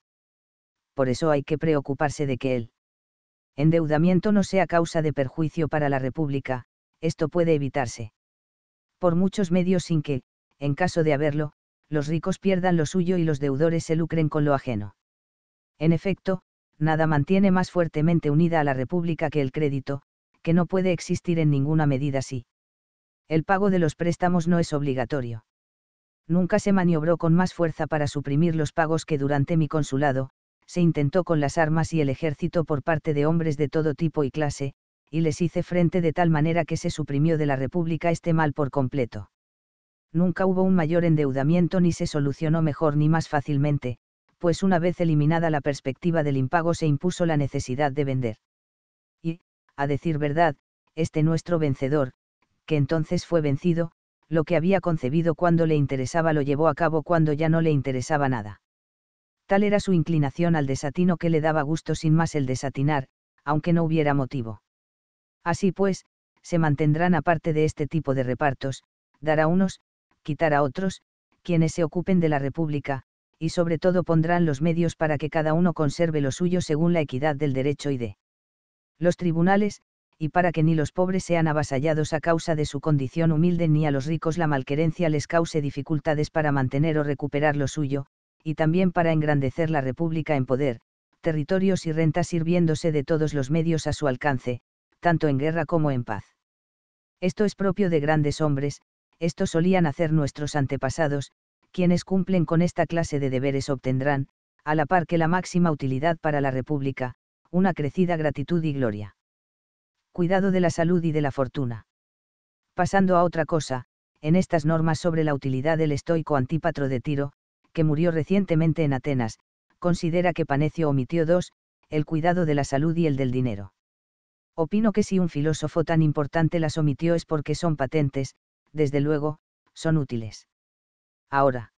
Por eso hay que preocuparse de que el endeudamiento no sea causa de perjuicio para la República, esto puede evitarse por muchos medios sin que, en caso de haberlo, los ricos pierdan lo suyo y los deudores se lucren con lo ajeno. En efecto, nada mantiene más fuertemente unida a la República que el crédito, que no puede existir en ninguna medida así. El pago de los préstamos no es obligatorio. Nunca se maniobró con más fuerza para suprimir los pagos que durante mi consulado, se intentó con las armas y el ejército por parte de hombres de todo tipo y clase, y les hice frente de tal manera que se suprimió de la República este mal por completo. Nunca hubo un mayor endeudamiento ni se solucionó mejor ni más fácilmente, pues una vez eliminada la perspectiva del impago se impuso la necesidad de vender. Y, a decir verdad, este nuestro vencedor, que entonces fue vencido, lo que había concebido cuando le interesaba lo llevó a cabo cuando ya no le interesaba nada. Tal era su inclinación al desatino que le daba gusto sin más el desatinar, aunque no hubiera motivo. Así pues, se mantendrán aparte de este tipo de repartos, dar a unos, quitar a otros, quienes se ocupen de la República, y sobre todo pondrán los medios para que cada uno conserve lo suyo según la equidad del derecho y de los tribunales, y para que ni los pobres sean avasallados a causa de su condición humilde ni a los ricos la malquerencia les cause dificultades para mantener o recuperar lo suyo, y también para engrandecer la República en poder, territorios y rentas sirviéndose de todos los medios a su alcance, tanto en guerra como en paz. Esto es propio de grandes hombres, esto solían hacer nuestros antepasados, quienes cumplen con esta clase de deberes obtendrán, a la par que la máxima utilidad para la República, una crecida gratitud y gloria. Cuidado de la salud y de la fortuna. Pasando a otra cosa, en estas normas sobre la utilidad del estoico antípatro de Tiro, que murió recientemente en Atenas, considera que Panecio omitió dos, el cuidado de la salud y el del dinero. Opino que si un filósofo tan importante las omitió es porque son patentes, desde luego, son útiles. Ahora.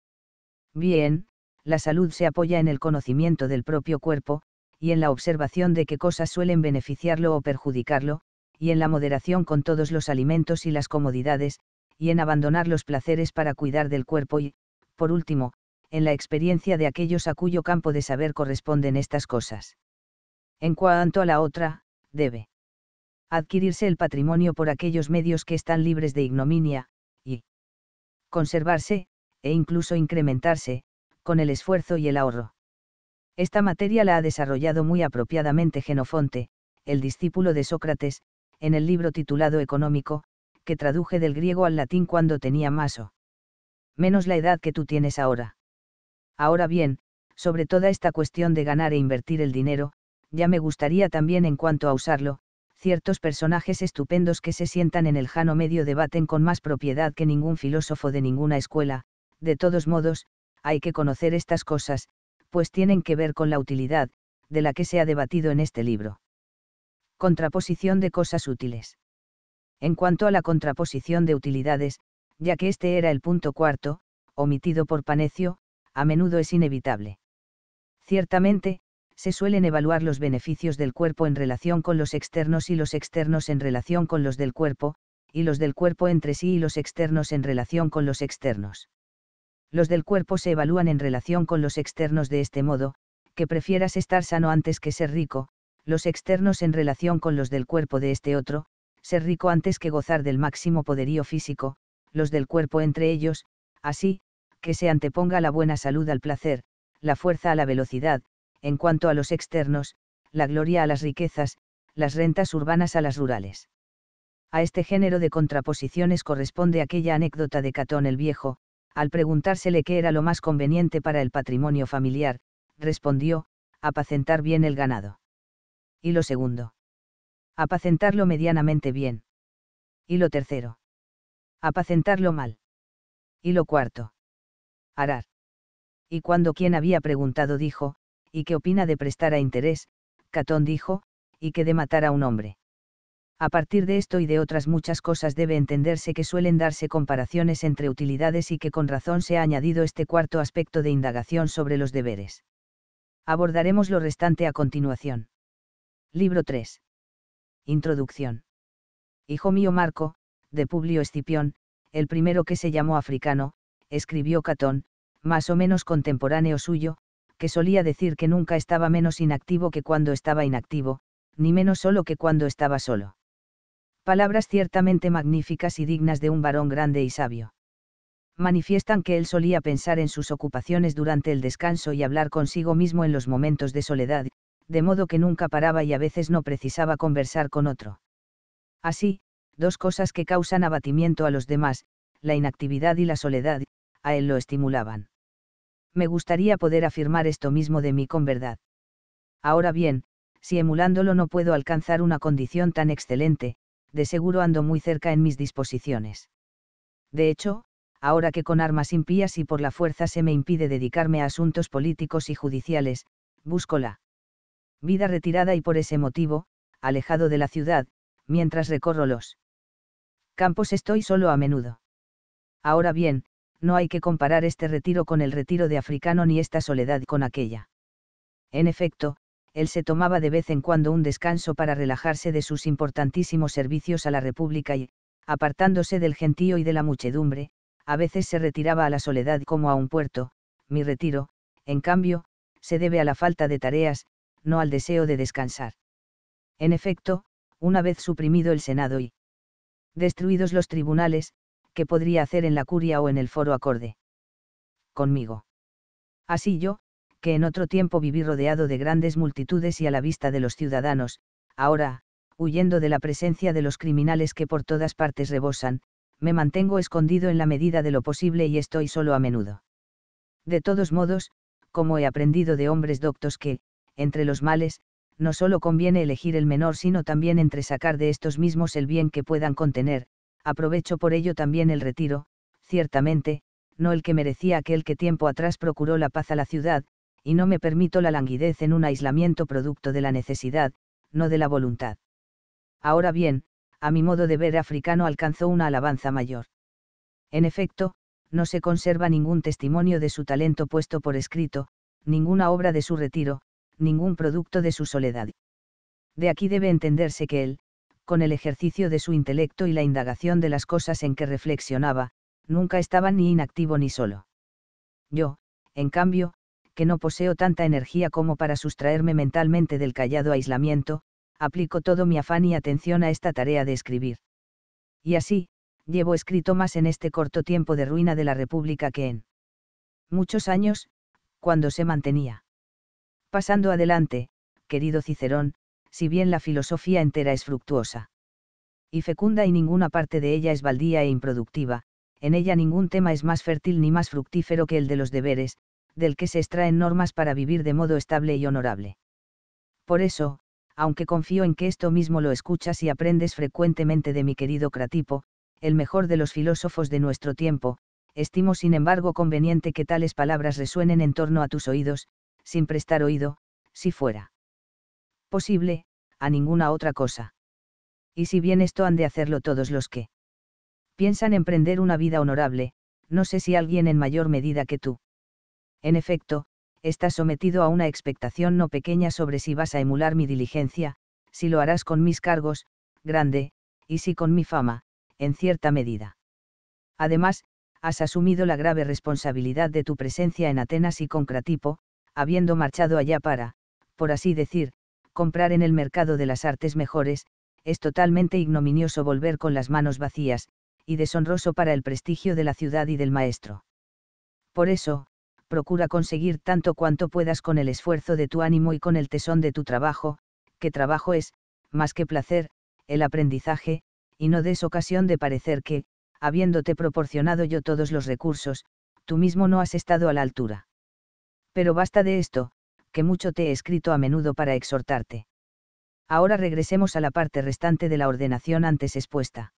Bien, la salud se apoya en el conocimiento del propio cuerpo, y en la observación de qué cosas suelen beneficiarlo o perjudicarlo, y en la moderación con todos los alimentos y las comodidades, y en abandonar los placeres para cuidar del cuerpo y, por último, en la experiencia de aquellos a cuyo campo de saber corresponden estas cosas. En cuanto a la otra, debe adquirirse el patrimonio por aquellos medios que están libres de ignominia, y conservarse, e incluso incrementarse, con el esfuerzo y el ahorro. Esta materia la ha desarrollado muy apropiadamente Genofonte, el discípulo de Sócrates, en el libro titulado Económico, que traduje del griego al latín cuando tenía más o menos la edad que tú tienes ahora. Ahora bien, sobre toda esta cuestión de ganar e invertir el dinero, ya me gustaría también en cuanto a usarlo, ciertos personajes estupendos que se sientan en el jano medio debaten con más propiedad que ningún filósofo de ninguna escuela, de todos modos, hay que conocer estas cosas, pues tienen que ver con la utilidad, de la que se ha debatido en este libro. Contraposición de cosas útiles. En cuanto a la contraposición de utilidades, ya que este era el punto cuarto, omitido por Panecio, a menudo es inevitable. Ciertamente, se suelen evaluar los beneficios del cuerpo en relación con los externos y los externos en relación con los del cuerpo, y los del cuerpo entre sí y los externos en relación con los externos. Los del cuerpo se evalúan en relación con los externos de este modo, que prefieras estar sano antes que ser rico, los externos en relación con los del cuerpo de este otro, ser rico antes que gozar del máximo poderío físico, los del cuerpo entre ellos, así, que se anteponga la buena salud al placer, la fuerza a la velocidad, en cuanto a los externos, la gloria a las riquezas, las rentas urbanas a las rurales. A este género de contraposiciones corresponde aquella anécdota de Catón el Viejo, al preguntársele qué era lo más conveniente para el patrimonio familiar, respondió, apacentar bien el ganado. Y lo segundo. Apacentarlo medianamente bien. Y lo tercero. Apacentarlo mal. Y lo cuarto. Arar. Y cuando quien había preguntado dijo, ¿y qué opina de prestar a interés? Catón dijo, y que de matar a un hombre. A partir de esto y de otras muchas cosas debe entenderse que suelen darse comparaciones entre utilidades y que con razón se ha añadido este cuarto aspecto de indagación sobre los deberes. Abordaremos lo restante a continuación. Libro 3. Introducción. Hijo mío Marco, de Publio Escipión, el primero que se llamó africano, escribió Catón, más o menos contemporáneo suyo, que solía decir que nunca estaba menos inactivo que cuando estaba inactivo, ni menos solo que cuando estaba solo. Palabras ciertamente magníficas y dignas de un varón grande y sabio. Manifiestan que él solía pensar en sus ocupaciones durante el descanso y hablar consigo mismo en los momentos de soledad, de modo que nunca paraba y a veces no precisaba conversar con otro. Así, dos cosas que causan abatimiento a los demás, la inactividad y la soledad, a él lo estimulaban me gustaría poder afirmar esto mismo de mí con verdad. Ahora bien, si emulándolo no puedo alcanzar una condición tan excelente, de seguro ando muy cerca en mis disposiciones. De hecho, ahora que con armas impías y por la fuerza se me impide dedicarme a asuntos políticos y judiciales, busco la vida retirada y por ese motivo, alejado de la ciudad, mientras recorro los campos estoy solo a menudo. Ahora bien, no hay que comparar este retiro con el retiro de africano ni esta soledad con aquella. En efecto, él se tomaba de vez en cuando un descanso para relajarse de sus importantísimos servicios a la República y, apartándose del gentío y de la muchedumbre, a veces se retiraba a la soledad como a un puerto, mi retiro, en cambio, se debe a la falta de tareas, no al deseo de descansar. En efecto, una vez suprimido el Senado y destruidos los tribunales, podría hacer en la curia o en el foro acorde. Conmigo. Así yo, que en otro tiempo viví rodeado de grandes multitudes y a la vista de los ciudadanos, ahora, huyendo de la presencia de los criminales que por todas partes rebosan, me mantengo escondido en la medida de lo posible y estoy solo a menudo. De todos modos, como he aprendido de hombres doctos que, entre los males, no solo conviene elegir el menor, sino también entre sacar de estos mismos el bien que puedan contener, aprovecho por ello también el retiro, ciertamente, no el que merecía aquel que tiempo atrás procuró la paz a la ciudad, y no me permito la languidez en un aislamiento producto de la necesidad, no de la voluntad. Ahora bien, a mi modo de ver africano alcanzó una alabanza mayor. En efecto, no se conserva ningún testimonio de su talento puesto por escrito, ninguna obra de su retiro, ningún producto de su soledad. De aquí debe entenderse que él, con el ejercicio de su intelecto y la indagación de las cosas en que reflexionaba, nunca estaba ni inactivo ni solo. Yo, en cambio, que no poseo tanta energía como para sustraerme mentalmente del callado aislamiento, aplico todo mi afán y atención a esta tarea de escribir. Y así, llevo escrito más en este corto tiempo de ruina de la República que en muchos años, cuando se mantenía. Pasando adelante, querido Cicerón, si bien la filosofía entera es fructuosa. Y fecunda y ninguna parte de ella es baldía e improductiva, en ella ningún tema es más fértil ni más fructífero que el de los deberes, del que se extraen normas para vivir de modo estable y honorable. Por eso, aunque confío en que esto mismo lo escuchas y aprendes frecuentemente de mi querido Cratipo, el mejor de los filósofos de nuestro tiempo, estimo sin embargo conveniente que tales palabras resuenen en torno a tus oídos, sin prestar oído, si fuera posible, a ninguna otra cosa. Y si bien esto han de hacerlo todos los que piensan emprender una vida honorable, no sé si alguien en mayor medida que tú. En efecto, estás sometido a una expectación no pequeña sobre si vas a emular mi diligencia, si lo harás con mis cargos, grande, y si con mi fama, en cierta medida. Además, has asumido la grave responsabilidad de tu presencia en Atenas y con Cratipo, habiendo marchado allá para, por así decir, comprar en el mercado de las artes mejores, es totalmente ignominioso volver con las manos vacías, y deshonroso para el prestigio de la ciudad y del maestro. Por eso, procura conseguir tanto cuanto puedas con el esfuerzo de tu ánimo y con el tesón de tu trabajo, que trabajo es, más que placer, el aprendizaje, y no des ocasión de parecer que, habiéndote proporcionado yo todos los recursos, tú mismo no has estado a la altura. Pero basta de esto, que mucho te he escrito a menudo para exhortarte. Ahora regresemos a la parte restante de la ordenación antes expuesta.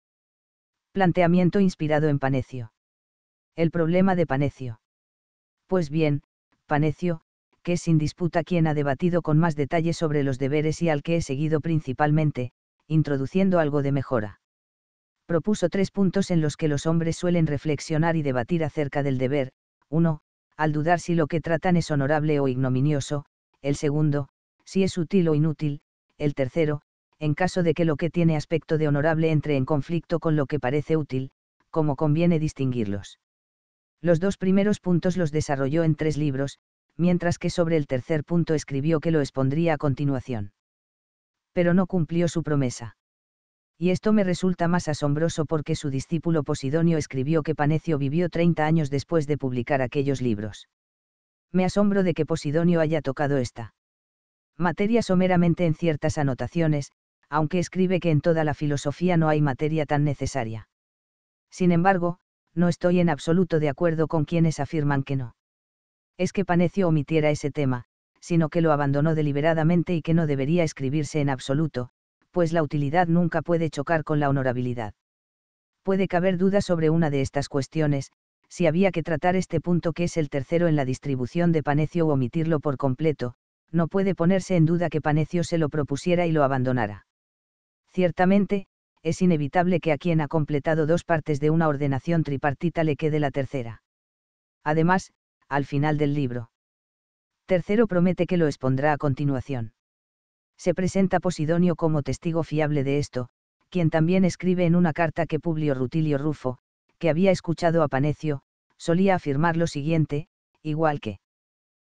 Planteamiento inspirado en Panecio. El problema de Panecio. Pues bien, Panecio, que es sin disputa quien ha debatido con más detalle sobre los deberes y al que he seguido principalmente, introduciendo algo de mejora. Propuso tres puntos en los que los hombres suelen reflexionar y debatir acerca del deber. 1 al dudar si lo que tratan es honorable o ignominioso, el segundo, si es útil o inútil, el tercero, en caso de que lo que tiene aspecto de honorable entre en conflicto con lo que parece útil, como conviene distinguirlos. Los dos primeros puntos los desarrolló en tres libros, mientras que sobre el tercer punto escribió que lo expondría a continuación. Pero no cumplió su promesa y esto me resulta más asombroso porque su discípulo Posidonio escribió que Panecio vivió 30 años después de publicar aquellos libros. Me asombro de que Posidonio haya tocado esta materia someramente en ciertas anotaciones, aunque escribe que en toda la filosofía no hay materia tan necesaria. Sin embargo, no estoy en absoluto de acuerdo con quienes afirman que no. Es que Panecio omitiera ese tema, sino que lo abandonó deliberadamente y que no debería escribirse en absoluto, pues la utilidad nunca puede chocar con la honorabilidad. Puede caber duda sobre una de estas cuestiones, si había que tratar este punto que es el tercero en la distribución de Panecio o omitirlo por completo, no puede ponerse en duda que Panecio se lo propusiera y lo abandonara. Ciertamente, es inevitable que a quien ha completado dos partes de una ordenación tripartita le quede la tercera. Además, al final del libro. Tercero promete que lo expondrá a continuación se presenta Posidonio como testigo fiable de esto, quien también escribe en una carta que Publio Rutilio Rufo, que había escuchado a Panecio, solía afirmar lo siguiente, igual que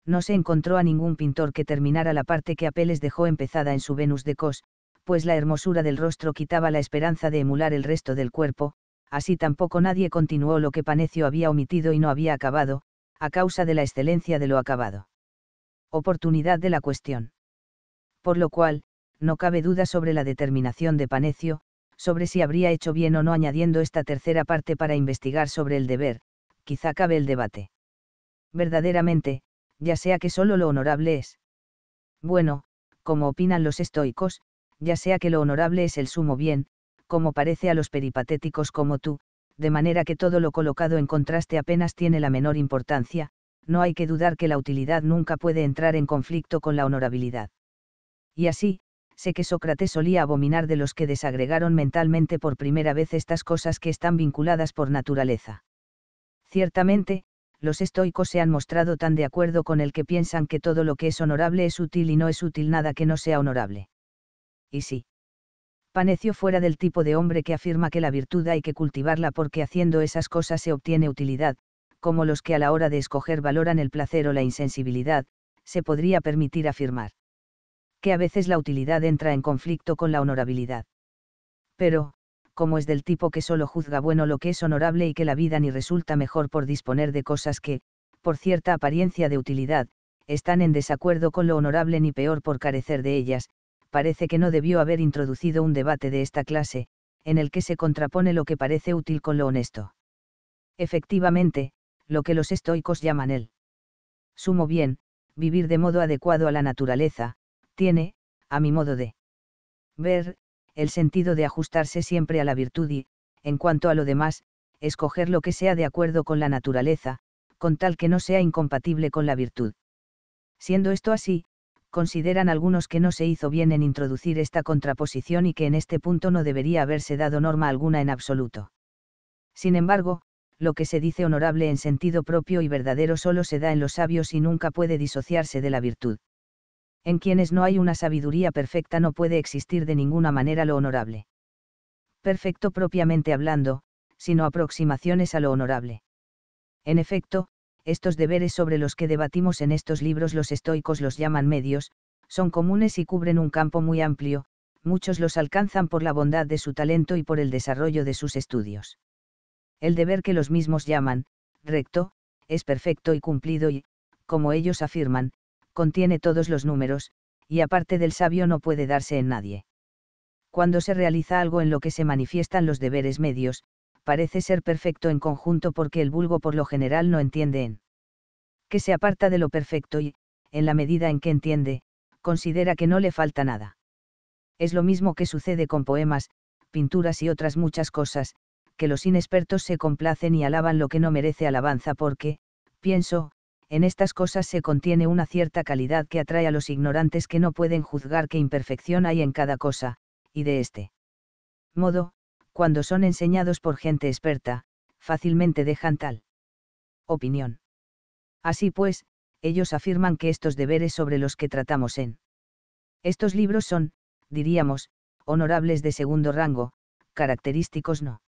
no se encontró a ningún pintor que terminara la parte que Apeles dejó empezada en su Venus de Cos, pues la hermosura del rostro quitaba la esperanza de emular el resto del cuerpo, así tampoco nadie continuó lo que Panecio había omitido y no había acabado, a causa de la excelencia de lo acabado. Oportunidad de la cuestión por lo cual, no cabe duda sobre la determinación de Panecio, sobre si habría hecho bien o no añadiendo esta tercera parte para investigar sobre el deber, quizá cabe el debate. Verdaderamente, ya sea que solo lo honorable es. Bueno, como opinan los estoicos, ya sea que lo honorable es el sumo bien, como parece a los peripatéticos como tú, de manera que todo lo colocado en contraste apenas tiene la menor importancia, no hay que dudar que la utilidad nunca puede entrar en conflicto con la honorabilidad y así, sé que Sócrates solía abominar de los que desagregaron mentalmente por primera vez estas cosas que están vinculadas por naturaleza. Ciertamente, los estoicos se han mostrado tan de acuerdo con el que piensan que todo lo que es honorable es útil y no es útil nada que no sea honorable. Y sí. Panecio fuera del tipo de hombre que afirma que la virtud hay que cultivarla porque haciendo esas cosas se obtiene utilidad, como los que a la hora de escoger valoran el placer o la insensibilidad, se podría permitir afirmar que a veces la utilidad entra en conflicto con la honorabilidad. Pero, como es del tipo que solo juzga bueno lo que es honorable y que la vida ni resulta mejor por disponer de cosas que, por cierta apariencia de utilidad, están en desacuerdo con lo honorable ni peor por carecer de ellas, parece que no debió haber introducido un debate de esta clase, en el que se contrapone lo que parece útil con lo honesto. Efectivamente, lo que los estoicos llaman el sumo bien, vivir de modo adecuado a la naturaleza, tiene, a mi modo de ver, el sentido de ajustarse siempre a la virtud y, en cuanto a lo demás, escoger lo que sea de acuerdo con la naturaleza, con tal que no sea incompatible con la virtud. Siendo esto así, consideran algunos que no se hizo bien en introducir esta contraposición y que en este punto no debería haberse dado norma alguna en absoluto. Sin embargo, lo que se dice honorable en sentido propio y verdadero solo se da en los sabios y nunca puede disociarse de la virtud en quienes no hay una sabiduría perfecta no puede existir de ninguna manera lo honorable. Perfecto propiamente hablando, sino aproximaciones a lo honorable. En efecto, estos deberes sobre los que debatimos en estos libros los estoicos los llaman medios, son comunes y cubren un campo muy amplio, muchos los alcanzan por la bondad de su talento y por el desarrollo de sus estudios. El deber que los mismos llaman, recto, es perfecto y cumplido y, como ellos afirman, contiene todos los números, y aparte del sabio no puede darse en nadie. Cuando se realiza algo en lo que se manifiestan los deberes medios, parece ser perfecto en conjunto porque el vulgo por lo general no entiende en que se aparta de lo perfecto y, en la medida en que entiende, considera que no le falta nada. Es lo mismo que sucede con poemas, pinturas y otras muchas cosas, que los inexpertos se complacen y alaban lo que no merece alabanza porque, pienso, en estas cosas se contiene una cierta calidad que atrae a los ignorantes que no pueden juzgar qué imperfección hay en cada cosa, y de este modo, cuando son enseñados por gente experta, fácilmente dejan tal opinión. Así pues, ellos afirman que estos deberes sobre los que tratamos en estos libros son, diríamos, honorables de segundo rango, característicos no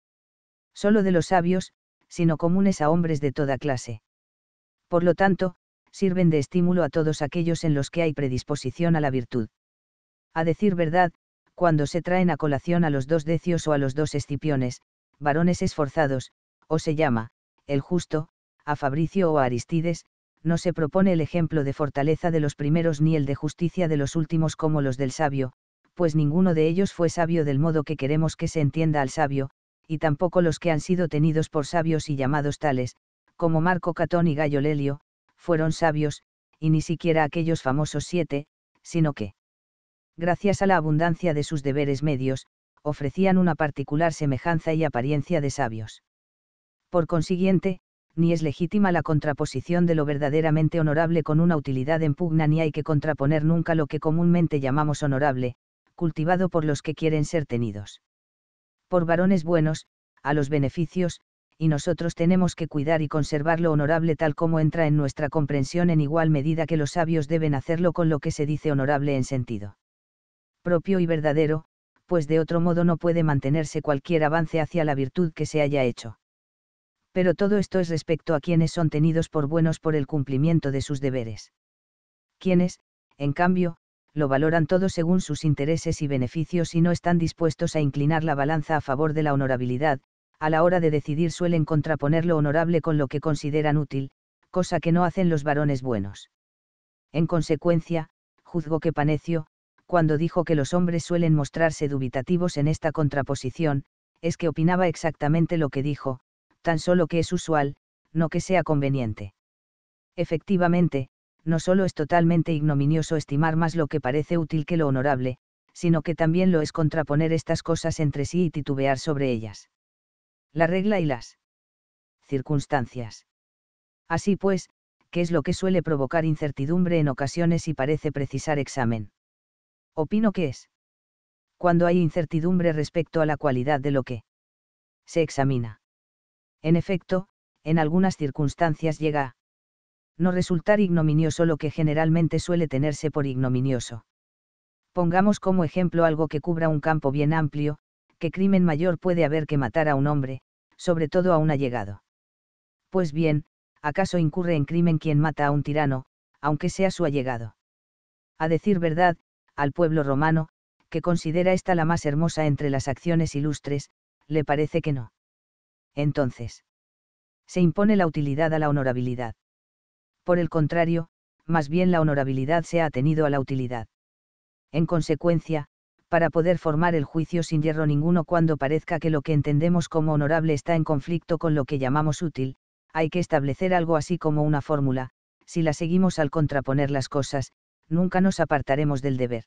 solo de los sabios, sino comunes a hombres de toda clase por lo tanto, sirven de estímulo a todos aquellos en los que hay predisposición a la virtud. A decir verdad, cuando se traen a colación a los dos decios o a los dos escipiones, varones esforzados, o se llama, el justo, a Fabricio o a Aristides, no se propone el ejemplo de fortaleza de los primeros ni el de justicia de los últimos como los del sabio, pues ninguno de ellos fue sabio del modo que queremos que se entienda al sabio, y tampoco los que han sido tenidos por sabios y llamados tales, como Marco Catón y Gallo Lelio, fueron sabios, y ni siquiera aquellos famosos siete, sino que, gracias a la abundancia de sus deberes medios, ofrecían una particular semejanza y apariencia de sabios. Por consiguiente, ni es legítima la contraposición de lo verdaderamente honorable con una utilidad en pugna ni hay que contraponer nunca lo que comúnmente llamamos honorable, cultivado por los que quieren ser tenidos. Por varones buenos, a los beneficios, y nosotros tenemos que cuidar y conservar lo honorable tal como entra en nuestra comprensión en igual medida que los sabios deben hacerlo con lo que se dice honorable en sentido propio y verdadero, pues de otro modo no puede mantenerse cualquier avance hacia la virtud que se haya hecho. Pero todo esto es respecto a quienes son tenidos por buenos por el cumplimiento de sus deberes. Quienes, en cambio, lo valoran todo según sus intereses y beneficios y no están dispuestos a inclinar la balanza a favor de la honorabilidad, a la hora de decidir suelen contraponer lo honorable con lo que consideran útil, cosa que no hacen los varones buenos. En consecuencia, juzgo que Panecio, cuando dijo que los hombres suelen mostrarse dubitativos en esta contraposición, es que opinaba exactamente lo que dijo, tan solo que es usual, no que sea conveniente. Efectivamente, no solo es totalmente ignominioso estimar más lo que parece útil que lo honorable, sino que también lo es contraponer estas cosas entre sí y titubear sobre ellas la regla y las circunstancias. Así pues, ¿qué es lo que suele provocar incertidumbre en ocasiones y parece precisar examen. Opino que es cuando hay incertidumbre respecto a la cualidad de lo que se examina. En efecto, en algunas circunstancias llega a no resultar ignominioso lo que generalmente suele tenerse por ignominioso. Pongamos como ejemplo algo que cubra un campo bien amplio, que crimen mayor puede haber que matar a un hombre, sobre todo a un allegado. Pues bien, ¿acaso incurre en crimen quien mata a un tirano, aunque sea su allegado? A decir verdad, al pueblo romano, que considera esta la más hermosa entre las acciones ilustres, le parece que no. Entonces, se impone la utilidad a la honorabilidad. Por el contrario, más bien la honorabilidad se ha atenido a la utilidad. En consecuencia, para poder formar el juicio sin hierro ninguno cuando parezca que lo que entendemos como honorable está en conflicto con lo que llamamos útil, hay que establecer algo así como una fórmula, si la seguimos al contraponer las cosas, nunca nos apartaremos del deber.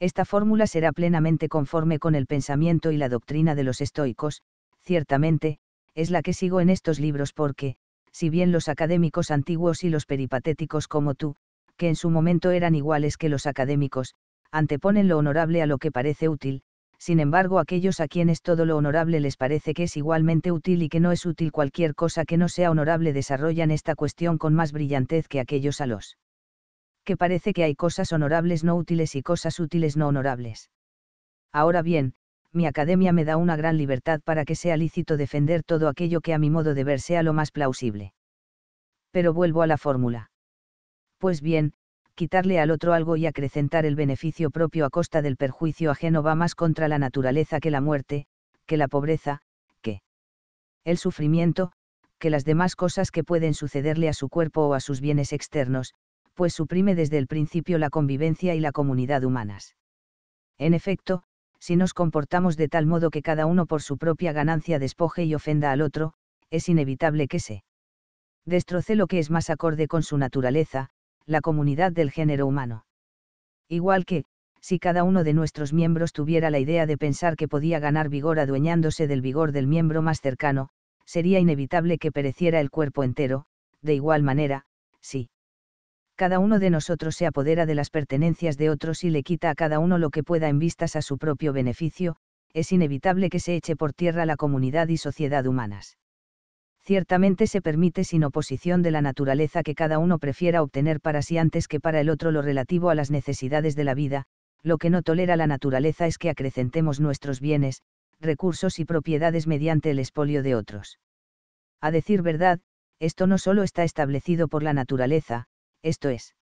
Esta fórmula será plenamente conforme con el pensamiento y la doctrina de los estoicos, ciertamente, es la que sigo en estos libros porque, si bien los académicos antiguos y los peripatéticos como tú, que en su momento eran iguales que los académicos, anteponen lo honorable a lo que parece útil, sin embargo aquellos a quienes todo lo honorable les parece que es igualmente útil y que no es útil cualquier cosa que no sea honorable desarrollan esta cuestión con más brillantez que aquellos a los que parece que hay cosas honorables no útiles y cosas útiles no honorables. Ahora bien, mi academia me da una gran libertad para que sea lícito defender todo aquello que a mi modo de ver sea lo más plausible. Pero vuelvo a la fórmula. Pues bien, quitarle al otro algo y acrecentar el beneficio propio a costa del perjuicio ajeno va más contra la naturaleza que la muerte, que la pobreza, que el sufrimiento, que las demás cosas que pueden sucederle a su cuerpo o a sus bienes externos, pues suprime desde el principio la convivencia y la comunidad humanas. En efecto, si nos comportamos de tal modo que cada uno por su propia ganancia despoje y ofenda al otro, es inevitable que se destroce lo que es más acorde con su naturaleza, la comunidad del género humano. Igual que, si cada uno de nuestros miembros tuviera la idea de pensar que podía ganar vigor adueñándose del vigor del miembro más cercano, sería inevitable que pereciera el cuerpo entero, de igual manera, si Cada uno de nosotros se apodera de las pertenencias de otros y le quita a cada uno lo que pueda en vistas a su propio beneficio, es inevitable que se eche por tierra la comunidad y sociedad humanas ciertamente se permite sin oposición de la naturaleza que cada uno prefiera obtener para sí antes que para el otro lo relativo a las necesidades de la vida, lo que no tolera la naturaleza es que acrecentemos nuestros bienes, recursos y propiedades mediante el expolio de otros. A decir verdad, esto no solo está establecido por la naturaleza, esto es,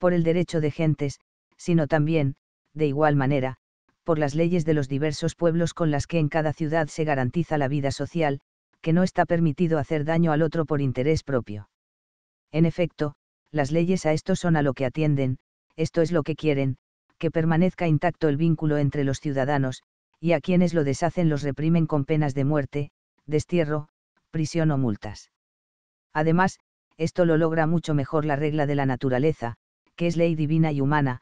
por el derecho de gentes, sino también, de igual manera, por las leyes de los diversos pueblos con las que en cada ciudad se garantiza la vida social, que no está permitido hacer daño al otro por interés propio. En efecto, las leyes a esto son a lo que atienden, esto es lo que quieren, que permanezca intacto el vínculo entre los ciudadanos, y a quienes lo deshacen los reprimen con penas de muerte, destierro, prisión o multas. Además, esto lo logra mucho mejor la regla de la naturaleza, que es ley divina y humana,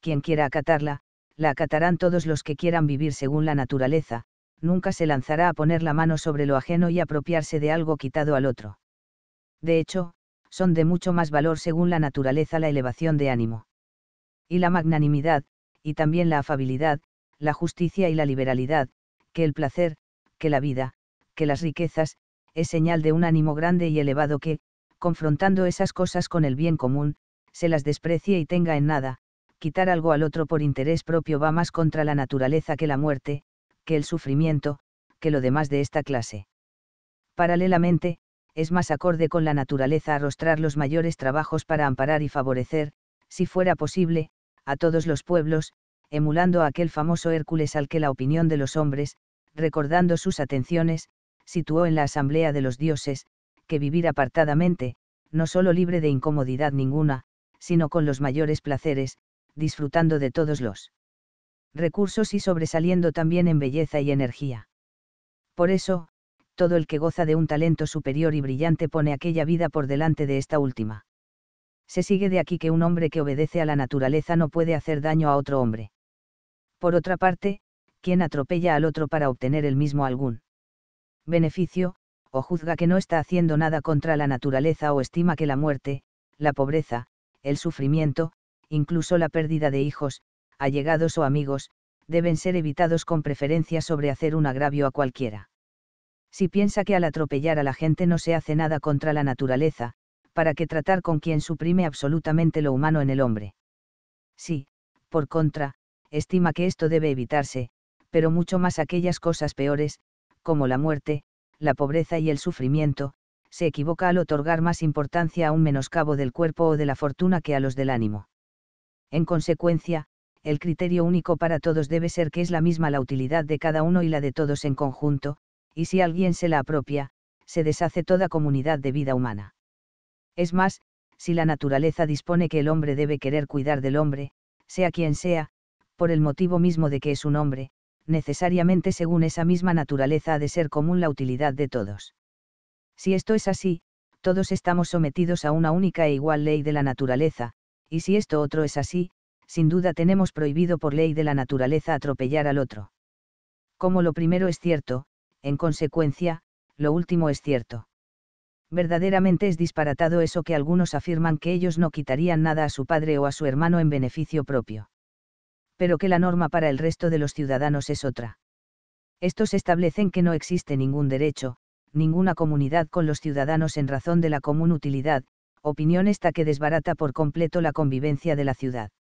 quien quiera acatarla, la acatarán todos los que quieran vivir según la naturaleza, nunca se lanzará a poner la mano sobre lo ajeno y apropiarse de algo quitado al otro. De hecho, son de mucho más valor según la naturaleza la elevación de ánimo. Y la magnanimidad, y también la afabilidad, la justicia y la liberalidad, que el placer, que la vida, que las riquezas, es señal de un ánimo grande y elevado que, confrontando esas cosas con el bien común, se las desprecie y tenga en nada, quitar algo al otro por interés propio va más contra la naturaleza que la muerte, el sufrimiento, que lo demás de esta clase. Paralelamente, es más acorde con la naturaleza arrostrar los mayores trabajos para amparar y favorecer, si fuera posible, a todos los pueblos, emulando aquel famoso Hércules al que la opinión de los hombres, recordando sus atenciones, situó en la asamblea de los dioses, que vivir apartadamente, no solo libre de incomodidad ninguna, sino con los mayores placeres, disfrutando de todos los recursos y sobresaliendo también en belleza y energía. Por eso, todo el que goza de un talento superior y brillante pone aquella vida por delante de esta última. Se sigue de aquí que un hombre que obedece a la naturaleza no puede hacer daño a otro hombre. Por otra parte, quien atropella al otro para obtener el mismo algún beneficio, o juzga que no está haciendo nada contra la naturaleza o estima que la muerte, la pobreza, el sufrimiento, incluso la pérdida de hijos, allegados o amigos, deben ser evitados con preferencia sobre hacer un agravio a cualquiera. Si piensa que al atropellar a la gente no se hace nada contra la naturaleza, para que tratar con quien suprime absolutamente lo humano en el hombre. Si, por contra, estima que esto debe evitarse, pero mucho más aquellas cosas peores, como la muerte, la pobreza y el sufrimiento, se equivoca al otorgar más importancia a un menoscabo del cuerpo o de la fortuna que a los del ánimo. En consecuencia, el criterio único para todos debe ser que es la misma la utilidad de cada uno y la de todos en conjunto, y si alguien se la apropia, se deshace toda comunidad de vida humana. Es más, si la naturaleza dispone que el hombre debe querer cuidar del hombre, sea quien sea, por el motivo mismo de que es un hombre, necesariamente según esa misma naturaleza ha de ser común la utilidad de todos. Si esto es así, todos estamos sometidos a una única e igual ley de la naturaleza, y si esto otro es así, sin duda tenemos prohibido por ley de la naturaleza atropellar al otro. Como lo primero es cierto, en consecuencia, lo último es cierto. Verdaderamente es disparatado eso que algunos afirman que ellos no quitarían nada a su padre o a su hermano en beneficio propio. Pero que la norma para el resto de los ciudadanos es otra. Estos establecen que no existe ningún derecho, ninguna comunidad con los ciudadanos en razón de la común utilidad, opinión esta que desbarata por completo la convivencia de la ciudad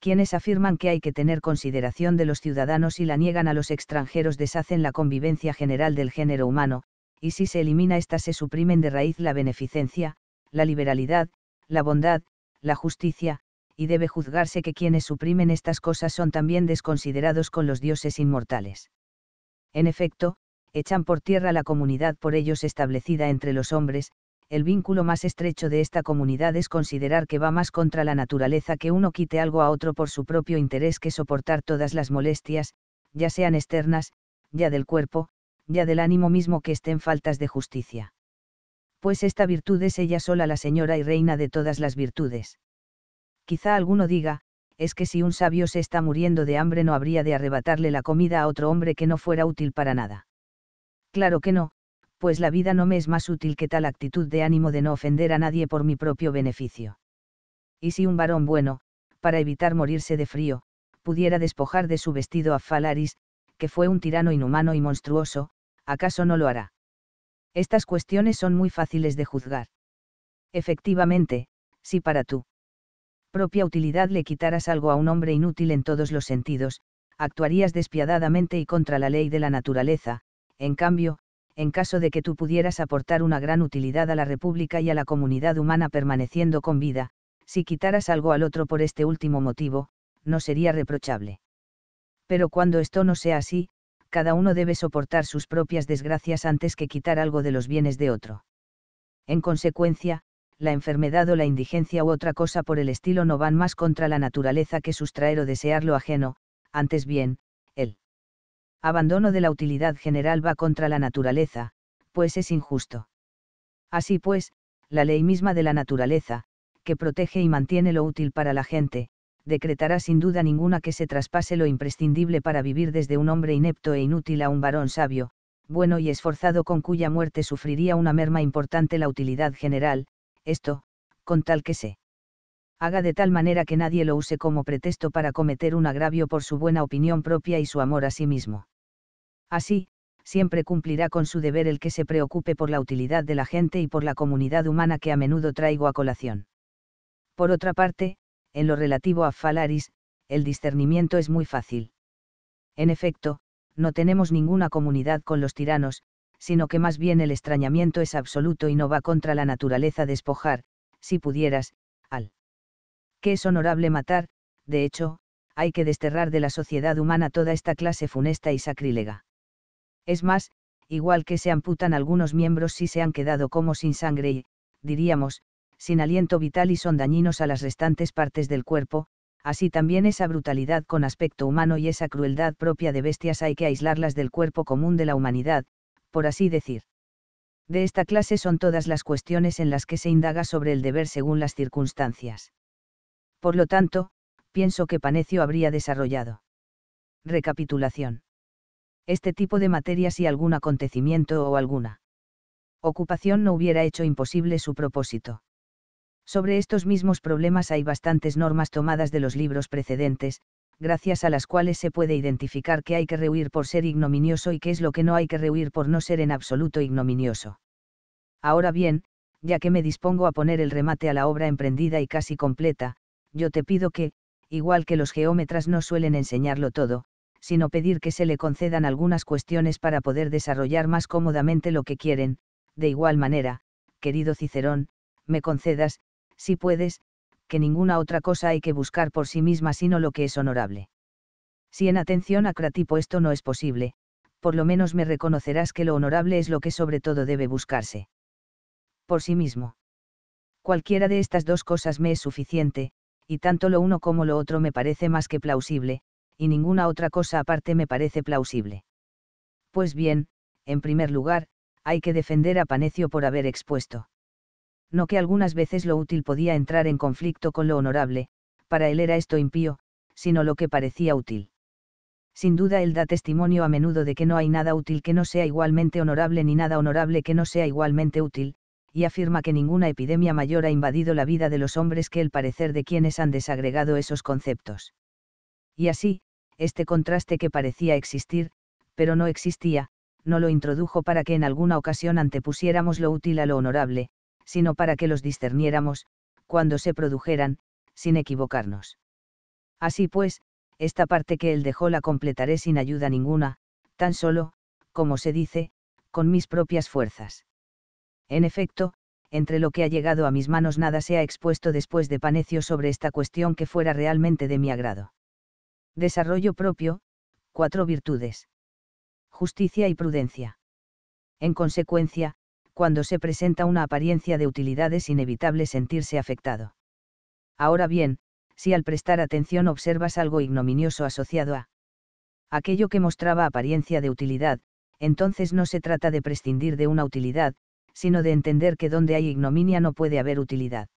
quienes afirman que hay que tener consideración de los ciudadanos y la niegan a los extranjeros deshacen la convivencia general del género humano, y si se elimina ésta se suprimen de raíz la beneficencia, la liberalidad, la bondad, la justicia, y debe juzgarse que quienes suprimen estas cosas son también desconsiderados con los dioses inmortales. En efecto, echan por tierra la comunidad por ellos establecida entre los hombres, el vínculo más estrecho de esta comunidad es considerar que va más contra la naturaleza que uno quite algo a otro por su propio interés que soportar todas las molestias, ya sean externas, ya del cuerpo, ya del ánimo mismo que estén faltas de justicia. Pues esta virtud es ella sola la señora y reina de todas las virtudes. Quizá alguno diga, es que si un sabio se está muriendo de hambre no habría de arrebatarle la comida a otro hombre que no fuera útil para nada. Claro que no, pues la vida no me es más útil que tal actitud de ánimo de no ofender a nadie por mi propio beneficio. Y si un varón bueno, para evitar morirse de frío, pudiera despojar de su vestido a Falaris, que fue un tirano inhumano y monstruoso, ¿acaso no lo hará? Estas cuestiones son muy fáciles de juzgar. Efectivamente, si para tu propia utilidad le quitaras algo a un hombre inútil en todos los sentidos, actuarías despiadadamente y contra la ley de la naturaleza, en cambio, en caso de que tú pudieras aportar una gran utilidad a la República y a la comunidad humana permaneciendo con vida, si quitaras algo al otro por este último motivo, no sería reprochable. Pero cuando esto no sea así, cada uno debe soportar sus propias desgracias antes que quitar algo de los bienes de otro. En consecuencia, la enfermedad o la indigencia u otra cosa por el estilo no van más contra la naturaleza que sustraer o desear lo ajeno, antes bien, abandono de la utilidad general va contra la naturaleza, pues es injusto. Así pues, la ley misma de la naturaleza, que protege y mantiene lo útil para la gente, decretará sin duda ninguna que se traspase lo imprescindible para vivir desde un hombre inepto e inútil a un varón sabio, bueno y esforzado con cuya muerte sufriría una merma importante la utilidad general, esto, con tal que se haga de tal manera que nadie lo use como pretexto para cometer un agravio por su buena opinión propia y su amor a sí mismo. Así, siempre cumplirá con su deber el que se preocupe por la utilidad de la gente y por la comunidad humana que a menudo traigo a colación. Por otra parte, en lo relativo a Falaris, el discernimiento es muy fácil. En efecto, no tenemos ninguna comunidad con los tiranos, sino que más bien el extrañamiento es absoluto y no va contra la naturaleza despojar, si pudieras, al que es honorable matar, de hecho, hay que desterrar de la sociedad humana toda esta clase funesta y sacrílega. Es más, igual que se amputan algunos miembros si se han quedado como sin sangre y, diríamos, sin aliento vital y son dañinos a las restantes partes del cuerpo, así también esa brutalidad con aspecto humano y esa crueldad propia de bestias hay que aislarlas del cuerpo común de la humanidad, por así decir. De esta clase son todas las cuestiones en las que se indaga sobre el deber según las circunstancias por lo tanto, pienso que Panecio habría desarrollado. Recapitulación. Este tipo de materias y algún acontecimiento o alguna ocupación no hubiera hecho imposible su propósito. Sobre estos mismos problemas hay bastantes normas tomadas de los libros precedentes, gracias a las cuales se puede identificar qué hay que rehuir por ser ignominioso y qué es lo que no hay que rehuir por no ser en absoluto ignominioso. Ahora bien, ya que me dispongo a poner el remate a la obra emprendida y casi completa, yo te pido que, igual que los geómetras no suelen enseñarlo todo, sino pedir que se le concedan algunas cuestiones para poder desarrollar más cómodamente lo que quieren, de igual manera, querido Cicerón, me concedas, si puedes, que ninguna otra cosa hay que buscar por sí misma sino lo que es honorable. Si en atención a Cratipo esto no es posible, por lo menos me reconocerás que lo honorable es lo que sobre todo debe buscarse. Por sí mismo. Cualquiera de estas dos cosas me es suficiente, y tanto lo uno como lo otro me parece más que plausible, y ninguna otra cosa aparte me parece plausible. Pues bien, en primer lugar, hay que defender a Panecio por haber expuesto. No que algunas veces lo útil podía entrar en conflicto con lo honorable, para él era esto impío, sino lo que parecía útil. Sin duda él da testimonio a menudo de que no hay nada útil que no sea igualmente honorable ni nada honorable que no sea igualmente útil, y afirma que ninguna epidemia mayor ha invadido la vida de los hombres que el parecer de quienes han desagregado esos conceptos. Y así, este contraste que parecía existir, pero no existía, no lo introdujo para que en alguna ocasión antepusiéramos lo útil a lo honorable, sino para que los discerniéramos, cuando se produjeran, sin equivocarnos. Así pues, esta parte que él dejó la completaré sin ayuda ninguna, tan solo, como se dice, con mis propias fuerzas. En efecto, entre lo que ha llegado a mis manos nada se ha expuesto después de Panecio sobre esta cuestión que fuera realmente de mi agrado. Desarrollo propio, cuatro virtudes. Justicia y prudencia. En consecuencia, cuando se presenta una apariencia de utilidad es inevitable sentirse afectado. Ahora bien, si al prestar atención observas algo ignominioso asociado a aquello que mostraba apariencia de utilidad, entonces no se trata de prescindir de una utilidad, sino de entender que donde hay ignominia no puede haber utilidad.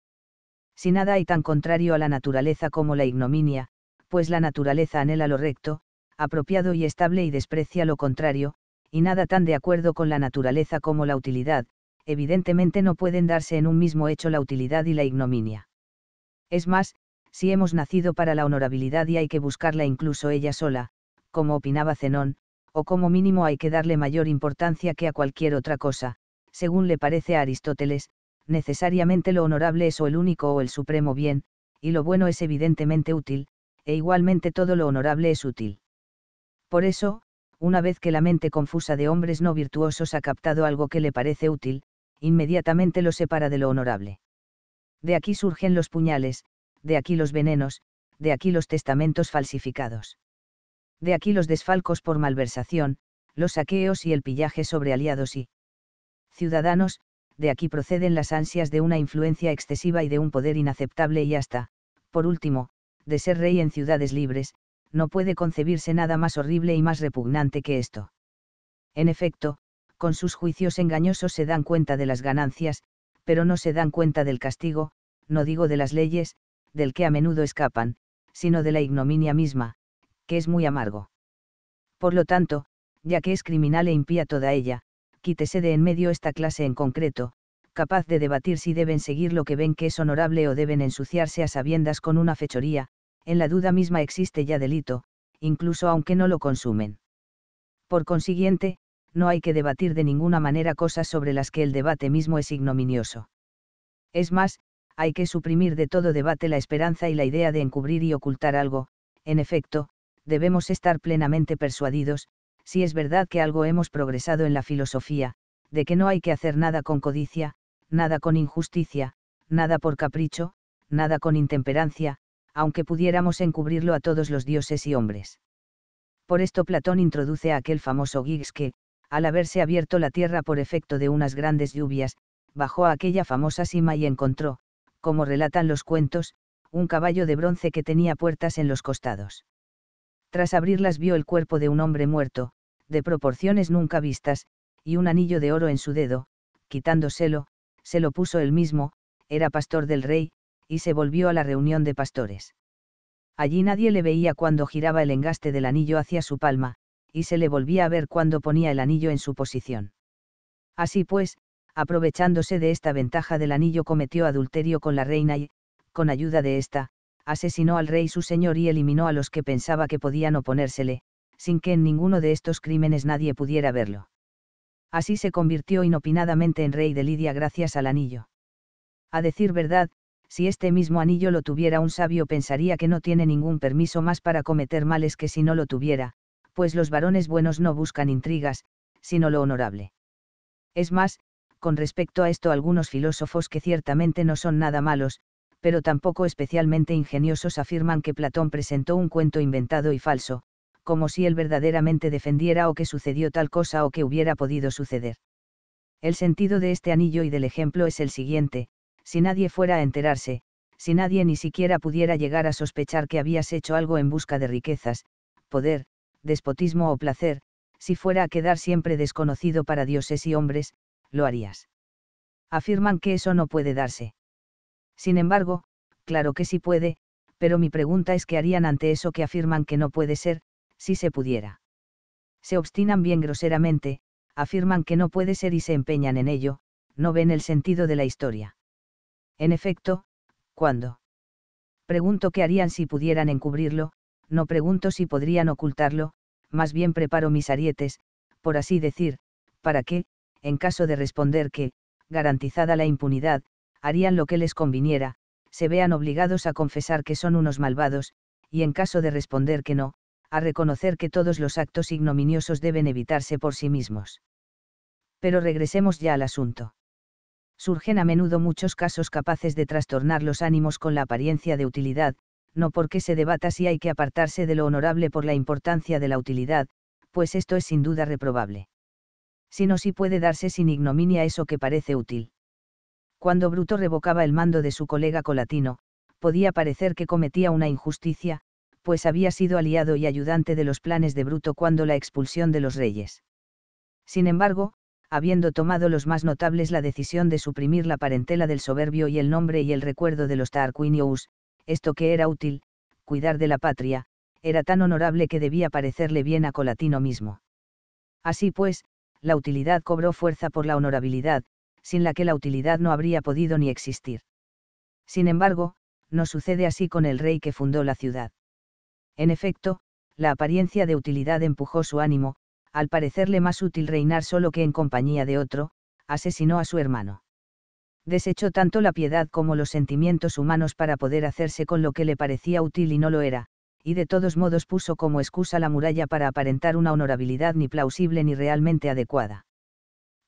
Si nada hay tan contrario a la naturaleza como la ignominia, pues la naturaleza anhela lo recto, apropiado y estable y desprecia lo contrario, y nada tan de acuerdo con la naturaleza como la utilidad, evidentemente no pueden darse en un mismo hecho la utilidad y la ignominia. Es más, si hemos nacido para la honorabilidad y hay que buscarla incluso ella sola, como opinaba Zenón, o como mínimo hay que darle mayor importancia que a cualquier otra cosa, según le parece a Aristóteles, necesariamente lo honorable es o el único o el supremo bien, y lo bueno es evidentemente útil, e igualmente todo lo honorable es útil. Por eso, una vez que la mente confusa de hombres no virtuosos ha captado algo que le parece útil, inmediatamente lo separa de lo honorable. De aquí surgen los puñales, de aquí los venenos, de aquí los testamentos falsificados. De aquí los desfalcos por malversación, los saqueos y el pillaje sobre aliados y, ciudadanos, de aquí proceden las ansias de una influencia excesiva y de un poder inaceptable y hasta, por último, de ser rey en ciudades libres, no puede concebirse nada más horrible y más repugnante que esto. En efecto, con sus juicios engañosos se dan cuenta de las ganancias, pero no se dan cuenta del castigo, no digo de las leyes, del que a menudo escapan, sino de la ignominia misma, que es muy amargo. Por lo tanto, ya que es criminal e impía toda ella, quítese de en medio esta clase en concreto, capaz de debatir si deben seguir lo que ven que es honorable o deben ensuciarse a sabiendas con una fechoría, en la duda misma existe ya delito, incluso aunque no lo consumen. Por consiguiente, no hay que debatir de ninguna manera cosas sobre las que el debate mismo es ignominioso. Es más, hay que suprimir de todo debate la esperanza y la idea de encubrir y ocultar algo, en efecto, debemos estar plenamente persuadidos, si es verdad que algo hemos progresado en la filosofía, de que no hay que hacer nada con codicia, nada con injusticia, nada por capricho, nada con intemperancia, aunque pudiéramos encubrirlo a todos los dioses y hombres. Por esto Platón introduce a aquel famoso Giggs que, al haberse abierto la tierra por efecto de unas grandes lluvias, bajó a aquella famosa cima y encontró, como relatan los cuentos, un caballo de bronce que tenía puertas en los costados. Tras abrirlas vio el cuerpo de un hombre muerto, de proporciones nunca vistas, y un anillo de oro en su dedo, quitándoselo, se lo puso él mismo, era pastor del rey, y se volvió a la reunión de pastores. Allí nadie le veía cuando giraba el engaste del anillo hacia su palma, y se le volvía a ver cuando ponía el anillo en su posición. Así pues, aprovechándose de esta ventaja del anillo cometió adulterio con la reina y, con ayuda de esta asesinó al rey su señor y eliminó a los que pensaba que podían oponérsele, sin que en ninguno de estos crímenes nadie pudiera verlo. Así se convirtió inopinadamente en rey de Lidia gracias al anillo. A decir verdad, si este mismo anillo lo tuviera un sabio pensaría que no tiene ningún permiso más para cometer males que si no lo tuviera, pues los varones buenos no buscan intrigas, sino lo honorable. Es más, con respecto a esto algunos filósofos que ciertamente no son nada malos, pero tampoco especialmente ingeniosos afirman que Platón presentó un cuento inventado y falso, como si él verdaderamente defendiera o que sucedió tal cosa o que hubiera podido suceder. El sentido de este anillo y del ejemplo es el siguiente, si nadie fuera a enterarse, si nadie ni siquiera pudiera llegar a sospechar que habías hecho algo en busca de riquezas, poder, despotismo o placer, si fuera a quedar siempre desconocido para dioses y hombres, lo harías. Afirman que eso no puede darse. Sin embargo, claro que sí puede, pero mi pregunta es qué harían ante eso que afirman que no puede ser, si se pudiera. Se obstinan bien groseramente, afirman que no puede ser y se empeñan en ello, no ven el sentido de la historia. En efecto, ¿cuándo? Pregunto qué harían si pudieran encubrirlo, no pregunto si podrían ocultarlo, más bien preparo mis arietes, por así decir, para que, en caso de responder que, garantizada la impunidad, harían lo que les conviniera, se vean obligados a confesar que son unos malvados, y en caso de responder que no, a reconocer que todos los actos ignominiosos deben evitarse por sí mismos. Pero regresemos ya al asunto. Surgen a menudo muchos casos capaces de trastornar los ánimos con la apariencia de utilidad, no porque se debata si hay que apartarse de lo honorable por la importancia de la utilidad, pues esto es sin duda reprobable. Sino si puede darse sin ignominia eso que parece útil cuando Bruto revocaba el mando de su colega Colatino, podía parecer que cometía una injusticia, pues había sido aliado y ayudante de los planes de Bruto cuando la expulsión de los reyes. Sin embargo, habiendo tomado los más notables la decisión de suprimir la parentela del soberbio y el nombre y el recuerdo de los Tarquinius, esto que era útil, cuidar de la patria, era tan honorable que debía parecerle bien a Colatino mismo. Así pues, la utilidad cobró fuerza por la honorabilidad, sin la que la utilidad no habría podido ni existir. Sin embargo, no sucede así con el rey que fundó la ciudad. En efecto, la apariencia de utilidad empujó su ánimo, al parecerle más útil reinar solo que en compañía de otro, asesinó a su hermano. Desechó tanto la piedad como los sentimientos humanos para poder hacerse con lo que le parecía útil y no lo era, y de todos modos puso como excusa la muralla para aparentar una honorabilidad ni plausible ni realmente adecuada.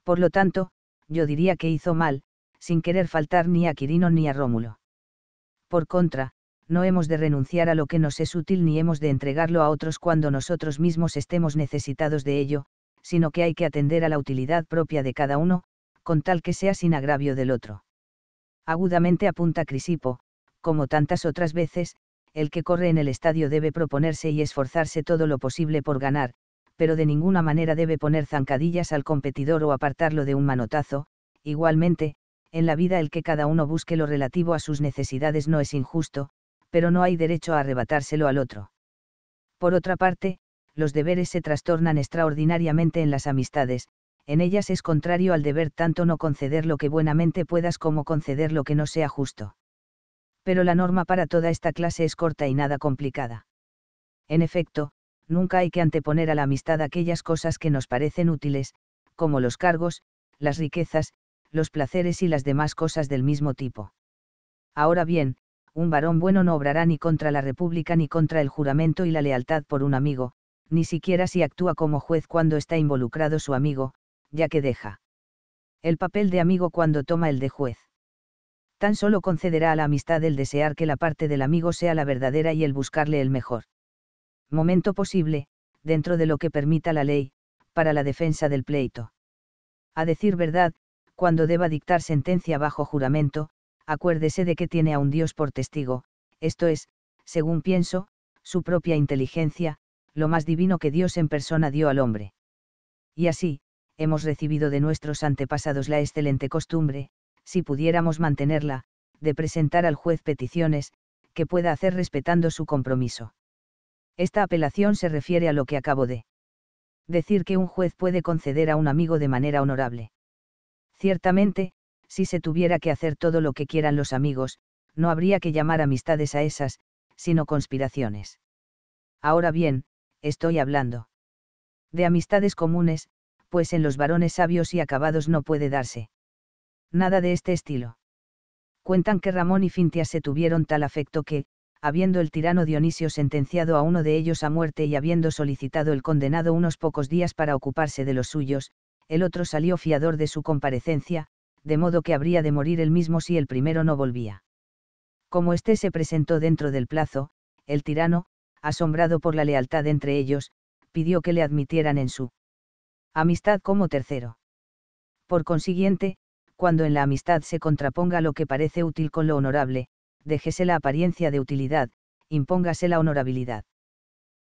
Por lo tanto, yo diría que hizo mal, sin querer faltar ni a Quirino ni a Rómulo. Por contra, no hemos de renunciar a lo que nos es útil ni hemos de entregarlo a otros cuando nosotros mismos estemos necesitados de ello, sino que hay que atender a la utilidad propia de cada uno, con tal que sea sin agravio del otro. Agudamente apunta Crisipo, como tantas otras veces, el que corre en el estadio debe proponerse y esforzarse todo lo posible por ganar, pero de ninguna manera debe poner zancadillas al competidor o apartarlo de un manotazo, igualmente, en la vida el que cada uno busque lo relativo a sus necesidades no es injusto, pero no hay derecho a arrebatárselo al otro. Por otra parte, los deberes se trastornan extraordinariamente en las amistades, en ellas es contrario al deber tanto no conceder lo que buenamente puedas como conceder lo que no sea justo. Pero la norma para toda esta clase es corta y nada complicada. En efecto, nunca hay que anteponer a la amistad aquellas cosas que nos parecen útiles, como los cargos, las riquezas, los placeres y las demás cosas del mismo tipo. Ahora bien, un varón bueno no obrará ni contra la República ni contra el juramento y la lealtad por un amigo, ni siquiera si actúa como juez cuando está involucrado su amigo, ya que deja el papel de amigo cuando toma el de juez. Tan solo concederá a la amistad el desear que la parte del amigo sea la verdadera y el buscarle el mejor momento posible, dentro de lo que permita la ley, para la defensa del pleito. A decir verdad, cuando deba dictar sentencia bajo juramento, acuérdese de que tiene a un Dios por testigo, esto es, según pienso, su propia inteligencia, lo más divino que Dios en persona dio al hombre. Y así, hemos recibido de nuestros antepasados la excelente costumbre, si pudiéramos mantenerla, de presentar al juez peticiones, que pueda hacer respetando su compromiso. Esta apelación se refiere a lo que acabo de decir que un juez puede conceder a un amigo de manera honorable. Ciertamente, si se tuviera que hacer todo lo que quieran los amigos, no habría que llamar amistades a esas, sino conspiraciones. Ahora bien, estoy hablando de amistades comunes, pues en los varones sabios y acabados no puede darse nada de este estilo. Cuentan que Ramón y Fintia se tuvieron tal afecto que, habiendo el tirano Dionisio sentenciado a uno de ellos a muerte y habiendo solicitado el condenado unos pocos días para ocuparse de los suyos, el otro salió fiador de su comparecencia, de modo que habría de morir él mismo si el primero no volvía. Como éste se presentó dentro del plazo, el tirano, asombrado por la lealtad entre ellos, pidió que le admitieran en su amistad como tercero. Por consiguiente, cuando en la amistad se contraponga lo que parece útil con lo honorable, déjese la apariencia de utilidad, impóngase la honorabilidad.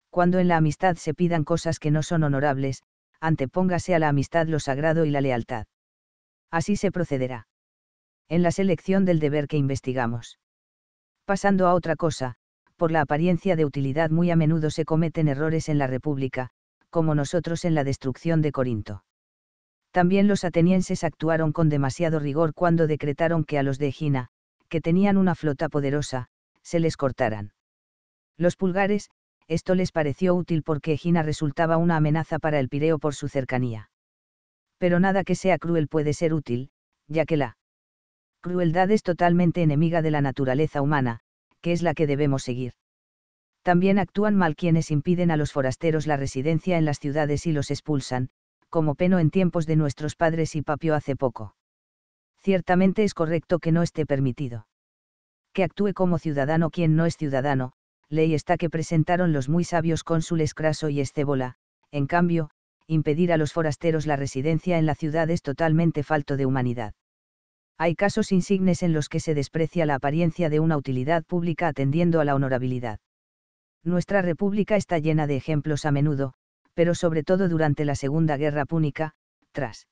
Cuando en la amistad se pidan cosas que no son honorables, antepóngase a la amistad lo sagrado y la lealtad. Así se procederá. En la selección del deber que investigamos. Pasando a otra cosa, por la apariencia de utilidad muy a menudo se cometen errores en la República, como nosotros en la destrucción de Corinto. También los atenienses actuaron con demasiado rigor cuando decretaron que a los de Egina, que tenían una flota poderosa, se les cortaran. Los pulgares, esto les pareció útil porque Egina resultaba una amenaza para el Pireo por su cercanía. Pero nada que sea cruel puede ser útil, ya que la crueldad es totalmente enemiga de la naturaleza humana, que es la que debemos seguir. También actúan mal quienes impiden a los forasteros la residencia en las ciudades y los expulsan, como Peno en tiempos de nuestros padres y Papio hace poco ciertamente es correcto que no esté permitido. Que actúe como ciudadano quien no es ciudadano, ley está que presentaron los muy sabios cónsules Craso y Escébola, en cambio, impedir a los forasteros la residencia en la ciudad es totalmente falto de humanidad. Hay casos insignes en los que se desprecia la apariencia de una utilidad pública atendiendo a la honorabilidad. Nuestra república está llena de ejemplos a menudo, pero sobre todo durante la Segunda Guerra Púnica, tras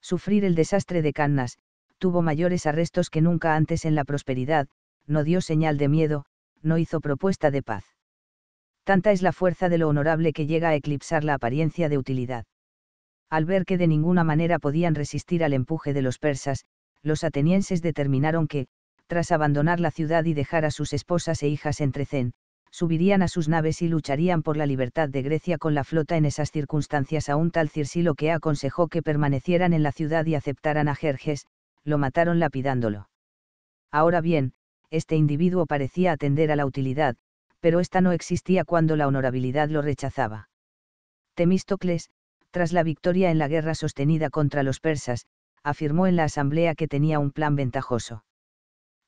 sufrir el desastre de Cannas, tuvo mayores arrestos que nunca antes en la prosperidad, no dio señal de miedo, no hizo propuesta de paz. Tanta es la fuerza de lo honorable que llega a eclipsar la apariencia de utilidad. Al ver que de ninguna manera podían resistir al empuje de los persas, los atenienses determinaron que, tras abandonar la ciudad y dejar a sus esposas e hijas entre Zen, subirían a sus naves y lucharían por la libertad de Grecia con la flota en esas circunstancias. Aún tal Circilo que aconsejó que permanecieran en la ciudad y aceptaran a Jerjes, lo mataron lapidándolo. Ahora bien, este individuo parecía atender a la utilidad, pero ésta no existía cuando la honorabilidad lo rechazaba. Temístocles, tras la victoria en la guerra sostenida contra los persas, afirmó en la asamblea que tenía un plan ventajoso.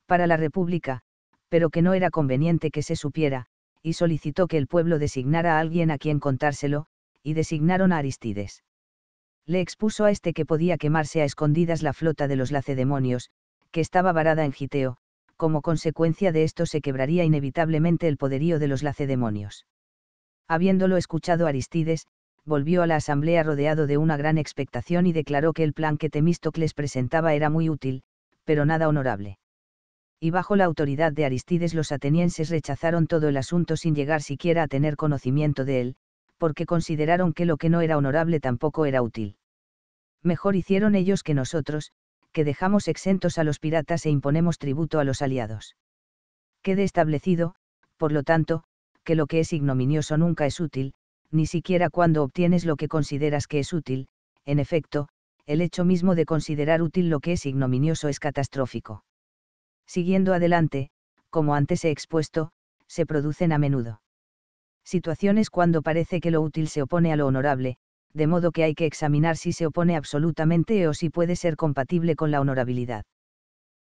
Para la República, pero que no era conveniente que se supiera, y solicitó que el pueblo designara a alguien a quien contárselo, y designaron a Aristides le expuso a este que podía quemarse a escondidas la flota de los lacedemonios, que estaba varada en Giteo, como consecuencia de esto se quebraría inevitablemente el poderío de los lacedemonios. Habiéndolo escuchado Aristides, volvió a la asamblea rodeado de una gran expectación y declaró que el plan que Temístocles presentaba era muy útil, pero nada honorable. Y bajo la autoridad de Aristides los atenienses rechazaron todo el asunto sin llegar siquiera a tener conocimiento de él, porque consideraron que lo que no era honorable tampoco era útil. Mejor hicieron ellos que nosotros, que dejamos exentos a los piratas e imponemos tributo a los aliados. Quede establecido, por lo tanto, que lo que es ignominioso nunca es útil, ni siquiera cuando obtienes lo que consideras que es útil, en efecto, el hecho mismo de considerar útil lo que es ignominioso es catastrófico. Siguiendo adelante, como antes he expuesto, se producen a menudo situaciones cuando parece que lo útil se opone a lo honorable, de modo que hay que examinar si se opone absolutamente o si puede ser compatible con la honorabilidad.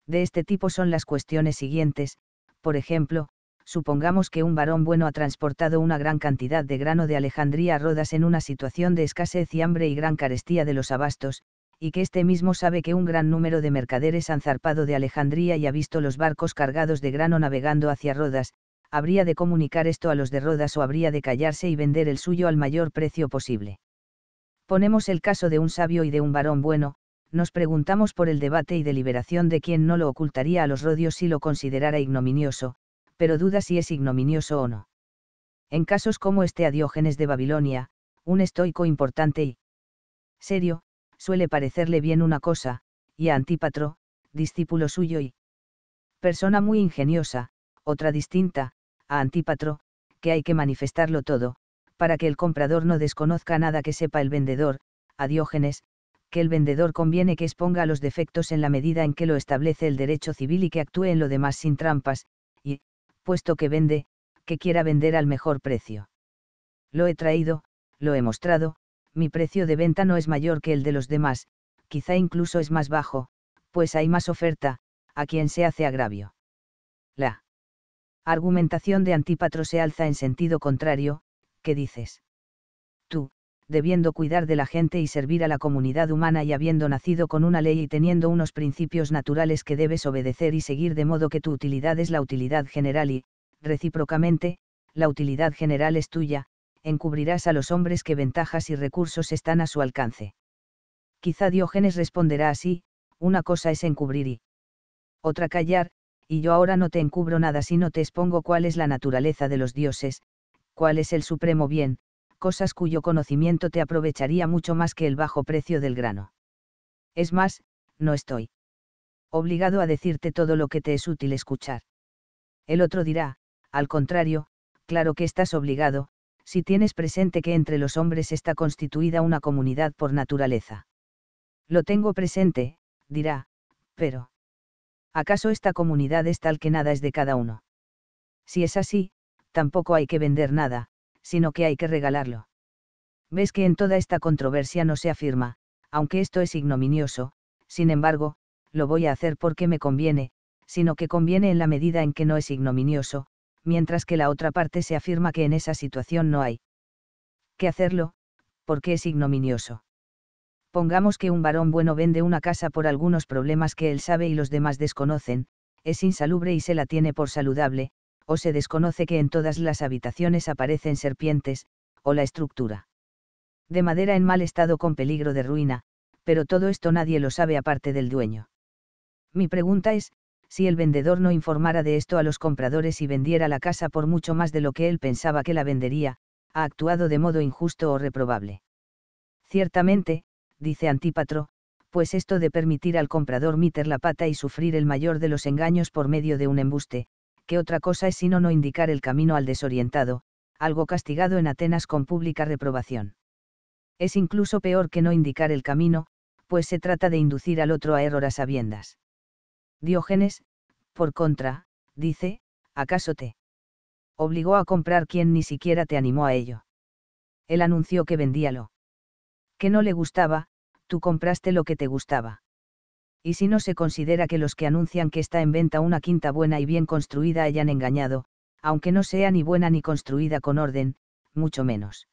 De este tipo son las cuestiones siguientes, por ejemplo, supongamos que un varón bueno ha transportado una gran cantidad de grano de Alejandría a Rodas en una situación de escasez y hambre y gran carestía de los abastos, y que este mismo sabe que un gran número de mercaderes han zarpado de Alejandría y ha visto los barcos cargados de grano navegando hacia Rodas, habría de comunicar esto a los de Rodas o habría de callarse y vender el suyo al mayor precio posible. Ponemos el caso de un sabio y de un varón bueno, nos preguntamos por el debate y deliberación de quién no lo ocultaría a los rodios si lo considerara ignominioso, pero duda si es ignominioso o no. En casos como este a Diógenes de Babilonia, un estoico importante y serio, suele parecerle bien una cosa, y a Antípatro, discípulo suyo y persona muy ingeniosa, otra distinta, a ah, Antípatro, que hay que manifestarlo todo, para que el comprador no desconozca nada que sepa el vendedor, a Diógenes, que el vendedor conviene que exponga los defectos en la medida en que lo establece el derecho civil y que actúe en lo demás sin trampas, y, puesto que vende, que quiera vender al mejor precio. Lo he traído, lo he mostrado, mi precio de venta no es mayor que el de los demás, quizá incluso es más bajo, pues hay más oferta, a quien se hace agravio. La argumentación de Antípatro se alza en sentido contrario, ¿qué dices? Tú, debiendo cuidar de la gente y servir a la comunidad humana y habiendo nacido con una ley y teniendo unos principios naturales que debes obedecer y seguir de modo que tu utilidad es la utilidad general y, recíprocamente, la utilidad general es tuya, encubrirás a los hombres que ventajas y recursos están a su alcance. Quizá Diógenes responderá así, una cosa es encubrir y otra callar, y yo ahora no te encubro nada si no te expongo cuál es la naturaleza de los dioses, cuál es el supremo bien, cosas cuyo conocimiento te aprovecharía mucho más que el bajo precio del grano. Es más, no estoy obligado a decirte todo lo que te es útil escuchar. El otro dirá, al contrario, claro que estás obligado, si tienes presente que entre los hombres está constituida una comunidad por naturaleza. Lo tengo presente, dirá, pero ¿acaso esta comunidad es tal que nada es de cada uno? Si es así, tampoco hay que vender nada, sino que hay que regalarlo. Ves que en toda esta controversia no se afirma, aunque esto es ignominioso, sin embargo, lo voy a hacer porque me conviene, sino que conviene en la medida en que no es ignominioso, mientras que la otra parte se afirma que en esa situación no hay que hacerlo, porque es ignominioso. Pongamos que un varón bueno vende una casa por algunos problemas que él sabe y los demás desconocen, es insalubre y se la tiene por saludable, o se desconoce que en todas las habitaciones aparecen serpientes, o la estructura. De madera en mal estado con peligro de ruina, pero todo esto nadie lo sabe aparte del dueño. Mi pregunta es, si el vendedor no informara de esto a los compradores y vendiera la casa por mucho más de lo que él pensaba que la vendería, ha actuado de modo injusto o reprobable. Ciertamente, dice Antípatro, pues esto de permitir al comprador meter la pata y sufrir el mayor de los engaños por medio de un embuste, que otra cosa es sino no indicar el camino al desorientado, algo castigado en Atenas con pública reprobación. Es incluso peor que no indicar el camino, pues se trata de inducir al otro a error a sabiendas. Diógenes, por contra, dice, ¿acaso te obligó a comprar quien ni siquiera te animó a ello? Él anunció que vendíalo que no le gustaba, tú compraste lo que te gustaba. Y si no se considera que los que anuncian que está en venta una quinta buena y bien construida hayan engañado, aunque no sea ni buena ni construida con orden, mucho menos.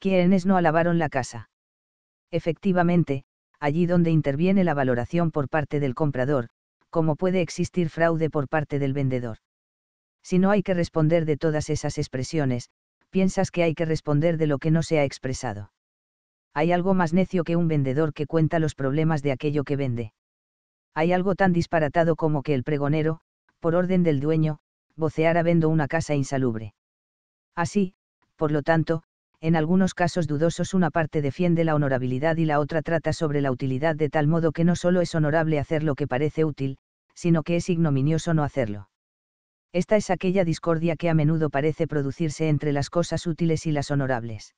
Quienes no alabaron la casa. Efectivamente, allí donde interviene la valoración por parte del comprador, como puede existir fraude por parte del vendedor. Si no hay que responder de todas esas expresiones, piensas que hay que responder de lo que no se ha expresado. Hay algo más necio que un vendedor que cuenta los problemas de aquello que vende. Hay algo tan disparatado como que el pregonero, por orden del dueño, voceara vendo una casa insalubre. Así, por lo tanto, en algunos casos dudosos una parte defiende la honorabilidad y la otra trata sobre la utilidad de tal modo que no solo es honorable hacer lo que parece útil, sino que es ignominioso no hacerlo. Esta es aquella discordia que a menudo parece producirse entre las cosas útiles y las honorables.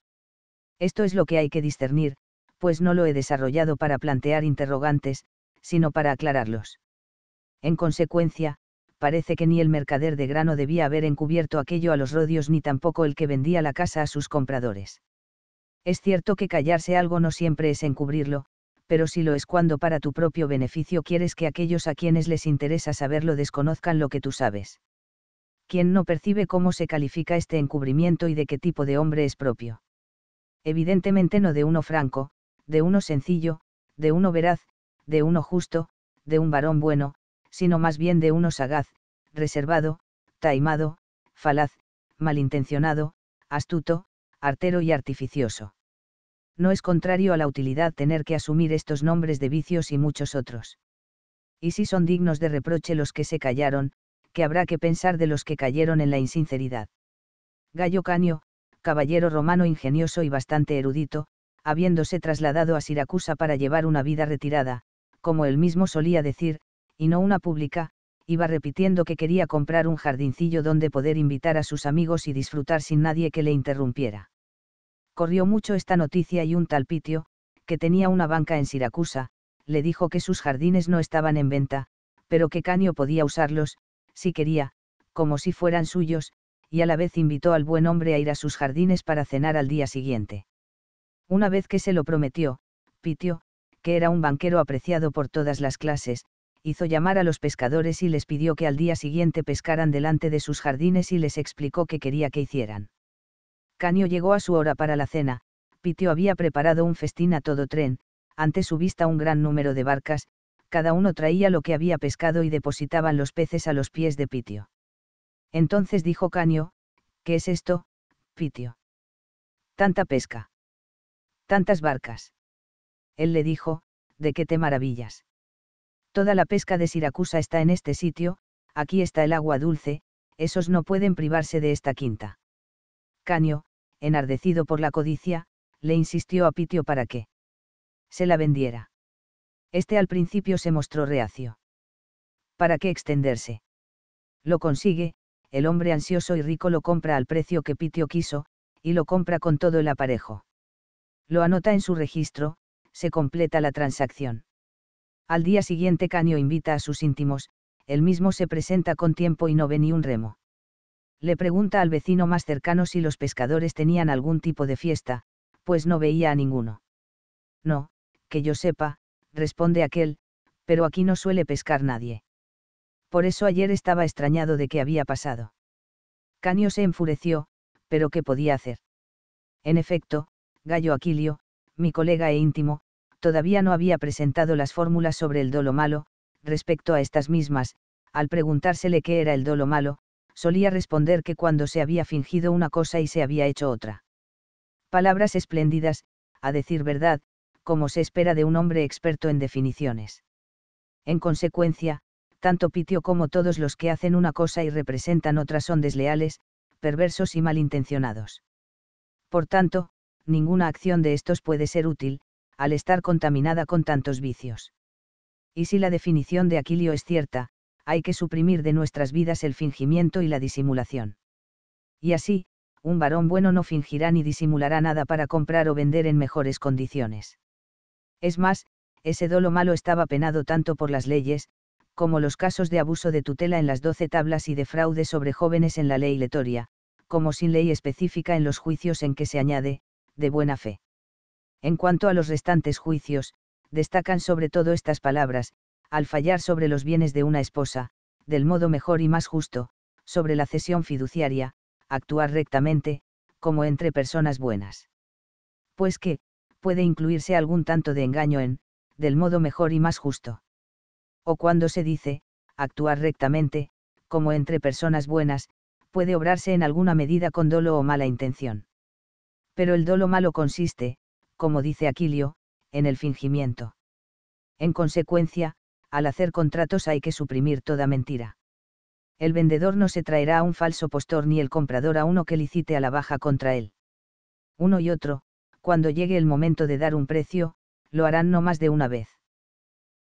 Esto es lo que hay que discernir, pues no lo he desarrollado para plantear interrogantes, sino para aclararlos. En consecuencia, parece que ni el mercader de grano debía haber encubierto aquello a los rodios ni tampoco el que vendía la casa a sus compradores. Es cierto que callarse algo no siempre es encubrirlo, pero si lo es cuando para tu propio beneficio quieres que aquellos a quienes les interesa saberlo desconozcan lo que tú sabes. ¿Quién no percibe cómo se califica este encubrimiento y de qué tipo de hombre es propio evidentemente no de uno franco, de uno sencillo, de uno veraz, de uno justo, de un varón bueno, sino más bien de uno sagaz, reservado, taimado, falaz, malintencionado, astuto, artero y artificioso. No es contrario a la utilidad tener que asumir estos nombres de vicios y muchos otros. Y si son dignos de reproche los que se callaron, que habrá que pensar de los que cayeron en la insinceridad. Gallo Canio, caballero romano ingenioso y bastante erudito, habiéndose trasladado a Siracusa para llevar una vida retirada, como él mismo solía decir, y no una pública, iba repitiendo que quería comprar un jardincillo donde poder invitar a sus amigos y disfrutar sin nadie que le interrumpiera. Corrió mucho esta noticia y un tal Pitio, que tenía una banca en Siracusa, le dijo que sus jardines no estaban en venta, pero que Canio podía usarlos, si quería, como si fueran suyos, y a la vez invitó al buen hombre a ir a sus jardines para cenar al día siguiente. Una vez que se lo prometió, Pitio, que era un banquero apreciado por todas las clases, hizo llamar a los pescadores y les pidió que al día siguiente pescaran delante de sus jardines y les explicó qué quería que hicieran. Canio llegó a su hora para la cena, Pitio había preparado un festín a todo tren, ante su vista un gran número de barcas, cada uno traía lo que había pescado y depositaban los peces a los pies de Pitio. Entonces dijo Canio, ¿qué es esto, Pitio? Tanta pesca. Tantas barcas. Él le dijo, ¿de qué te maravillas? Toda la pesca de Siracusa está en este sitio, aquí está el agua dulce, esos no pueden privarse de esta quinta. Canio, enardecido por la codicia, le insistió a Pitio para que se la vendiera. Este al principio se mostró reacio. ¿Para qué extenderse? Lo consigue, el hombre ansioso y rico lo compra al precio que Pitio quiso, y lo compra con todo el aparejo. Lo anota en su registro, se completa la transacción. Al día siguiente Canio invita a sus íntimos, él mismo se presenta con tiempo y no ve ni un remo. Le pregunta al vecino más cercano si los pescadores tenían algún tipo de fiesta, pues no veía a ninguno. No, que yo sepa, responde aquel, pero aquí no suele pescar nadie por eso ayer estaba extrañado de qué había pasado. Canio se enfureció, pero ¿qué podía hacer? En efecto, Gallo Aquilio, mi colega e íntimo, todavía no había presentado las fórmulas sobre el dolo malo, respecto a estas mismas, al preguntársele qué era el dolo malo, solía responder que cuando se había fingido una cosa y se había hecho otra. Palabras espléndidas, a decir verdad, como se espera de un hombre experto en definiciones. En consecuencia, tanto Pitio como todos los que hacen una cosa y representan otra son desleales, perversos y malintencionados. Por tanto, ninguna acción de estos puede ser útil, al estar contaminada con tantos vicios. Y si la definición de Aquilio es cierta, hay que suprimir de nuestras vidas el fingimiento y la disimulación. Y así, un varón bueno no fingirá ni disimulará nada para comprar o vender en mejores condiciones. Es más, ese dolo malo estaba penado tanto por las leyes, como los casos de abuso de tutela en las doce tablas y de fraude sobre jóvenes en la ley letoria, como sin ley específica en los juicios en que se añade, de buena fe. En cuanto a los restantes juicios, destacan sobre todo estas palabras, al fallar sobre los bienes de una esposa, del modo mejor y más justo, sobre la cesión fiduciaria, actuar rectamente, como entre personas buenas. Pues que, puede incluirse algún tanto de engaño en, del modo mejor y más justo o cuando se dice, actuar rectamente, como entre personas buenas, puede obrarse en alguna medida con dolo o mala intención. Pero el dolo malo consiste, como dice Aquilio, en el fingimiento. En consecuencia, al hacer contratos hay que suprimir toda mentira. El vendedor no se traerá a un falso postor ni el comprador a uno que licite a la baja contra él. Uno y otro, cuando llegue el momento de dar un precio, lo harán no más de una vez.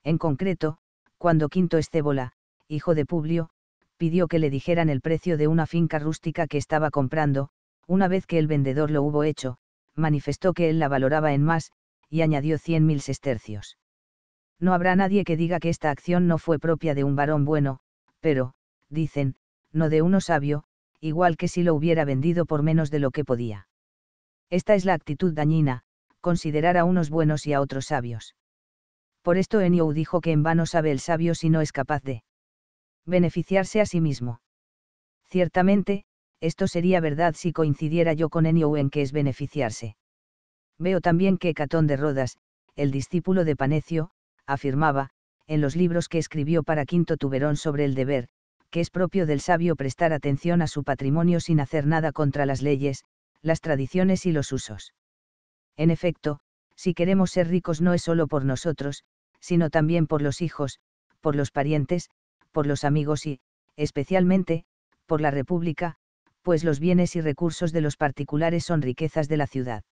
En concreto, cuando Quinto Estébola, hijo de Publio, pidió que le dijeran el precio de una finca rústica que estaba comprando, una vez que el vendedor lo hubo hecho, manifestó que él la valoraba en más, y añadió cien mil sestercios. No habrá nadie que diga que esta acción no fue propia de un varón bueno, pero, dicen, no de uno sabio, igual que si lo hubiera vendido por menos de lo que podía. Esta es la actitud dañina, considerar a unos buenos y a otros sabios por esto Eniou dijo que en vano sabe el sabio si no es capaz de beneficiarse a sí mismo. Ciertamente, esto sería verdad si coincidiera yo con Enio en que es beneficiarse. Veo también que Catón de Rodas, el discípulo de Panecio, afirmaba, en los libros que escribió para Quinto Tuberón sobre el deber, que es propio del sabio prestar atención a su patrimonio sin hacer nada contra las leyes, las tradiciones y los usos. En efecto, si queremos ser ricos no es solo por nosotros, sino también por los hijos, por los parientes, por los amigos y, especialmente, por la República, pues los bienes y recursos de los particulares son riquezas de la ciudad.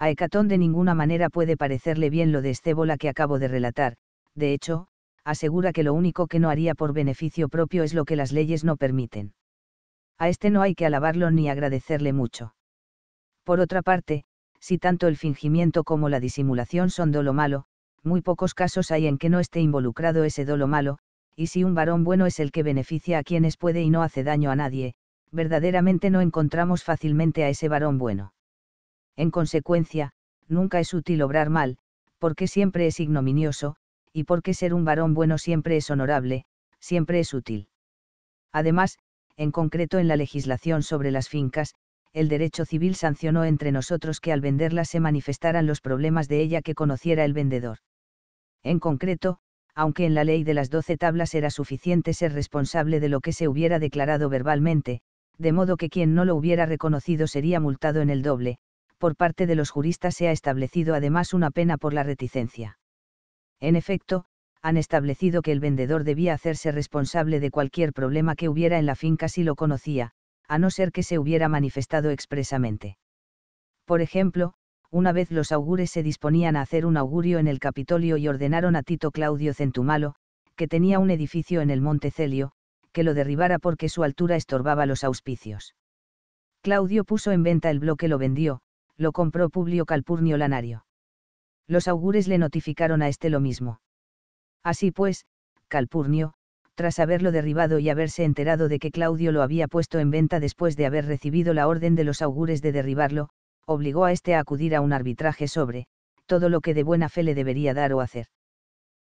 A Hecatón de ninguna manera puede parecerle bien lo de Estébola que acabo de relatar, de hecho, asegura que lo único que no haría por beneficio propio es lo que las leyes no permiten. A este no hay que alabarlo ni agradecerle mucho. Por otra parte, si tanto el fingimiento como la disimulación son dolo malo, muy pocos casos hay en que no esté involucrado ese dolo malo, y si un varón bueno es el que beneficia a quienes puede y no hace daño a nadie, verdaderamente no encontramos fácilmente a ese varón bueno. En consecuencia, nunca es útil obrar mal, porque siempre es ignominioso, y porque ser un varón bueno siempre es honorable, siempre es útil. Además, en concreto en la legislación sobre las fincas, el derecho civil sancionó entre nosotros que al venderla se manifestaran los problemas de ella que conociera el vendedor. En concreto, aunque en la ley de las doce tablas era suficiente ser responsable de lo que se hubiera declarado verbalmente, de modo que quien no lo hubiera reconocido sería multado en el doble, por parte de los juristas se ha establecido además una pena por la reticencia. En efecto, han establecido que el vendedor debía hacerse responsable de cualquier problema que hubiera en la finca si lo conocía, a no ser que se hubiera manifestado expresamente. Por ejemplo, una vez los augures se disponían a hacer un augurio en el Capitolio y ordenaron a Tito Claudio Centumalo, que tenía un edificio en el Monte Celio, que lo derribara porque su altura estorbaba los auspicios. Claudio puso en venta el bloque, lo vendió, lo compró Publio Calpurnio Lanario. Los augures le notificaron a este lo mismo. Así pues, Calpurnio, tras haberlo derribado y haberse enterado de que Claudio lo había puesto en venta después de haber recibido la orden de los augures de derribarlo, obligó a éste a acudir a un arbitraje sobre, todo lo que de buena fe le debería dar o hacer.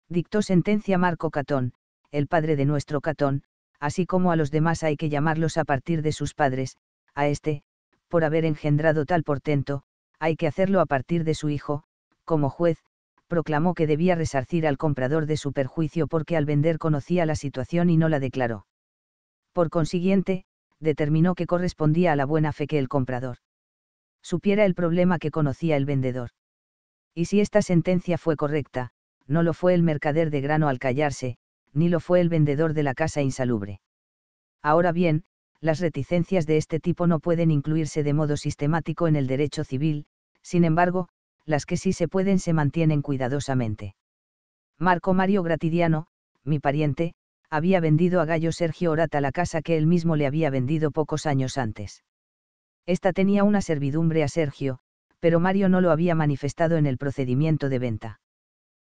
Dictó sentencia Marco Catón, el padre de nuestro Catón, así como a los demás hay que llamarlos a partir de sus padres, a este, por haber engendrado tal portento, hay que hacerlo a partir de su hijo, como juez, proclamó que debía resarcir al comprador de su perjuicio porque al vender conocía la situación y no la declaró. Por consiguiente, determinó que correspondía a la buena fe que el comprador supiera el problema que conocía el vendedor. Y si esta sentencia fue correcta, no lo fue el mercader de grano al callarse, ni lo fue el vendedor de la casa insalubre. Ahora bien, las reticencias de este tipo no pueden incluirse de modo sistemático en el derecho civil, sin embargo, las que sí se pueden se mantienen cuidadosamente. Marco Mario Gratidiano, mi pariente, había vendido a Gallo Sergio Orata la casa que él mismo le había vendido pocos años antes. Esta tenía una servidumbre a Sergio, pero Mario no lo había manifestado en el procedimiento de venta.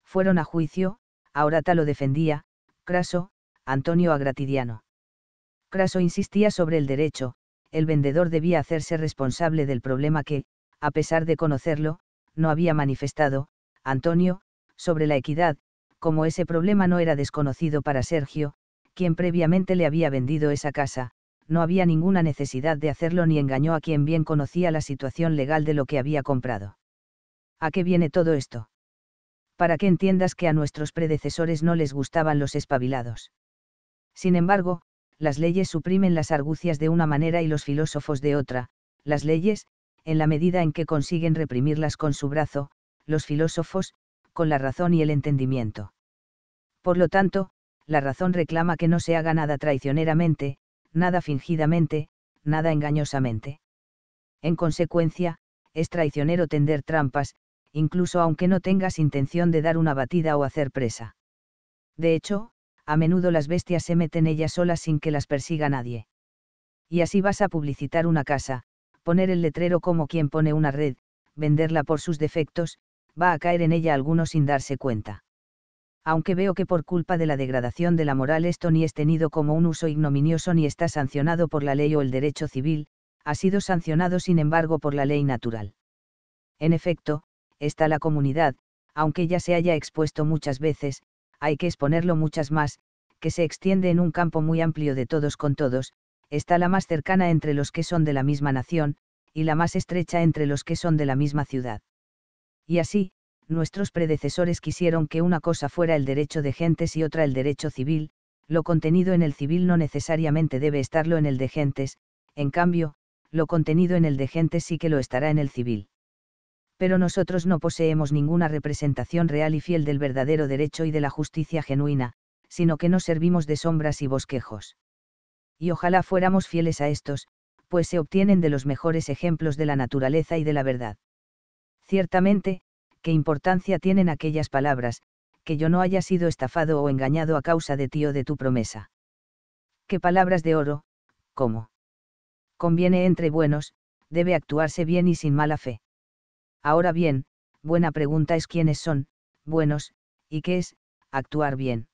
Fueron a juicio, a Orata lo defendía, Craso, Antonio a Gratidiano. Craso insistía sobre el derecho, el vendedor debía hacerse responsable del problema que, a pesar de conocerlo, no había manifestado, Antonio, sobre la equidad, como ese problema no era desconocido para Sergio, quien previamente le había vendido esa casa, no había ninguna necesidad de hacerlo ni engañó a quien bien conocía la situación legal de lo que había comprado. ¿A qué viene todo esto? Para que entiendas que a nuestros predecesores no les gustaban los espabilados. Sin embargo, las leyes suprimen las argucias de una manera y los filósofos de otra, las leyes, en la medida en que consiguen reprimirlas con su brazo, los filósofos, con la razón y el entendimiento. Por lo tanto, la razón reclama que no se haga nada traicioneramente, nada fingidamente, nada engañosamente. En consecuencia, es traicionero tender trampas, incluso aunque no tengas intención de dar una batida o hacer presa. De hecho, a menudo las bestias se meten ellas solas sin que las persiga nadie. Y así vas a publicitar una casa, poner el letrero como quien pone una red, venderla por sus defectos, va a caer en ella alguno sin darse cuenta. Aunque veo que por culpa de la degradación de la moral esto ni es tenido como un uso ignominioso ni está sancionado por la ley o el derecho civil, ha sido sancionado sin embargo por la ley natural. En efecto, está la comunidad, aunque ya se haya expuesto muchas veces, hay que exponerlo muchas más, que se extiende en un campo muy amplio de todos con todos, está la más cercana entre los que son de la misma nación, y la más estrecha entre los que son de la misma ciudad. Y así, nuestros predecesores quisieron que una cosa fuera el derecho de gentes y otra el derecho civil, lo contenido en el civil no necesariamente debe estarlo en el de gentes, en cambio, lo contenido en el de gentes sí que lo estará en el civil. Pero nosotros no poseemos ninguna representación real y fiel del verdadero derecho y de la justicia genuina, sino que nos servimos de sombras y bosquejos y ojalá fuéramos fieles a estos, pues se obtienen de los mejores ejemplos de la naturaleza y de la verdad. Ciertamente, qué importancia tienen aquellas palabras, que yo no haya sido estafado o engañado a causa de ti o de tu promesa. Qué palabras de oro, ¿cómo? Conviene entre buenos, debe actuarse bien y sin mala fe. Ahora bien, buena pregunta es quiénes son, buenos, y qué es, actuar bien.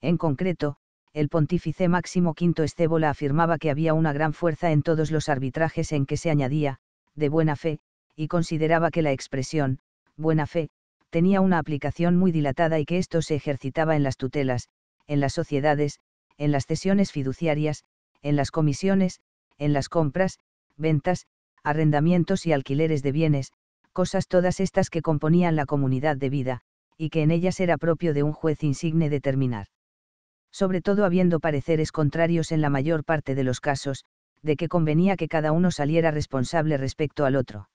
En concreto, el pontífice Máximo V Estébola afirmaba que había una gran fuerza en todos los arbitrajes en que se añadía, de buena fe, y consideraba que la expresión, buena fe, tenía una aplicación muy dilatada y que esto se ejercitaba en las tutelas, en las sociedades, en las cesiones fiduciarias, en las comisiones, en las compras, ventas, arrendamientos y alquileres de bienes, cosas todas estas que componían la comunidad de vida, y que en ellas era propio de un juez insigne determinar sobre todo habiendo pareceres contrarios en la mayor parte de los casos, de que convenía que cada uno saliera responsable respecto al otro.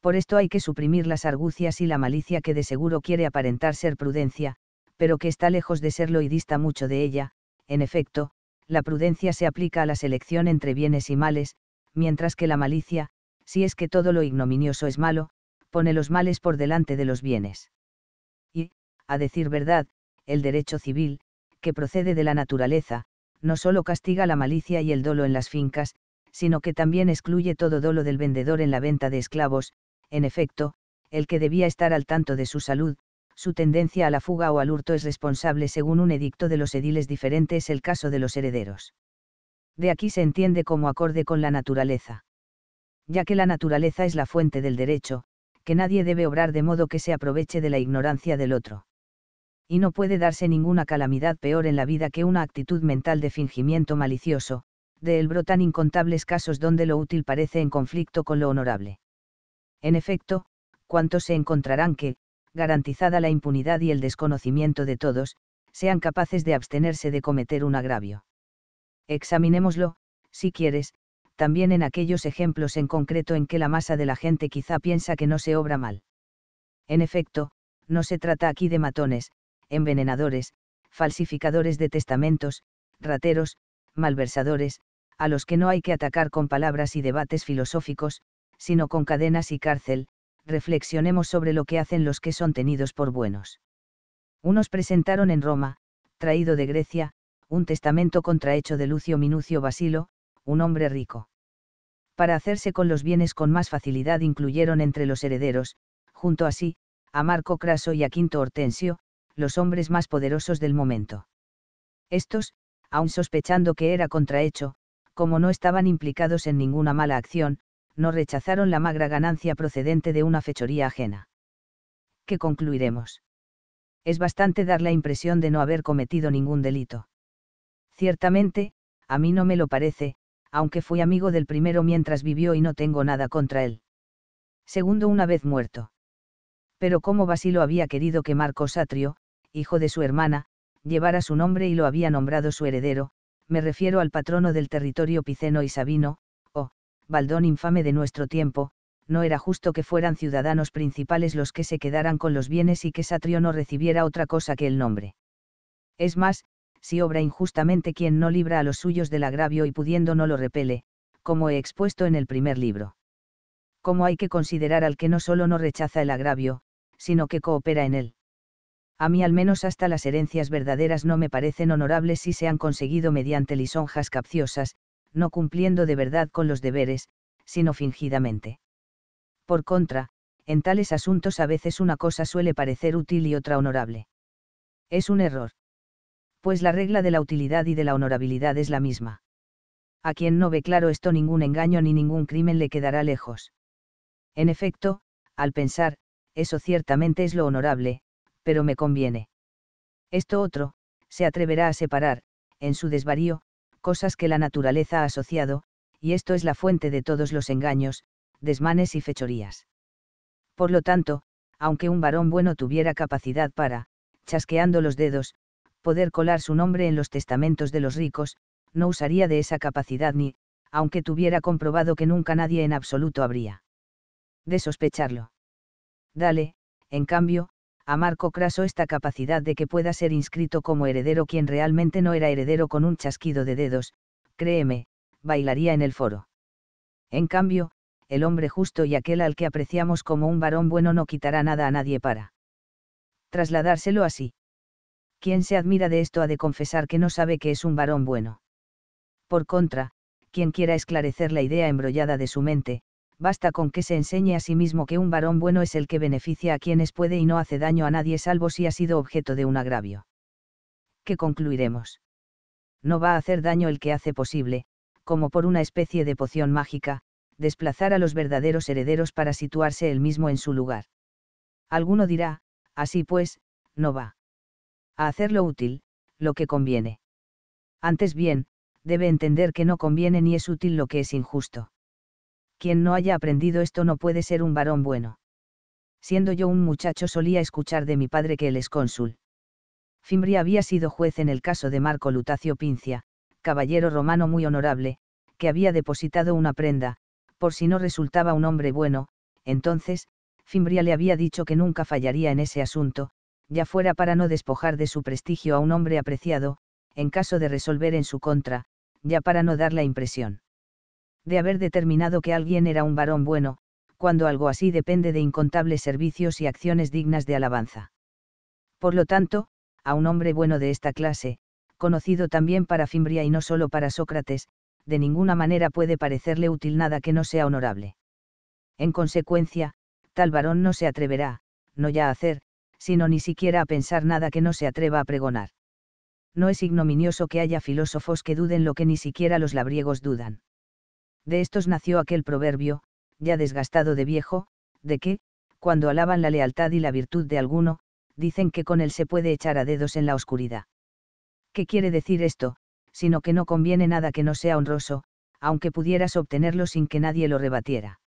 Por esto hay que suprimir las argucias y la malicia que de seguro quiere aparentar ser prudencia, pero que está lejos de serlo y dista mucho de ella, en efecto, la prudencia se aplica a la selección entre bienes y males, mientras que la malicia, si es que todo lo ignominioso es malo, pone los males por delante de los bienes. Y, a decir verdad, el derecho civil, que procede de la naturaleza, no solo castiga la malicia y el dolo en las fincas, sino que también excluye todo dolo del vendedor en la venta de esclavos, en efecto, el que debía estar al tanto de su salud, su tendencia a la fuga o al hurto es responsable según un edicto de los ediles diferente es el caso de los herederos. De aquí se entiende como acorde con la naturaleza. Ya que la naturaleza es la fuente del derecho, que nadie debe obrar de modo que se aproveche de la ignorancia del otro y no puede darse ninguna calamidad peor en la vida que una actitud mental de fingimiento malicioso, de el brotan incontables casos donde lo útil parece en conflicto con lo honorable. En efecto, ¿cuántos se encontrarán que, garantizada la impunidad y el desconocimiento de todos, sean capaces de abstenerse de cometer un agravio. Examinémoslo, si quieres, también en aquellos ejemplos en concreto en que la masa de la gente quizá piensa que no se obra mal. En efecto, no se trata aquí de matones, envenenadores, falsificadores de testamentos, rateros, malversadores, a los que no hay que atacar con palabras y debates filosóficos, sino con cadenas y cárcel, reflexionemos sobre lo que hacen los que son tenidos por buenos. Unos presentaron en Roma, traído de Grecia, un testamento contrahecho de Lucio Minucio Basilo, un hombre rico. Para hacerse con los bienes con más facilidad incluyeron entre los herederos, junto a sí, a Marco Craso y a Quinto Hortensio, los hombres más poderosos del momento. Estos, aun sospechando que era contrahecho, como no estaban implicados en ninguna mala acción, no rechazaron la magra ganancia procedente de una fechoría ajena. ¿Qué concluiremos? Es bastante dar la impresión de no haber cometido ningún delito. Ciertamente, a mí no me lo parece, aunque fui amigo del primero mientras vivió y no tengo nada contra él. Segundo, una vez muerto. Pero como Basilo había querido que quemar Atrio, hijo de su hermana, llevara su nombre y lo había nombrado su heredero, me refiero al patrono del territorio piceno y sabino, o, baldón infame de nuestro tiempo, no era justo que fueran ciudadanos principales los que se quedaran con los bienes y que Satrio no recibiera otra cosa que el nombre. Es más, si obra injustamente quien no libra a los suyos del agravio y pudiendo no lo repele, como he expuesto en el primer libro. ¿Cómo hay que considerar al que no solo no rechaza el agravio, sino que coopera en él a mí al menos hasta las herencias verdaderas no me parecen honorables si se han conseguido mediante lisonjas capciosas, no cumpliendo de verdad con los deberes, sino fingidamente. Por contra, en tales asuntos a veces una cosa suele parecer útil y otra honorable. Es un error. Pues la regla de la utilidad y de la honorabilidad es la misma. A quien no ve claro esto ningún engaño ni ningún crimen le quedará lejos. En efecto, al pensar, eso ciertamente es lo honorable, pero me conviene. Esto otro, se atreverá a separar, en su desvarío, cosas que la naturaleza ha asociado, y esto es la fuente de todos los engaños, desmanes y fechorías. Por lo tanto, aunque un varón bueno tuviera capacidad para, chasqueando los dedos, poder colar su nombre en los testamentos de los ricos, no usaría de esa capacidad ni, aunque tuviera comprobado que nunca nadie en absoluto habría de sospecharlo. Dale, en cambio, a Marco Craso esta capacidad de que pueda ser inscrito como heredero quien realmente no era heredero con un chasquido de dedos, créeme, bailaría en el foro. En cambio, el hombre justo y aquel al que apreciamos como un varón bueno no quitará nada a nadie para trasladárselo así. Quien se admira de esto ha de confesar que no sabe que es un varón bueno. Por contra, quien quiera esclarecer la idea embrollada de su mente, basta con que se enseñe a sí mismo que un varón bueno es el que beneficia a quienes puede y no hace daño a nadie salvo si ha sido objeto de un agravio. ¿Qué concluiremos? No va a hacer daño el que hace posible, como por una especie de poción mágica, desplazar a los verdaderos herederos para situarse él mismo en su lugar. Alguno dirá, así pues, no va a hacerlo útil, lo que conviene. Antes bien, debe entender que no conviene ni es útil lo que es injusto quien no haya aprendido esto no puede ser un varón bueno. Siendo yo un muchacho solía escuchar de mi padre que él es cónsul. Fimbria había sido juez en el caso de Marco Lutacio Pincia, caballero romano muy honorable, que había depositado una prenda, por si no resultaba un hombre bueno, entonces, Fimbria le había dicho que nunca fallaría en ese asunto, ya fuera para no despojar de su prestigio a un hombre apreciado, en caso de resolver en su contra, ya para no dar la impresión de haber determinado que alguien era un varón bueno, cuando algo así depende de incontables servicios y acciones dignas de alabanza. Por lo tanto, a un hombre bueno de esta clase, conocido también para Fimbria y no solo para Sócrates, de ninguna manera puede parecerle útil nada que no sea honorable. En consecuencia, tal varón no se atreverá, no ya a hacer, sino ni siquiera a pensar nada que no se atreva a pregonar. No es ignominioso que haya filósofos que duden lo que ni siquiera los labriegos dudan. De estos nació aquel proverbio, ya desgastado de viejo, de que, cuando alaban la lealtad y la virtud de alguno, dicen que con él se puede echar a dedos en la oscuridad. ¿Qué quiere decir esto, sino que no conviene nada que no sea honroso, aunque pudieras obtenerlo sin que nadie lo rebatiera?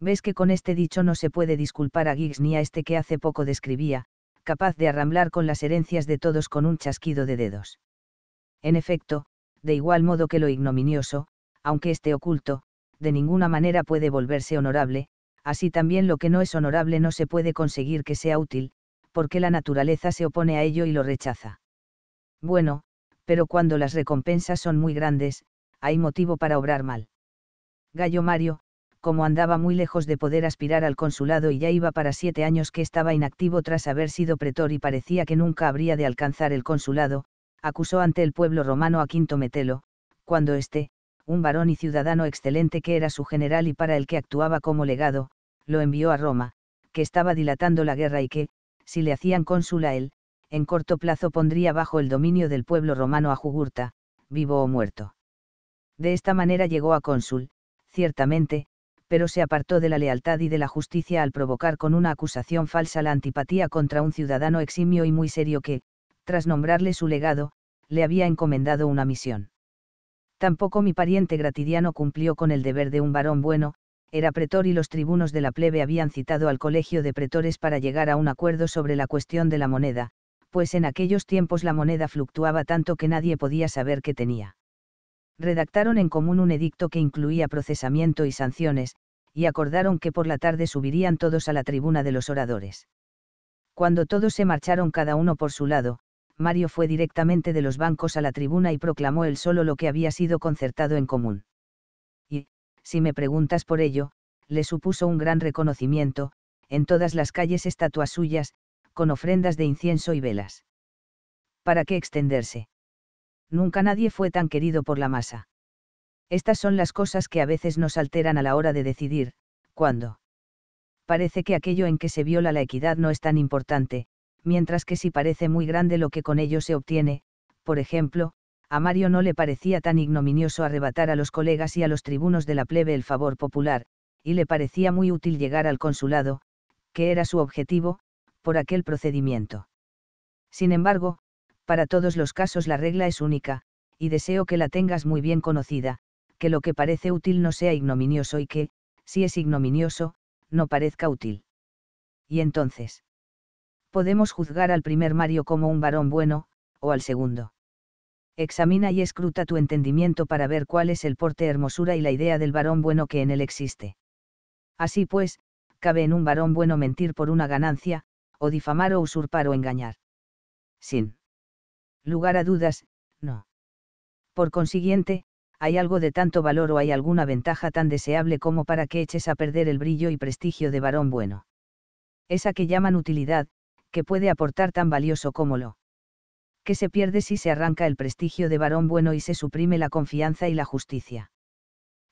Ves que con este dicho no se puede disculpar a Giggs ni a este que hace poco describía, capaz de arramblar con las herencias de todos con un chasquido de dedos. En efecto, de igual modo que lo ignominioso, aunque esté oculto, de ninguna manera puede volverse honorable, así también lo que no es honorable no se puede conseguir que sea útil, porque la naturaleza se opone a ello y lo rechaza. Bueno, pero cuando las recompensas son muy grandes, hay motivo para obrar mal. Gallo Mario, como andaba muy lejos de poder aspirar al consulado y ya iba para siete años que estaba inactivo tras haber sido pretor y parecía que nunca habría de alcanzar el consulado, acusó ante el pueblo romano a Quinto Metelo, cuando éste, un varón y ciudadano excelente que era su general y para el que actuaba como legado, lo envió a Roma, que estaba dilatando la guerra y que, si le hacían cónsul a él, en corto plazo pondría bajo el dominio del pueblo romano a Jugurta, vivo o muerto. De esta manera llegó a cónsul, ciertamente, pero se apartó de la lealtad y de la justicia al provocar con una acusación falsa la antipatía contra un ciudadano eximio y muy serio que, tras nombrarle su legado, le había encomendado una misión. Tampoco mi pariente Gratidiano cumplió con el deber de un varón bueno, era pretor y los tribunos de la plebe habían citado al colegio de pretores para llegar a un acuerdo sobre la cuestión de la moneda, pues en aquellos tiempos la moneda fluctuaba tanto que nadie podía saber qué tenía. Redactaron en común un edicto que incluía procesamiento y sanciones, y acordaron que por la tarde subirían todos a la tribuna de los oradores. Cuando todos se marcharon cada uno por su lado, Mario fue directamente de los bancos a la tribuna y proclamó él solo lo que había sido concertado en común. Y, si me preguntas por ello, le supuso un gran reconocimiento, en todas las calles estatuas suyas, con ofrendas de incienso y velas. ¿Para qué extenderse? Nunca nadie fue tan querido por la masa. Estas son las cosas que a veces nos alteran a la hora de decidir, ¿cuándo? parece que aquello en que se viola la equidad no es tan importante, mientras que si parece muy grande lo que con ello se obtiene, por ejemplo, a Mario no le parecía tan ignominioso arrebatar a los colegas y a los tribunos de la plebe el favor popular, y le parecía muy útil llegar al consulado, que era su objetivo, por aquel procedimiento. Sin embargo, para todos los casos la regla es única, y deseo que la tengas muy bien conocida, que lo que parece útil no sea ignominioso y que, si es ignominioso, no parezca útil. Y entonces podemos juzgar al primer Mario como un varón bueno, o al segundo. Examina y escruta tu entendimiento para ver cuál es el porte hermosura y la idea del varón bueno que en él existe. Así pues, cabe en un varón bueno mentir por una ganancia, o difamar o usurpar o engañar. Sin lugar a dudas, no. Por consiguiente, hay algo de tanto valor o hay alguna ventaja tan deseable como para que eches a perder el brillo y prestigio de varón bueno. Esa que llaman utilidad, que puede aportar tan valioso como lo que se pierde si se arranca el prestigio de varón bueno y se suprime la confianza y la justicia.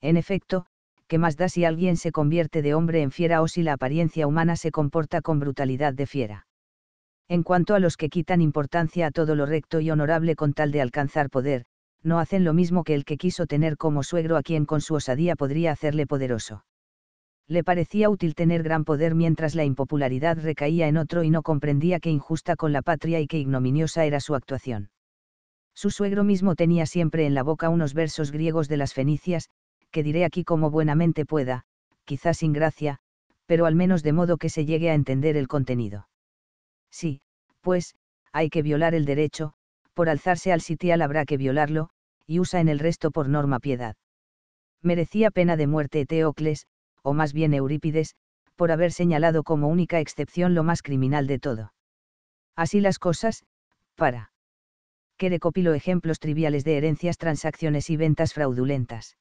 En efecto, ¿qué más da si alguien se convierte de hombre en fiera o si la apariencia humana se comporta con brutalidad de fiera? En cuanto a los que quitan importancia a todo lo recto y honorable con tal de alcanzar poder, no hacen lo mismo que el que quiso tener como suegro a quien con su osadía podría hacerle poderoso le parecía útil tener gran poder mientras la impopularidad recaía en otro y no comprendía qué injusta con la patria y qué ignominiosa era su actuación. Su suegro mismo tenía siempre en la boca unos versos griegos de las Fenicias, que diré aquí como buenamente pueda, quizás sin gracia, pero al menos de modo que se llegue a entender el contenido. Sí, pues, hay que violar el derecho, por alzarse al sitial habrá que violarlo, y usa en el resto por norma piedad. Merecía pena de muerte Teocles o más bien Eurípides, por haber señalado como única excepción lo más criminal de todo. Así las cosas, para que recopilo ejemplos triviales de herencias, transacciones y ventas fraudulentas.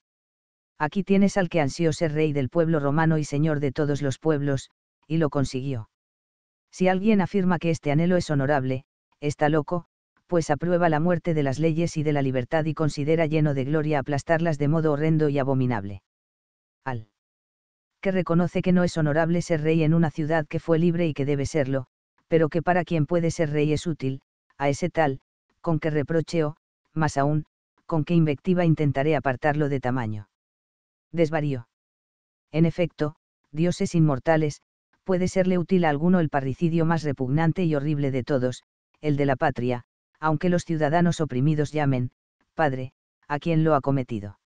Aquí tienes al que ansió ser rey del pueblo romano y señor de todos los pueblos, y lo consiguió. Si alguien afirma que este anhelo es honorable, está loco, pues aprueba la muerte de las leyes y de la libertad y considera lleno de gloria aplastarlas de modo horrendo y abominable. Al que reconoce que no es honorable ser rey en una ciudad que fue libre y que debe serlo, pero que para quien puede ser rey es útil, a ese tal, con que reprocheo, más aún, con qué invectiva intentaré apartarlo de tamaño. Desvarío. En efecto, dioses inmortales, puede serle útil a alguno el parricidio más repugnante y horrible de todos, el de la patria, aunque los ciudadanos oprimidos llamen, Padre, a quien lo ha cometido.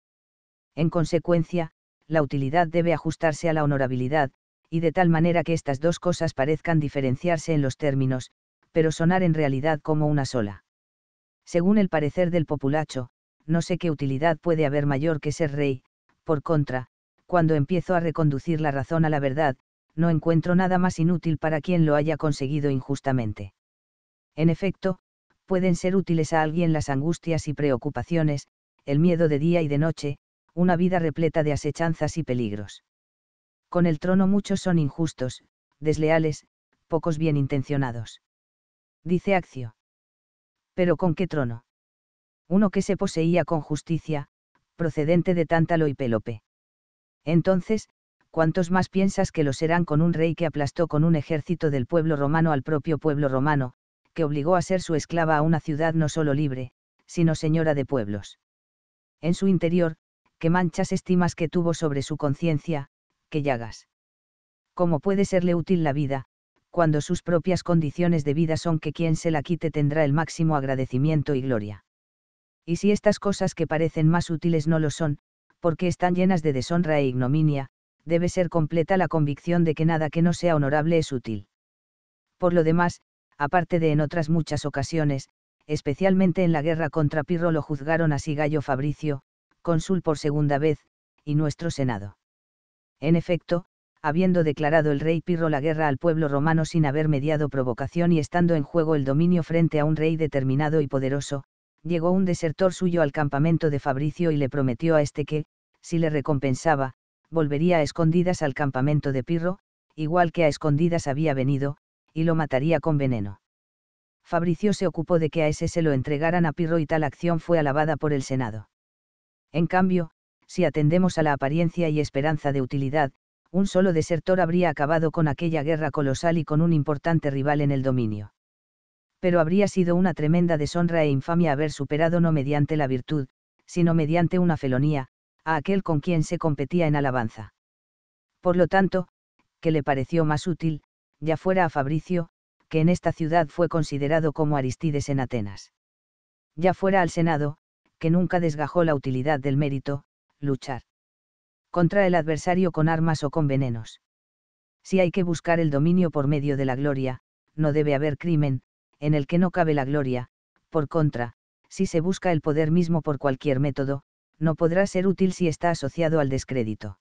En consecuencia, la utilidad debe ajustarse a la honorabilidad, y de tal manera que estas dos cosas parezcan diferenciarse en los términos, pero sonar en realidad como una sola. Según el parecer del populacho, no sé qué utilidad puede haber mayor que ser rey, por contra, cuando empiezo a reconducir la razón a la verdad, no encuentro nada más inútil para quien lo haya conseguido injustamente. En efecto, pueden ser útiles a alguien las angustias y preocupaciones, el miedo de día y de noche, una vida repleta de asechanzas y peligros. Con el trono muchos son injustos, desleales, pocos bien intencionados. Dice Accio. ¿Pero con qué trono? Uno que se poseía con justicia, procedente de Tántalo y Pélope. Entonces, ¿cuántos más piensas que lo serán con un rey que aplastó con un ejército del pueblo romano al propio pueblo romano, que obligó a ser su esclava a una ciudad no solo libre, sino señora de pueblos? En su interior, que manchas estimas que tuvo sobre su conciencia, que llagas. ¿Cómo puede serle útil la vida, cuando sus propias condiciones de vida son que quien se la quite tendrá el máximo agradecimiento y gloria? Y si estas cosas que parecen más útiles no lo son, porque están llenas de deshonra e ignominia, debe ser completa la convicción de que nada que no sea honorable es útil. Por lo demás, aparte de en otras muchas ocasiones, especialmente en la guerra contra Pirro lo juzgaron así Gallo Fabricio, cónsul por segunda vez, y nuestro Senado. En efecto, habiendo declarado el rey Pirro la guerra al pueblo romano sin haber mediado provocación y estando en juego el dominio frente a un rey determinado y poderoso, llegó un desertor suyo al campamento de Fabricio y le prometió a este que, si le recompensaba, volvería a escondidas al campamento de Pirro, igual que a escondidas había venido, y lo mataría con veneno. Fabricio se ocupó de que a ese se lo entregaran a Pirro y tal acción fue alabada por el Senado. En cambio, si atendemos a la apariencia y esperanza de utilidad, un solo desertor habría acabado con aquella guerra colosal y con un importante rival en el dominio. Pero habría sido una tremenda deshonra e infamia haber superado no mediante la virtud, sino mediante una felonía, a aquel con quien se competía en alabanza. Por lo tanto, que le pareció más útil, ya fuera a Fabricio, que en esta ciudad fue considerado como Aristides en Atenas. Ya fuera al Senado, que nunca desgajó la utilidad del mérito, luchar. Contra el adversario con armas o con venenos. Si hay que buscar el dominio por medio de la gloria, no debe haber crimen, en el que no cabe la gloria, por contra, si se busca el poder mismo por cualquier método, no podrá ser útil si está asociado al descrédito.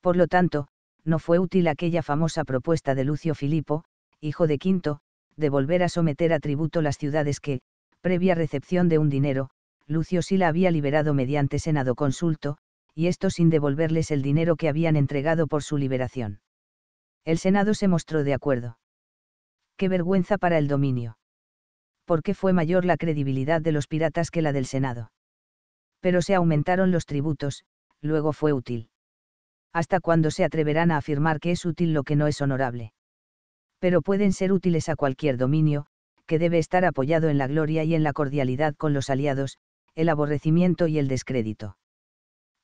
Por lo tanto, no fue útil aquella famosa propuesta de Lucio Filipo, hijo de Quinto, de volver a someter a tributo las ciudades que, previa recepción de un dinero, Lucio sí la había liberado mediante Senado Consulto, y esto sin devolverles el dinero que habían entregado por su liberación. El Senado se mostró de acuerdo. Qué vergüenza para el dominio. ¿Por qué fue mayor la credibilidad de los piratas que la del Senado. Pero se aumentaron los tributos, luego fue útil. ¿Hasta cuando se atreverán a afirmar que es útil lo que no es honorable? Pero pueden ser útiles a cualquier dominio, que debe estar apoyado en la gloria y en la cordialidad con los aliados, el aborrecimiento y el descrédito.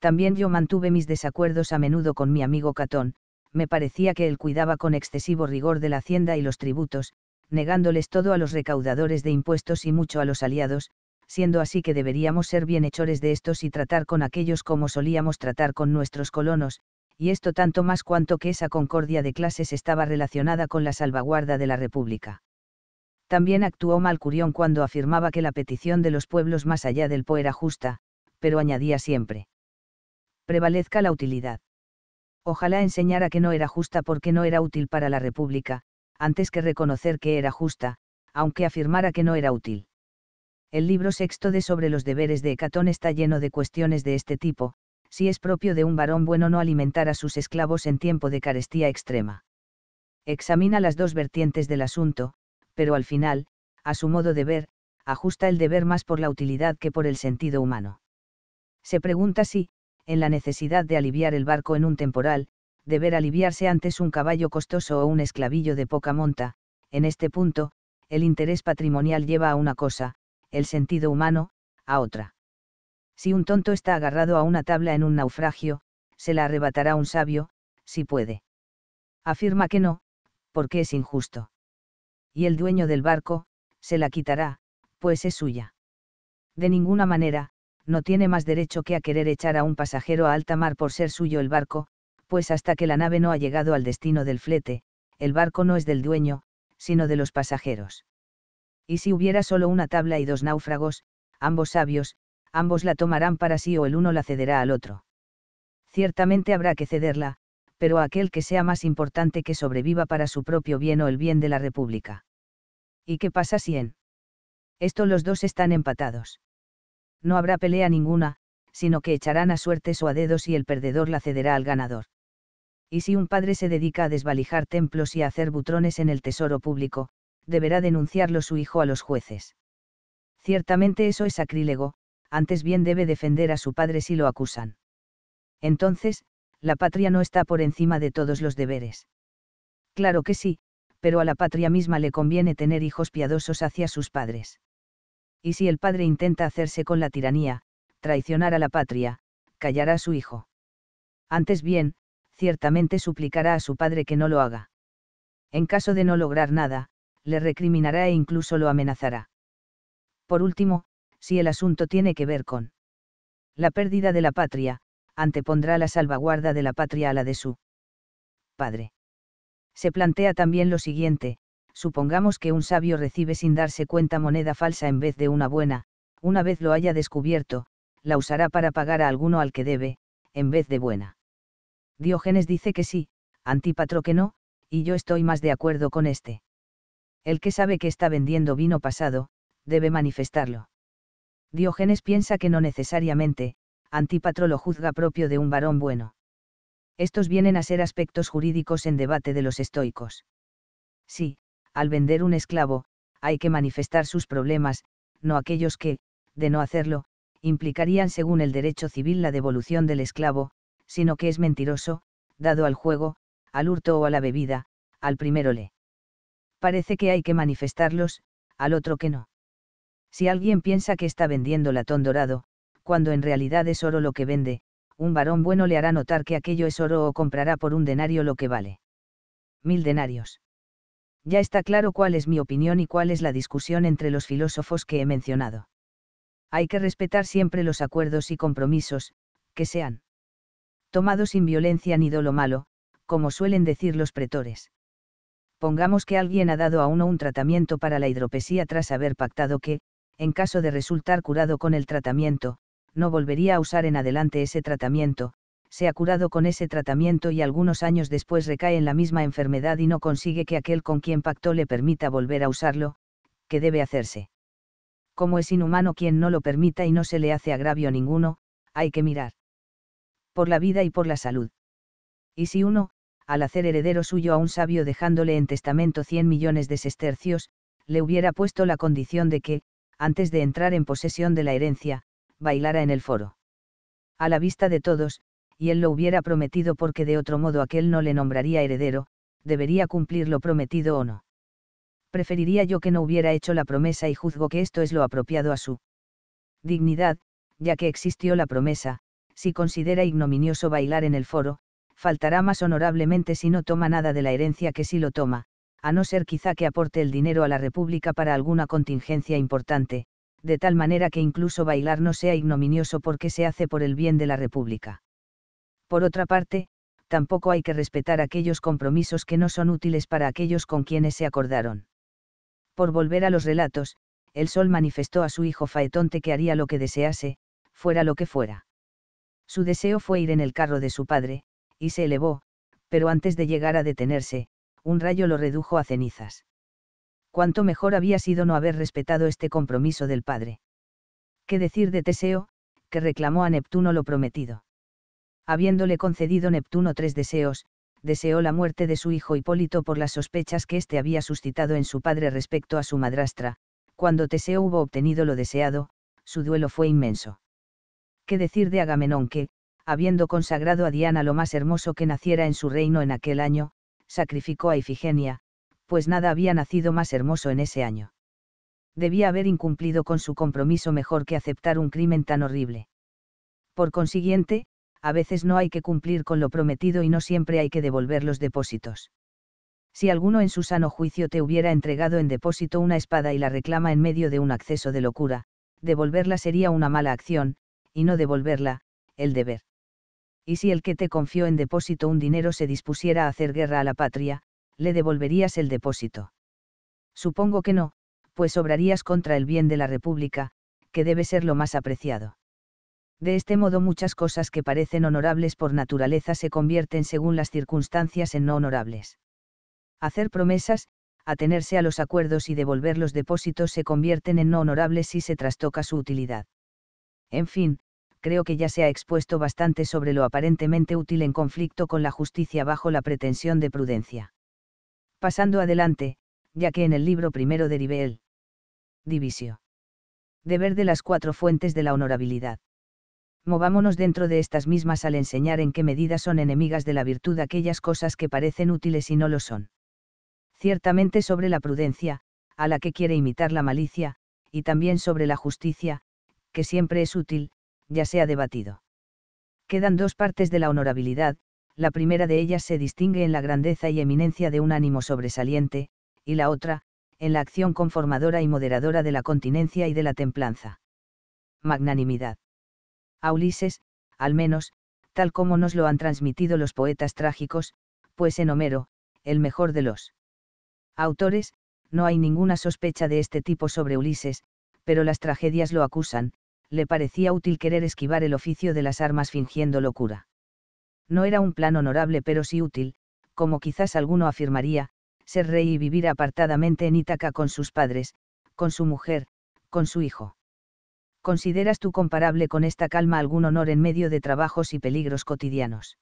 También yo mantuve mis desacuerdos a menudo con mi amigo Catón, me parecía que él cuidaba con excesivo rigor de la hacienda y los tributos, negándoles todo a los recaudadores de impuestos y mucho a los aliados, siendo así que deberíamos ser bienhechores de estos y tratar con aquellos como solíamos tratar con nuestros colonos, y esto tanto más cuanto que esa concordia de clases estaba relacionada con la salvaguarda de la República. También actuó Malcurión cuando afirmaba que la petición de los pueblos más allá del Po era justa, pero añadía siempre. Prevalezca la utilidad. Ojalá enseñara que no era justa porque no era útil para la República, antes que reconocer que era justa, aunque afirmara que no era útil. El libro sexto de Sobre los deberes de Hecatón está lleno de cuestiones de este tipo, si es propio de un varón bueno no alimentar a sus esclavos en tiempo de carestía extrema. Examina las dos vertientes del asunto, pero al final, a su modo de ver, ajusta el deber más por la utilidad que por el sentido humano. Se pregunta si, en la necesidad de aliviar el barco en un temporal, deber aliviarse antes un caballo costoso o un esclavillo de poca monta, en este punto, el interés patrimonial lleva a una cosa, el sentido humano, a otra. Si un tonto está agarrado a una tabla en un naufragio, se la arrebatará un sabio, si puede. Afirma que no, porque es injusto y el dueño del barco, se la quitará, pues es suya. De ninguna manera, no tiene más derecho que a querer echar a un pasajero a alta mar por ser suyo el barco, pues hasta que la nave no ha llegado al destino del flete, el barco no es del dueño, sino de los pasajeros. Y si hubiera solo una tabla y dos náufragos, ambos sabios, ambos la tomarán para sí o el uno la cederá al otro. Ciertamente habrá que cederla, pero aquel que sea más importante que sobreviva para su propio bien o el bien de la República. ¿Y qué pasa si en esto los dos están empatados? No habrá pelea ninguna, sino que echarán a suertes o a dedos y el perdedor la cederá al ganador. Y si un padre se dedica a desvalijar templos y a hacer butrones en el tesoro público, deberá denunciarlo su hijo a los jueces. Ciertamente eso es sacrílego, antes bien debe defender a su padre si lo acusan. Entonces, la patria no está por encima de todos los deberes. Claro que sí, pero a la patria misma le conviene tener hijos piadosos hacia sus padres. Y si el padre intenta hacerse con la tiranía, traicionar a la patria, callará a su hijo. Antes bien, ciertamente suplicará a su padre que no lo haga. En caso de no lograr nada, le recriminará e incluso lo amenazará. Por último, si el asunto tiene que ver con la pérdida de la patria, antepondrá la salvaguarda de la patria a la de su padre. Se plantea también lo siguiente, supongamos que un sabio recibe sin darse cuenta moneda falsa en vez de una buena, una vez lo haya descubierto, la usará para pagar a alguno al que debe, en vez de buena. Diógenes dice que sí, Antípatro que no, y yo estoy más de acuerdo con este. El que sabe que está vendiendo vino pasado, debe manifestarlo. Diógenes piensa que no necesariamente, Antípatro lo juzga propio de un varón bueno. Estos vienen a ser aspectos jurídicos en debate de los estoicos. Sí, al vender un esclavo, hay que manifestar sus problemas, no aquellos que, de no hacerlo, implicarían según el derecho civil la devolución del esclavo, sino que es mentiroso, dado al juego, al hurto o a la bebida, al primero le. Parece que hay que manifestarlos, al otro que no. Si alguien piensa que está vendiendo latón dorado, cuando en realidad es oro lo que vende, un varón bueno le hará notar que aquello es oro o comprará por un denario lo que vale. Mil denarios. Ya está claro cuál es mi opinión y cuál es la discusión entre los filósofos que he mencionado. Hay que respetar siempre los acuerdos y compromisos, que sean tomados sin violencia ni dolo malo, como suelen decir los pretores. Pongamos que alguien ha dado a uno un tratamiento para la hidropesía tras haber pactado que, en caso de resultar curado con el tratamiento, no volvería a usar en adelante ese tratamiento, se ha curado con ese tratamiento y algunos años después recae en la misma enfermedad y no consigue que aquel con quien pactó le permita volver a usarlo, que debe hacerse. Como es inhumano quien no lo permita y no se le hace agravio ninguno, hay que mirar. Por la vida y por la salud. Y si uno, al hacer heredero suyo a un sabio dejándole en testamento 100 millones de sestercios, le hubiera puesto la condición de que, antes de entrar en posesión de la herencia, bailara en el foro. A la vista de todos, y él lo hubiera prometido porque de otro modo aquel no le nombraría heredero, debería cumplir lo prometido o no. Preferiría yo que no hubiera hecho la promesa y juzgo que esto es lo apropiado a su dignidad, ya que existió la promesa, si considera ignominioso bailar en el foro, faltará más honorablemente si no toma nada de la herencia que si lo toma, a no ser quizá que aporte el dinero a la República para alguna contingencia importante, de tal manera que incluso bailar no sea ignominioso porque se hace por el bien de la República. Por otra parte, tampoco hay que respetar aquellos compromisos que no son útiles para aquellos con quienes se acordaron. Por volver a los relatos, el sol manifestó a su hijo Faetonte que haría lo que desease, fuera lo que fuera. Su deseo fue ir en el carro de su padre, y se elevó, pero antes de llegar a detenerse, un rayo lo redujo a cenizas cuánto mejor había sido no haber respetado este compromiso del padre. ¿Qué decir de Teseo, que reclamó a Neptuno lo prometido? Habiéndole concedido Neptuno tres deseos, deseó la muerte de su hijo Hipólito por las sospechas que éste había suscitado en su padre respecto a su madrastra, cuando Teseo hubo obtenido lo deseado, su duelo fue inmenso. ¿Qué decir de Agamenón que, habiendo consagrado a Diana lo más hermoso que naciera en su reino en aquel año, sacrificó a Ifigenia, pues nada había nacido más hermoso en ese año. Debía haber incumplido con su compromiso mejor que aceptar un crimen tan horrible. Por consiguiente, a veces no hay que cumplir con lo prometido y no siempre hay que devolver los depósitos. Si alguno en su sano juicio te hubiera entregado en depósito una espada y la reclama en medio de un acceso de locura, devolverla sería una mala acción, y no devolverla, el deber. Y si el que te confió en depósito un dinero se dispusiera a hacer guerra a la patria, le devolverías el depósito. Supongo que no, pues obrarías contra el bien de la República, que debe ser lo más apreciado. De este modo muchas cosas que parecen honorables por naturaleza se convierten según las circunstancias en no honorables. Hacer promesas, atenerse a los acuerdos y devolver los depósitos se convierten en no honorables si se trastoca su utilidad. En fin, creo que ya se ha expuesto bastante sobre lo aparentemente útil en conflicto con la justicia bajo la pretensión de prudencia pasando adelante, ya que en el libro primero derive el divisio. Deber de las cuatro fuentes de la honorabilidad. Movámonos dentro de estas mismas al enseñar en qué medida son enemigas de la virtud aquellas cosas que parecen útiles y no lo son. Ciertamente sobre la prudencia, a la que quiere imitar la malicia, y también sobre la justicia, que siempre es útil, ya se ha debatido. Quedan dos partes de la honorabilidad, la primera de ellas se distingue en la grandeza y eminencia de un ánimo sobresaliente, y la otra, en la acción conformadora y moderadora de la continencia y de la templanza. Magnanimidad. A Ulises, al menos, tal como nos lo han transmitido los poetas trágicos, pues en Homero, el mejor de los autores, no hay ninguna sospecha de este tipo sobre Ulises, pero las tragedias lo acusan, le parecía útil querer esquivar el oficio de las armas fingiendo locura no era un plan honorable pero sí útil, como quizás alguno afirmaría, ser rey y vivir apartadamente en Ítaca con sus padres, con su mujer, con su hijo. ¿Consideras tú comparable con esta calma algún honor en medio de trabajos y peligros cotidianos?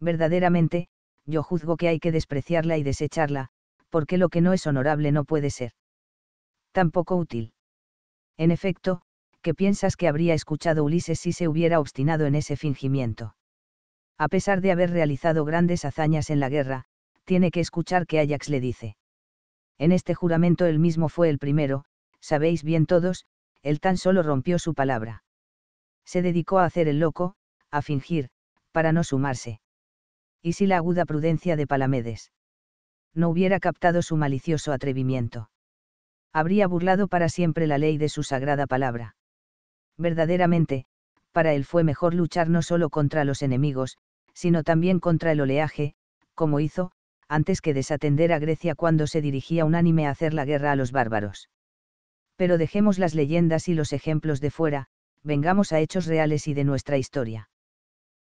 Verdaderamente, yo juzgo que hay que despreciarla y desecharla, porque lo que no es honorable no puede ser. Tampoco útil. En efecto, ¿qué piensas que habría escuchado Ulises si se hubiera obstinado en ese fingimiento? a pesar de haber realizado grandes hazañas en la guerra, tiene que escuchar que Ajax le dice. En este juramento él mismo fue el primero, sabéis bien todos, él tan solo rompió su palabra. Se dedicó a hacer el loco, a fingir, para no sumarse. Y si la aguda prudencia de Palamedes no hubiera captado su malicioso atrevimiento, habría burlado para siempre la ley de su sagrada palabra. Verdaderamente, para él fue mejor luchar no solo contra los enemigos, sino también contra el oleaje, como hizo, antes que desatender a Grecia cuando se dirigía unánime a hacer la guerra a los bárbaros. Pero dejemos las leyendas y los ejemplos de fuera, vengamos a hechos reales y de nuestra historia.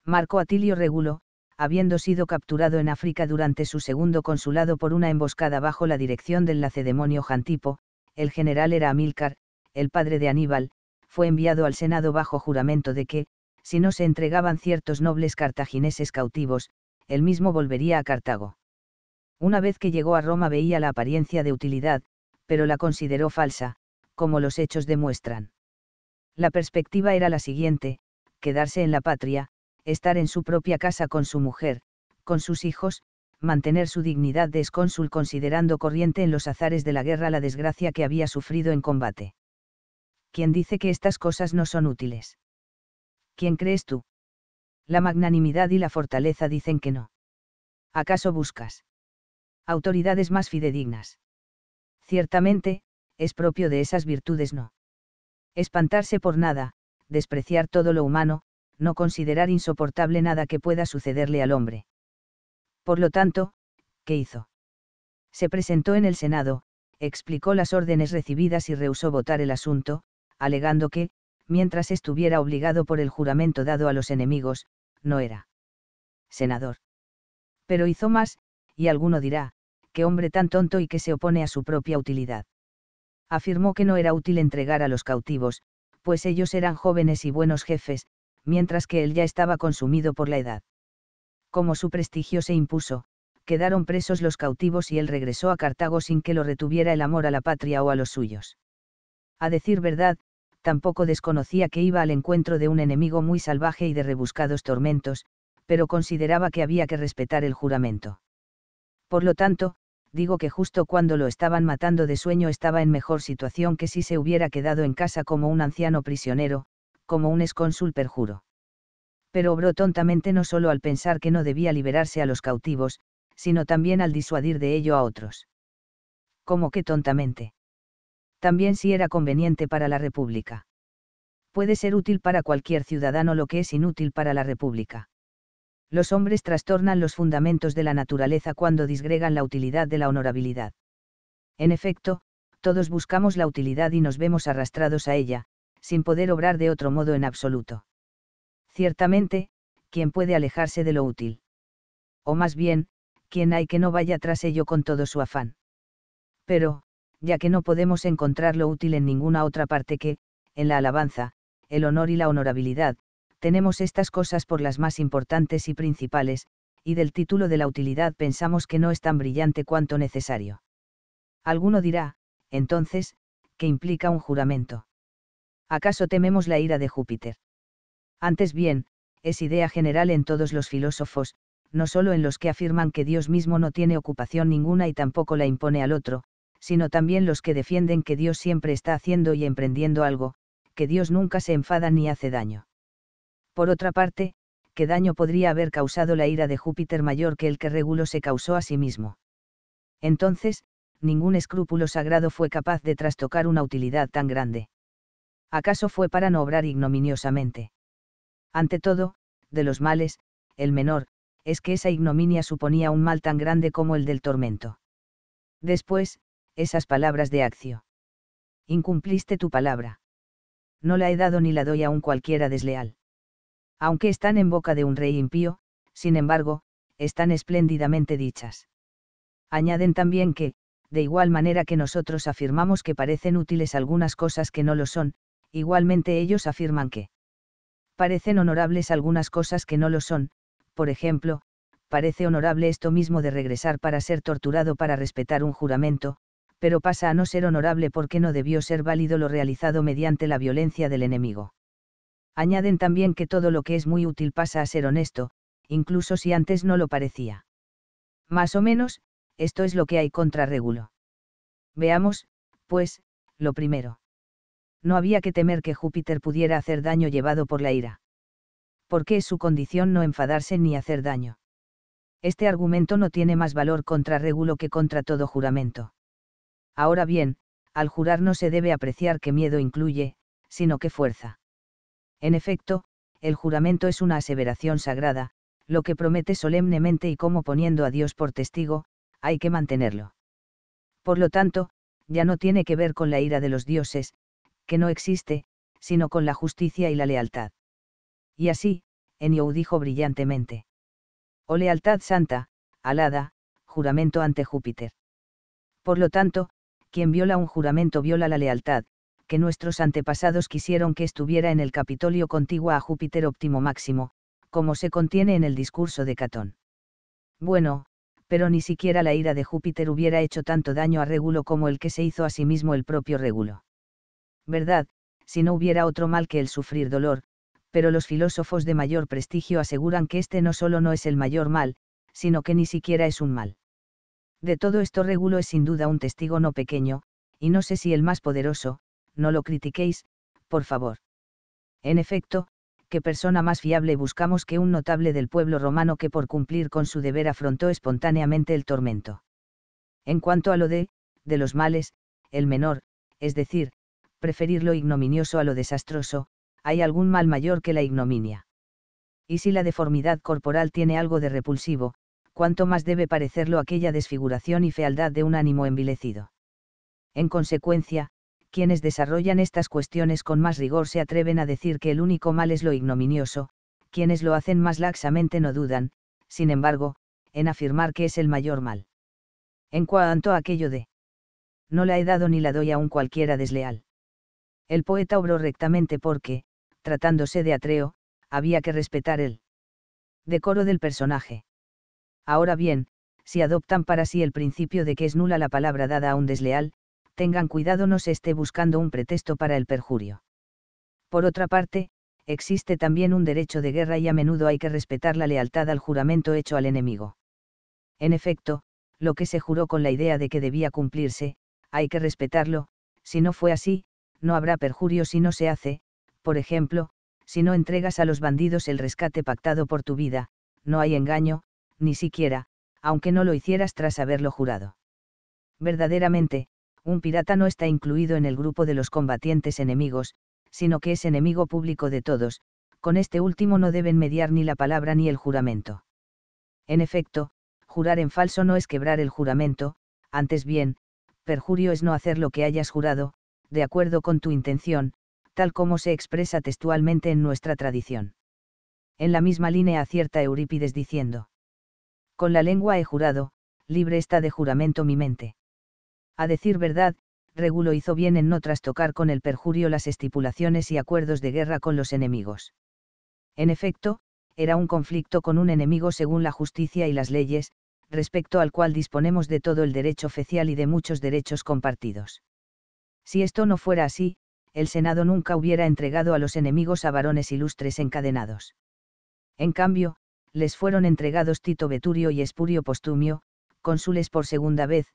Marco Atilio Regulo, habiendo sido capturado en África durante su segundo consulado por una emboscada bajo la dirección del lacedemonio Jantipo, el general era Amílcar, el padre de Aníbal, fue enviado al Senado bajo juramento de que, si no se entregaban ciertos nobles cartagineses cautivos, él mismo volvería a Cartago. Una vez que llegó a Roma veía la apariencia de utilidad, pero la consideró falsa, como los hechos demuestran. La perspectiva era la siguiente, quedarse en la patria, estar en su propia casa con su mujer, con sus hijos, mantener su dignidad de escónsul considerando corriente en los azares de la guerra la desgracia que había sufrido en combate. ¿Quién dice que estas cosas no son útiles? ¿quién crees tú? La magnanimidad y la fortaleza dicen que no. ¿Acaso buscas? Autoridades más fidedignas. Ciertamente, es propio de esas virtudes no. Espantarse por nada, despreciar todo lo humano, no considerar insoportable nada que pueda sucederle al hombre. Por lo tanto, ¿qué hizo? Se presentó en el Senado, explicó las órdenes recibidas y rehusó votar el asunto, alegando que, mientras estuviera obligado por el juramento dado a los enemigos, no era senador. Pero hizo más, y alguno dirá, qué hombre tan tonto y que se opone a su propia utilidad. Afirmó que no era útil entregar a los cautivos, pues ellos eran jóvenes y buenos jefes, mientras que él ya estaba consumido por la edad. Como su prestigio se impuso, quedaron presos los cautivos y él regresó a Cartago sin que lo retuviera el amor a la patria o a los suyos. A decir verdad, tampoco desconocía que iba al encuentro de un enemigo muy salvaje y de rebuscados tormentos, pero consideraba que había que respetar el juramento. Por lo tanto, digo que justo cuando lo estaban matando de sueño estaba en mejor situación que si se hubiera quedado en casa como un anciano prisionero, como un escónsul perjuro. Pero obró tontamente no solo al pensar que no debía liberarse a los cautivos, sino también al disuadir de ello a otros. ¿Cómo que tontamente? también si era conveniente para la República. Puede ser útil para cualquier ciudadano lo que es inútil para la República. Los hombres trastornan los fundamentos de la naturaleza cuando disgregan la utilidad de la honorabilidad. En efecto, todos buscamos la utilidad y nos vemos arrastrados a ella, sin poder obrar de otro modo en absoluto. Ciertamente, ¿quién puede alejarse de lo útil? O más bien, quien hay que no vaya tras ello con todo su afán? Pero, ya que no podemos encontrarlo útil en ninguna otra parte que, en la alabanza, el honor y la honorabilidad, tenemos estas cosas por las más importantes y principales, y del título de la utilidad pensamos que no es tan brillante cuanto necesario. Alguno dirá, entonces, que implica un juramento. ¿Acaso tememos la ira de Júpiter? Antes bien, es idea general en todos los filósofos, no solo en los que afirman que Dios mismo no tiene ocupación ninguna y tampoco la impone al otro, sino también los que defienden que Dios siempre está haciendo y emprendiendo algo, que Dios nunca se enfada ni hace daño. Por otra parte, ¿qué daño podría haber causado la ira de Júpiter mayor que el que Regulo se causó a sí mismo? Entonces, ningún escrúpulo sagrado fue capaz de trastocar una utilidad tan grande. ¿Acaso fue para no obrar ignominiosamente? Ante todo, de los males, el menor, es que esa ignominia suponía un mal tan grande como el del tormento. Después, esas palabras de Accio. Incumpliste tu palabra. No la he dado ni la doy a un cualquiera desleal. Aunque están en boca de un rey impío, sin embargo, están espléndidamente dichas. Añaden también que, de igual manera que nosotros afirmamos que parecen útiles algunas cosas que no lo son, igualmente ellos afirman que parecen honorables algunas cosas que no lo son, por ejemplo, parece honorable esto mismo de regresar para ser torturado para respetar un juramento, pero pasa a no ser honorable porque no debió ser válido lo realizado mediante la violencia del enemigo. Añaden también que todo lo que es muy útil pasa a ser honesto, incluso si antes no lo parecía. Más o menos, esto es lo que hay contra Regulo. Veamos, pues, lo primero. No había que temer que Júpiter pudiera hacer daño llevado por la ira. Porque es su condición no enfadarse ni hacer daño. Este argumento no tiene más valor contra Regulo que contra todo juramento. Ahora bien, al jurar no se debe apreciar qué miedo incluye, sino qué fuerza. En efecto, el juramento es una aseveración sagrada, lo que promete solemnemente y como poniendo a Dios por testigo, hay que mantenerlo. Por lo tanto, ya no tiene que ver con la ira de los dioses, que no existe, sino con la justicia y la lealtad. Y así, Enio dijo brillantemente. O oh lealtad santa, alada, juramento ante Júpiter. Por lo tanto, quien viola un juramento viola la lealtad, que nuestros antepasados quisieron que estuviera en el Capitolio contigua a Júpiter óptimo máximo, como se contiene en el discurso de Catón. Bueno, pero ni siquiera la ira de Júpiter hubiera hecho tanto daño a Régulo como el que se hizo a sí mismo el propio Régulo. Verdad, si no hubiera otro mal que el sufrir dolor, pero los filósofos de mayor prestigio aseguran que este no solo no es el mayor mal, sino que ni siquiera es un mal. De todo esto Regulo es sin duda un testigo no pequeño, y no sé si el más poderoso, no lo critiquéis, por favor. En efecto, qué persona más fiable buscamos que un notable del pueblo romano que por cumplir con su deber afrontó espontáneamente el tormento. En cuanto a lo de, de los males, el menor, es decir, preferir lo ignominioso a lo desastroso, hay algún mal mayor que la ignominia. Y si la deformidad corporal tiene algo de repulsivo, ¿cuánto más debe parecerlo aquella desfiguración y fealdad de un ánimo envilecido. En consecuencia, quienes desarrollan estas cuestiones con más rigor se atreven a decir que el único mal es lo ignominioso, quienes lo hacen más laxamente no dudan, sin embargo, en afirmar que es el mayor mal. En cuanto a aquello de no la he dado ni la doy a un cualquiera desleal. El poeta obró rectamente porque, tratándose de Atreo, había que respetar el decoro del personaje. Ahora bien, si adoptan para sí el principio de que es nula la palabra dada a un desleal, tengan cuidado no se esté buscando un pretexto para el perjurio. Por otra parte, existe también un derecho de guerra y a menudo hay que respetar la lealtad al juramento hecho al enemigo. En efecto, lo que se juró con la idea de que debía cumplirse, hay que respetarlo, si no fue así, no habrá perjurio si no se hace, por ejemplo, si no entregas a los bandidos el rescate pactado por tu vida, no hay engaño, ni siquiera, aunque no lo hicieras tras haberlo jurado. Verdaderamente, un pirata no está incluido en el grupo de los combatientes enemigos, sino que es enemigo público de todos, con este último no deben mediar ni la palabra ni el juramento. En efecto, jurar en falso no es quebrar el juramento, antes bien, perjurio es no hacer lo que hayas jurado, de acuerdo con tu intención, tal como se expresa textualmente en nuestra tradición. En la misma línea acierta Eurípides diciendo, con la lengua he jurado, libre está de juramento mi mente. A decir verdad, Regulo hizo bien en no trastocar con el perjurio las estipulaciones y acuerdos de guerra con los enemigos. En efecto, era un conflicto con un enemigo según la justicia y las leyes, respecto al cual disponemos de todo el derecho oficial y de muchos derechos compartidos. Si esto no fuera así, el Senado nunca hubiera entregado a los enemigos a varones ilustres encadenados. En cambio, les fueron entregados Tito Veturio y Espurio Postumio, cónsules por segunda vez,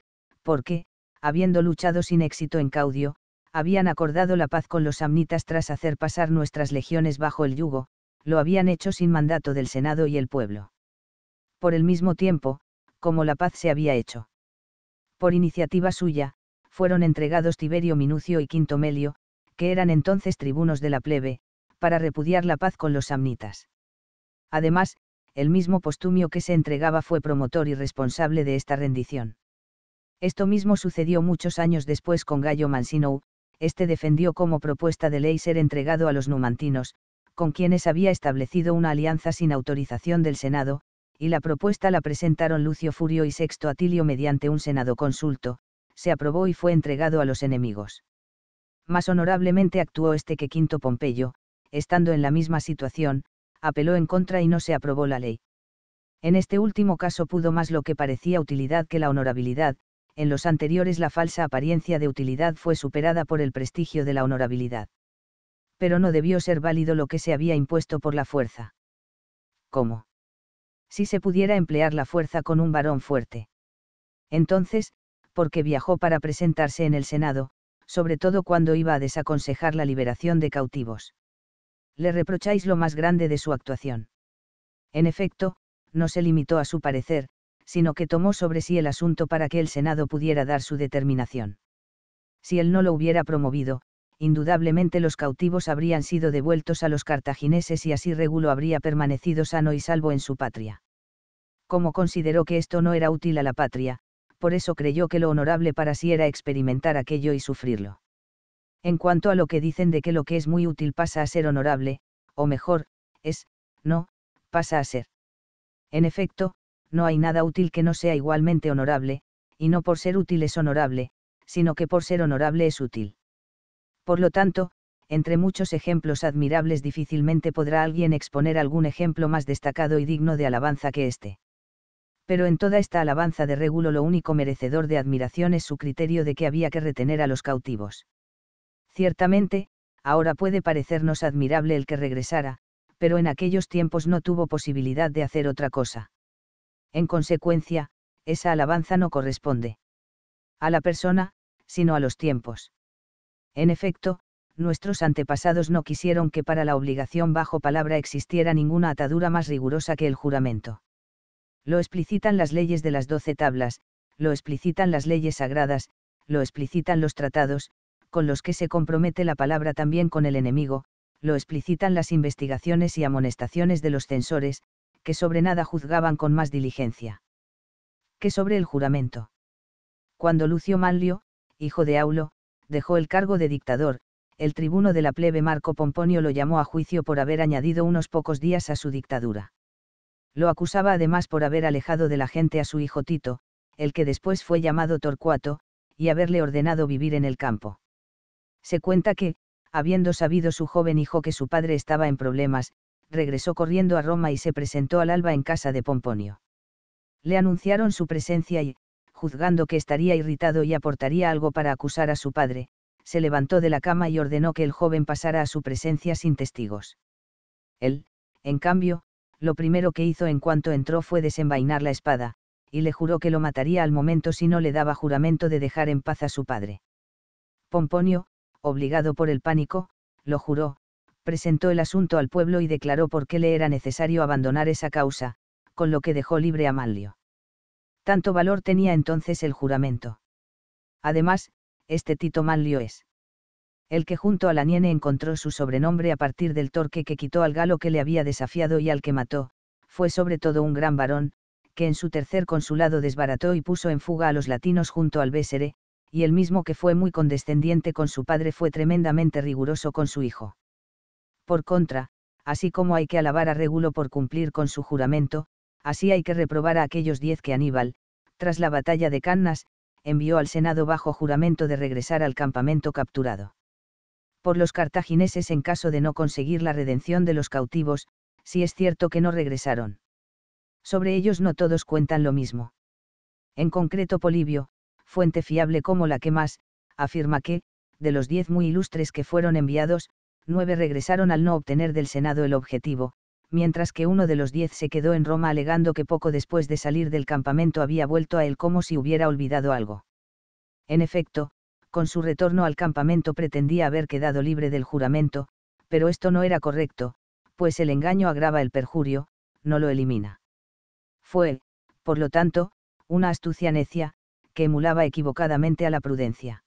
porque, habiendo luchado sin éxito en Caudio, habían acordado la paz con los samnitas tras hacer pasar nuestras legiones bajo el yugo, lo habían hecho sin mandato del Senado y el pueblo. Por el mismo tiempo, como la paz se había hecho. Por iniciativa suya, fueron entregados Tiberio Minucio y Quinto Melio, que eran entonces tribunos de la plebe, para repudiar la paz con los samnitas. Además, el mismo Postumio que se entregaba fue promotor y responsable de esta rendición. Esto mismo sucedió muchos años después con Gallo Mansino, este defendió como propuesta de ley ser entregado a los numantinos, con quienes había establecido una alianza sin autorización del Senado, y la propuesta la presentaron Lucio Furio y Sexto Atilio mediante un Senado consulto, se aprobó y fue entregado a los enemigos. Más honorablemente actuó este que Quinto Pompeyo, estando en la misma situación, apeló en contra y no se aprobó la ley. En este último caso pudo más lo que parecía utilidad que la honorabilidad, en los anteriores la falsa apariencia de utilidad fue superada por el prestigio de la honorabilidad. Pero no debió ser válido lo que se había impuesto por la fuerza. ¿Cómo? Si se pudiera emplear la fuerza con un varón fuerte. Entonces, porque viajó para presentarse en el Senado, sobre todo cuando iba a desaconsejar la liberación de cautivos le reprocháis lo más grande de su actuación. En efecto, no se limitó a su parecer, sino que tomó sobre sí el asunto para que el Senado pudiera dar su determinación. Si él no lo hubiera promovido, indudablemente los cautivos habrían sido devueltos a los cartagineses y así Regulo habría permanecido sano y salvo en su patria. Como consideró que esto no era útil a la patria, por eso creyó que lo honorable para sí era experimentar aquello y sufrirlo. En cuanto a lo que dicen de que lo que es muy útil pasa a ser honorable, o mejor, es, no, pasa a ser. En efecto, no hay nada útil que no sea igualmente honorable, y no por ser útil es honorable, sino que por ser honorable es útil. Por lo tanto, entre muchos ejemplos admirables difícilmente podrá alguien exponer algún ejemplo más destacado y digno de alabanza que este. Pero en toda esta alabanza de régulo lo único merecedor de admiración es su criterio de que había que retener a los cautivos. Ciertamente, ahora puede parecernos admirable el que regresara, pero en aquellos tiempos no tuvo posibilidad de hacer otra cosa. En consecuencia, esa alabanza no corresponde a la persona, sino a los tiempos. En efecto, nuestros antepasados no quisieron que para la obligación bajo palabra existiera ninguna atadura más rigurosa que el juramento. Lo explicitan las leyes de las doce tablas, lo explicitan las leyes sagradas, lo explicitan los tratados, con los que se compromete la palabra también con el enemigo, lo explicitan las investigaciones y amonestaciones de los censores, que sobre nada juzgaban con más diligencia. Que sobre el juramento. Cuando Lucio Manlio, hijo de Aulo, dejó el cargo de dictador, el tribuno de la plebe Marco Pomponio lo llamó a juicio por haber añadido unos pocos días a su dictadura. Lo acusaba además por haber alejado de la gente a su hijo Tito, el que después fue llamado Torcuato, y haberle ordenado vivir en el campo. Se cuenta que, habiendo sabido su joven hijo que su padre estaba en problemas, regresó corriendo a Roma y se presentó al alba en casa de Pomponio. Le anunciaron su presencia y, juzgando que estaría irritado y aportaría algo para acusar a su padre, se levantó de la cama y ordenó que el joven pasara a su presencia sin testigos. Él, en cambio, lo primero que hizo en cuanto entró fue desenvainar la espada, y le juró que lo mataría al momento si no le daba juramento de dejar en paz a su padre. Pomponio, obligado por el pánico, lo juró, presentó el asunto al pueblo y declaró por qué le era necesario abandonar esa causa, con lo que dejó libre a Manlio. Tanto valor tenía entonces el juramento. Además, este Tito Manlio es el que junto a la Niene encontró su sobrenombre a partir del torque que quitó al galo que le había desafiado y al que mató, fue sobre todo un gran varón, que en su tercer consulado desbarató y puso en fuga a los latinos junto al Bésere, y el mismo que fue muy condescendiente con su padre fue tremendamente riguroso con su hijo. Por contra, así como hay que alabar a Regulo por cumplir con su juramento, así hay que reprobar a aquellos diez que Aníbal, tras la batalla de Cannas, envió al Senado bajo juramento de regresar al campamento capturado. Por los cartagineses en caso de no conseguir la redención de los cautivos, si es cierto que no regresaron. Sobre ellos no todos cuentan lo mismo. En concreto Polibio, fuente fiable como la que más, afirma que, de los diez muy ilustres que fueron enviados, nueve regresaron al no obtener del Senado el objetivo, mientras que uno de los diez se quedó en Roma alegando que poco después de salir del campamento había vuelto a él como si hubiera olvidado algo. En efecto, con su retorno al campamento pretendía haber quedado libre del juramento, pero esto no era correcto, pues el engaño agrava el perjurio, no lo elimina. Fue, por lo tanto, una astucia necia, que emulaba equivocadamente a la prudencia.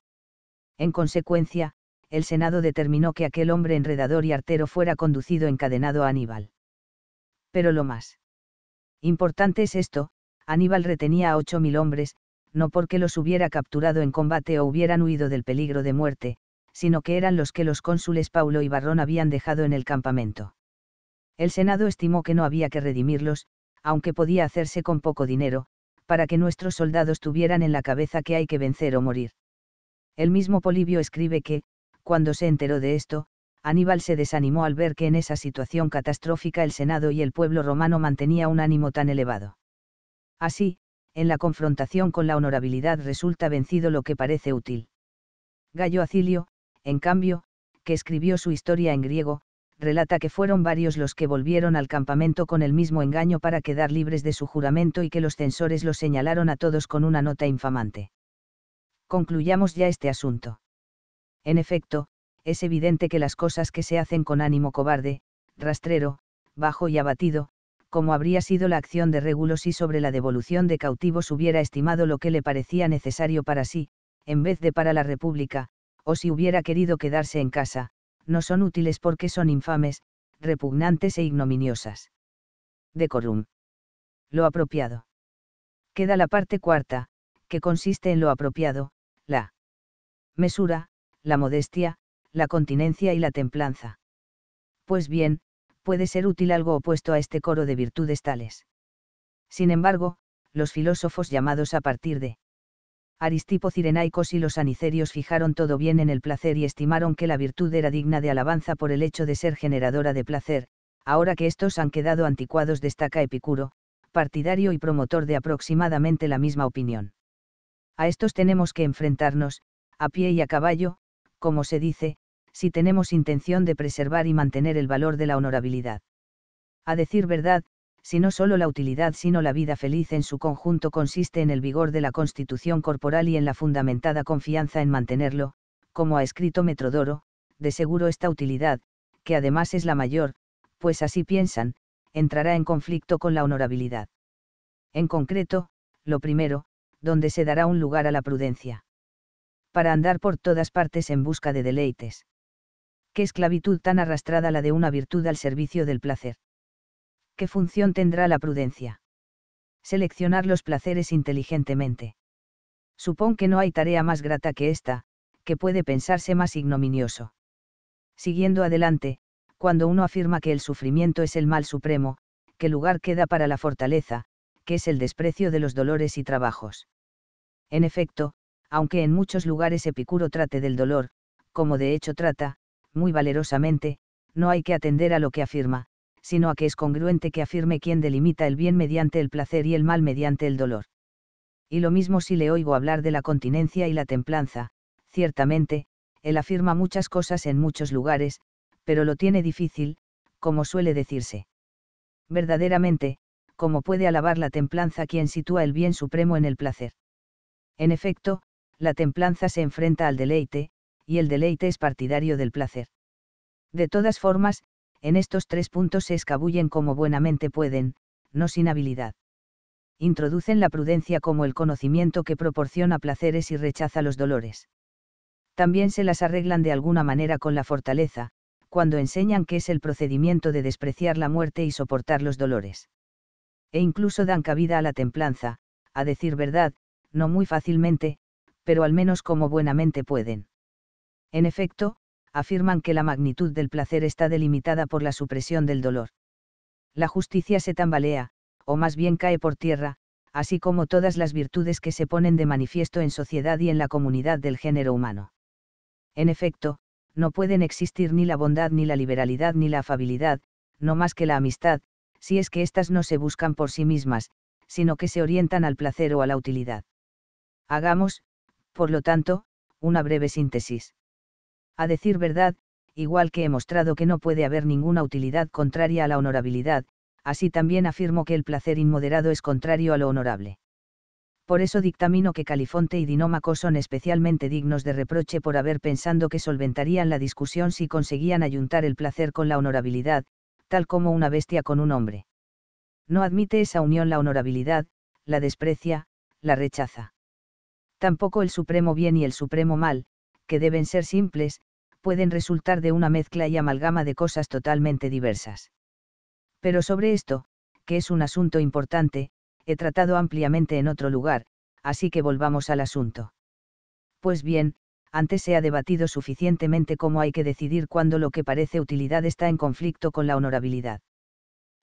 En consecuencia, el Senado determinó que aquel hombre enredador y artero fuera conducido encadenado a Aníbal. Pero lo más importante es esto, Aníbal retenía a ocho hombres, no porque los hubiera capturado en combate o hubieran huido del peligro de muerte, sino que eran los que los cónsules Paulo y Barrón habían dejado en el campamento. El Senado estimó que no había que redimirlos, aunque podía hacerse con poco dinero, para que nuestros soldados tuvieran en la cabeza que hay que vencer o morir. El mismo Polibio escribe que, cuando se enteró de esto, Aníbal se desanimó al ver que en esa situación catastrófica el Senado y el pueblo romano mantenía un ánimo tan elevado. Así, en la confrontación con la honorabilidad resulta vencido lo que parece útil. Gallo Acilio, en cambio, que escribió su historia en griego, relata que fueron varios los que volvieron al campamento con el mismo engaño para quedar libres de su juramento y que los censores los señalaron a todos con una nota infamante. Concluyamos ya este asunto. En efecto, es evidente que las cosas que se hacen con ánimo cobarde, rastrero, bajo y abatido, como habría sido la acción de Regulo si sobre la devolución de cautivos hubiera estimado lo que le parecía necesario para sí, en vez de para la República, o si hubiera querido quedarse en casa, no son útiles porque son infames, repugnantes e ignominiosas. Decorum. Lo apropiado. Queda la parte cuarta, que consiste en lo apropiado, la mesura, la modestia, la continencia y la templanza. Pues bien, puede ser útil algo opuesto a este coro de virtudes tales. Sin embargo, los filósofos llamados a partir de Aristipo Cirenaicos y los anicerios fijaron todo bien en el placer y estimaron que la virtud era digna de alabanza por el hecho de ser generadora de placer, ahora que estos han quedado anticuados destaca Epicuro, partidario y promotor de aproximadamente la misma opinión. A estos tenemos que enfrentarnos, a pie y a caballo, como se dice, si tenemos intención de preservar y mantener el valor de la honorabilidad. A decir verdad, si no solo la utilidad sino la vida feliz en su conjunto consiste en el vigor de la constitución corporal y en la fundamentada confianza en mantenerlo, como ha escrito Metrodoro, de seguro esta utilidad, que además es la mayor, pues así piensan, entrará en conflicto con la honorabilidad. En concreto, lo primero, donde se dará un lugar a la prudencia. Para andar por todas partes en busca de deleites. Qué esclavitud tan arrastrada la de una virtud al servicio del placer. ¿qué función tendrá la prudencia? Seleccionar los placeres inteligentemente. Supón que no hay tarea más grata que esta, que puede pensarse más ignominioso. Siguiendo adelante, cuando uno afirma que el sufrimiento es el mal supremo, ¿qué lugar queda para la fortaleza, que es el desprecio de los dolores y trabajos? En efecto, aunque en muchos lugares Epicuro trate del dolor, como de hecho trata, muy valerosamente, no hay que atender a lo que afirma, sino a que es congruente que afirme quien delimita el bien mediante el placer y el mal mediante el dolor. Y lo mismo si le oigo hablar de la continencia y la templanza, ciertamente, él afirma muchas cosas en muchos lugares, pero lo tiene difícil, como suele decirse. Verdaderamente, ¿cómo puede alabar la templanza quien sitúa el bien supremo en el placer? En efecto, la templanza se enfrenta al deleite, y el deleite es partidario del placer. De todas formas, en estos tres puntos se escabullen como buenamente pueden, no sin habilidad. Introducen la prudencia como el conocimiento que proporciona placeres y rechaza los dolores. También se las arreglan de alguna manera con la fortaleza, cuando enseñan que es el procedimiento de despreciar la muerte y soportar los dolores. E incluso dan cabida a la templanza, a decir verdad, no muy fácilmente, pero al menos como buenamente pueden. En efecto, afirman que la magnitud del placer está delimitada por la supresión del dolor. La justicia se tambalea, o más bien cae por tierra, así como todas las virtudes que se ponen de manifiesto en sociedad y en la comunidad del género humano. En efecto, no pueden existir ni la bondad ni la liberalidad ni la afabilidad, no más que la amistad, si es que éstas no se buscan por sí mismas, sino que se orientan al placer o a la utilidad. Hagamos, por lo tanto, una breve síntesis a decir verdad, igual que he mostrado que no puede haber ninguna utilidad contraria a la honorabilidad, así también afirmo que el placer inmoderado es contrario a lo honorable. Por eso dictamino que Califonte y Dinómaco son especialmente dignos de reproche por haber pensado que solventarían la discusión si conseguían ayuntar el placer con la honorabilidad, tal como una bestia con un hombre. No admite esa unión la honorabilidad, la desprecia, la rechaza. Tampoco el supremo bien y el supremo mal, que deben ser simples, pueden resultar de una mezcla y amalgama de cosas totalmente diversas. Pero sobre esto, que es un asunto importante, he tratado ampliamente en otro lugar, así que volvamos al asunto. Pues bien, antes se ha debatido suficientemente cómo hay que decidir cuando lo que parece utilidad está en conflicto con la honorabilidad.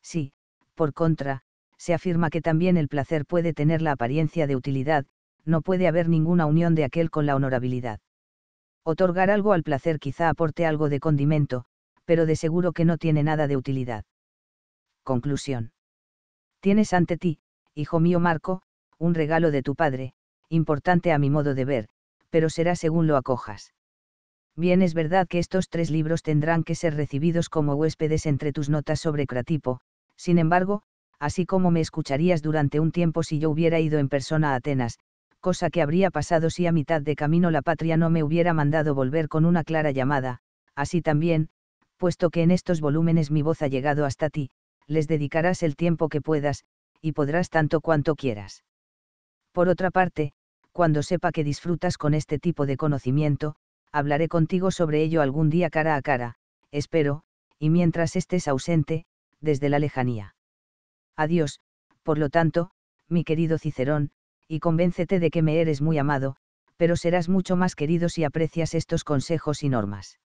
Si, por contra, se afirma que también el placer puede tener la apariencia de utilidad, no puede haber ninguna unión de aquel con la honorabilidad. Otorgar algo al placer quizá aporte algo de condimento, pero de seguro que no tiene nada de utilidad. Conclusión. Tienes ante ti, hijo mío Marco, un regalo de tu padre, importante a mi modo de ver, pero será según lo acojas. Bien es verdad que estos tres libros tendrán que ser recibidos como huéspedes entre tus notas sobre Cratipo, sin embargo, así como me escucharías durante un tiempo si yo hubiera ido en persona a Atenas, cosa que habría pasado si a mitad de camino la patria no me hubiera mandado volver con una clara llamada, así también, puesto que en estos volúmenes mi voz ha llegado hasta ti, les dedicarás el tiempo que puedas, y podrás tanto cuanto quieras. Por otra parte, cuando sepa que disfrutas con este tipo de conocimiento, hablaré contigo sobre ello algún día cara a cara, espero, y mientras estés ausente, desde la lejanía. Adiós, por lo tanto, mi querido Cicerón, y convéncete de que me eres muy amado, pero serás mucho más querido si aprecias estos consejos y normas.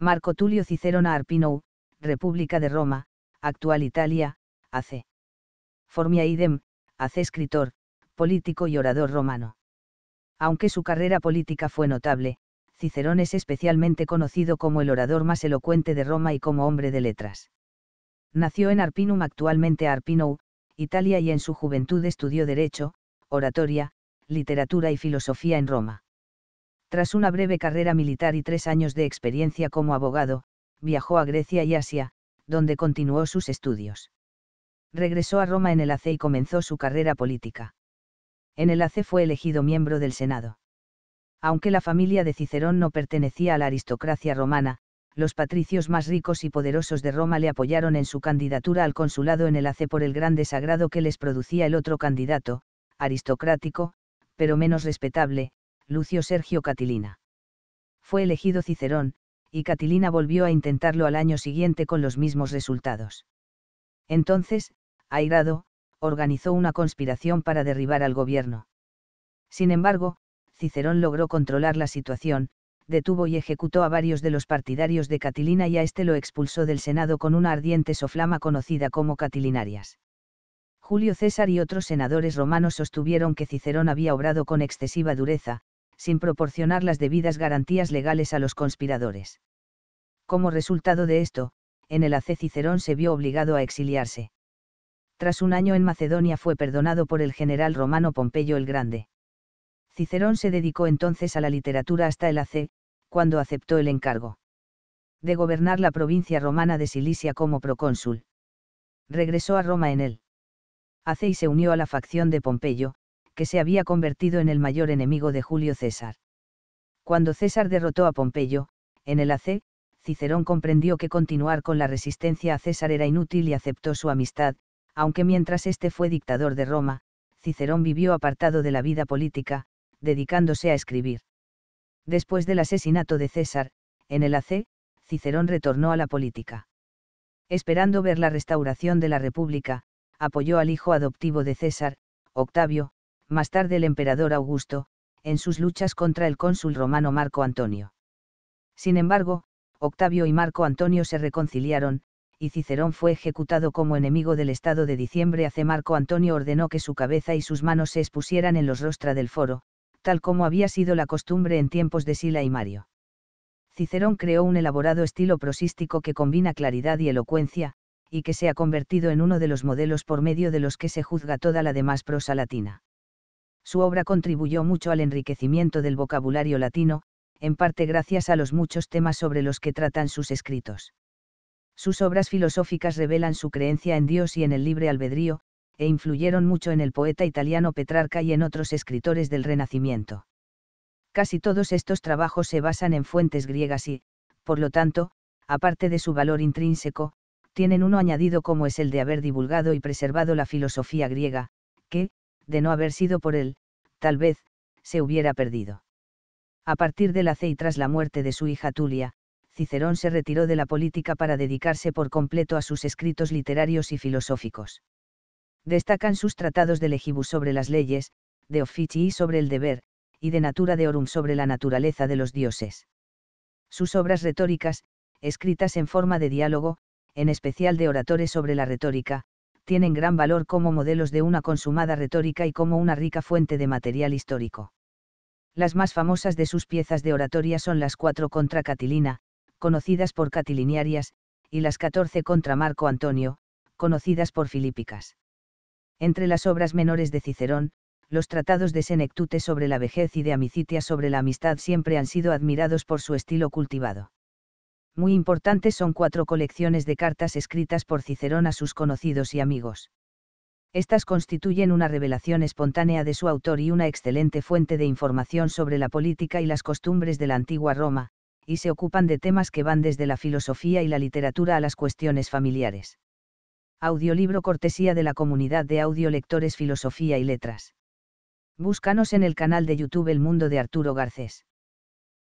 Marco Tulio Cicerón a Arpinou, República de Roma, actual Italia, hace. Formia idem, hace escritor, político y orador romano. Aunque su carrera política fue notable, Cicerón es especialmente conocido como el orador más elocuente de Roma y como hombre de letras. Nació en Arpinum actualmente a Italia y en su juventud estudió Derecho, oratoria, literatura y filosofía en Roma. Tras una breve carrera militar y tres años de experiencia como abogado, viajó a Grecia y Asia, donde continuó sus estudios. Regresó a Roma en el AC y comenzó su carrera política. En el AC fue elegido miembro del Senado. Aunque la familia de Cicerón no pertenecía a la aristocracia romana, los patricios más ricos y poderosos de Roma le apoyaron en su candidatura al consulado en el AC por el gran desagrado que les producía el otro candidato, aristocrático, pero menos respetable, Lucio Sergio Catilina. Fue elegido Cicerón, y Catilina volvió a intentarlo al año siguiente con los mismos resultados. Entonces, airado, organizó una conspiración para derribar al gobierno. Sin embargo, Cicerón logró controlar la situación, detuvo y ejecutó a varios de los partidarios de Catilina y a este lo expulsó del Senado con una ardiente soflama conocida como Catilinarias. Julio César y otros senadores romanos sostuvieron que Cicerón había obrado con excesiva dureza, sin proporcionar las debidas garantías legales a los conspiradores. Como resultado de esto, en el AC Cicerón se vio obligado a exiliarse. Tras un año en Macedonia fue perdonado por el general romano Pompeyo el Grande. Cicerón se dedicó entonces a la literatura hasta el AC, cuando aceptó el encargo de gobernar la provincia romana de Silicia como procónsul. Regresó a Roma en él y se unió a la facción de Pompeyo, que se había convertido en el mayor enemigo de Julio César. Cuando César derrotó a Pompeyo, en el AC, Cicerón comprendió que continuar con la resistencia a César era inútil y aceptó su amistad, aunque mientras este fue dictador de Roma, Cicerón vivió apartado de la vida política, dedicándose a escribir. Después del asesinato de César, en el AC, Cicerón retornó a la política. Esperando ver la restauración de la República, apoyó al hijo adoptivo de César, Octavio, más tarde el emperador Augusto, en sus luchas contra el cónsul romano Marco Antonio. Sin embargo, Octavio y Marco Antonio se reconciliaron, y Cicerón fue ejecutado como enemigo del Estado de diciembre hace Marco Antonio ordenó que su cabeza y sus manos se expusieran en los rostra del foro, tal como había sido la costumbre en tiempos de Sila y Mario. Cicerón creó un elaborado estilo prosístico que combina claridad y elocuencia, y que se ha convertido en uno de los modelos por medio de los que se juzga toda la demás prosa latina. Su obra contribuyó mucho al enriquecimiento del vocabulario latino, en parte gracias a los muchos temas sobre los que tratan sus escritos. Sus obras filosóficas revelan su creencia en Dios y en el libre albedrío, e influyeron mucho en el poeta italiano Petrarca y en otros escritores del Renacimiento. Casi todos estos trabajos se basan en fuentes griegas y, por lo tanto, aparte de su valor intrínseco, tienen uno añadido como es el de haber divulgado y preservado la filosofía griega, que, de no haber sido por él, tal vez, se hubiera perdido. A partir del C y tras la muerte de su hija Tulia, Cicerón se retiró de la política para dedicarse por completo a sus escritos literarios y filosóficos. Destacan sus tratados de Legibus sobre las leyes, de Officii sobre el deber, y de Natura de Deorum sobre la naturaleza de los dioses. Sus obras retóricas, escritas en forma de diálogo, en especial de oradores sobre la retórica, tienen gran valor como modelos de una consumada retórica y como una rica fuente de material histórico. Las más famosas de sus piezas de oratoria son las cuatro contra Catilina, conocidas por catiliniarias, y las catorce contra Marco Antonio, conocidas por filípicas. Entre las obras menores de Cicerón, los tratados de Senectute sobre la vejez y de Amicitia sobre la amistad siempre han sido admirados por su estilo cultivado. Muy importantes son cuatro colecciones de cartas escritas por Cicerón a sus conocidos y amigos. Estas constituyen una revelación espontánea de su autor y una excelente fuente de información sobre la política y las costumbres de la antigua Roma, y se ocupan de temas que van desde la filosofía y la literatura a las cuestiones familiares. Audiolibro cortesía de la comunidad de audiolectores Filosofía y Letras. Búscanos en el canal de YouTube El Mundo de Arturo Garcés.